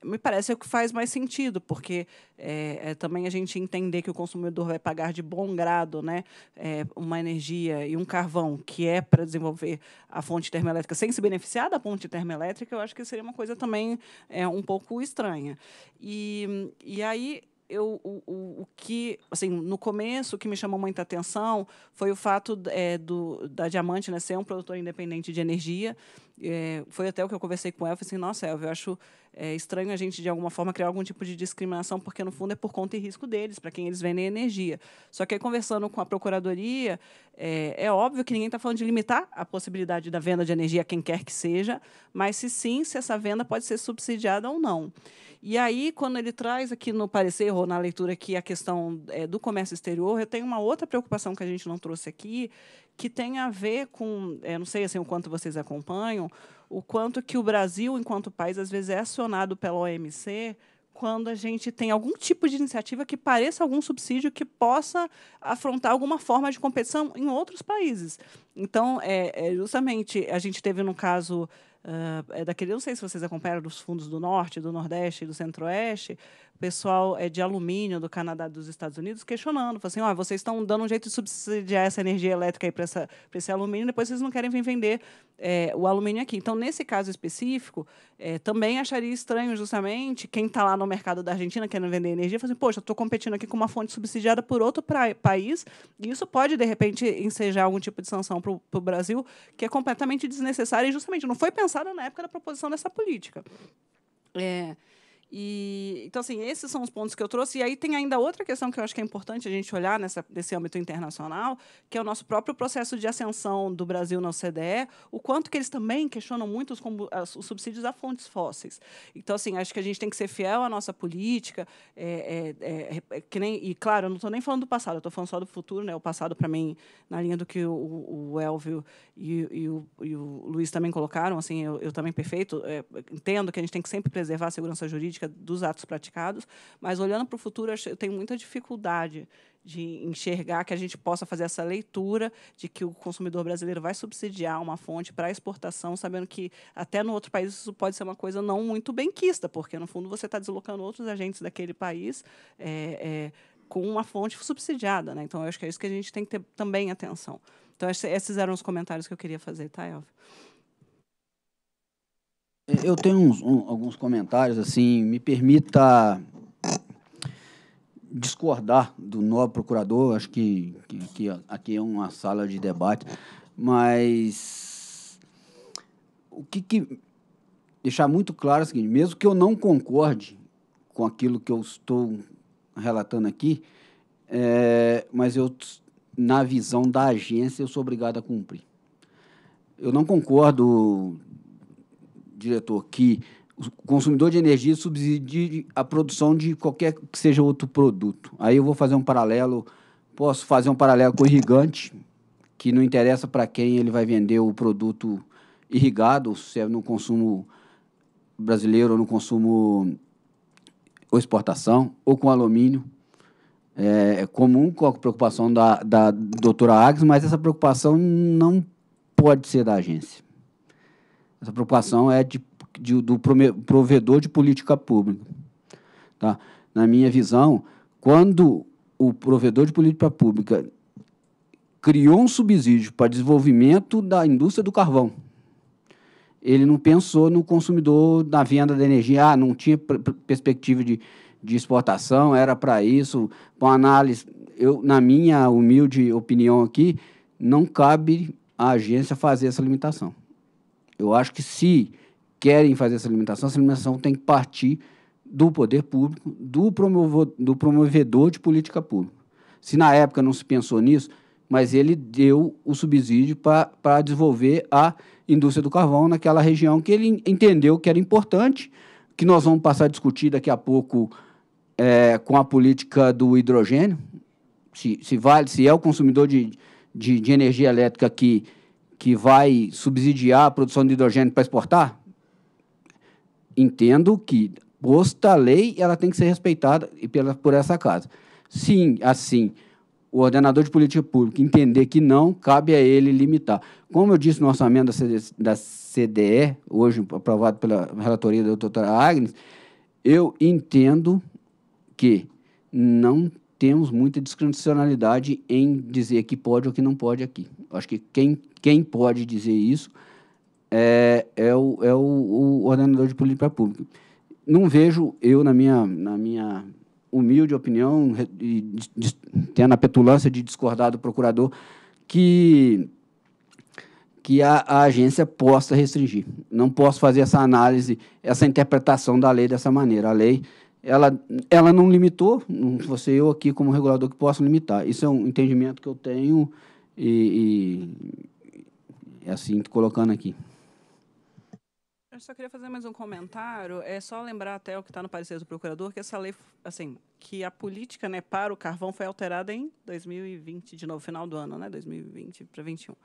me parece que faz mais sentido, porque é, é, também a gente entender que o consumidor vai pagar de bom grado né, é, uma energia e um carvão que é para desenvolver a fonte termoelétrica sem se beneficiar da fonte termoelétrica, eu acho que seria uma coisa também é, um pouco estranha. E, e aí eu, o, o, que, assim, no começo, o que me chamou muita atenção foi o fato é, do, da Diamante né, ser um produtor independente de energia. É, foi até o que eu conversei com ela, falei assim, nossa, Elvio, eu acho é estranho a gente, de alguma forma, criar algum tipo de discriminação, porque, no fundo, é por conta e risco deles, para quem eles vendem energia. Só que aí, conversando com a procuradoria, é, é óbvio que ninguém está falando de limitar a possibilidade da venda de energia a quem quer que seja, mas se sim, se essa venda pode ser subsidiada ou não. E aí, quando ele traz aqui no parecer ou na leitura aqui a questão é, do comércio exterior, eu tenho uma outra preocupação que a gente não trouxe aqui, que tem a ver com, é, não sei assim o quanto vocês acompanham, o quanto que o Brasil, enquanto país, às vezes é acionado pela OMC quando a gente tem algum tipo de iniciativa que pareça algum subsídio que possa afrontar alguma forma de competição em outros países. Então, é, é justamente, a gente teve no caso Uh, é daquele, não sei se vocês acompanharam, dos fundos do Norte, do Nordeste e do Centro-Oeste, pessoal é, de alumínio do Canadá dos Estados Unidos questionando, falando assim, ó, oh, vocês estão dando um jeito de subsidiar essa energia elétrica aí para esse alumínio, depois vocês não querem vir vender é, o alumínio aqui. Então, nesse caso específico, é, também acharia estranho justamente quem está lá no mercado da Argentina querendo vender energia, falando assim, poxa, estou competindo aqui com uma fonte subsidiada por outro país, e isso pode, de repente, ensejar algum tipo de sanção para o Brasil, que é completamente desnecessária e justamente não foi pensada na época da proposição dessa política. É, e, então, assim, esses são os pontos que eu trouxe. E aí tem ainda outra questão que eu acho que é importante a gente olhar nessa, nesse âmbito internacional, que é o nosso próprio processo de ascensão do Brasil na OCDE, o quanto que eles também questionam muito os, os subsídios a fontes fósseis. Então, assim, acho que a gente tem que ser fiel à nossa política, é, é, é, é que nem, e claro, eu não estou nem falando do passado, eu estou falando só do futuro, né? o passado, para mim, na linha do que o, o Elvio e, e, o, e o Luiz também colocaram, assim, eu, eu também perfeito, é, entendo que a gente tem que sempre preservar a segurança jurídica dos atos praticados, mas olhando para o futuro, eu tenho muita dificuldade de enxergar que a gente possa fazer essa leitura de que o consumidor brasileiro vai subsidiar uma fonte para exportação, sabendo que até no outro país isso pode ser uma coisa não muito benquista, porque no fundo você está deslocando outros agentes daquele país é, é, com uma fonte subsidiada, né? Então eu acho que é isso que a gente tem que ter também atenção. Então esses eram os comentários que eu queria fazer, tá, Elvio? Eu tenho uns, um, alguns comentários, assim, me permita discordar do novo procurador, acho que, que, que aqui é uma sala de debate, mas o que, que deixar muito claro é o seguinte, mesmo que eu não concorde com aquilo que eu estou relatando aqui, é, mas eu, na visão da agência, eu sou obrigado a cumprir. Eu não concordo diretor, que o consumidor de energia subsidie a produção de qualquer que seja outro produto. Aí eu vou fazer um paralelo, posso fazer um paralelo com o irrigante, que não interessa para quem ele vai vender o produto irrigado, se é no consumo brasileiro ou no consumo ou exportação, ou com alumínio. É, é comum com a preocupação da, da doutora Agnes, mas essa preocupação não pode ser da agência. Essa preocupação é de, de, do provedor de política pública. Tá? Na minha visão, quando o provedor de política pública criou um subsídio para desenvolvimento da indústria do carvão, ele não pensou no consumidor na venda da energia, ah, não tinha perspectiva de, de exportação, era para isso, com análise. Eu, na minha humilde opinião aqui, não cabe à agência fazer essa limitação. Eu acho que se querem fazer essa alimentação, essa alimentação tem que partir do poder público, do, promovo, do promovedor de política pública. Se na época não se pensou nisso, mas ele deu o subsídio para desenvolver a indústria do carvão naquela região que ele entendeu que era importante, que nós vamos passar a discutir daqui a pouco é, com a política do hidrogênio, se, se vale, se é o consumidor de, de, de energia elétrica que que vai subsidiar a produção de hidrogênio para exportar? Entendo que posta a lei, ela tem que ser respeitada pela, por essa casa. Sim, assim, o ordenador de política pública entender que não, cabe a ele limitar. Como eu disse no orçamento da, CD, da CDE, hoje aprovado pela relatoria da doutora Agnes, eu entendo que não temos muita discricionalidade em dizer que pode ou que não pode aqui. Acho que quem, quem pode dizer isso é, é, o, é o, o ordenador de política pública. Não vejo, eu, na minha, na minha humilde opinião, e, de, tendo a petulância de discordar do procurador, que, que a, a agência possa restringir. Não posso fazer essa análise, essa interpretação da lei dessa maneira. A lei ela, ela não limitou, você eu aqui como regulador que possa limitar. Isso é um entendimento que eu tenho e, e é assim, colocando aqui. Eu só queria fazer mais um comentário. É só lembrar até o que está no parecer do procurador que essa lei, assim, que a política né, para o carvão foi alterada em 2020, de novo, final do ano, né, 2020 para 2021.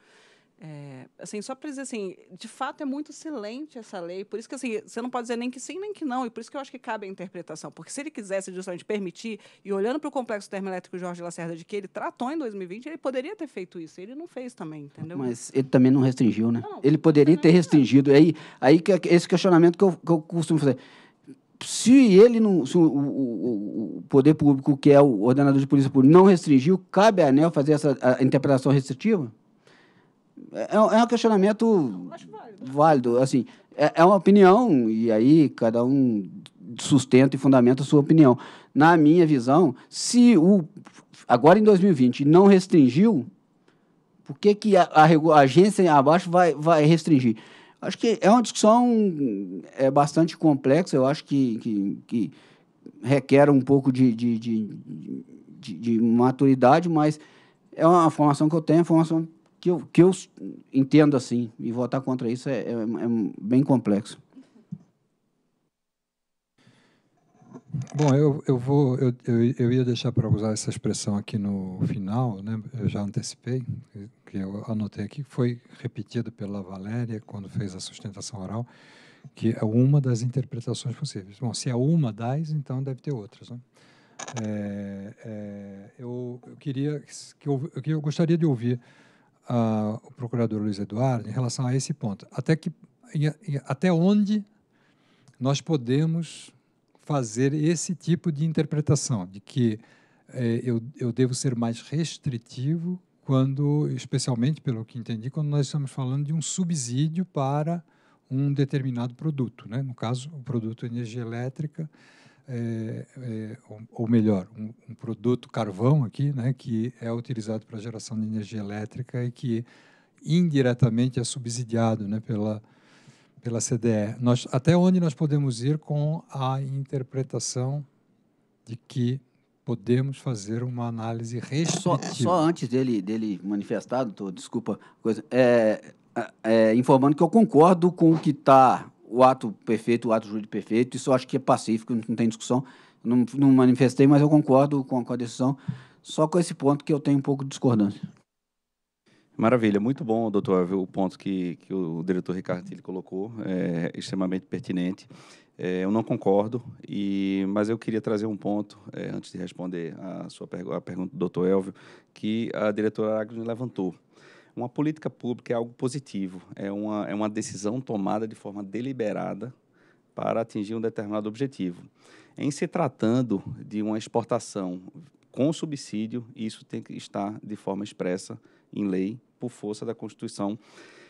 É, assim, só para dizer assim, de fato é muito silente essa lei, por isso que assim, você não pode dizer nem que sim nem que não, e por isso que eu acho que cabe a interpretação, porque se ele quisesse justamente permitir, e olhando para o complexo termoelétrico Jorge Lacerda de que ele tratou em 2020, ele poderia ter feito isso, ele não fez também, entendeu? Mas ele também não restringiu, né? Não, ele poderia ter restringido, aí, aí é que esse questionamento que eu, que eu costumo fazer, se ele não, se o, o, o, poder público, que é o ordenador de polícia pública, não restringiu, cabe à ANEL fazer essa interpretação restritiva? É, é um é questionamento válido. válido. Assim, é, é uma opinião, e aí cada um sustenta e fundamenta a sua opinião. Na minha visão, se o agora em 2020 não restringiu, por que, que a, a, a agência abaixo vai, vai restringir? Acho que é uma discussão é bastante complexa, eu acho que, que, que requer um pouco de, de, de, de, maturidade, mas é uma formação que eu tenho, é formação que eu, que eu entendo assim, e votar contra isso é, é, é bem complexo. Bom, eu, eu vou eu, eu, eu ia deixar para usar essa expressão aqui no final, né? Eu já antecipei que eu anotei aqui, foi repetido pela Valéria quando fez a sustentação oral, que é uma das interpretações possíveis. Bom, se é uma das, então deve ter outras, né? É, é, eu, eu queria que eu, eu gostaria de ouvir a, o procurador Luiz Eduardo em relação a esse ponto. Até, que, até onde nós podemos fazer esse tipo de interpretação, de que eh, eu, eu devo ser mais restritivo quando, especialmente pelo que entendi, quando nós estamos falando de um subsídio para um determinado produto, né? no caso, o produto energia elétrica, é, é, ou melhor, um, um, produto carvão aqui, né, que é utilizado para geração de energia elétrica e que indiretamente é subsidiado né, pela, pela CDE. Nós, até onde nós podemos ir com a interpretação de que podemos fazer uma análise restritiva? Só, só antes dele, dele manifestar, doutor, desculpa, coisa, é, é, é informando que eu concordo com o que está o ato perfeito, o ato jurídico perfeito, isso eu acho que é pacífico, não tem discussão. Não, não manifestei, mas eu concordo com, com a decisão, só com esse ponto que eu tenho um pouco de discordância. Maravilha, muito bom, doutor, o ponto que, que o diretor Ricardo ele colocou, é extremamente pertinente. É, eu não concordo, e, mas eu queria trazer um ponto, é, antes de responder a sua a pergunta do doutor Elvio, que a diretora Agnes levantou. Uma política pública é algo positivo, é uma, é uma decisão tomada de forma deliberada para atingir um determinado objetivo. Em se tratando de uma exportação com subsídio, isso tem que estar de forma expressa em lei por força da Constituição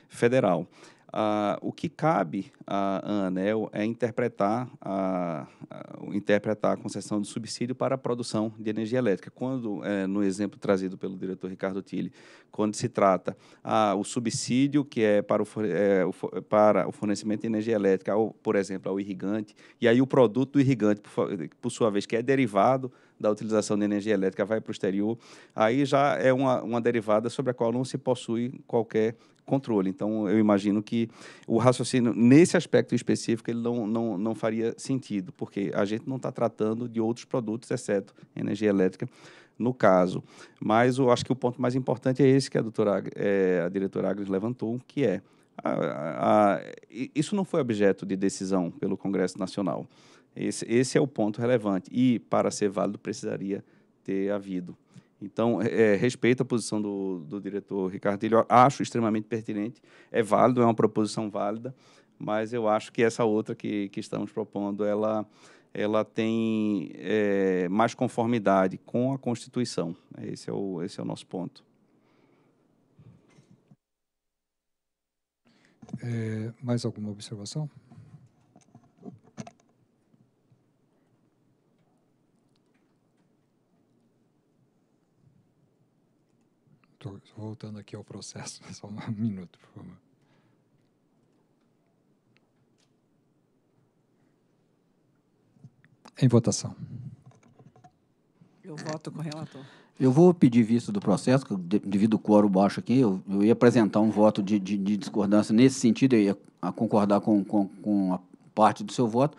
Federal. Ah, o que cabe à ANEL é, é interpretar a, a, interpretar a concessão de subsídio para a produção de energia elétrica. Quando, é, no exemplo trazido pelo diretor Ricardo Tilli, quando se trata ah, o subsídio que é para o, é, o, para o fornecimento de energia elétrica, ou por exemplo, ao irrigante, e aí o produto do irrigante, por, por sua vez, que é derivado da utilização de energia elétrica vai para o exterior, aí já é uma, uma derivada sobre a qual não se possui qualquer controle. Então, eu imagino que o raciocínio, nesse aspecto específico, ele não, não, não faria sentido, porque a gente não está tratando de outros produtos, exceto energia elétrica, no caso. Mas eu acho que o ponto mais importante é esse que a, doutora, é, a diretora Agnes levantou, que é, a, a, a, isso não foi objeto de decisão pelo Congresso Nacional. Esse, esse é o ponto relevante. E, para ser válido, precisaria ter havido então, é, respeito a posição do, do diretor Ricardilho, acho extremamente pertinente, é válido, é uma proposição válida, mas eu acho que essa outra que, que estamos propondo, ela, ela tem é, mais conformidade com a Constituição. Esse é o, esse é o nosso ponto. É, mais alguma observação? voltando aqui ao processo, <laughs> só um minuto, por favor. Em votação. Eu voto com o relator. Eu vou pedir visto do processo, devido ao quórum baixo aqui, eu, eu ia apresentar um voto de, de, de, discordância nesse sentido, eu ia concordar com, com, com a parte do seu voto,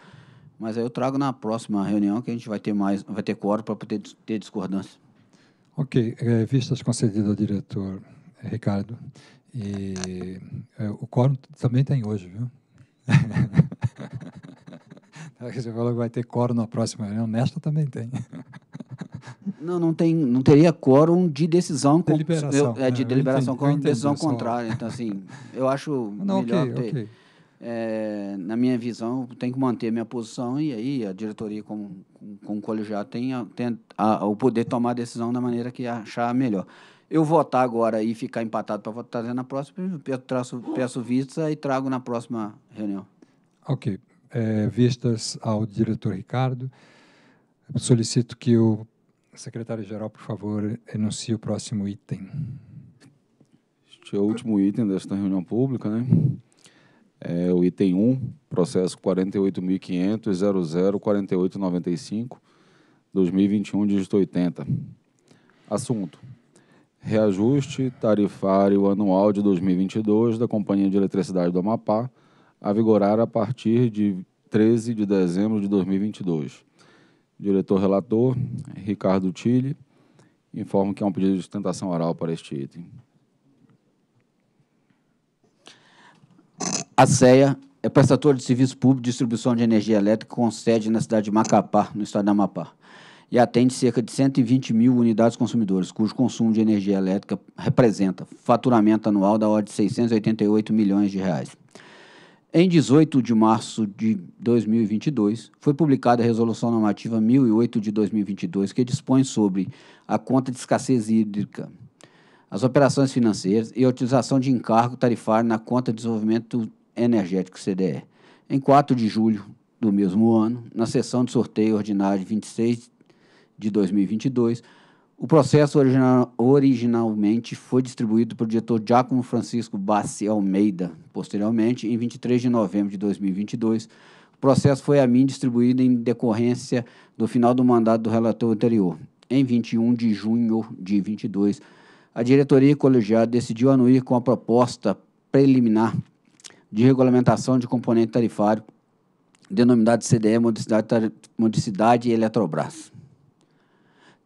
mas aí eu trago na próxima reunião que a gente vai ter mais, vai ter quórum para poder ter discordância. Ok, é, vistas concedidas ao diretor é, Ricardo. E é, o quórum também tem hoje, viu? <laughs> Você falou que vai ter quórum na próxima reunião, nesta também tem. Não, não, tem, não teria quórum de decisão deliberação, eu, é, de né? deliberação, entendi, decisão contrária. Então, assim, eu acho não, melhor okay, ter. Okay é, na minha visão, tem que manter a minha posição e aí a diretoria, com o colegiado, tem, a, tem a, o poder tomar a decisão da maneira que achar melhor. Eu votar agora e ficar empatado para votar na próxima, eu traço, peço vista e trago na próxima reunião. Ok. É, vistas ao diretor Ricardo, solicito que o secretário-geral, por favor, enuncie o próximo item. Este é o último item desta reunião pública, né? é o item 1, processo 48.500.004895, 2021, dígito 80. Assunto: Reajuste tarifário anual de 2022 da Companhia de Eletricidade do Amapá, a vigorar a partir de 13 de dezembro de 2022. Diretor relator, Ricardo Tille, informo que há um pedido de sustentação oral para este item. A CEA é prestador de serviço público de distribuição de energia elétrica com sede na cidade de Macapá, no estado da Amapá, e atende cerca de 120 mil unidades consumidoras, cujo consumo de energia elétrica representa faturamento anual da ordem de 688 milhões de reais. Em 18 de março de 2022, foi publicada a Resolução Normativa 1008 de 2022, que dispõe sobre a conta de escassez hídrica, as operações financeiras e a utilização de encargo tarifário na conta de desenvolvimento Energético CDE. Em 4 de julho do mesmo ano, na sessão de sorteio ordinário 26 de 2022, o processo original, originalmente foi distribuído pelo diretor Giacomo Francisco Bassi Almeida. Posteriormente, em 23 de novembro de 2022, o processo foi a mim distribuído em decorrência do final do mandato do relator anterior. Em 21 de junho de 2022, a diretoria colegiada decidiu anuir com a proposta preliminar de regulamentação de componente tarifário, denominado CDE Modicidade, Modicidade e Eletrobras,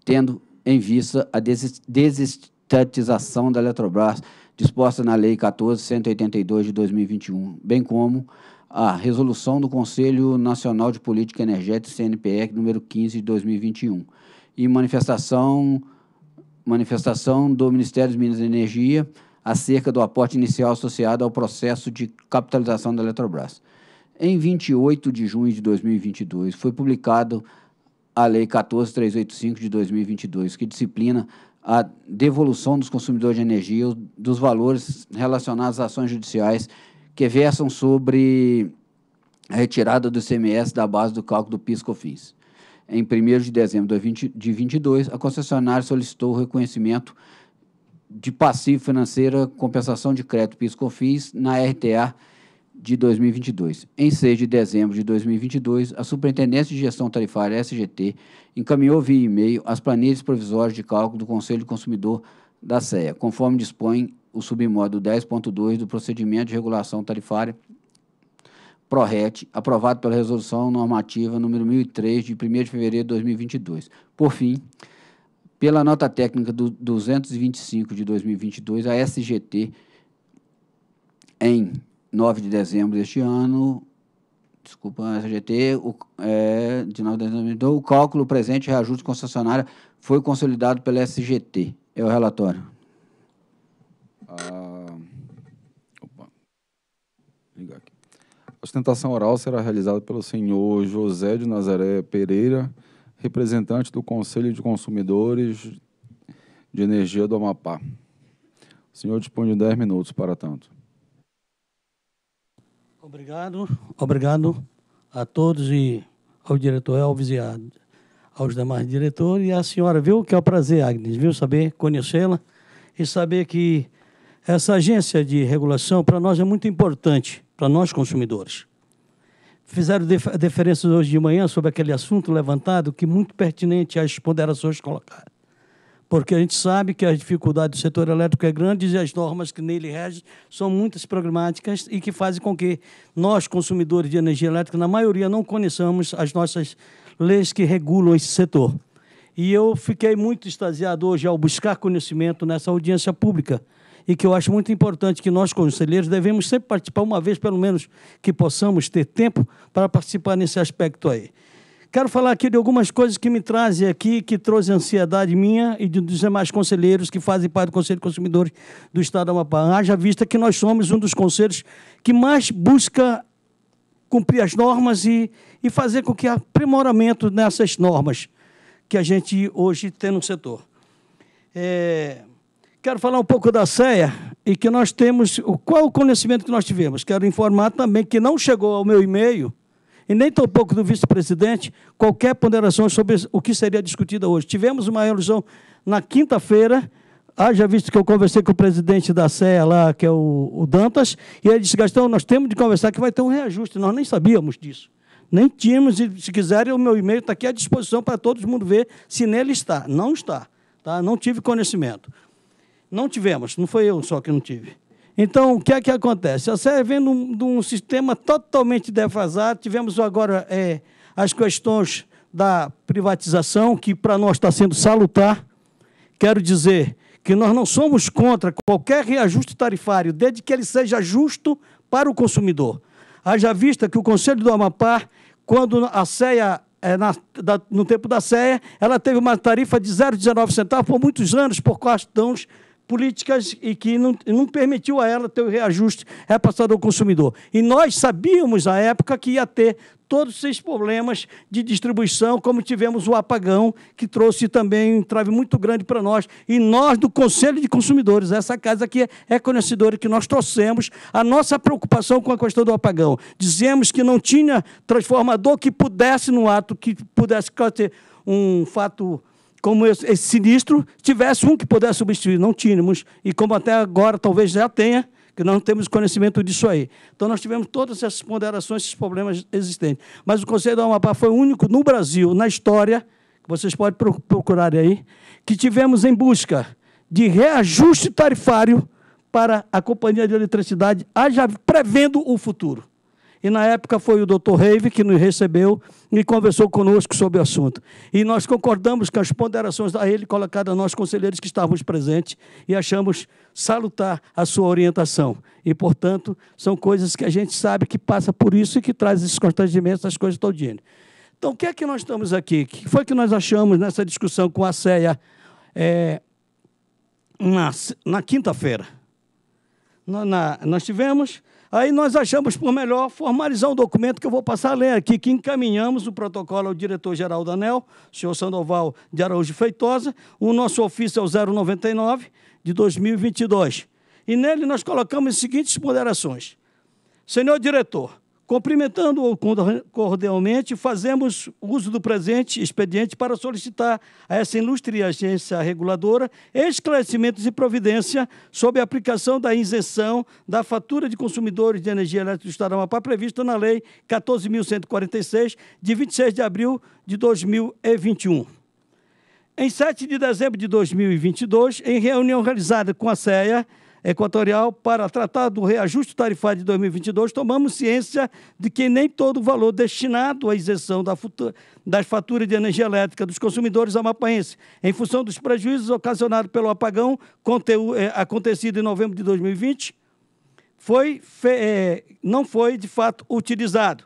tendo em vista a desestatização da Eletrobras disposta na Lei 14.182 de 2021, bem como a resolução do Conselho Nacional de Política Energética, CNPE, número 15 de 2021, e manifestação, manifestação do Ministério dos Minas e Energia, acerca do aporte inicial associado ao processo de capitalização da Eletrobras. Em 28 de junho de 2022, foi publicado a Lei 14385 de 2022, que disciplina a devolução dos consumidores de energia dos valores relacionados às ações judiciais que versam sobre a retirada do CMS da base do cálculo do PIS/COFINS. Em 1 de dezembro de 2022, a concessionária solicitou o reconhecimento de passivo financeira, compensação de crédito PIS/COFINS na RTA de 2022. Em 6 de dezembro de 2022, a Superintendência de Gestão Tarifária SGT encaminhou via e-mail as planilhas provisórias de cálculo do Conselho de Consumidor da CEA, conforme dispõe o submódulo 10.2 do procedimento de regulação tarifária PRORET, aprovado pela Resolução Normativa número 1003 de 1 de fevereiro de 2022. Por fim, pela nota técnica do 225 de 2022, a SGT, em 9 de dezembro deste ano, desculpa, a SGT, o, é, de 9 de dezembro, o cálculo presente e reajuste concessionária foi consolidado pela SGT. É o relatório. Ah, opa. Ligar aqui. A ostentação oral será realizada pelo senhor José de Nazaré Pereira, representante do Conselho de Consumidores de Energia do Amapá. O senhor dispõe de 10 minutos para tanto. Obrigado, obrigado a todos e ao diretor Elvis e a, aos demais diretores e à senhora, viu? Que é um prazer, Agnes, viu? Saber conhecê-la e saber que essa agência de regulação para nós é muito importante, para nós consumidores fizeram deferências hoje de manhã sobre aquele assunto levantado, que muito pertinente as ponderações colocadas. Porque a gente sabe que a dificuldade do setor elétrico é grande e as normas que nele regem são muitas programáticas e que fazem com que nós, consumidores de energia elétrica, na maioria não conheçamos as nossas leis que regulam esse setor. E eu fiquei muito extasiado hoje ao buscar conhecimento nessa audiência pública, e que eu acho muito importante que nós, conselheiros, devemos sempre participar, uma vez pelo menos que possamos ter tempo para participar nesse aspecto aí. Quero falar aqui de algumas coisas que me trazem aqui, que trouxe ansiedade minha e dos demais conselheiros que fazem parte do Conselho de Consumidores do Estado do Amapá. Haja vista que nós somos um dos conselhos que mais busca cumprir as normas e, e fazer com que há aprimoramento nessas normas que a gente hoje tem no setor. É, Quero falar um pouco da CEA e que nós temos. Qual o conhecimento que nós tivemos? Quero informar também que não chegou ao meu e-mail, e nem tampouco do vice-presidente, qualquer ponderação sobre o que seria discutido hoje. Tivemos uma reunião na quinta-feira. Haja visto que eu conversei com o presidente da CEA lá, que é o, o Dantas, e ele disse, Gastão, nós temos de conversar que vai ter um reajuste. Nós nem sabíamos disso. Nem tínhamos, e se quiserem, o meu e-mail está aqui à disposição para todo mundo ver se nele está. Não está. Tá? Não tive conhecimento. Não tivemos, não foi eu só que não tive. Então, o que é que acontece? A Sé vem de um, de um sistema totalmente defasado. Tivemos agora é, as questões da privatização, que para nós está sendo salutar. Quero dizer que nós não somos contra qualquer reajuste tarifário, desde que ele seja justo para o consumidor. Haja vista que o Conselho do Amapá, quando a CEA, é, na, da, no tempo da CEA, ela teve uma tarifa de 0,19 centavos por muitos anos, por questões políticas e que não, não permitiu a ela ter o reajuste repassado ao consumidor. E nós sabíamos, à época, que ia ter todos esses problemas de distribuição, como tivemos o apagão, que trouxe também um entrave muito grande para nós. E nós, do Conselho de Consumidores, essa casa aqui é conhecedora, que nós trouxemos a nossa preocupação com a questão do apagão. Dizemos que não tinha transformador que pudesse, no ato, que pudesse ter um fato como esse, esse sinistro, tivesse um que pudesse substituir. Não tínhamos, e como até agora talvez já tenha, que nós não temos conhecimento disso aí. Então, nós tivemos todas essas ponderações, esses problemas existentes. Mas o Conselho do Amapá foi o único no Brasil, na história, que vocês podem procurar aí, que tivemos em busca de reajuste tarifário para a Companhia de Eletricidade, já prevendo o futuro. E na época foi o Dr. Reive que nos recebeu e conversou conosco sobre o assunto. E nós concordamos com as ponderações a ele colocadas a nós conselheiros que estávamos presentes e achamos salutar a sua orientação. E, portanto, são coisas que a gente sabe que passa por isso e que traz esses constrangimentos, essas coisas todinhas. Então, o que é que nós estamos aqui? O que foi que nós achamos nessa discussão com a CEA é, na, na quinta-feira? nós tivemos Aí nós achamos por melhor formalizar um documento que eu vou passar a ler aqui, que encaminhamos o protocolo ao diretor-geral da ANEL, senhor Sandoval de Araújo Feitosa, o nosso ofício é o 099 de 2022. E nele nós colocamos as seguintes ponderações. Senhor diretor, Cumprimentando-o cordialmente, fazemos uso do presente expediente para solicitar a essa ilustre agência reguladora esclarecimentos e providência sobre a aplicação da isenção da fatura de consumidores de energia elétrica do Estado do Amapá prevista na Lei 14.146, de 26 de abril de 2021. Em 7 de dezembro de 2022, em reunião realizada com a CEA, Equatorial para tratar do reajuste tarifário de 2022, tomamos ciência de que nem todo o valor destinado à isenção da futura, das faturas de energia elétrica dos consumidores amapaenses, em função dos prejuízos ocasionados pelo apagão é, acontecido em novembro de 2020, foi, fe, é, não foi, de fato, utilizado.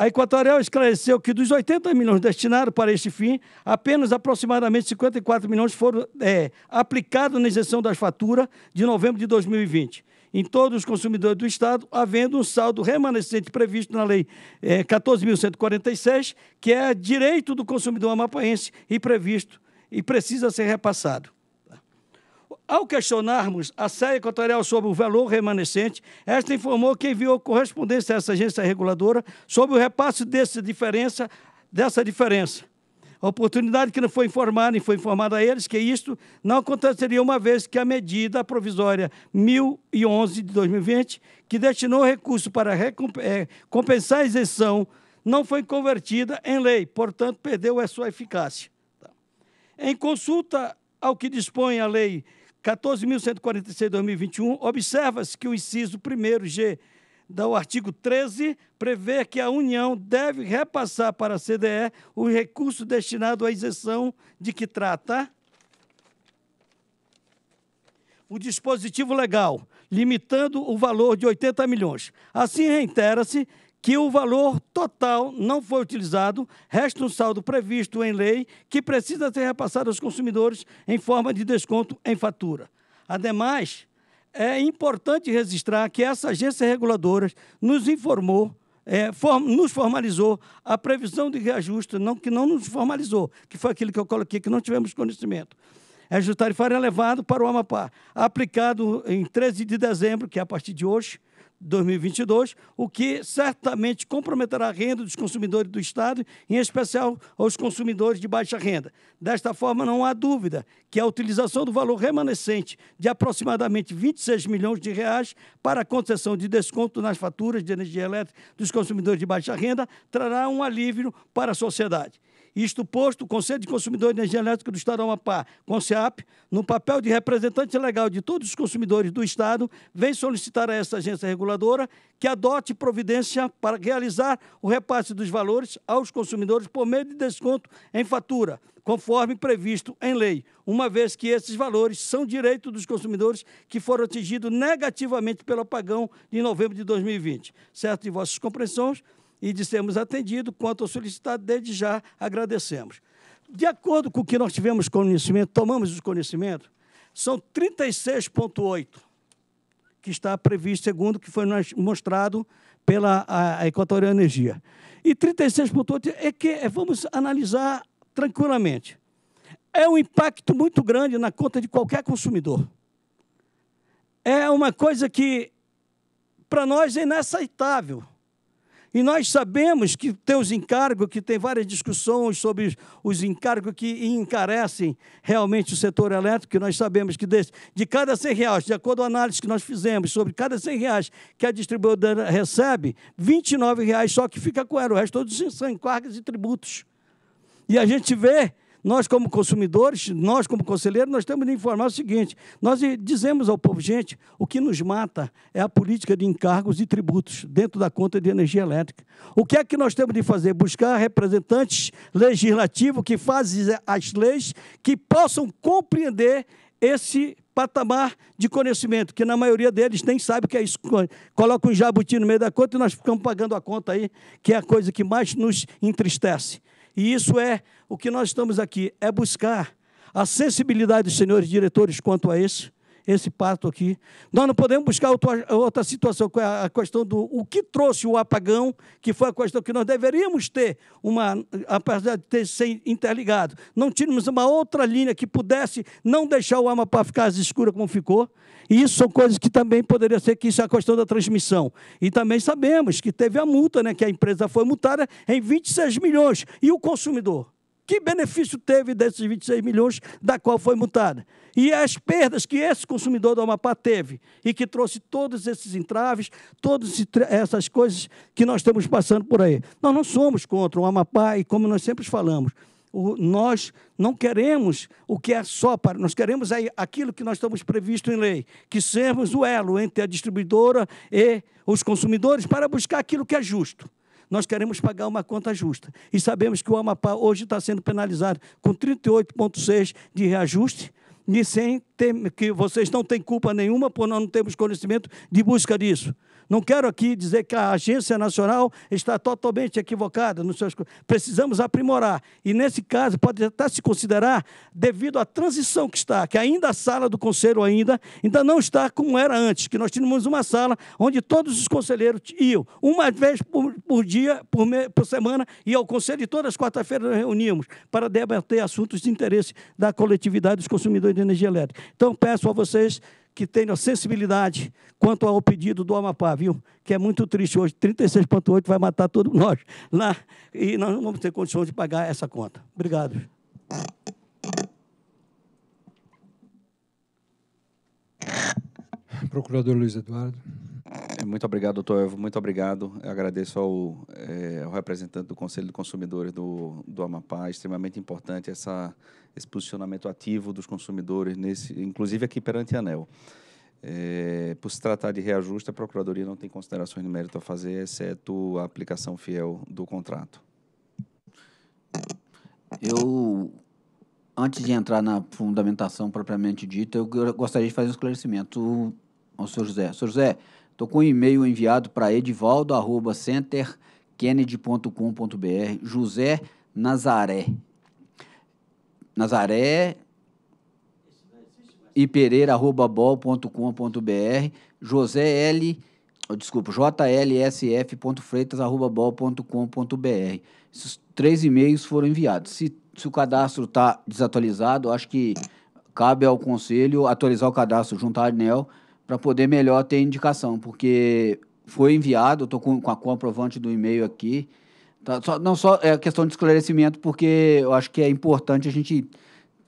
A Equatorial esclareceu que dos 80 milhões destinados para este fim, apenas aproximadamente 54 milhões foram é, aplicados na isenção das faturas de novembro de 2020 em todos os consumidores do Estado, havendo um saldo remanescente previsto na Lei 14.146, é, que é direito do consumidor amapaense e previsto e precisa ser repassado. Ao questionarmos a série Equatorial sobre o valor remanescente, esta informou que enviou correspondência a essa agência reguladora sobre o repasse dessa diferença, dessa diferença. A oportunidade que não foi informada e foi informada a eles que isto não aconteceria uma vez que a medida provisória 1011 de 2020, que destinou recurso para eh, compensar a isenção, não foi convertida em lei, portanto, perdeu a sua eficácia. Em consulta ao que dispõe a lei 14.146 2021, observa-se que o inciso 1 G do artigo 13 prevê que a União deve repassar para a CDE o recurso destinado à isenção de que trata o dispositivo legal, limitando o valor de 80 milhões. Assim, reitera-se que o valor total não foi utilizado, resta um saldo previsto em lei que precisa ser repassado aos consumidores em forma de desconto em fatura. Ademais, é importante registrar que essa agência reguladora nos informou, é, form, nos formalizou a previsão de reajuste, não, que não nos formalizou, que foi aquilo que eu coloquei, que não tivemos conhecimento é tarifário elevado para o Amapá, aplicado em 13 de dezembro, que é a partir de hoje, 2022, o que certamente comprometerá a renda dos consumidores do Estado, em especial aos consumidores de baixa renda. Desta forma, não há dúvida que a utilização do valor remanescente de aproximadamente 26 milhões de reais para a concessão de desconto nas faturas de energia elétrica dos consumidores de baixa renda trará um alívio para a sociedade. Isto posto, o Conselho de Consumidores de Energia Elétrica do Estado do Amapá, CONSEAP, no papel de representante legal de todos os consumidores do Estado, vem solicitar a esta agência reguladora que adote providência para realizar o repasse dos valores aos consumidores por meio de desconto em fatura, conforme previsto em lei, uma vez que esses valores são direito dos consumidores que foram atingidos negativamente pelo apagão de novembro de 2020. Certo de vossas compreensões? e de sermos atendidos quanto ao solicitado, desde já agradecemos. De acordo com o que nós tivemos conhecimento, tomamos os conhecimentos, são 36,8 que está previsto, segundo o que foi mostrado pela a, a Equatorial Energia. E 36,8 é que é, vamos analisar tranquilamente. É um impacto muito grande na conta de qualquer consumidor. É uma coisa que, para nós, é inaceitável. E nós sabemos que teus encargos, que tem várias discussões sobre os encargos que encarecem realmente o setor elétrico, que nós sabemos que desse, de cada 100 reais, de acordo com a análise que nós fizemos, sobre cada 100 reais que a distribuidora recebe, 29 reais só que fica com ela, o resto todos são encargos e tributos. E a gente vê nós, como consumidores, nós, como conselheiros, nós temos de informar o seguinte: nós dizemos ao povo, gente, o que nos mata é a política de encargos e tributos dentro da conta de energia elétrica. O que é que nós temos de fazer? Buscar representantes legislativos que fazem as leis que possam compreender esse patamar de conhecimento, que na maioria deles nem sabe o que é isso. Coloca um jabuti no meio da conta e nós ficamos pagando a conta aí, que é a coisa que mais nos entristece. E isso é o que nós estamos aqui, é buscar a sensibilidade dos senhores diretores quanto a isso, esse parto aqui. Nós não podemos buscar outra, outra situação, é a questão do o que trouxe o apagão, que foi a questão que nós deveríamos ter, uma, apesar de ter se interligado. Não tínhamos uma outra linha que pudesse não deixar o Amapá ficar às escuras como ficou. E isso são coisas que também poderia ser que isso é a questão da transmissão. E também sabemos que teve a multa, né, que a empresa foi multada em 26 milhões. E o consumidor? que benefício teve desses 26 milhões da qual foi multada? E as perdas que esse consumidor do Amapá teve e que trouxe todos esses entraves, todas essas coisas que nós estamos passando por aí. Nós não somos contra o Amapá e, como nós sempre falamos, o, nós não queremos o que é só para. Nós queremos aquilo que nós estamos previsto em lei, que sermos o elo entre a distribuidora e os consumidores para buscar aquilo que é justo nós queremos pagar uma conta justa. E sabemos que o Amapá hoje está sendo penalizado com 38,6% de reajuste, e sem ter, que vocês não têm culpa nenhuma, por nós não temos conhecimento de busca disso. Não quero aqui dizer que a agência nacional está totalmente equivocada. Nos seus... Precisamos aprimorar. E, nesse caso, pode até se considerar devido à transição que está, que ainda a sala do conselho ainda, ainda não está como era antes, que nós tínhamos uma sala onde todos os conselheiros iam, uma vez por, por dia, por, me, por semana, e ao conselho e todas as quarta-feiras reuníamos para debater assuntos de interesse da coletividade dos consumidores de energia elétrica. Então, peço a vocês que tenham sensibilidade quanto ao pedido do Amapá, viu? Que é muito triste hoje. 36,8 vai matar todos nós lá e nós não vamos ter condições de pagar essa conta. Obrigado. Procurador Luiz Eduardo. É, muito obrigado, doutor Evo. Muito obrigado. Eu agradeço ao, é, ao, representante do Conselho de Consumidores do, do Amapá. É extremamente importante essa esse posicionamento ativo dos consumidores, nesse, inclusive aqui perante a ANEL. É, por se tratar de reajuste, a Procuradoria não tem considerações de mérito a fazer, exceto a aplicação fiel do contrato. Eu, antes de entrar na fundamentação propriamente dita, eu gostaria de fazer um esclarecimento ao senhor José. Senhor José, estou com um e-mail enviado para edivaldo.centerkennedy.com.br, José Nazaré, Nazaré e Pereira pereira@bol.com.br, José L, oh, desculpa, bol.com.br. Esses três e-mails foram enviados. Se, se o cadastro está desatualizado, acho que cabe ao conselho atualizar o cadastro junto à ANEL para poder melhor ter indicação, porque foi enviado, estou com, com a comprovante do e-mail aqui, Tá, só, não, só é questão de esclarecimento, porque eu acho que é importante a gente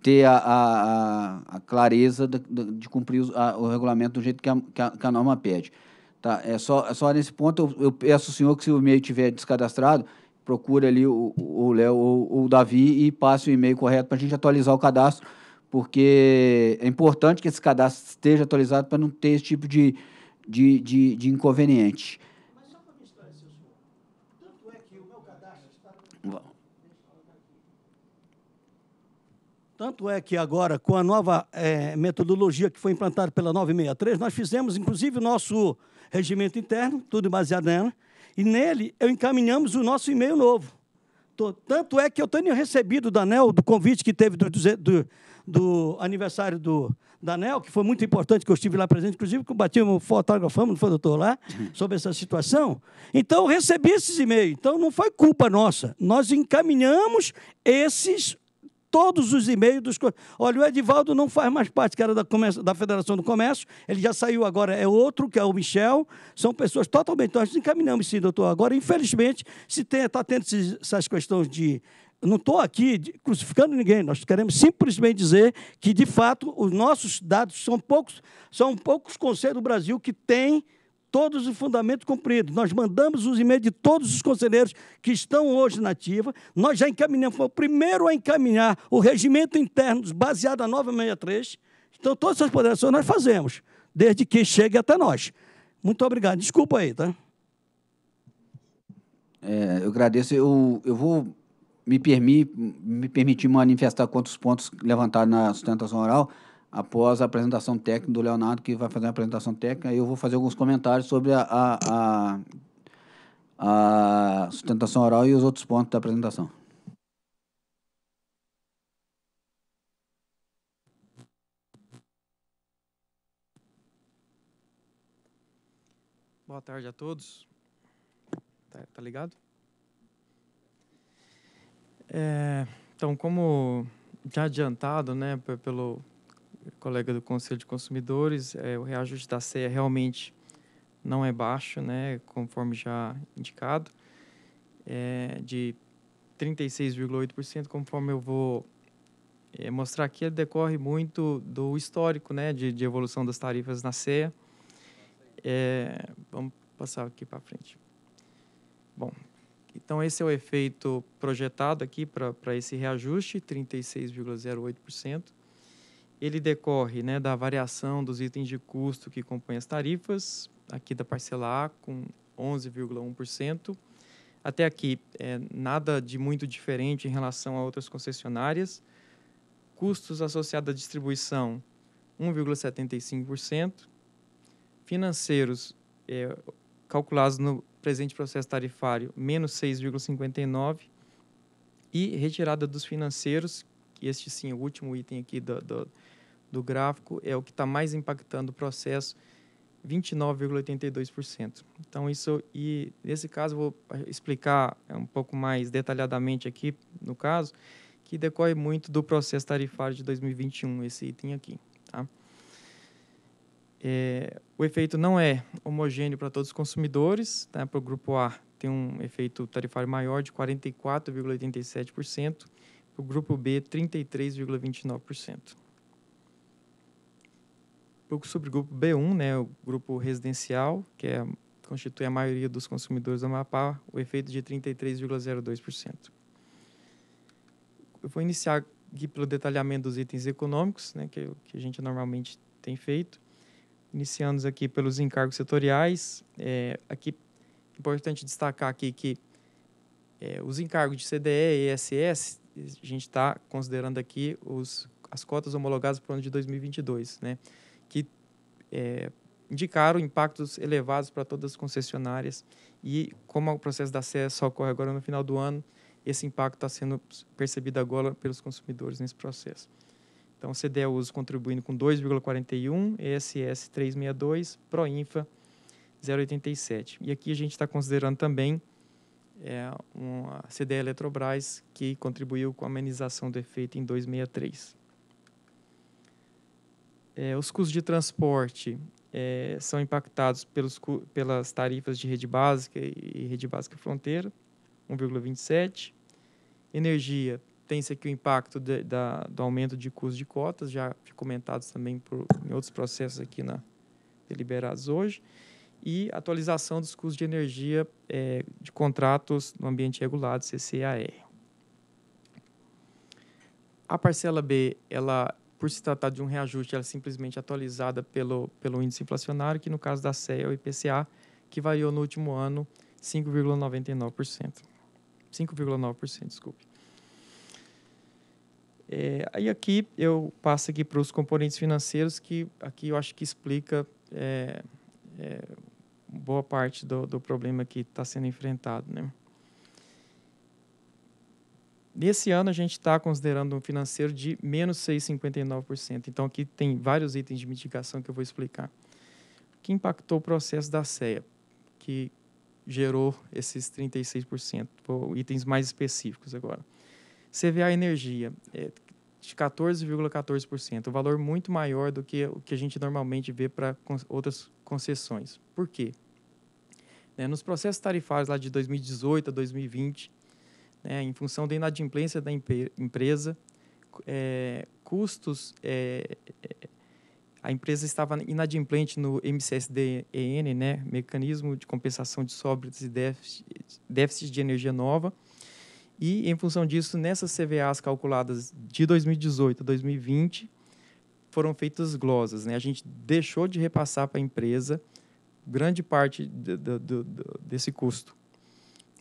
ter a, a, a clareza de, de cumprir o, a, o, regulamento do jeito que a, que a, que a norma pede. Tá, é só, é só nesse ponto, eu, eu peço ao senhor que se o e-mail estiver descadastrado, procure ali o Léo ou o Davi e passe o e-mail correto para a gente atualizar o cadastro, porque é importante que esse cadastro esteja atualizado para não ter esse tipo de, de, de, de inconveniente. Tanto é que agora, com a nova é, metodologia que foi implantada pela 963, nós fizemos, inclusive, o nosso regimento interno, tudo baseado nela, e nele eu encaminhamos o nosso e-mail novo. Tanto é que eu tenho recebido da ANEL, do convite que teve do, do, do aniversário do, Daniel que foi muito importante, que eu estive lá presente, inclusive, que batimos, fotografamos, não foi, doutor, lá, uhum. sobre essa situação. Então, eu recebi esses e-mails. Então, não foi culpa nossa. Nós encaminhamos esses todos os e-mails dos. Olha, o Edivaldo não faz mais parte, que era da, Comércio, da Federação do Comércio, ele já saiu agora, é outro, que é o Michel. São pessoas totalmente. Então, nós encaminhamos sim, doutor. Agora, infelizmente, se está tendo essas questões de não estou aqui crucificando ninguém, nós queremos simplesmente dizer que, de fato, os nossos dados são poucos, são poucos conselhos do Brasil que têm todos os fundamentos cumpridos. Nós mandamos os e-mails de todos os conselheiros que estão hoje na ativa. Nós já encaminhamos, foi o primeiro a encaminhar o regimento interno baseado na 963. Então, todas essas ponderações nós fazemos, desde que chegue até nós. Muito obrigado. Desculpa aí, tá? É, eu agradeço. Eu, eu vou me, permi, me permitir manifestar quantos pontos levantados na sustentação oral após a apresentação técnica do Leonardo, que vai fazer a apresentação técnica, eu vou fazer alguns comentários sobre a, a, a, a sustentação oral e os outros pontos da apresentação. Boa tarde a todos. Tá, tá ligado? É, então, como já adiantado, né, pelo colega do Conselho de Consumidores, é, o reajuste da CEA realmente não é baixo, né, conforme já indicado, é de 36,8%, conforme eu vou é, mostrar aqui, ele decorre muito do histórico né, de, de evolução das tarifas na CEA. É, vamos passar aqui para frente. Bom, então esse é o efeito projetado aqui para esse reajuste, 36,08% ele decorre né, da variação dos itens de custo que compõem as tarifas, aqui da parcela A, com 11,1%. Até aqui, é, nada de muito diferente em relação a outras concessionárias. Custos associados à distribuição, 1,75%. Financeiros, é, calculados no presente processo tarifário, menos 6,59%. E retirada dos financeiros, este sim, o último item aqui do, do, do gráfico, é o que está mais impactando o processo, 29,82%. Então isso e nesse caso vou ah, explicar é, um pouco mais detalhadamente aqui no caso que decorre muito do processo tarifário de 2021 esse item aqui, tá? É, o efeito não é homogêneo para todos os consumidores, né? Para o grupo A tem um efeito tarifário maior de 44,87% o grupo B 33,29%. Pouco sobre o grupo B1, né, o grupo residencial, que é, constitui a maioria dos consumidores do Amapá, o efeito de 33,02%. Eu vou iniciar aqui pelo detalhamento dos itens econômicos, né, que, que a gente normalmente tem feito. Iniciando aqui pelos encargos setoriais, é, aqui importante destacar aqui que é, os encargos de CDE e ISS a gente está considerando aqui os, as cotas homologadas para o ano de 2022, né? que é, indicaram impactos elevados para todas as concessionárias e como o processo da CES só ocorre agora no final do ano, esse impacto está sendo percebido agora pelos consumidores nesse processo. Então, CDE Uso contribuindo com 2,41, ESS 362, Proinfa 0,87. E aqui a gente está considerando também é uma CDE Eletrobras que contribuiu com a amenização do efeito em 263. É, os custos de transporte é, são impactados pelos, pelas tarifas de rede básica e rede básica fronteira, 1,27. Energia, tem-se aqui o impacto de, da, do aumento de custos de cotas, já comentados também por, em outros processos aqui na, deliberados hoje e atualização dos custos de energia é, de contratos no ambiente regulado, CCAR. A parcela B, ela, por se tratar de um reajuste, ela é simplesmente atualizada pelo, pelo índice inflacionário, que no caso da CEA é o IPCA, que variou no último ano 5,99%. 5,9%, desculpe. É, aqui eu passo aqui para os componentes financeiros, que aqui eu acho que explica é, é, boa parte do, do problema que está sendo enfrentado. Né? Nesse ano, a gente está considerando um financeiro de menos 6,59%. Então, aqui tem vários itens de mitigação que eu vou explicar. O que impactou o processo da CEA, que gerou esses 36%, itens mais específicos agora. CVA Energia, é de 14,14%, ,14%, um valor muito maior do que o que a gente normalmente vê para outras concessões. Por quê? Né? Nos processos tarifários lá de 2018 a 2020, né, em função da inadimplência da empresa, é, custos, é, é, a empresa estava inadimplente no MCSDEN, né, Mecanismo de Compensação de Sobres e déficit de Energia Nova, e, em função disso, nessas CVAs calculadas de 2018 a 2020, foram feitas glosas. Né? A gente deixou de repassar para a empresa grande parte de, de, de, desse custo.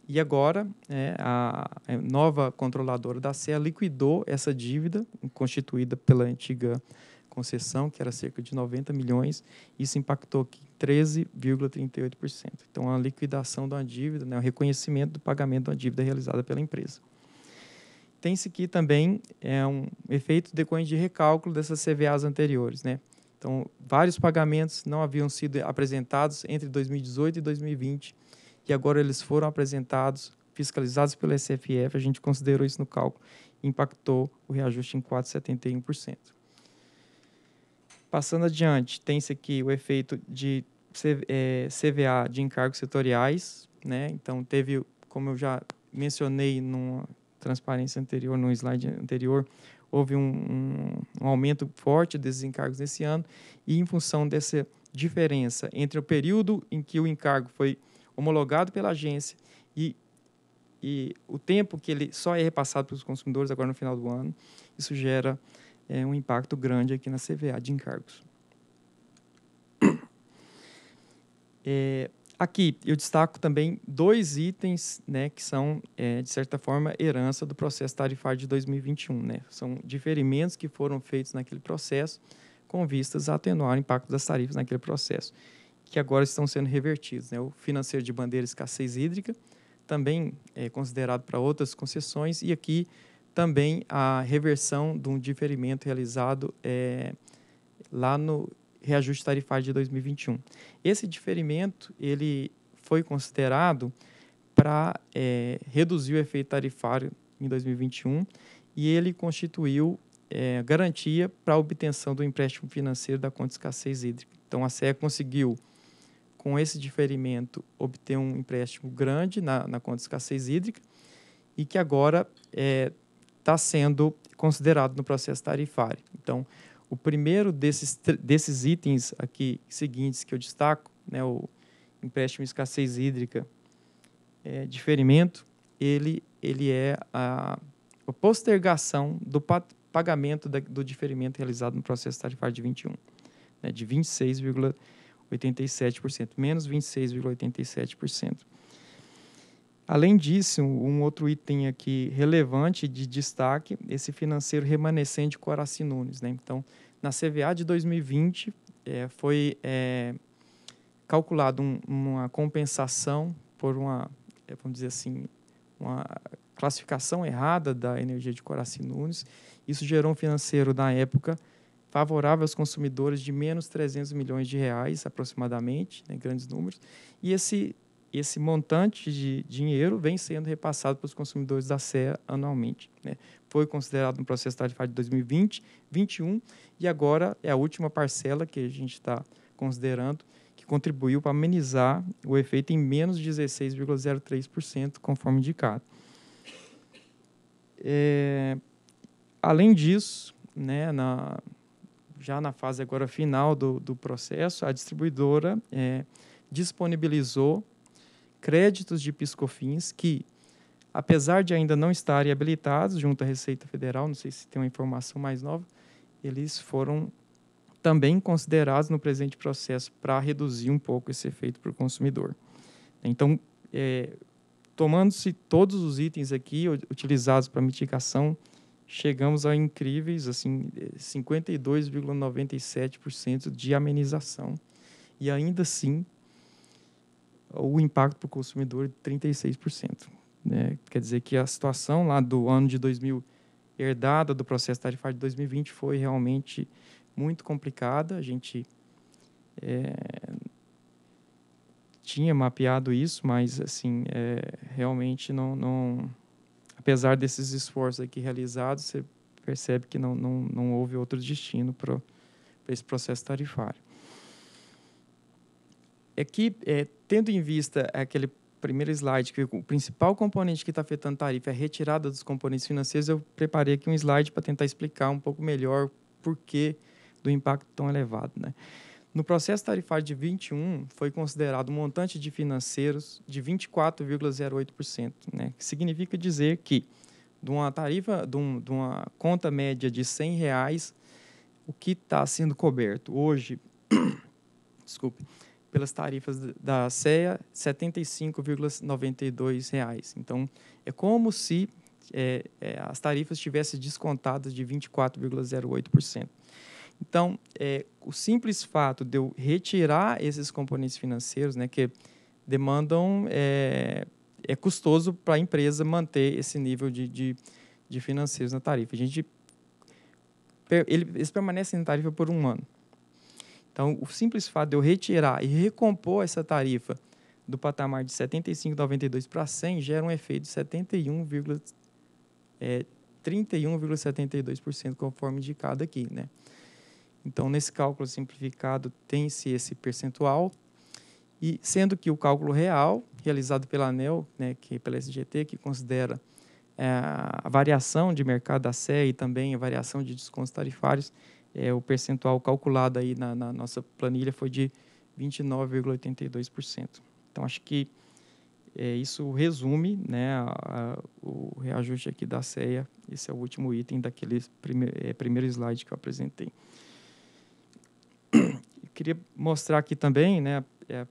E agora, é, a nova controladora da SEA liquidou essa dívida constituída pela antiga concessão, que era cerca de 90 milhões, isso impactou 13,38%. Então, a liquidação da dívida, né, o reconhecimento do pagamento da dívida realizada pela empresa. Tem-se que também é um efeito decorrente de recálculo dessas CVAs anteriores. Né? Então, vários pagamentos não haviam sido apresentados entre 2018 e 2020 e agora eles foram apresentados, fiscalizados pelo SFF. A gente considerou isso no cálculo, impactou o reajuste em 4,71%. Passando adiante, tem-se aqui o efeito de CVA é, de encargos setoriais, né? Então teve, como eu já mencionei numa transparência anterior, num slide anterior, houve um, um, um aumento forte desses encargos nesse ano, e em função dessa diferença entre o período em que o encargo foi homologado pela agência e, e o tempo que ele só é repassado para os consumidores agora no final do ano, isso gera é, um impacto grande aqui na CVA de encargos. <coughs> É, Aqui eu destaco também dois itens né, que são, é, de certa forma, herança do processo tarifário de 2021. Né? São diferimentos que foram feitos naquele processo com vistas a atenuar o impacto das tarifas naquele processo, que agora estão sendo revertidos. Né? O financeiro de bandeira escassez hídrica, também é considerado para outras concessões, e aqui também a reversão de um diferimento realizado é, lá no reajuste tarifário de 2021. Esse diferimento ele foi considerado para é, reduzir o efeito tarifário em 2021 e ele constituiu é, garantia para a obtenção do empréstimo financeiro da conta de escassez hídrica. Então, a SEA conseguiu, com esse diferimento, obter um empréstimo grande na, na conta de escassez hídrica e que agora está é, tá sendo considerado no processo tarifário. Então, o primeiro desses, desses itens aqui seguintes que eu destaco, né, o empréstimo escassez hídrica é, ferimento, ele, ele é a, a postergação do pat, pagamento da, do diferimento realizado no processo tarifário de 21, né, de 26,87%, menos 26,87%. Além disso, um outro item aqui relevante de destaque, esse financeiro remanescente Coraci Nunes. Né? Então, na CVA de 2020, é, foi é, calculado um, uma compensação por uma, é, vamos dizer assim, uma classificação errada da energia de Coraci Nunes. Isso gerou um financeiro, na época, favorável aos consumidores de menos 300 milhões de reais, aproximadamente, em né, grandes números. E esse esse montante de dinheiro vem sendo repassado para os consumidores da SEA anualmente. Né? Foi considerado no processo de tarifário de 2020, 21 e agora é a última parcela que a gente está considerando que contribuiu para amenizar o efeito em menos 16,03%, conforme indicado. É, além disso, né, na, já na fase agora final do, do processo, a distribuidora é, disponibilizou créditos de piscofins que, apesar de ainda não estarem habilitados junto à Receita Federal, não sei se tem uma informação mais nova, eles foram também considerados no presente processo para reduzir um pouco esse efeito para o consumidor. Então, é, tomando-se todos os itens aqui utilizados para mitigação, chegamos a incríveis assim 52,97% é, de amenização. E ainda assim, o impacto para o consumidor de 36%. Né? Quer dizer que a situação lá do ano de 2000, herdada do processo tarifário de 2020, foi realmente muito complicada. A gente é, tinha mapeado isso, mas assim é, realmente não, não, apesar desses esforços aqui realizados, você percebe que não, não, não houve outro destino para esse processo tarifário é que, é, tendo em vista aquele primeiro slide, que o principal componente que está afetando tarifa é a retirada dos componentes financeiros, eu preparei aqui um slide para tentar explicar um pouco melhor por que do impacto tão elevado. Né? No processo tarifário de 21, foi considerado um montante de financeiros de 24,08%, né? que significa dizer que de uma tarifa, de, um, de uma conta média de 100 reais, o que está sendo coberto hoje, <coughs> desculpe, pelas tarifas da CEA, R$ 75,92. Então, é como se é, é, as tarifas tivessem descontadas de 24,08%. Então, é, o simples fato de eu retirar esses componentes financeiros, né, que demandam, é, é custoso para a empresa manter esse nível de, de, de financeiros na tarifa. A gente, ele, eles permanecem na tarifa por um ano. Então, o simples fato de eu retirar e recompor essa tarifa do patamar de 75,92 para 100 gera um efeito de 71,31,72%, é, 31,72%, conforme indicado aqui, né? Então, nesse cálculo simplificado, tem-se esse percentual, e sendo que o cálculo real, realizado pela ANEL, né, que, é pela SGT, que considera é, a variação de mercado da SE e também a variação de descontos tarifários, é, o percentual calculado aí na, na nossa planilha foi de 29,82%. Então, acho que é, isso resume né, a, a, o reajuste aqui da CEA. Esse é o último item daquele prime, é, primeiro slide que eu apresentei. Eu queria mostrar aqui também, né, é,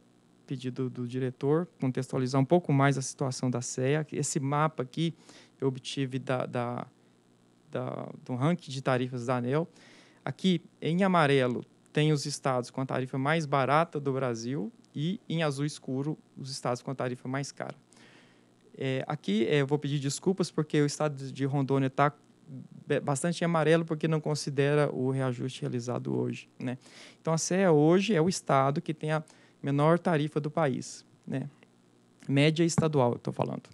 pedido do diretor, contextualizar um pouco mais a situação da CEA. Esse mapa aqui eu obtive da, da, da do ranking de tarifas da ANEL. Aqui, em amarelo, tem os estados com a tarifa mais barata do Brasil e, em azul escuro, os estados com a tarifa mais cara. É, aqui, é, eu vou pedir desculpas porque o estado de Rondônia está bastante em amarelo porque não considera o reajuste realizado hoje. Né? Então, a CEA hoje é o estado que tem a menor tarifa do país. Né? Média estadual, estou falando.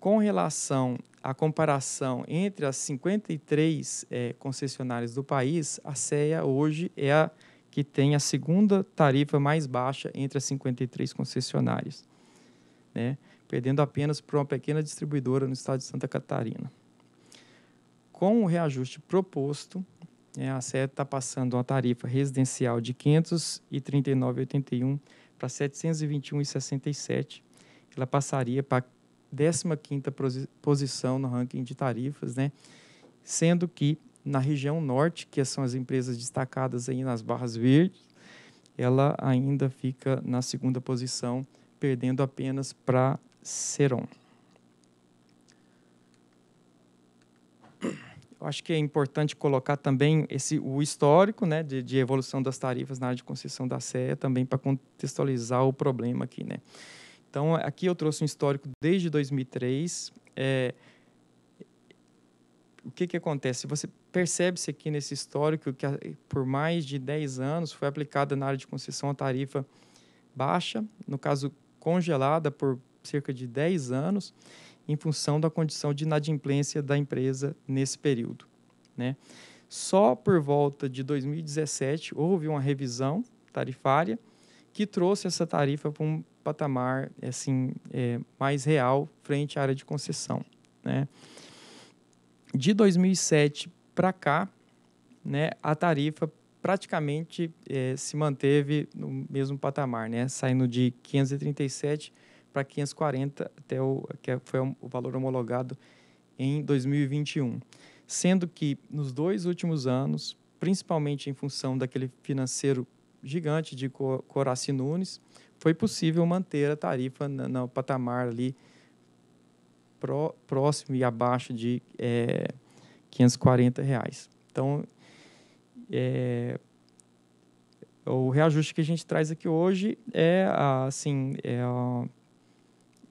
Com relação a comparação entre as 53 é, eh, concessionárias do país, a CEA hoje é a que tem a segunda tarifa mais baixa entre as 53 concessionárias, né? perdendo apenas para uma pequena distribuidora no estado de Santa Catarina. Com o reajuste proposto, né, a CEA está passando uma tarifa residencial de R$ 539,81 para R$ 721,67. Ela passaria para 15ª posição no ranking de tarifas, né? sendo que na região norte, que são as empresas destacadas aí nas barras verdes, ela ainda fica na segunda posição, perdendo apenas para Seron. Eu acho que é importante colocar também esse o histórico né, de, de evolução das tarifas na área de concessão da CE, também para contextualizar o problema aqui. Né? Então, aqui eu trouxe um histórico desde 2003. É, o que, que acontece? Você percebe-se aqui nesse histórico que por mais de 10 anos foi aplicada na área de concessão a tarifa baixa, no caso congelada por cerca de 10 anos, em função da condição de inadimplência da empresa nesse período. Né? Só por volta de 2017 houve uma revisão tarifária que trouxe essa tarifa para um patamar assim é, mais real frente à área de concessão, né? De 2007 para cá, né, a tarifa praticamente é, se manteve no mesmo patamar, né? Saindo de 537 para 540 até o que foi o valor homologado em 2021, sendo que nos dois últimos anos, principalmente em função daquele financeiro gigante de Coraci Nunes, foi possível manter a tarifa no, no patamar ali próximo e abaixo de é, 540 reais. Então, é, o reajuste que a gente traz aqui hoje é assim, é,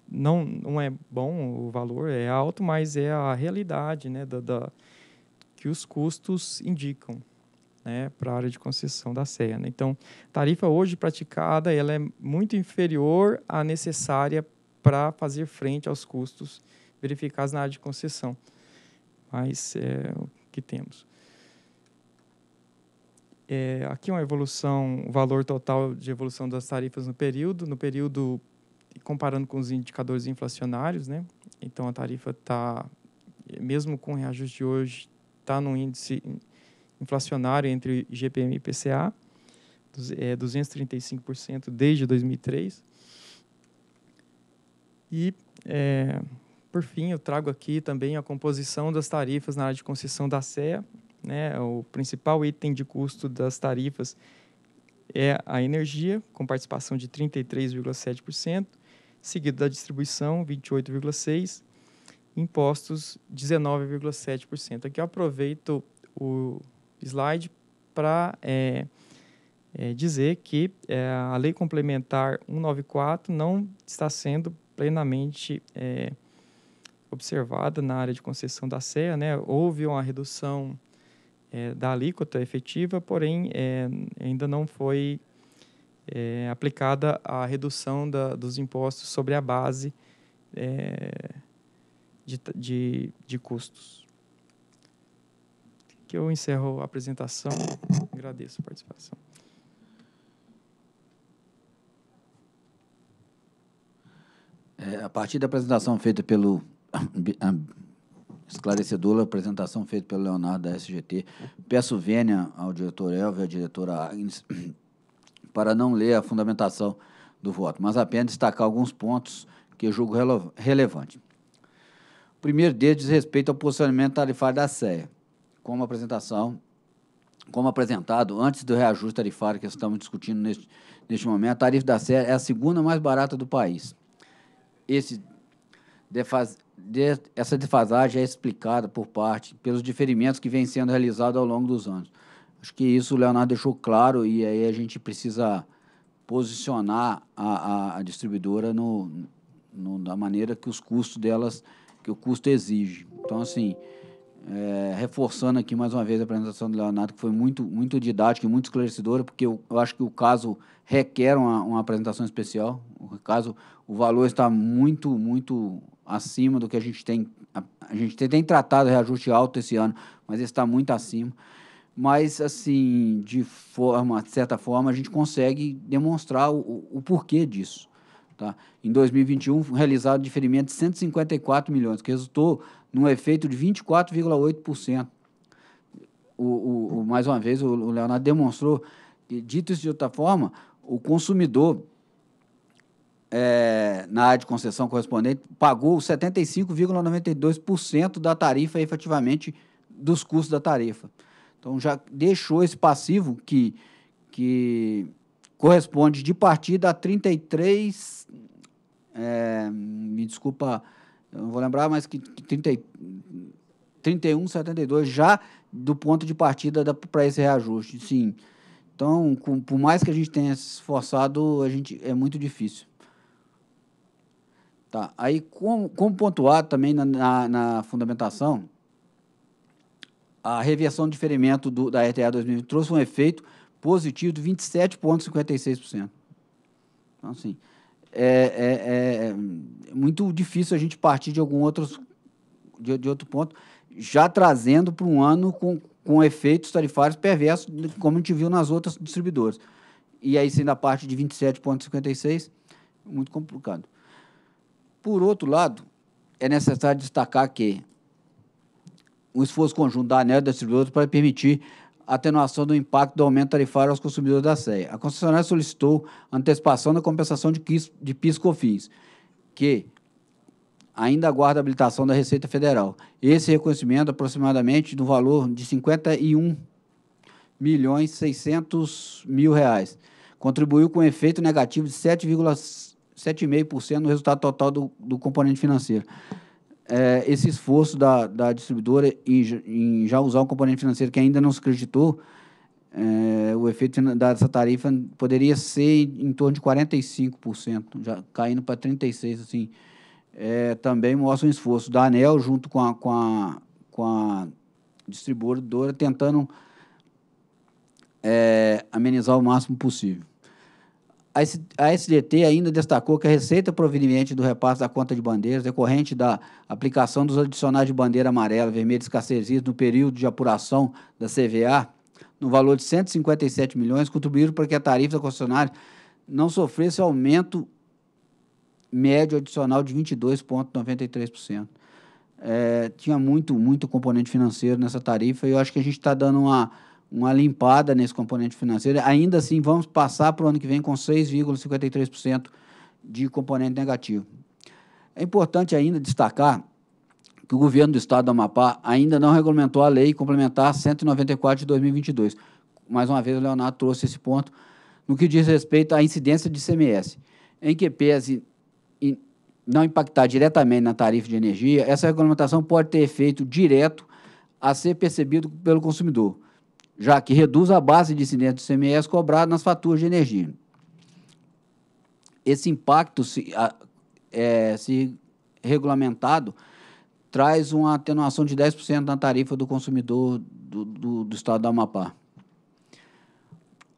não, não é bom o valor, é alto, mas é a realidade né, da, da que os custos indicam né, para a área de concessão da Serra. Então, tarifa hoje praticada ela é muito inferior à necessária para fazer frente aos custos verificados na área de concessão. Mas é o que temos. É, aqui é uma evolução, o valor total de evolução das tarifas no período. No período, comparando com os indicadores inflacionários, né? Então, a tarifa está, mesmo com o reajuste de hoje, está no índice inflacionário entre GPM e IPCA, 235% é, desde 2003. E, é, por fim, eu trago aqui também a composição das tarifas na área de concessão da CEA. Né? O principal item de custo das tarifas é a energia, com participação de 33,7%, seguido da distribuição, 28,6%, impostos, 19,7%. Aqui eu aproveito o, slide para é, é dizer que é, a Lei Complementar 194 não está sendo plenamente é, observada na área de concessão da CEA. Né? Houve uma redução é, da alíquota efetiva, porém ainda não foi é, aplicada a redução da, dos impostos sobre a base é, de, de, de, custos que eu encerro a apresentação. Agradeço a participação. É, a partir da apresentação feita pelo esclarecedora apresentação feita pelo Leonardo da SGT, peço vênia ao diretor Elvio e à diretora Agnes <clears throat> para não ler a fundamentação do voto, mas apenas destacar alguns pontos que julgo relevantes. O primeiro deles diz respeito ao posicionamento tarifário da SEA como apresentação, como apresentado antes do reajuste tarifário que estamos discutindo neste, neste momento, a tarifa da Sé é a segunda mais barata do país. Esse de, essa defasagem é explicada por parte pelos diferimentos que vêm sendo realizados ao longo dos anos. Acho que isso o Leonardo deixou claro e aí a gente precisa posicionar a, a, a distribuidora no, no, da maneira que os custos delas, que o custo exige. Então, assim, é, reforçando aqui mais uma vez a apresentação do Leonardo, que foi muito, muito didática e muito esclarecedora, porque eu, eu acho que o caso requer uma, uma, apresentação especial. O caso, o valor está muito, muito acima do que a gente tem. A, a gente tem, tem tratado reajuste alto esse ano, mas está muito acima. Mas, assim, de forma, de certa forma, a gente consegue demonstrar o, o porquê disso. Tá? Em 2021, realizado diferimento de 154 milhões, que resultou num efeito de 24,8%. O, o, o, mais uma vez, o, o Leonardo demonstrou que, dito isso de outra forma, o consumidor é, na área de concessão correspondente pagou 75,92% da tarifa efetivamente dos custos da tarifa. Então já deixou esse passivo que, que corresponde de partida a 33. É, me desculpa, eu não vou lembrar, mas que, que 30, 31,72 já do ponto de partida para esse reajuste. Sim. Então, com, por mais que a gente tenha se esforçado, a gente, é muito difícil. Tá. Aí, como, como pontuado também na, na, na, fundamentação, a reversão de ferimento do, da RTA 2000 trouxe um efeito positivo de 27,56%. Então, assim, é, é, é, é, muito difícil a gente partir de algum outro, de, de outro ponto, já trazendo para um ano com, com efeitos tarifários perversos, como a gente viu nas outras distribuidoras. E aí, sendo a parte de 27,56%, muito complicado. Por outro lado, é necessário destacar que o esforço conjunto da ANEL e da distribuidora para permitir atenuação do impacto do aumento tarifário aos consumidores da CEA. A concessionária solicitou antecipação da compensação de, de PIS-COFINS, que ainda aguarda habilitação da Receita Federal. Esse reconhecimento, aproximadamente, do valor de 51 milhões 600 mil reais, contribuiu com um efeito negativo de 7,5% no resultado total do, do componente financeiro é, esse esforço da, da distribuidora e, em já usar o componente financeiro que ainda não se creditou, é, o efeito dessa tarifa poderia ser em torno de 45%, já caindo para 36%. Assim. É, também mostra um esforço da ANEL junto com a, com a, com a distribuidora tentando é, amenizar o máximo possível. A SDT ainda destacou que a receita proveniente do repasse da conta de bandeiras decorrente da aplicação dos adicionais de bandeira amarela, vermelha e escassez no período de apuração da CVA, no valor de 157 milhões, contribuíram para que a tarifa da concessionária não sofresse aumento médio adicional de 22,93%. É, tinha muito, muito componente financeiro nessa tarifa e eu acho que a gente está dando uma uma limpada nesse componente financeiro. Ainda assim, vamos passar para o ano que vem com 6,53% de componente negativo. É importante ainda destacar que o governo do estado do Amapá ainda não regulamentou a lei complementar 194 de 2022. Mais uma vez, o Leonardo trouxe esse ponto no que diz respeito à incidência de CMS. Em que pese não impactar diretamente na tarifa de energia, essa regulamentação pode ter efeito direto a ser percebido pelo consumidor já que reduz a base de incidência do CMS cobrado nas faturas de energia. Esse impacto, se, a, é, se regulamentado, traz uma atenuação de 10% na tarifa do consumidor do, do, do estado do Amapá.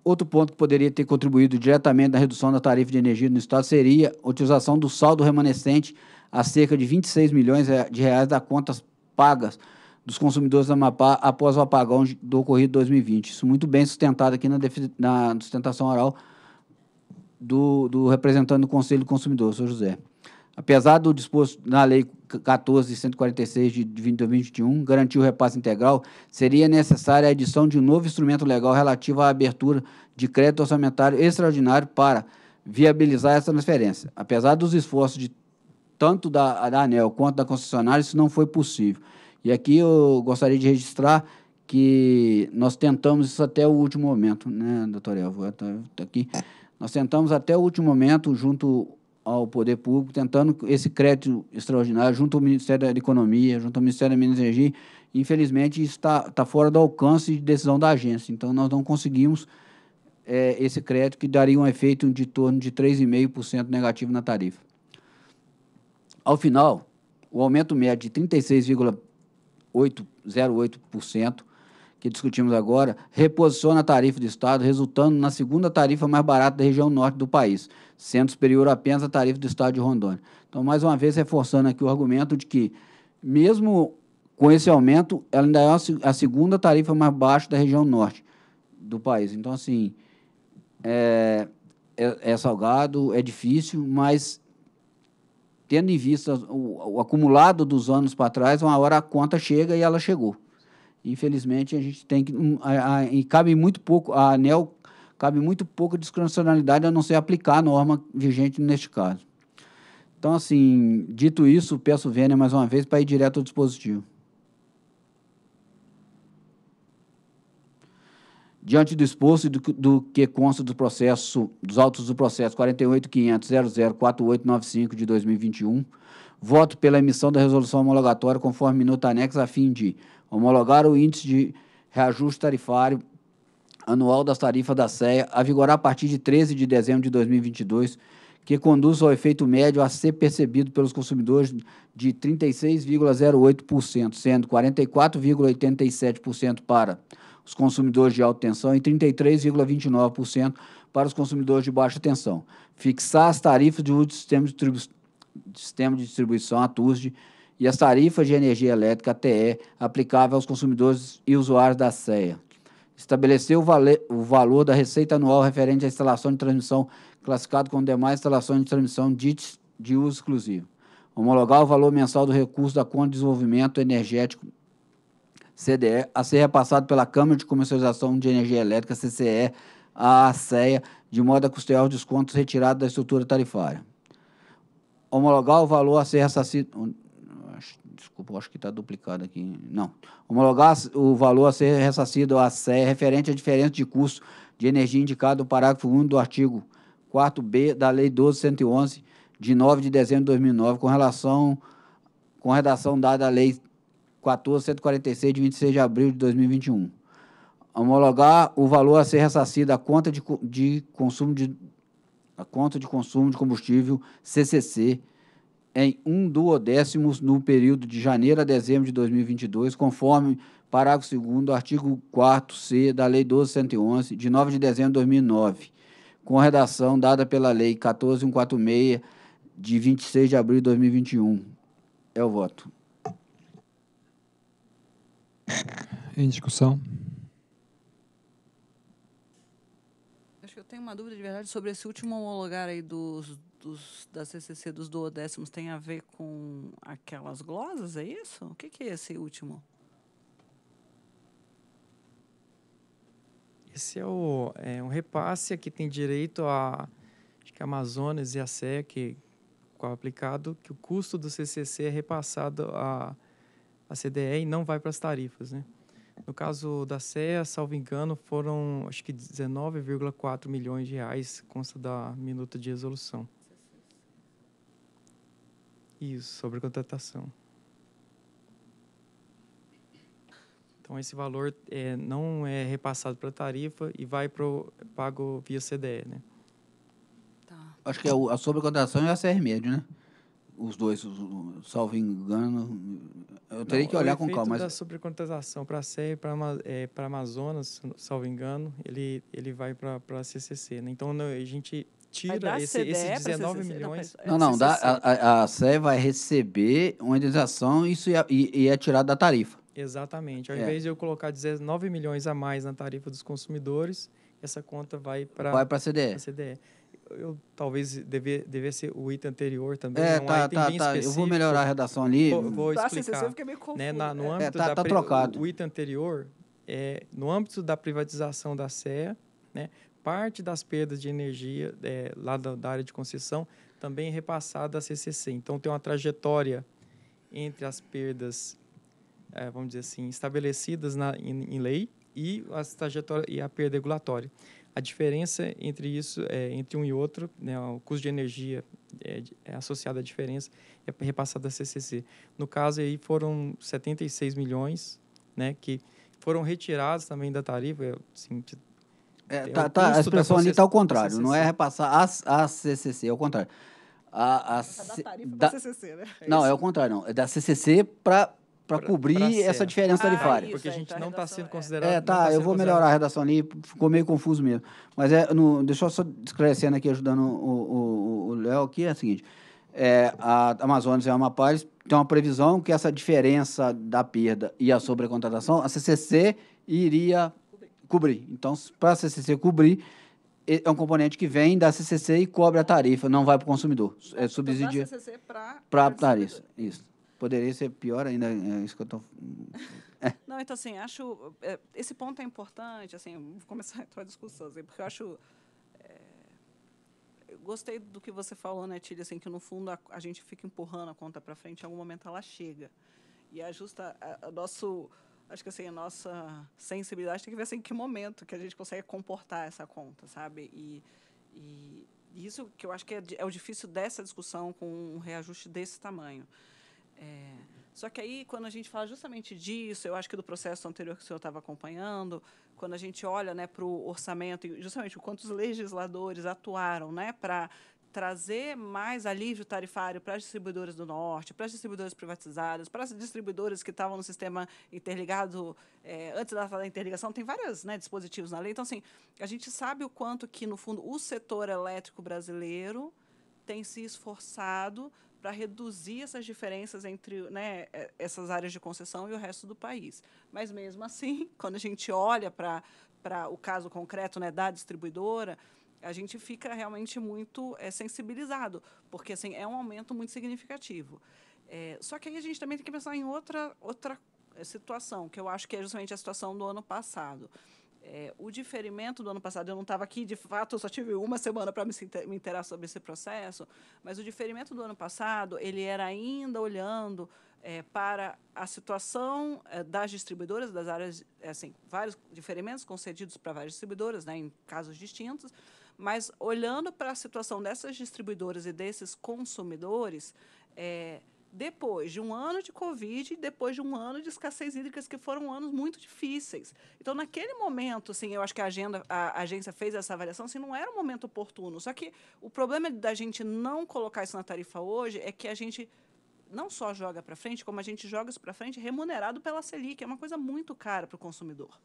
Outro ponto que poderia ter contribuído diretamente na redução da tarifa de energia no Estado seria a utilização do saldo remanescente a cerca de 26 milhões de reais das contas pagas dos consumidores do Amapá após o apagão do ocorrido 2020. Isso muito bem sustentado aqui na, na sustentação oral do, do, representante do Conselho do Consumidor, Sr. José. Apesar do disposto na Lei 14.146 de 2021, garantir o repasse integral, seria necessária a edição de um novo instrumento legal relativo à abertura de crédito orçamentário extraordinário para viabilizar essa transferência. Apesar dos esforços de tanto da, da ANEL quanto da concessionária, isso não foi possível. E aqui eu gostaria de registrar que nós tentamos isso até o último momento, né, doutor Elvo? Eu tô, aqui. É. Nós tentamos até o último momento, junto ao Poder Público, tentando esse crédito extraordinário, junto ao Ministério da Economia, junto ao Ministério da Minas e Energia. Infelizmente, está, está fora do alcance de decisão da agência. Então, nós não conseguimos é, esse crédito, que daria um efeito de torno de 3,5% negativo na tarifa. Ao final, o aumento médio de 36, 0,8% que discutimos agora, reposiciona a tarifa do Estado, resultando na segunda tarifa mais barata da região norte do país, sendo superior apenas à tarifa do Estado de Rondônia. Então, mais uma vez, reforçando aqui o argumento de que, mesmo com esse aumento, ela ainda é a segunda tarifa mais baixa da região norte do país. Então, assim, é, é, é salgado, é difícil, mas tendo em vista o, o acumulado dos anos para trás, uma hora a conta chega e ela chegou. Infelizmente, a gente tem que. A, a, e cabe muito pouco, a ANEL cabe muito pouco discricionalidade a não ser aplicar a norma vigente neste caso. Então, assim, dito isso, peço vênia mais uma vez para ir direto ao dispositivo. Diante do exposto e do, do, que consta do processo, dos autos do processo 48.500.004895 de 2021, voto pela emissão da resolução homologatória conforme minuta anexa a fim de homologar o índice de reajuste tarifário anual das tarifas da CEA a vigorar a partir de 13 de dezembro de 2022, que conduz ao efeito médio a ser percebido pelos consumidores de 36,08%, sendo 44,87% para os consumidores de alta tensão e 33,29% para os consumidores de baixa tensão. Fixar as tarifas de uso do sistema de, distribuição sistema de distribuição ATUSD e as tarifas de energia elétrica ATE aplicáveis aos consumidores e usuários da CEA. Estabelecer o, o valor da receita anual referente à instalação de transmissão classificado como demais instalações de transmissão de, de uso exclusivo. Homologar o valor mensal do recurso da conta de desenvolvimento energético CDE, a ser repassado pela Câmara de Comercialização de Energia Elétrica, CCE, à CEA, de modo a custear os descontos retirados da estrutura tarifária. Homologar o valor a ser ressarcido. Desculpa, acho que está duplicado aqui. Não. Homologar o valor a ser ressarcido à CEA referente à diferença de custo de energia indicado no parágrafo 1 do artigo 4B da Lei 12.111, de 9 de dezembro de 2009, com relação com redação dada à Lei 14.146, de 26 de abril de 2021. Homologar o valor a ser ressarcido à conta de, de consumo de a conta de consumo de combustível CCC em um duodécimos no período de janeiro a dezembro de 2022, conforme parágrafo 2 do artigo 4C da Lei 12.111, de 9 de dezembro de 2009, com redação dada pela Lei 14.146, de 26 de abril de 2021. É o voto em discussão? Acho que eu tenho uma dúvida de verdade sobre esse último homologar aí dos, dos da CCC dos duodécimos. Tem a ver com aquelas glosas, é isso? O que, que é esse último? Esse é, o, é um repasse que tem direito a acho que a Amazonas e a SEC, qual aplicado, que o custo do CCC é repassado a a CDE e não vai para as tarifas, né? No caso da CEA, salvo engano, foram acho que 19,4 milhões de reais, consta da minuta de resolução. Isso, sobre contratação. Então, esse valor é, não é repassado para a tarifa e vai para o pago via CDE, né? Tá. Acho que é a, a sobrecontratação é a CR médio, né? os dois, salvo engano. Eu teria Não, que olhar com calma. Mas... da sobrecontratação para a SEI, para é, Amazonas, salvo engano, ele, ele vai para a CCC. Né? Então, a gente tira esse, esses 19 milhões. Não, não, é dá, a, a, vai receber uma indenização isso ia, e, e é tirado da tarifa. Exatamente. Ao é. invés de eu colocar 19 milhões a mais na tarifa dos consumidores, essa conta vai para. Vai para a CDE. CDE eu talvez dever, dever ser o item anterior também. É, tá, tá, tá. Eu vou melhorar a redação ali. Vou, vou tá, explicar. Tá, meio confuso. Né, na, no né? É, âmbito tá, da, tá trocado. O item anterior, é, no âmbito da privatização da CEA, né, parte das perdas de energia é, lá da, da, área de concessão também é repassada à CCC. Então, tem uma trajetória entre as perdas, é, vamos dizer assim, estabelecidas na, em, em lei e, as trajetória, e a perda regulatória. A diferença entre isso, é, entre um e outro, né, o custo de energia é, é associado à diferença é repassado à CCC. No caso aí foram 76 milhões, né, que foram retirados também da tarifa, é, assim, é, é, tá, tá, a expressão ali está ao contrário, não é repassar a, a CCC, é o contrário. A, a, é da tarifa da, CCC, né? É não, isso. é o contrário, não. É da CCC para para cobrir pra essa diferença ah, tarifária. Isso, porque a é, gente então não está sendo é. considerado. É, tá, tá eu vou melhorar a redação ali, ficou meio confuso mesmo. Mas é, no, deixa eu só esclarecendo aqui, ajudando o Léo aqui, é o seguinte. É, a Amazonas e a Amapá tem uma previsão que essa diferença da perda e a sobrecontratação, a CCC iria cobrir. Então, para a CCC cobrir, é um componente que vem da CCC e cobre a tarifa, não vai para o consumidor. É subsidia para a tarifa. Isso poderia ser pior ainda, é isso que eu tô... É. Não, então, assim, acho... É, esse ponto é importante, assim, vou começar a entrar discussão, assim, porque eu acho... É, eu gostei do que você falou, né, Tília, assim, que no fundo a, a gente fica empurrando a conta para frente, em algum momento ela chega. E ajusta é a, a nosso... Acho que, assim, a nossa sensibilidade tem que ver, assim, em que momento que a gente consegue comportar essa conta, sabe? E, e isso que eu acho que é, é o difícil dessa discussão com um reajuste desse tamanho. É, só que aí, quando a gente fala justamente disso, eu acho que do processo anterior que o senhor estava acompanhando, quando a gente olha né, para o orçamento e justamente os legisladores atuaram né, para trazer mais alívio tarifário para as distribuidoras do norte, para as distribuidoras privatizadas, para as distribuidoras que estavam no sistema interligado é, antes da interligação, tem vários né, dispositivos na lei. Então, assim, a gente sabe o quanto que, no fundo, o setor elétrico brasileiro tem se esforçado para reduzir essas diferenças entre né, é, essas áreas de concessão e o resto do país. Mas mesmo assim, <laughs> quando a gente olha para o caso concreto né, da distribuidora, a gente fica realmente muito é, sensibilizado, porque assim, é um aumento muito significativo. É, só que aí a gente também tem que pensar em outra, outra é, situação, que eu acho que é justamente a situação do ano passado. É, o diferimento do ano passado, eu não estava aqui, de fato, eu só tive uma semana para me, me interar sobre esse processo, mas o diferimento do ano passado, ele era ainda olhando é, para a situação é, das distribuidoras, das áreas, é, assim, vários diferimentos concedidos para várias distribuidoras, né, em casos distintos, mas olhando para a situação dessas distribuidoras e desses consumidores, é, depois de um ano de Covid, depois de um ano de escassez hídrica que foram anos muito difíceis. Então, naquele momento, assim, eu acho que a, agenda, a agência fez essa avaliação, assim, não era um momento oportuno. Só que o problema da gente não colocar isso na tarifa hoje é que a gente não só joga para frente, como a gente joga isso para frente remunerado pela Selic. É uma coisa muito cara para o consumidor.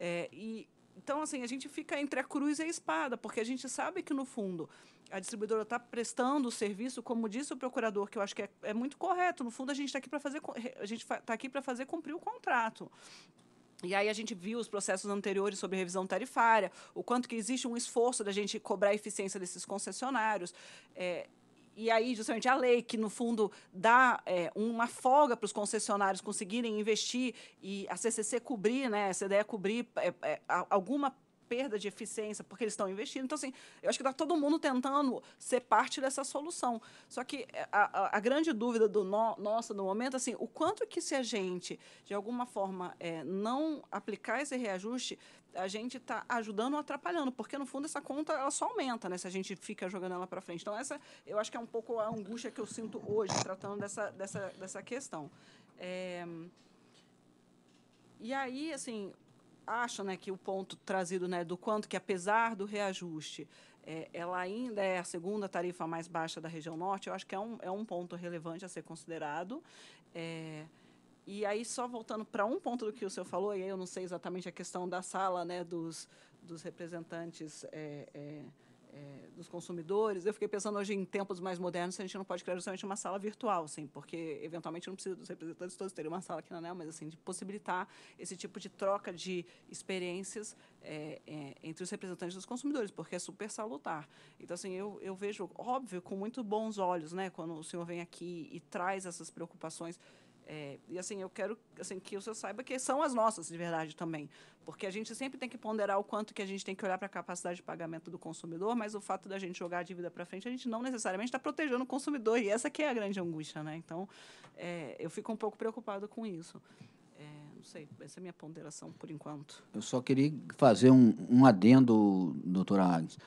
É, e então, assim, a gente fica entre a cruz e a espada, porque a gente sabe que, no fundo, a distribuidora está prestando o serviço, como disse o procurador, que eu acho que é, é muito correto. No fundo, a gente está aqui para fazer, a gente está aqui para fazer cumprir o contrato. E aí a gente viu os processos anteriores sobre revisão tarifária, o quanto que existe um esforço da gente cobrar a eficiência desses concessionários. É, e aí, justamente, a lei que, no fundo, dá é, uma folga para os concessionários conseguirem investir e a CCC cobrir, né, a CDE cobrir é, é alguma perda de eficiência porque eles estão investindo. Então, assim, eu acho que está todo mundo tentando ser parte dessa solução. Só que eh, a, a, a grande dúvida do no, nossa no momento, assim, o quanto que se a gente, de alguma forma, é, não aplicar esse reajuste, a gente está ajudando ou atrapalhando, porque no fundo essa conta ela só aumenta, né, se a gente fica jogando ela para frente. Então essa, eu acho que é um pouco a angústia que eu sinto hoje tratando dessa dessa dessa questão. É... E aí, assim, acha, né, que o ponto trazido né, do quanto que, apesar do reajuste, é, ela ainda é a segunda tarifa mais baixa da região norte, eu acho que é um, é um ponto relevante a ser considerado. É, e aí, só voltando para um ponto do que o senhor falou, e aí eu não sei exatamente a questão da sala né, dos, dos representantes. É, é é, dos consumidores. Eu fiquei pensando hoje em tempos mais modernos se a gente não pode criar justamente uma sala virtual, sim, porque eventualmente não precisa dos representantes todos terem uma sala aqui na NEL, mas assim, de possibilitar esse tipo de troca de experiências é, é, entre os representantes dos consumidores, porque é super salutar. Então, assim, eu, eu vejo, óbvio, com muito bons olhos, né, quando o senhor vem aqui e traz essas preocupações é, e assim, eu quero assim, que você saiba que são as nossas de verdade também. Porque a gente sempre tem que ponderar o quanto que a gente tem que olhar para a capacidade de pagamento do consumidor, mas o fato da gente jogar a dívida para frente, a gente não necessariamente está protegendo o consumidor. E essa que é a grande angústia, né? Então, é, eu fico um pouco preocupado com isso. É, não sei, essa é a minha ponderação por enquanto. Eu só queria fazer um, um adendo, doutora Agnes.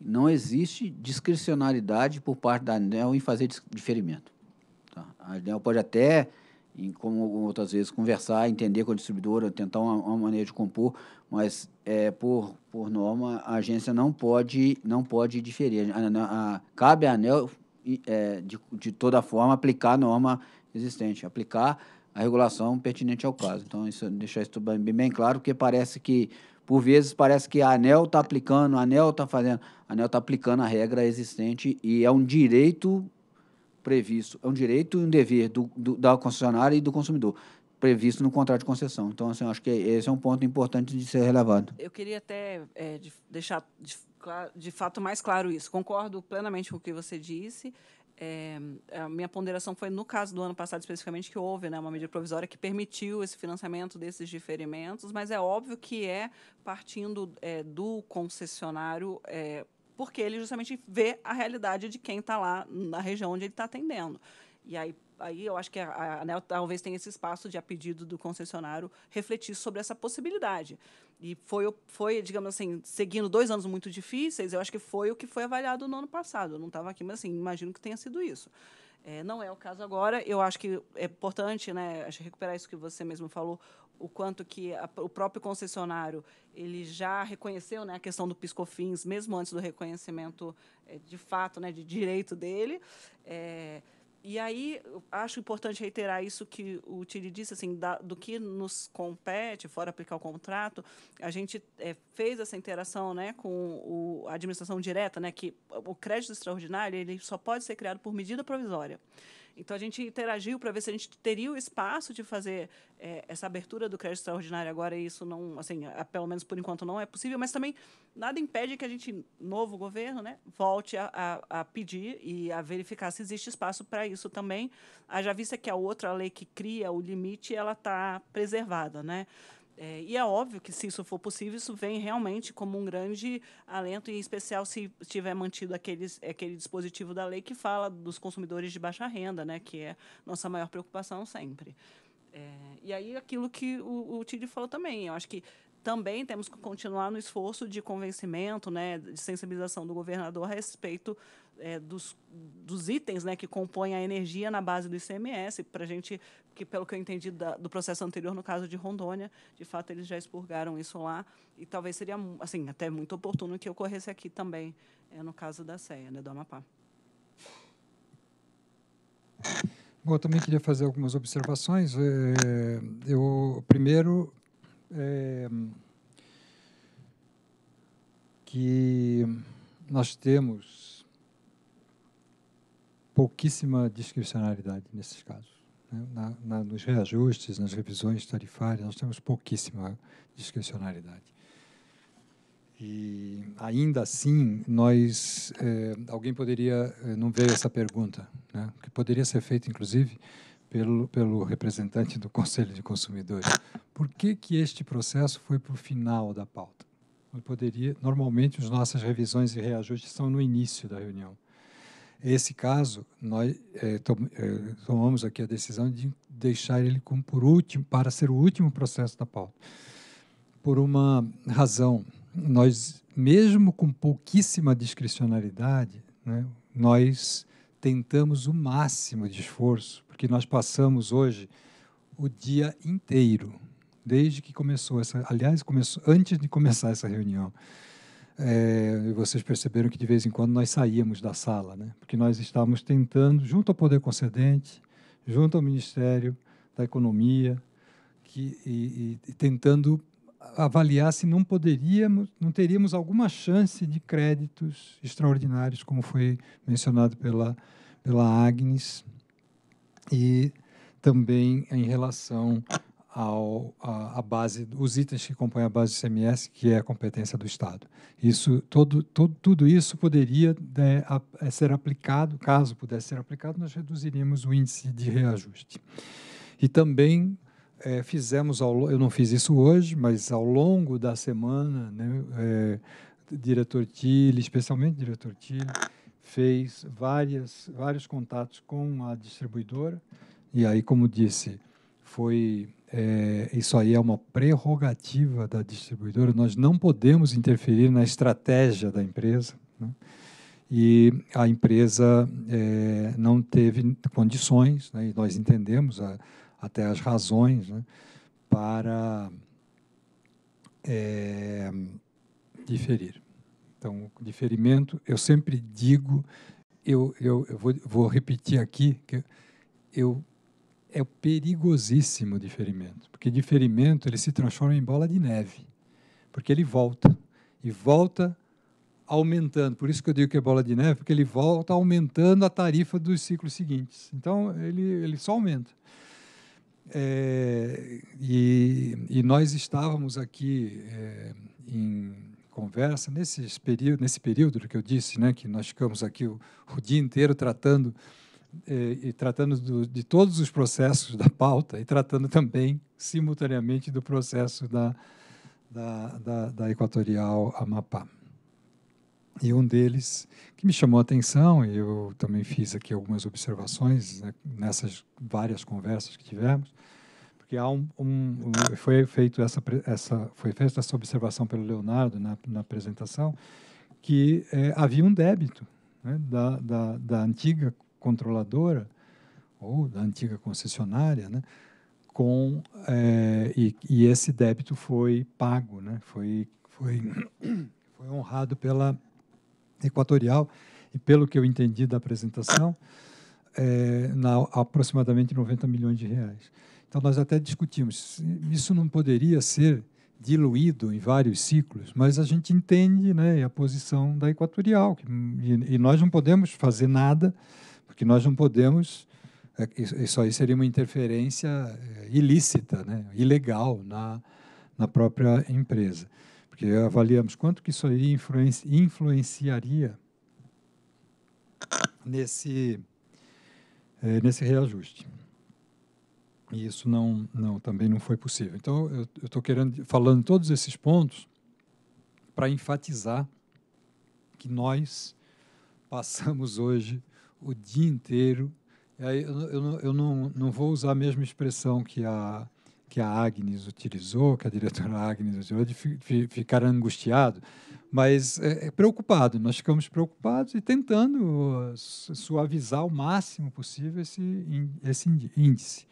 Não existe discricionalidade por parte da ANEL em fazer diferimento. Tá? A ANEL pode até em como outras vezes conversar, entender com a distribuidora, tentar uma, uma maneira de compor, mas é, por, por norma a agência não pode não pode diferir. A, a, a, cabe à ANEL é, de, de toda forma aplicar a norma existente, aplicar a regulação pertinente ao caso. Então isso deixar isso bem, bem claro, porque parece que por vezes parece que a ANEL está aplicando, a ANEL está fazendo, a ANEL está aplicando a regra existente e é um direito previsto, é um direito e um dever do, do, da concessionária e do consumidor, previsto no contrato de concessão. Então, assim, acho que esse é um ponto importante de ser relevado. Eu queria até é, de, deixar de, de, fato mais claro isso. Concordo plenamente com o que você disse. É, a minha ponderação foi no caso do ano passado especificamente que houve né, uma medida provisória que permitiu esse financiamento desses diferimentos, mas é óbvio que é partindo é, do concessionário é, porque ele justamente vê a realidade de quem está lá na região onde ele está atendendo. E aí, aí eu acho que a ANEL né, talvez tenha esse espaço de, a pedido do concessionário, refletir sobre essa possibilidade. E foi, foi, digamos assim, seguindo dois anos muito difíceis, eu acho que foi o que foi avaliado no ano passado. Eu não estava aqui, mas assim, imagino que tenha sido isso. É, não é o caso agora. Eu acho que é importante, né, recuperar isso que você mesmo falou, o quanto que a, o próprio concessionário ele já reconheceu né, a questão do piscofins mesmo antes do reconhecimento é, de fato né, de direito dele é, e aí acho importante reiterar isso que o Tiri disse assim da, do que nos compete fora aplicar o contrato a gente é, fez essa interação né, com o, a administração direta né, que o crédito extraordinário ele só pode ser criado por medida provisória então, a gente interagiu para ver se a gente teria o espaço de fazer é, essa abertura do crédito extraordinário agora, e isso não, assim, a, pelo menos por enquanto não é possível, mas também nada impede que a gente, novo governo, né, volte a, a, a pedir e a verificar se existe espaço para isso também, haja vista que a outra lei que cria o limite, ela está preservada, né? É, e é óbvio que, se isso for possível, isso vem realmente como um grande alento, em especial se tiver mantido aqueles, aquele dispositivo da lei que fala dos consumidores de baixa renda, né, que é nossa maior preocupação sempre. É, e aí, aquilo que o, o Tilly falou também, eu acho que também temos que continuar no esforço de convencimento, né, de sensibilização do governador a respeito é, dos, dos, itens né, que compõem a energia na base do ICMS, para a gente, que pelo que eu entendi da, do processo anterior, no caso de Rondônia, de fato eles já expurgaram isso lá, e talvez seria assim, até muito oportuno que ocorresse aqui também, é, no caso da CEA, né, do Amapá. Bom, eu também queria fazer algumas observações. É, eu, primeiro, é, que nós temos pouquíssima discricionalidade nesses casos. Né? Na, na, nos reajustes, nas revisões tarifárias, nós temos pouquíssima discricionalidade. E ainda assim, nós é, alguém poderia é, não veio essa pergunta, né? que poderia ser feita, inclusive, pelo, pelo representante do Conselho de Consumidores. Por que, que este processo foi para o final da pauta? Eu poderia, normalmente, as nossas revisões e reajustes são no início da reunião. Esse caso, nós é, tom, é, tomamos aqui a decisão de deixar ele como por último, para ser o último processo da pauta. Por uma razão, nós, mesmo com pouquíssima discricionalidade, né, nós tentamos o máximo de esforço, porque nós passamos hoje o dia inteiro, desde que começou essa, aliás, começou antes de começar essa reunião. É, vocês perceberam que de vez em quando nós saíamos da sala, né? Porque nós estávamos tentando, junto ao poder concedente, junto ao Ministério da Economia, que, e, e, tentando avaliar se não poderíamos, não teríamos alguma chance de créditos extraordinários, como foi mencionado pela, pela Agnes, e também em relação ao, a, a, base, os itens que compõem a base do CMS, que é a competência do Estado. Isso, todo, todo, tudo isso poderia né, a, é, ser aplicado, caso pudesse ser aplicado, nós reduziríamos o índice de reajuste. E também é, fizemos, ao, eu não fiz isso hoje, mas ao longo da semana, né, é, diretor Tilly, especialmente diretor Tilly, fez várias, vários contatos com a distribuidora. E aí, como disse, foi é, isso aí é uma prerrogativa da distribuidora. Nós não podemos interferir na estratégia da empresa. Né? E a empresa é, não teve condições, né? e nós entendemos a, até as razões né, para é, diferir. Então, diferimento, eu sempre digo, eu, eu, eu vou, vou, repetir aqui, que eu, é perigosíssimo o diferimento, porque diferimento ele se transforma em bola de neve, porque ele volta, e volta aumentando. Por isso que eu digo que é bola de neve, porque ele volta aumentando a tarifa dos ciclos seguintes. Então, ele, ele só aumenta. É, e, e, nós estávamos aqui é, em conversa nesse período, nesse período que eu disse, né, que nós ficamos aqui o, o dia inteiro tratando é, e tratando do, de todos os processos da pauta e tratando também simultaneamente do processo da, da, da, da Equatorial Amapá. E um deles que me chamou a atenção, e eu também fiz aqui algumas observações né, nessas várias conversas que tivemos, porque há um, um, foi feito essa, essa foi feita essa observação pelo Leonardo na, né, na apresentação que é, havia um débito né, da, da, da, antiga controladora ou da antiga concessionária, né, com é, e, e, esse débito foi pago, né, foi foi <coughs> foi honrado pela Equatorial, e pelo que eu entendi da apresentação, é, na, aproximadamente 90 milhões de reais. Então, nós até discutimos, isso não poderia ser diluído em vários ciclos, mas a gente entende né, a posição da Equatorial, que, e, e, nós não podemos fazer nada, porque nós não podemos, é, isso aí seria uma interferência é, ilícita, né, ilegal na, na própria empresa porque avaliamos quanto que isso aí influenciaria nesse, é, nesse reajuste. E isso não, não, também não foi possível. Então, eu estou querendo, falando todos esses pontos para enfatizar que nós passamos hoje o dia inteiro. Eu, eu, eu não, não vou usar a mesma expressão que a que a Agnes utilizou, que a diretora <laughs> Agnes utilizou, de ficar angustiado, mas é, é, preocupado. Nós ficamos preocupados e tentando uh, suavizar o máximo possível esse, esse índice.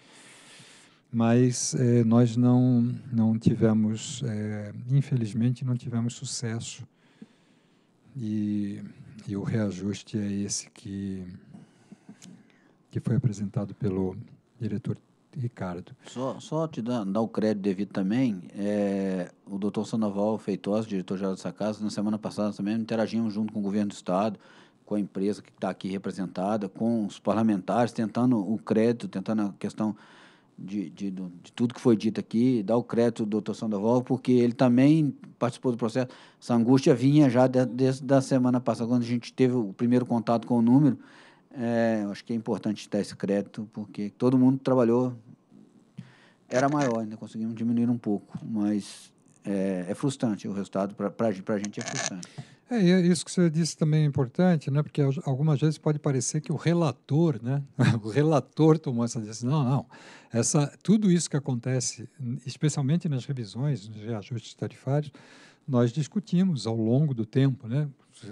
Mas é, nós não, não tivemos, é, infelizmente, não tivemos sucesso. E, e o reajuste é esse que, que foi apresentado pelo diretor Ricardo. Só, só te dar, dar o crédito devido também, é, o doutor Sandoval Feitosa, diretor-geral dessa casa, na semana passada também interagimos junto com o governo do Estado, com a empresa que está aqui representada, com os parlamentares, tentando o crédito, tentando a questão de, de, de tudo que foi dito aqui, dar o crédito ao doutor Sandoval, porque ele também participou do processo. Essa angústia vinha já desde da semana passada, quando a gente teve o primeiro contato com o número. É, acho que é importante dar esse crédito, porque todo mundo trabalhou era maior, ainda conseguimos diminuir um pouco, mas é, é frustrante o resultado, para a gente é frustrante. É, é, isso que você disse também é importante, né? Porque algumas vezes pode parecer que o relator, né? <laughs> o relator tomou essa decisão. Não, não. Essa, tudo isso que acontece, especialmente nas revisões, nos reajustes tarifários, nós discutimos ao longo do tempo, né?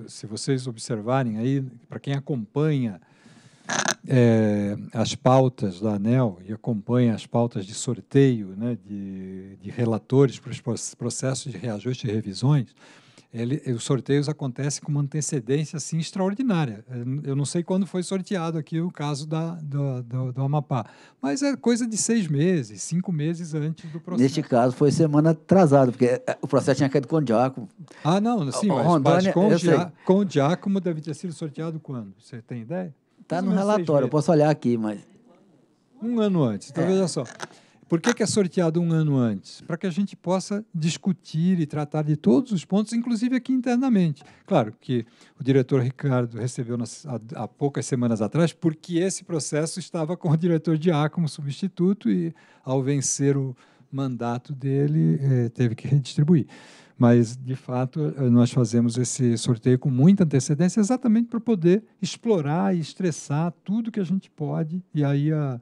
Se vocês observarem aí, para quem acompanha é, as pautas da ANEL e acompanha as pautas de sorteio né, de, de relatores para os processos de reajuste e revisões, ele, os sorteios acontecem com uma antecedência assim, extraordinária. É, eu não sei quando foi sorteado aqui o caso da, do, do, do, Amapá, mas é coisa de seis meses, cinco meses antes do processo. Neste caso, foi semana atrasada, porque é, o processo tinha caído com o Diácomo. Ah, não, sim, mas, Rondônia, mas com, o Diá, com o Diácomo deve ter sido sorteado quando? Você tem ideia? Está no relatório, eu posso olhar aqui, mas. Um ano antes, então é. veja só. Por que, que é sorteado um ano antes? Para que a gente possa discutir e tratar de todos os pontos, inclusive aqui internamente. Claro que o diretor Ricardo recebeu nas, há, há poucas semanas atrás, porque esse processo estava com o diretor A como substituto e, ao vencer o mandato dele, eh, teve que redistribuir. Mas, de fato, eh, nós fazemos esse sorteio com muita antecedência, exatamente para poder explorar e estressar tudo que a gente pode. E aí a,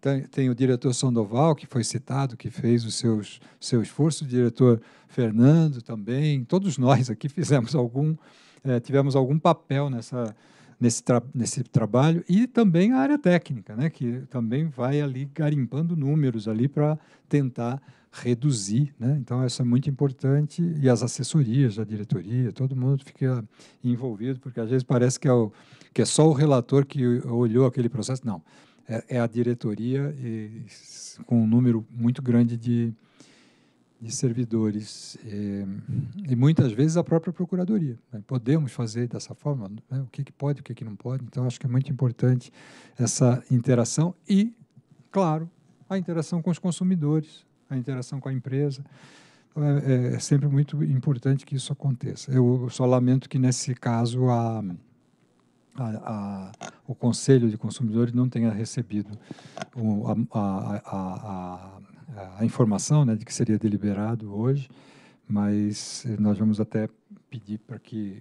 tem, tem, o diretor Sandoval, que foi citado, que fez o seus, seu esforço, o diretor Fernando também, todos nós aqui fizemos algum, é, tivemos algum papel nessa, nesse, tra nesse trabalho e também a área técnica, né, que também vai ali garimpando números ali para tentar reduzir, né? Então isso é muito importante e as assessorias da diretoria, todo mundo fica envolvido porque às vezes parece que é, o, que é só o relator que olhou aquele processo, não, é, é a diretoria e, com um número muito grande de, de servidores e, e, muitas vezes a própria procuradoria. Né? Podemos fazer dessa forma, né? o que, que pode, o que, que não pode. Então acho que é muito importante essa interação e, claro, a interação com os consumidores, a interação com a empresa. Então, é, é, é, sempre muito importante que isso aconteça. Eu só lamento que, nesse caso, a, a, a o Conselho de Consumidores não tenha recebido o, a, a, informação né, de que seria deliberado hoje, mas nós vamos até pedir para que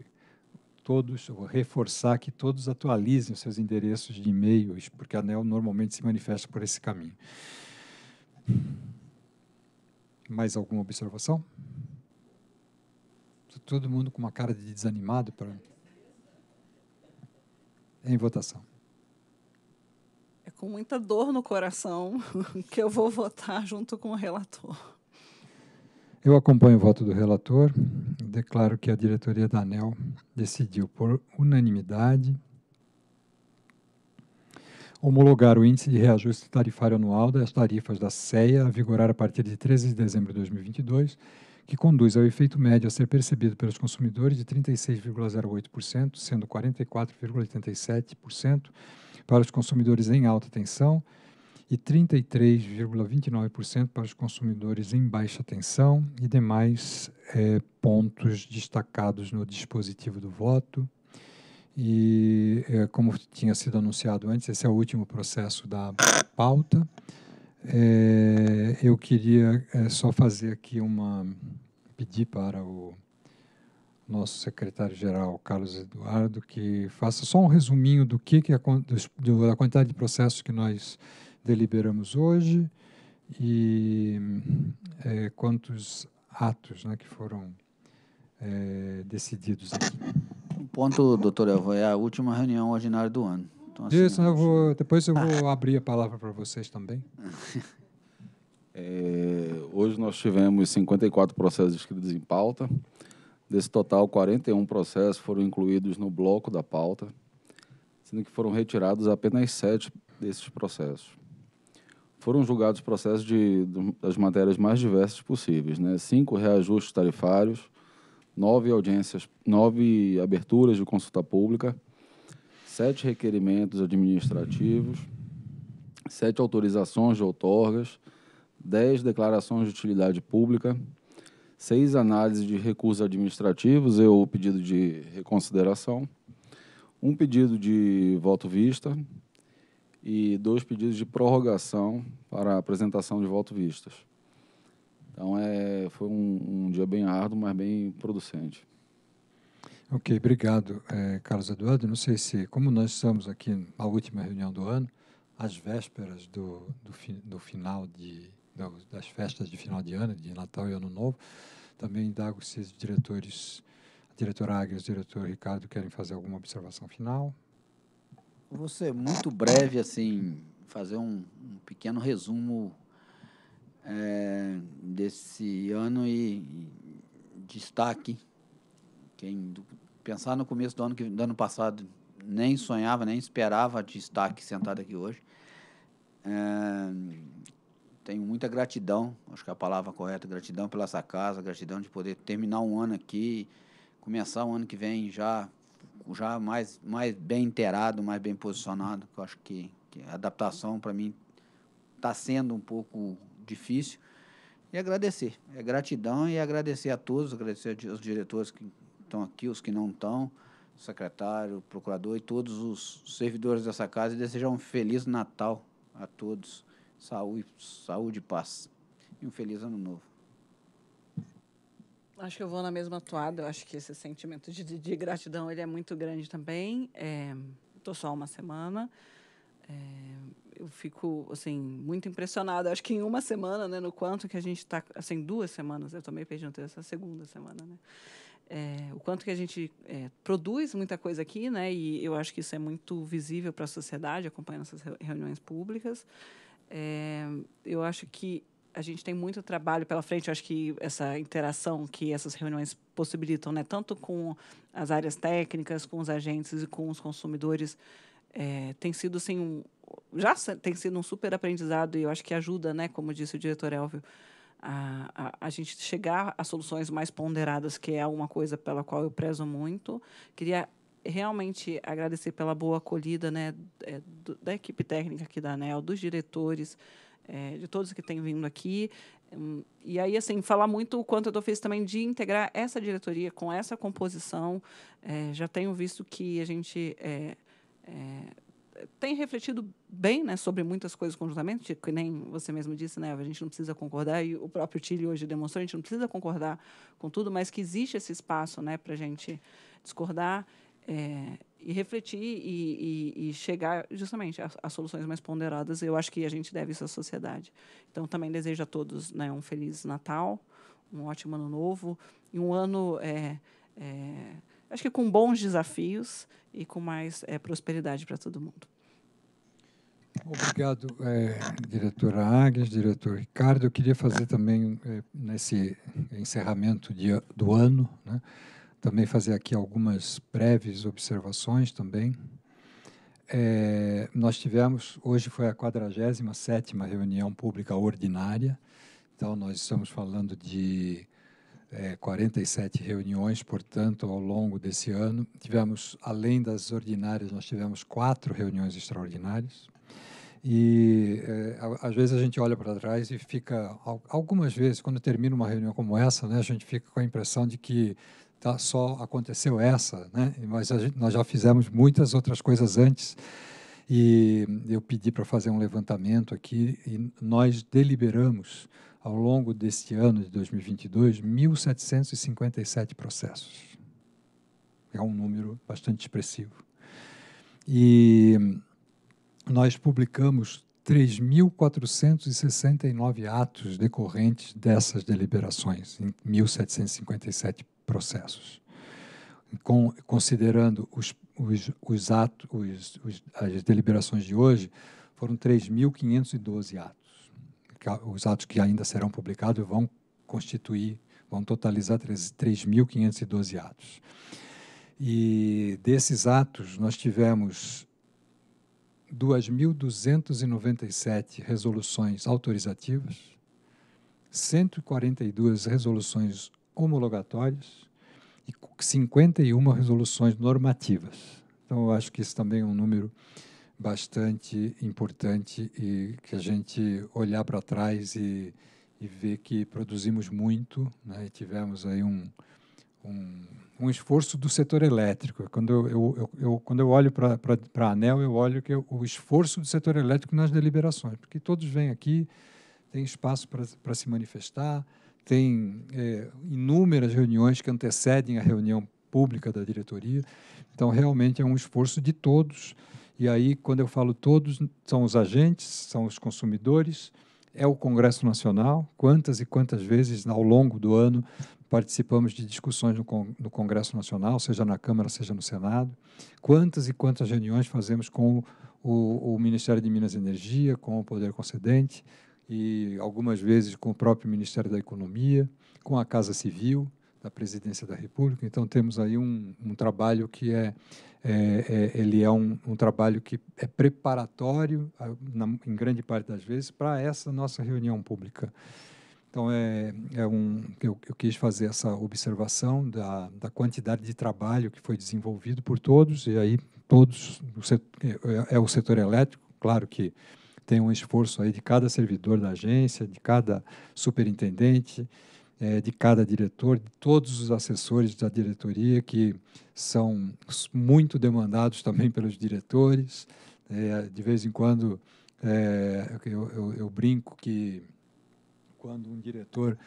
todos, reforçar que todos atualizem os seus endereços de e-mails, porque a ANEL normalmente se manifesta por esse caminho. Mais alguma observação? Todo mundo com uma cara de desanimado para em votação. É com muita dor no coração <laughs> que eu vou votar junto com o relator. Eu acompanho o voto do relator declaro que a diretoria da ANEL decidiu por unanimidade homologar o Índice de Reajuste Tarifário Anual das Tarifas da CEA a vigorar a partir de 13 de dezembro de 2022, que conduz ao efeito médio a ser percebido pelos consumidores de 36,08%, sendo 44,87% para os consumidores em alta tensão e 33,29% para os consumidores em baixa tensão e demais é, pontos destacados no dispositivo do voto. E, é, como tinha sido anunciado antes, esse é o último processo da pauta. É, eu queria é, só fazer aqui uma. pedir para o nosso secretário-geral, Carlos Eduardo, que faça só um resuminho do que, que a, do, da quantidade de processos que nós deliberamos hoje e é, quantos atos né, que foram é, decididos aqui. Um ponto, doutor Elva, é a última reunião ordinária do ano. Então, assim, eu vou, depois eu tá. vou abrir a palavra para vocês também. <laughs> É, hoje nós tivemos 54 processos escritos em pauta. Desse total, 41 processos foram incluídos no bloco da pauta, sendo que foram retirados apenas 7 desses processos. Foram julgados processos de, das matérias mais diversas possíveis, né? cinco reajustes tarifários, nove audiências, nove aberturas de consulta pública, sete requerimentos administrativos, sete autorizações de outorgas, dez declarações de utilidade pública, seis análises de recursos administrativos e o pedido de reconsideração, um pedido de voto vista e dois pedidos de prorrogação para apresentação de voto vistas. Então é, foi um, um dia bem árduo, mas bem producente. Ok, obrigado, eh, Carlos Eduardo. Não sei se, como nós estamos aqui na última reunião do ano, às vésperas do, do, fi, do final de, do, das festas de final de ano, de Natal e Ano Novo, também indago se os diretores, a diretora Águia e o diretor Ricardo querem fazer alguma observação final. Você muito breve, assim, fazer um, um pequeno resumo é, desse ano e, e destaque. Quem pensar no começo do ano, do ano passado nem sonhava, nem esperava destaque sentado aqui hoje. É, tenho muita gratidão, acho que é a palavra correta, gratidão pela essa casa, gratidão de poder terminar um ano aqui, começar o um ano que vem já já mais mais bem inteirado, mais bem posicionado, que eu acho que, que a adaptação para mim está sendo um pouco difícil. E agradecer. É gratidão e agradecer a todos, agradecer aos diretores que estão aqui, os que não estão, secretário, procurador e todos os servidores dessa casa e desejar um feliz Natal a todos. Saúde, saúde paz. E um feliz ano novo. Acho que eu vou na mesma toada. Eu acho que esse sentimento de, de, de gratidão ele é muito grande também. Estou é, só uma semana. É, eu fico, assim, muito impressionada. Acho que em uma semana, né, no quanto que a gente está... Assim, duas semanas, eu também perdi ontem essa segunda semana, né? É, o quanto que a gente é, produz muita coisa aqui, né? E eu acho que isso é muito visível para a sociedade, acompanhando essas reuniões públicas. É, eu acho que a gente tem muito trabalho pela frente. Eu acho que essa interação que essas reuniões possibilitam, né? Tanto com as áreas técnicas, com os agentes e com os consumidores, é, tem sido assim um, já tem sido um super aprendizado e eu acho que ajuda, né, como disse o diretor Elvio, a, a, a, gente chegar a soluções mais ponderadas, que é uma coisa pela qual eu prezo muito. Queria realmente agradecer pela boa acolhida né, é, da equipe técnica aqui da ANEL, dos diretores, é, de todos que têm vindo aqui. E aí, assim, falar muito o quanto eu estou feliz também de integrar essa diretoria com essa composição. É, já tenho visto que a gente... É, é, tem refletido bem né, sobre muitas coisas conjuntamente, tipo, que nem você mesmo disse, né, a gente não precisa concordar, e o próprio Tilly hoje demonstrou, a gente não precisa concordar com tudo, mas que existe esse espaço né, para a gente discordar é, e refletir e, e, e chegar justamente a, soluções mais ponderadas. Eu acho que a gente deve isso à sociedade. Então, também desejo a todos né, um feliz Natal, um ótimo ano novo e um ano é, é, acho que com bons desafios e com mais é, prosperidade para todo mundo. Obrigado, é, eh, diretora Agnes, diretor Ricardo. Eu queria fazer também, é, nesse encerramento de, do ano, né, também fazer aqui algumas breves observações também. É, nós tivemos, hoje foi a 47ª reunião pública ordinária, então nós estamos falando de é, 47 reuniões, portanto, ao longo desse ano. Tivemos, além das ordinárias, nós tivemos quatro reuniões extraordinárias. E é, às vezes a gente olha para trás e fica, algumas vezes, quando termina uma reunião como essa, né, a gente fica com a impressão de que tá, só aconteceu essa, né? mas gente, nós já fizemos muitas outras coisas antes. E eu pedi para fazer um levantamento aqui e nós deliberamos ao longo deste ano de 2022, 1.757 processos. É um número bastante expressivo. E nós publicamos 3.469 atos decorrentes dessas deliberações, em 1.757 processos. Com, considerando os, os, os atos, os, as deliberações de hoje, foram 3.512 atos os atos que ainda serão publicados vão constituir, vão totalizar 3.512 atos. E desses atos, nós tivemos 2.297 resoluções autorizativas, 142 resoluções homologatórias e 51 resoluções normativas. Então, eu acho que isso também é um número bastante importante e que a gente olhar para trás e, e ver que produzimos muito né, e tivemos aí um, um, um, esforço do setor elétrico. Quando eu, eu, eu quando eu olho para a ANEL, eu olho que eu, o esforço do setor elétrico nas deliberações, porque todos vêm aqui, tem espaço para se manifestar, tem é, inúmeras reuniões que antecedem a reunião pública da diretoria. Então, realmente é um esforço de todos. E aí, quando eu falo todos, são os agentes, são os consumidores, é o Congresso Nacional. Quantas e quantas vezes ao longo do ano participamos de discussões no, Con no Congresso Nacional, seja na Câmara, seja no Senado. Quantas e quantas reuniões fazemos com o, o Ministério de Minas e Energia, com o Poder Concedente, e algumas vezes com o próprio Ministério da Economia, com a Casa Civil da presidência da República. Então temos aí um, um trabalho que é, é, é ele é um, um, trabalho que é preparatório, na, em grande parte das vezes, para essa nossa reunião pública. Então é, é um eu, eu, quis fazer essa observação da, da quantidade de trabalho que foi desenvolvido por todos e aí todos o setor, é, é o setor elétrico, claro que tem um esforço aí de cada servidor da agência, de cada superintendente, é, de cada diretor, de todos os assessores da diretoria, que são muito demandados <laughs> também pelos diretores. É, de vez em quando é, eu, eu, eu brinco que quando um diretor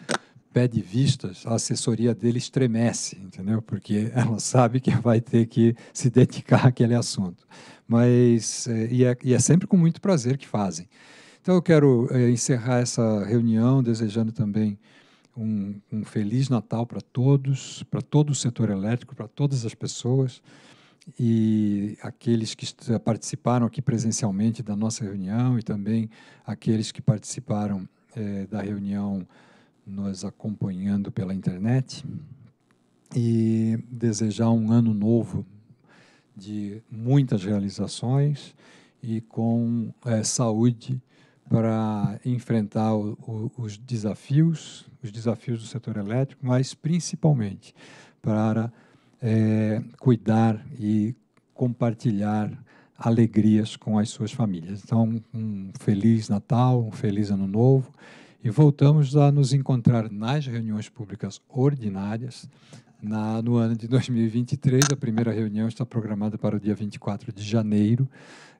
pede vistas, a assessoria dele estremece, entendeu? Porque <laughs> ela sabe que vai ter que se dedicar àquele assunto. Mas é, e é, e é sempre com muito prazer que fazem. Então eu quero é, encerrar essa reunião desejando também um, um feliz Natal para todos, para todo o setor elétrico, para todas as pessoas e aqueles que participaram aqui presencialmente da nossa reunião e também aqueles que participaram é, da reunião nos acompanhando pela internet e desejar um ano novo de muitas realizações e com é, saúde para enfrentar o, o, os desafios, os desafios do setor elétrico, mas principalmente para é, cuidar e compartilhar alegrias com as suas famílias. Então, um feliz Natal, um feliz Ano Novo e voltamos a nos encontrar nas reuniões públicas ordinárias. Na, no ano de 2023, a primeira reunião está programada para o dia 24 de janeiro.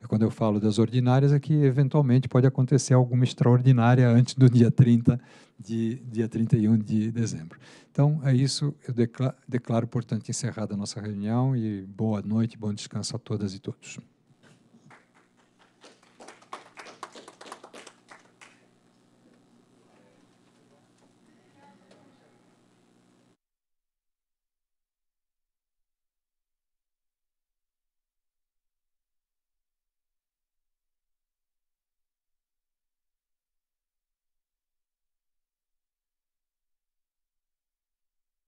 É quando eu falo das ordinárias, é que eventualmente pode acontecer alguma extraordinária antes do dia 30 de dia 31 de dezembro. Então, é isso. Eu declaro, declaro portanto, encerrada a nossa reunião e boa noite, bom descanso a todas e todos.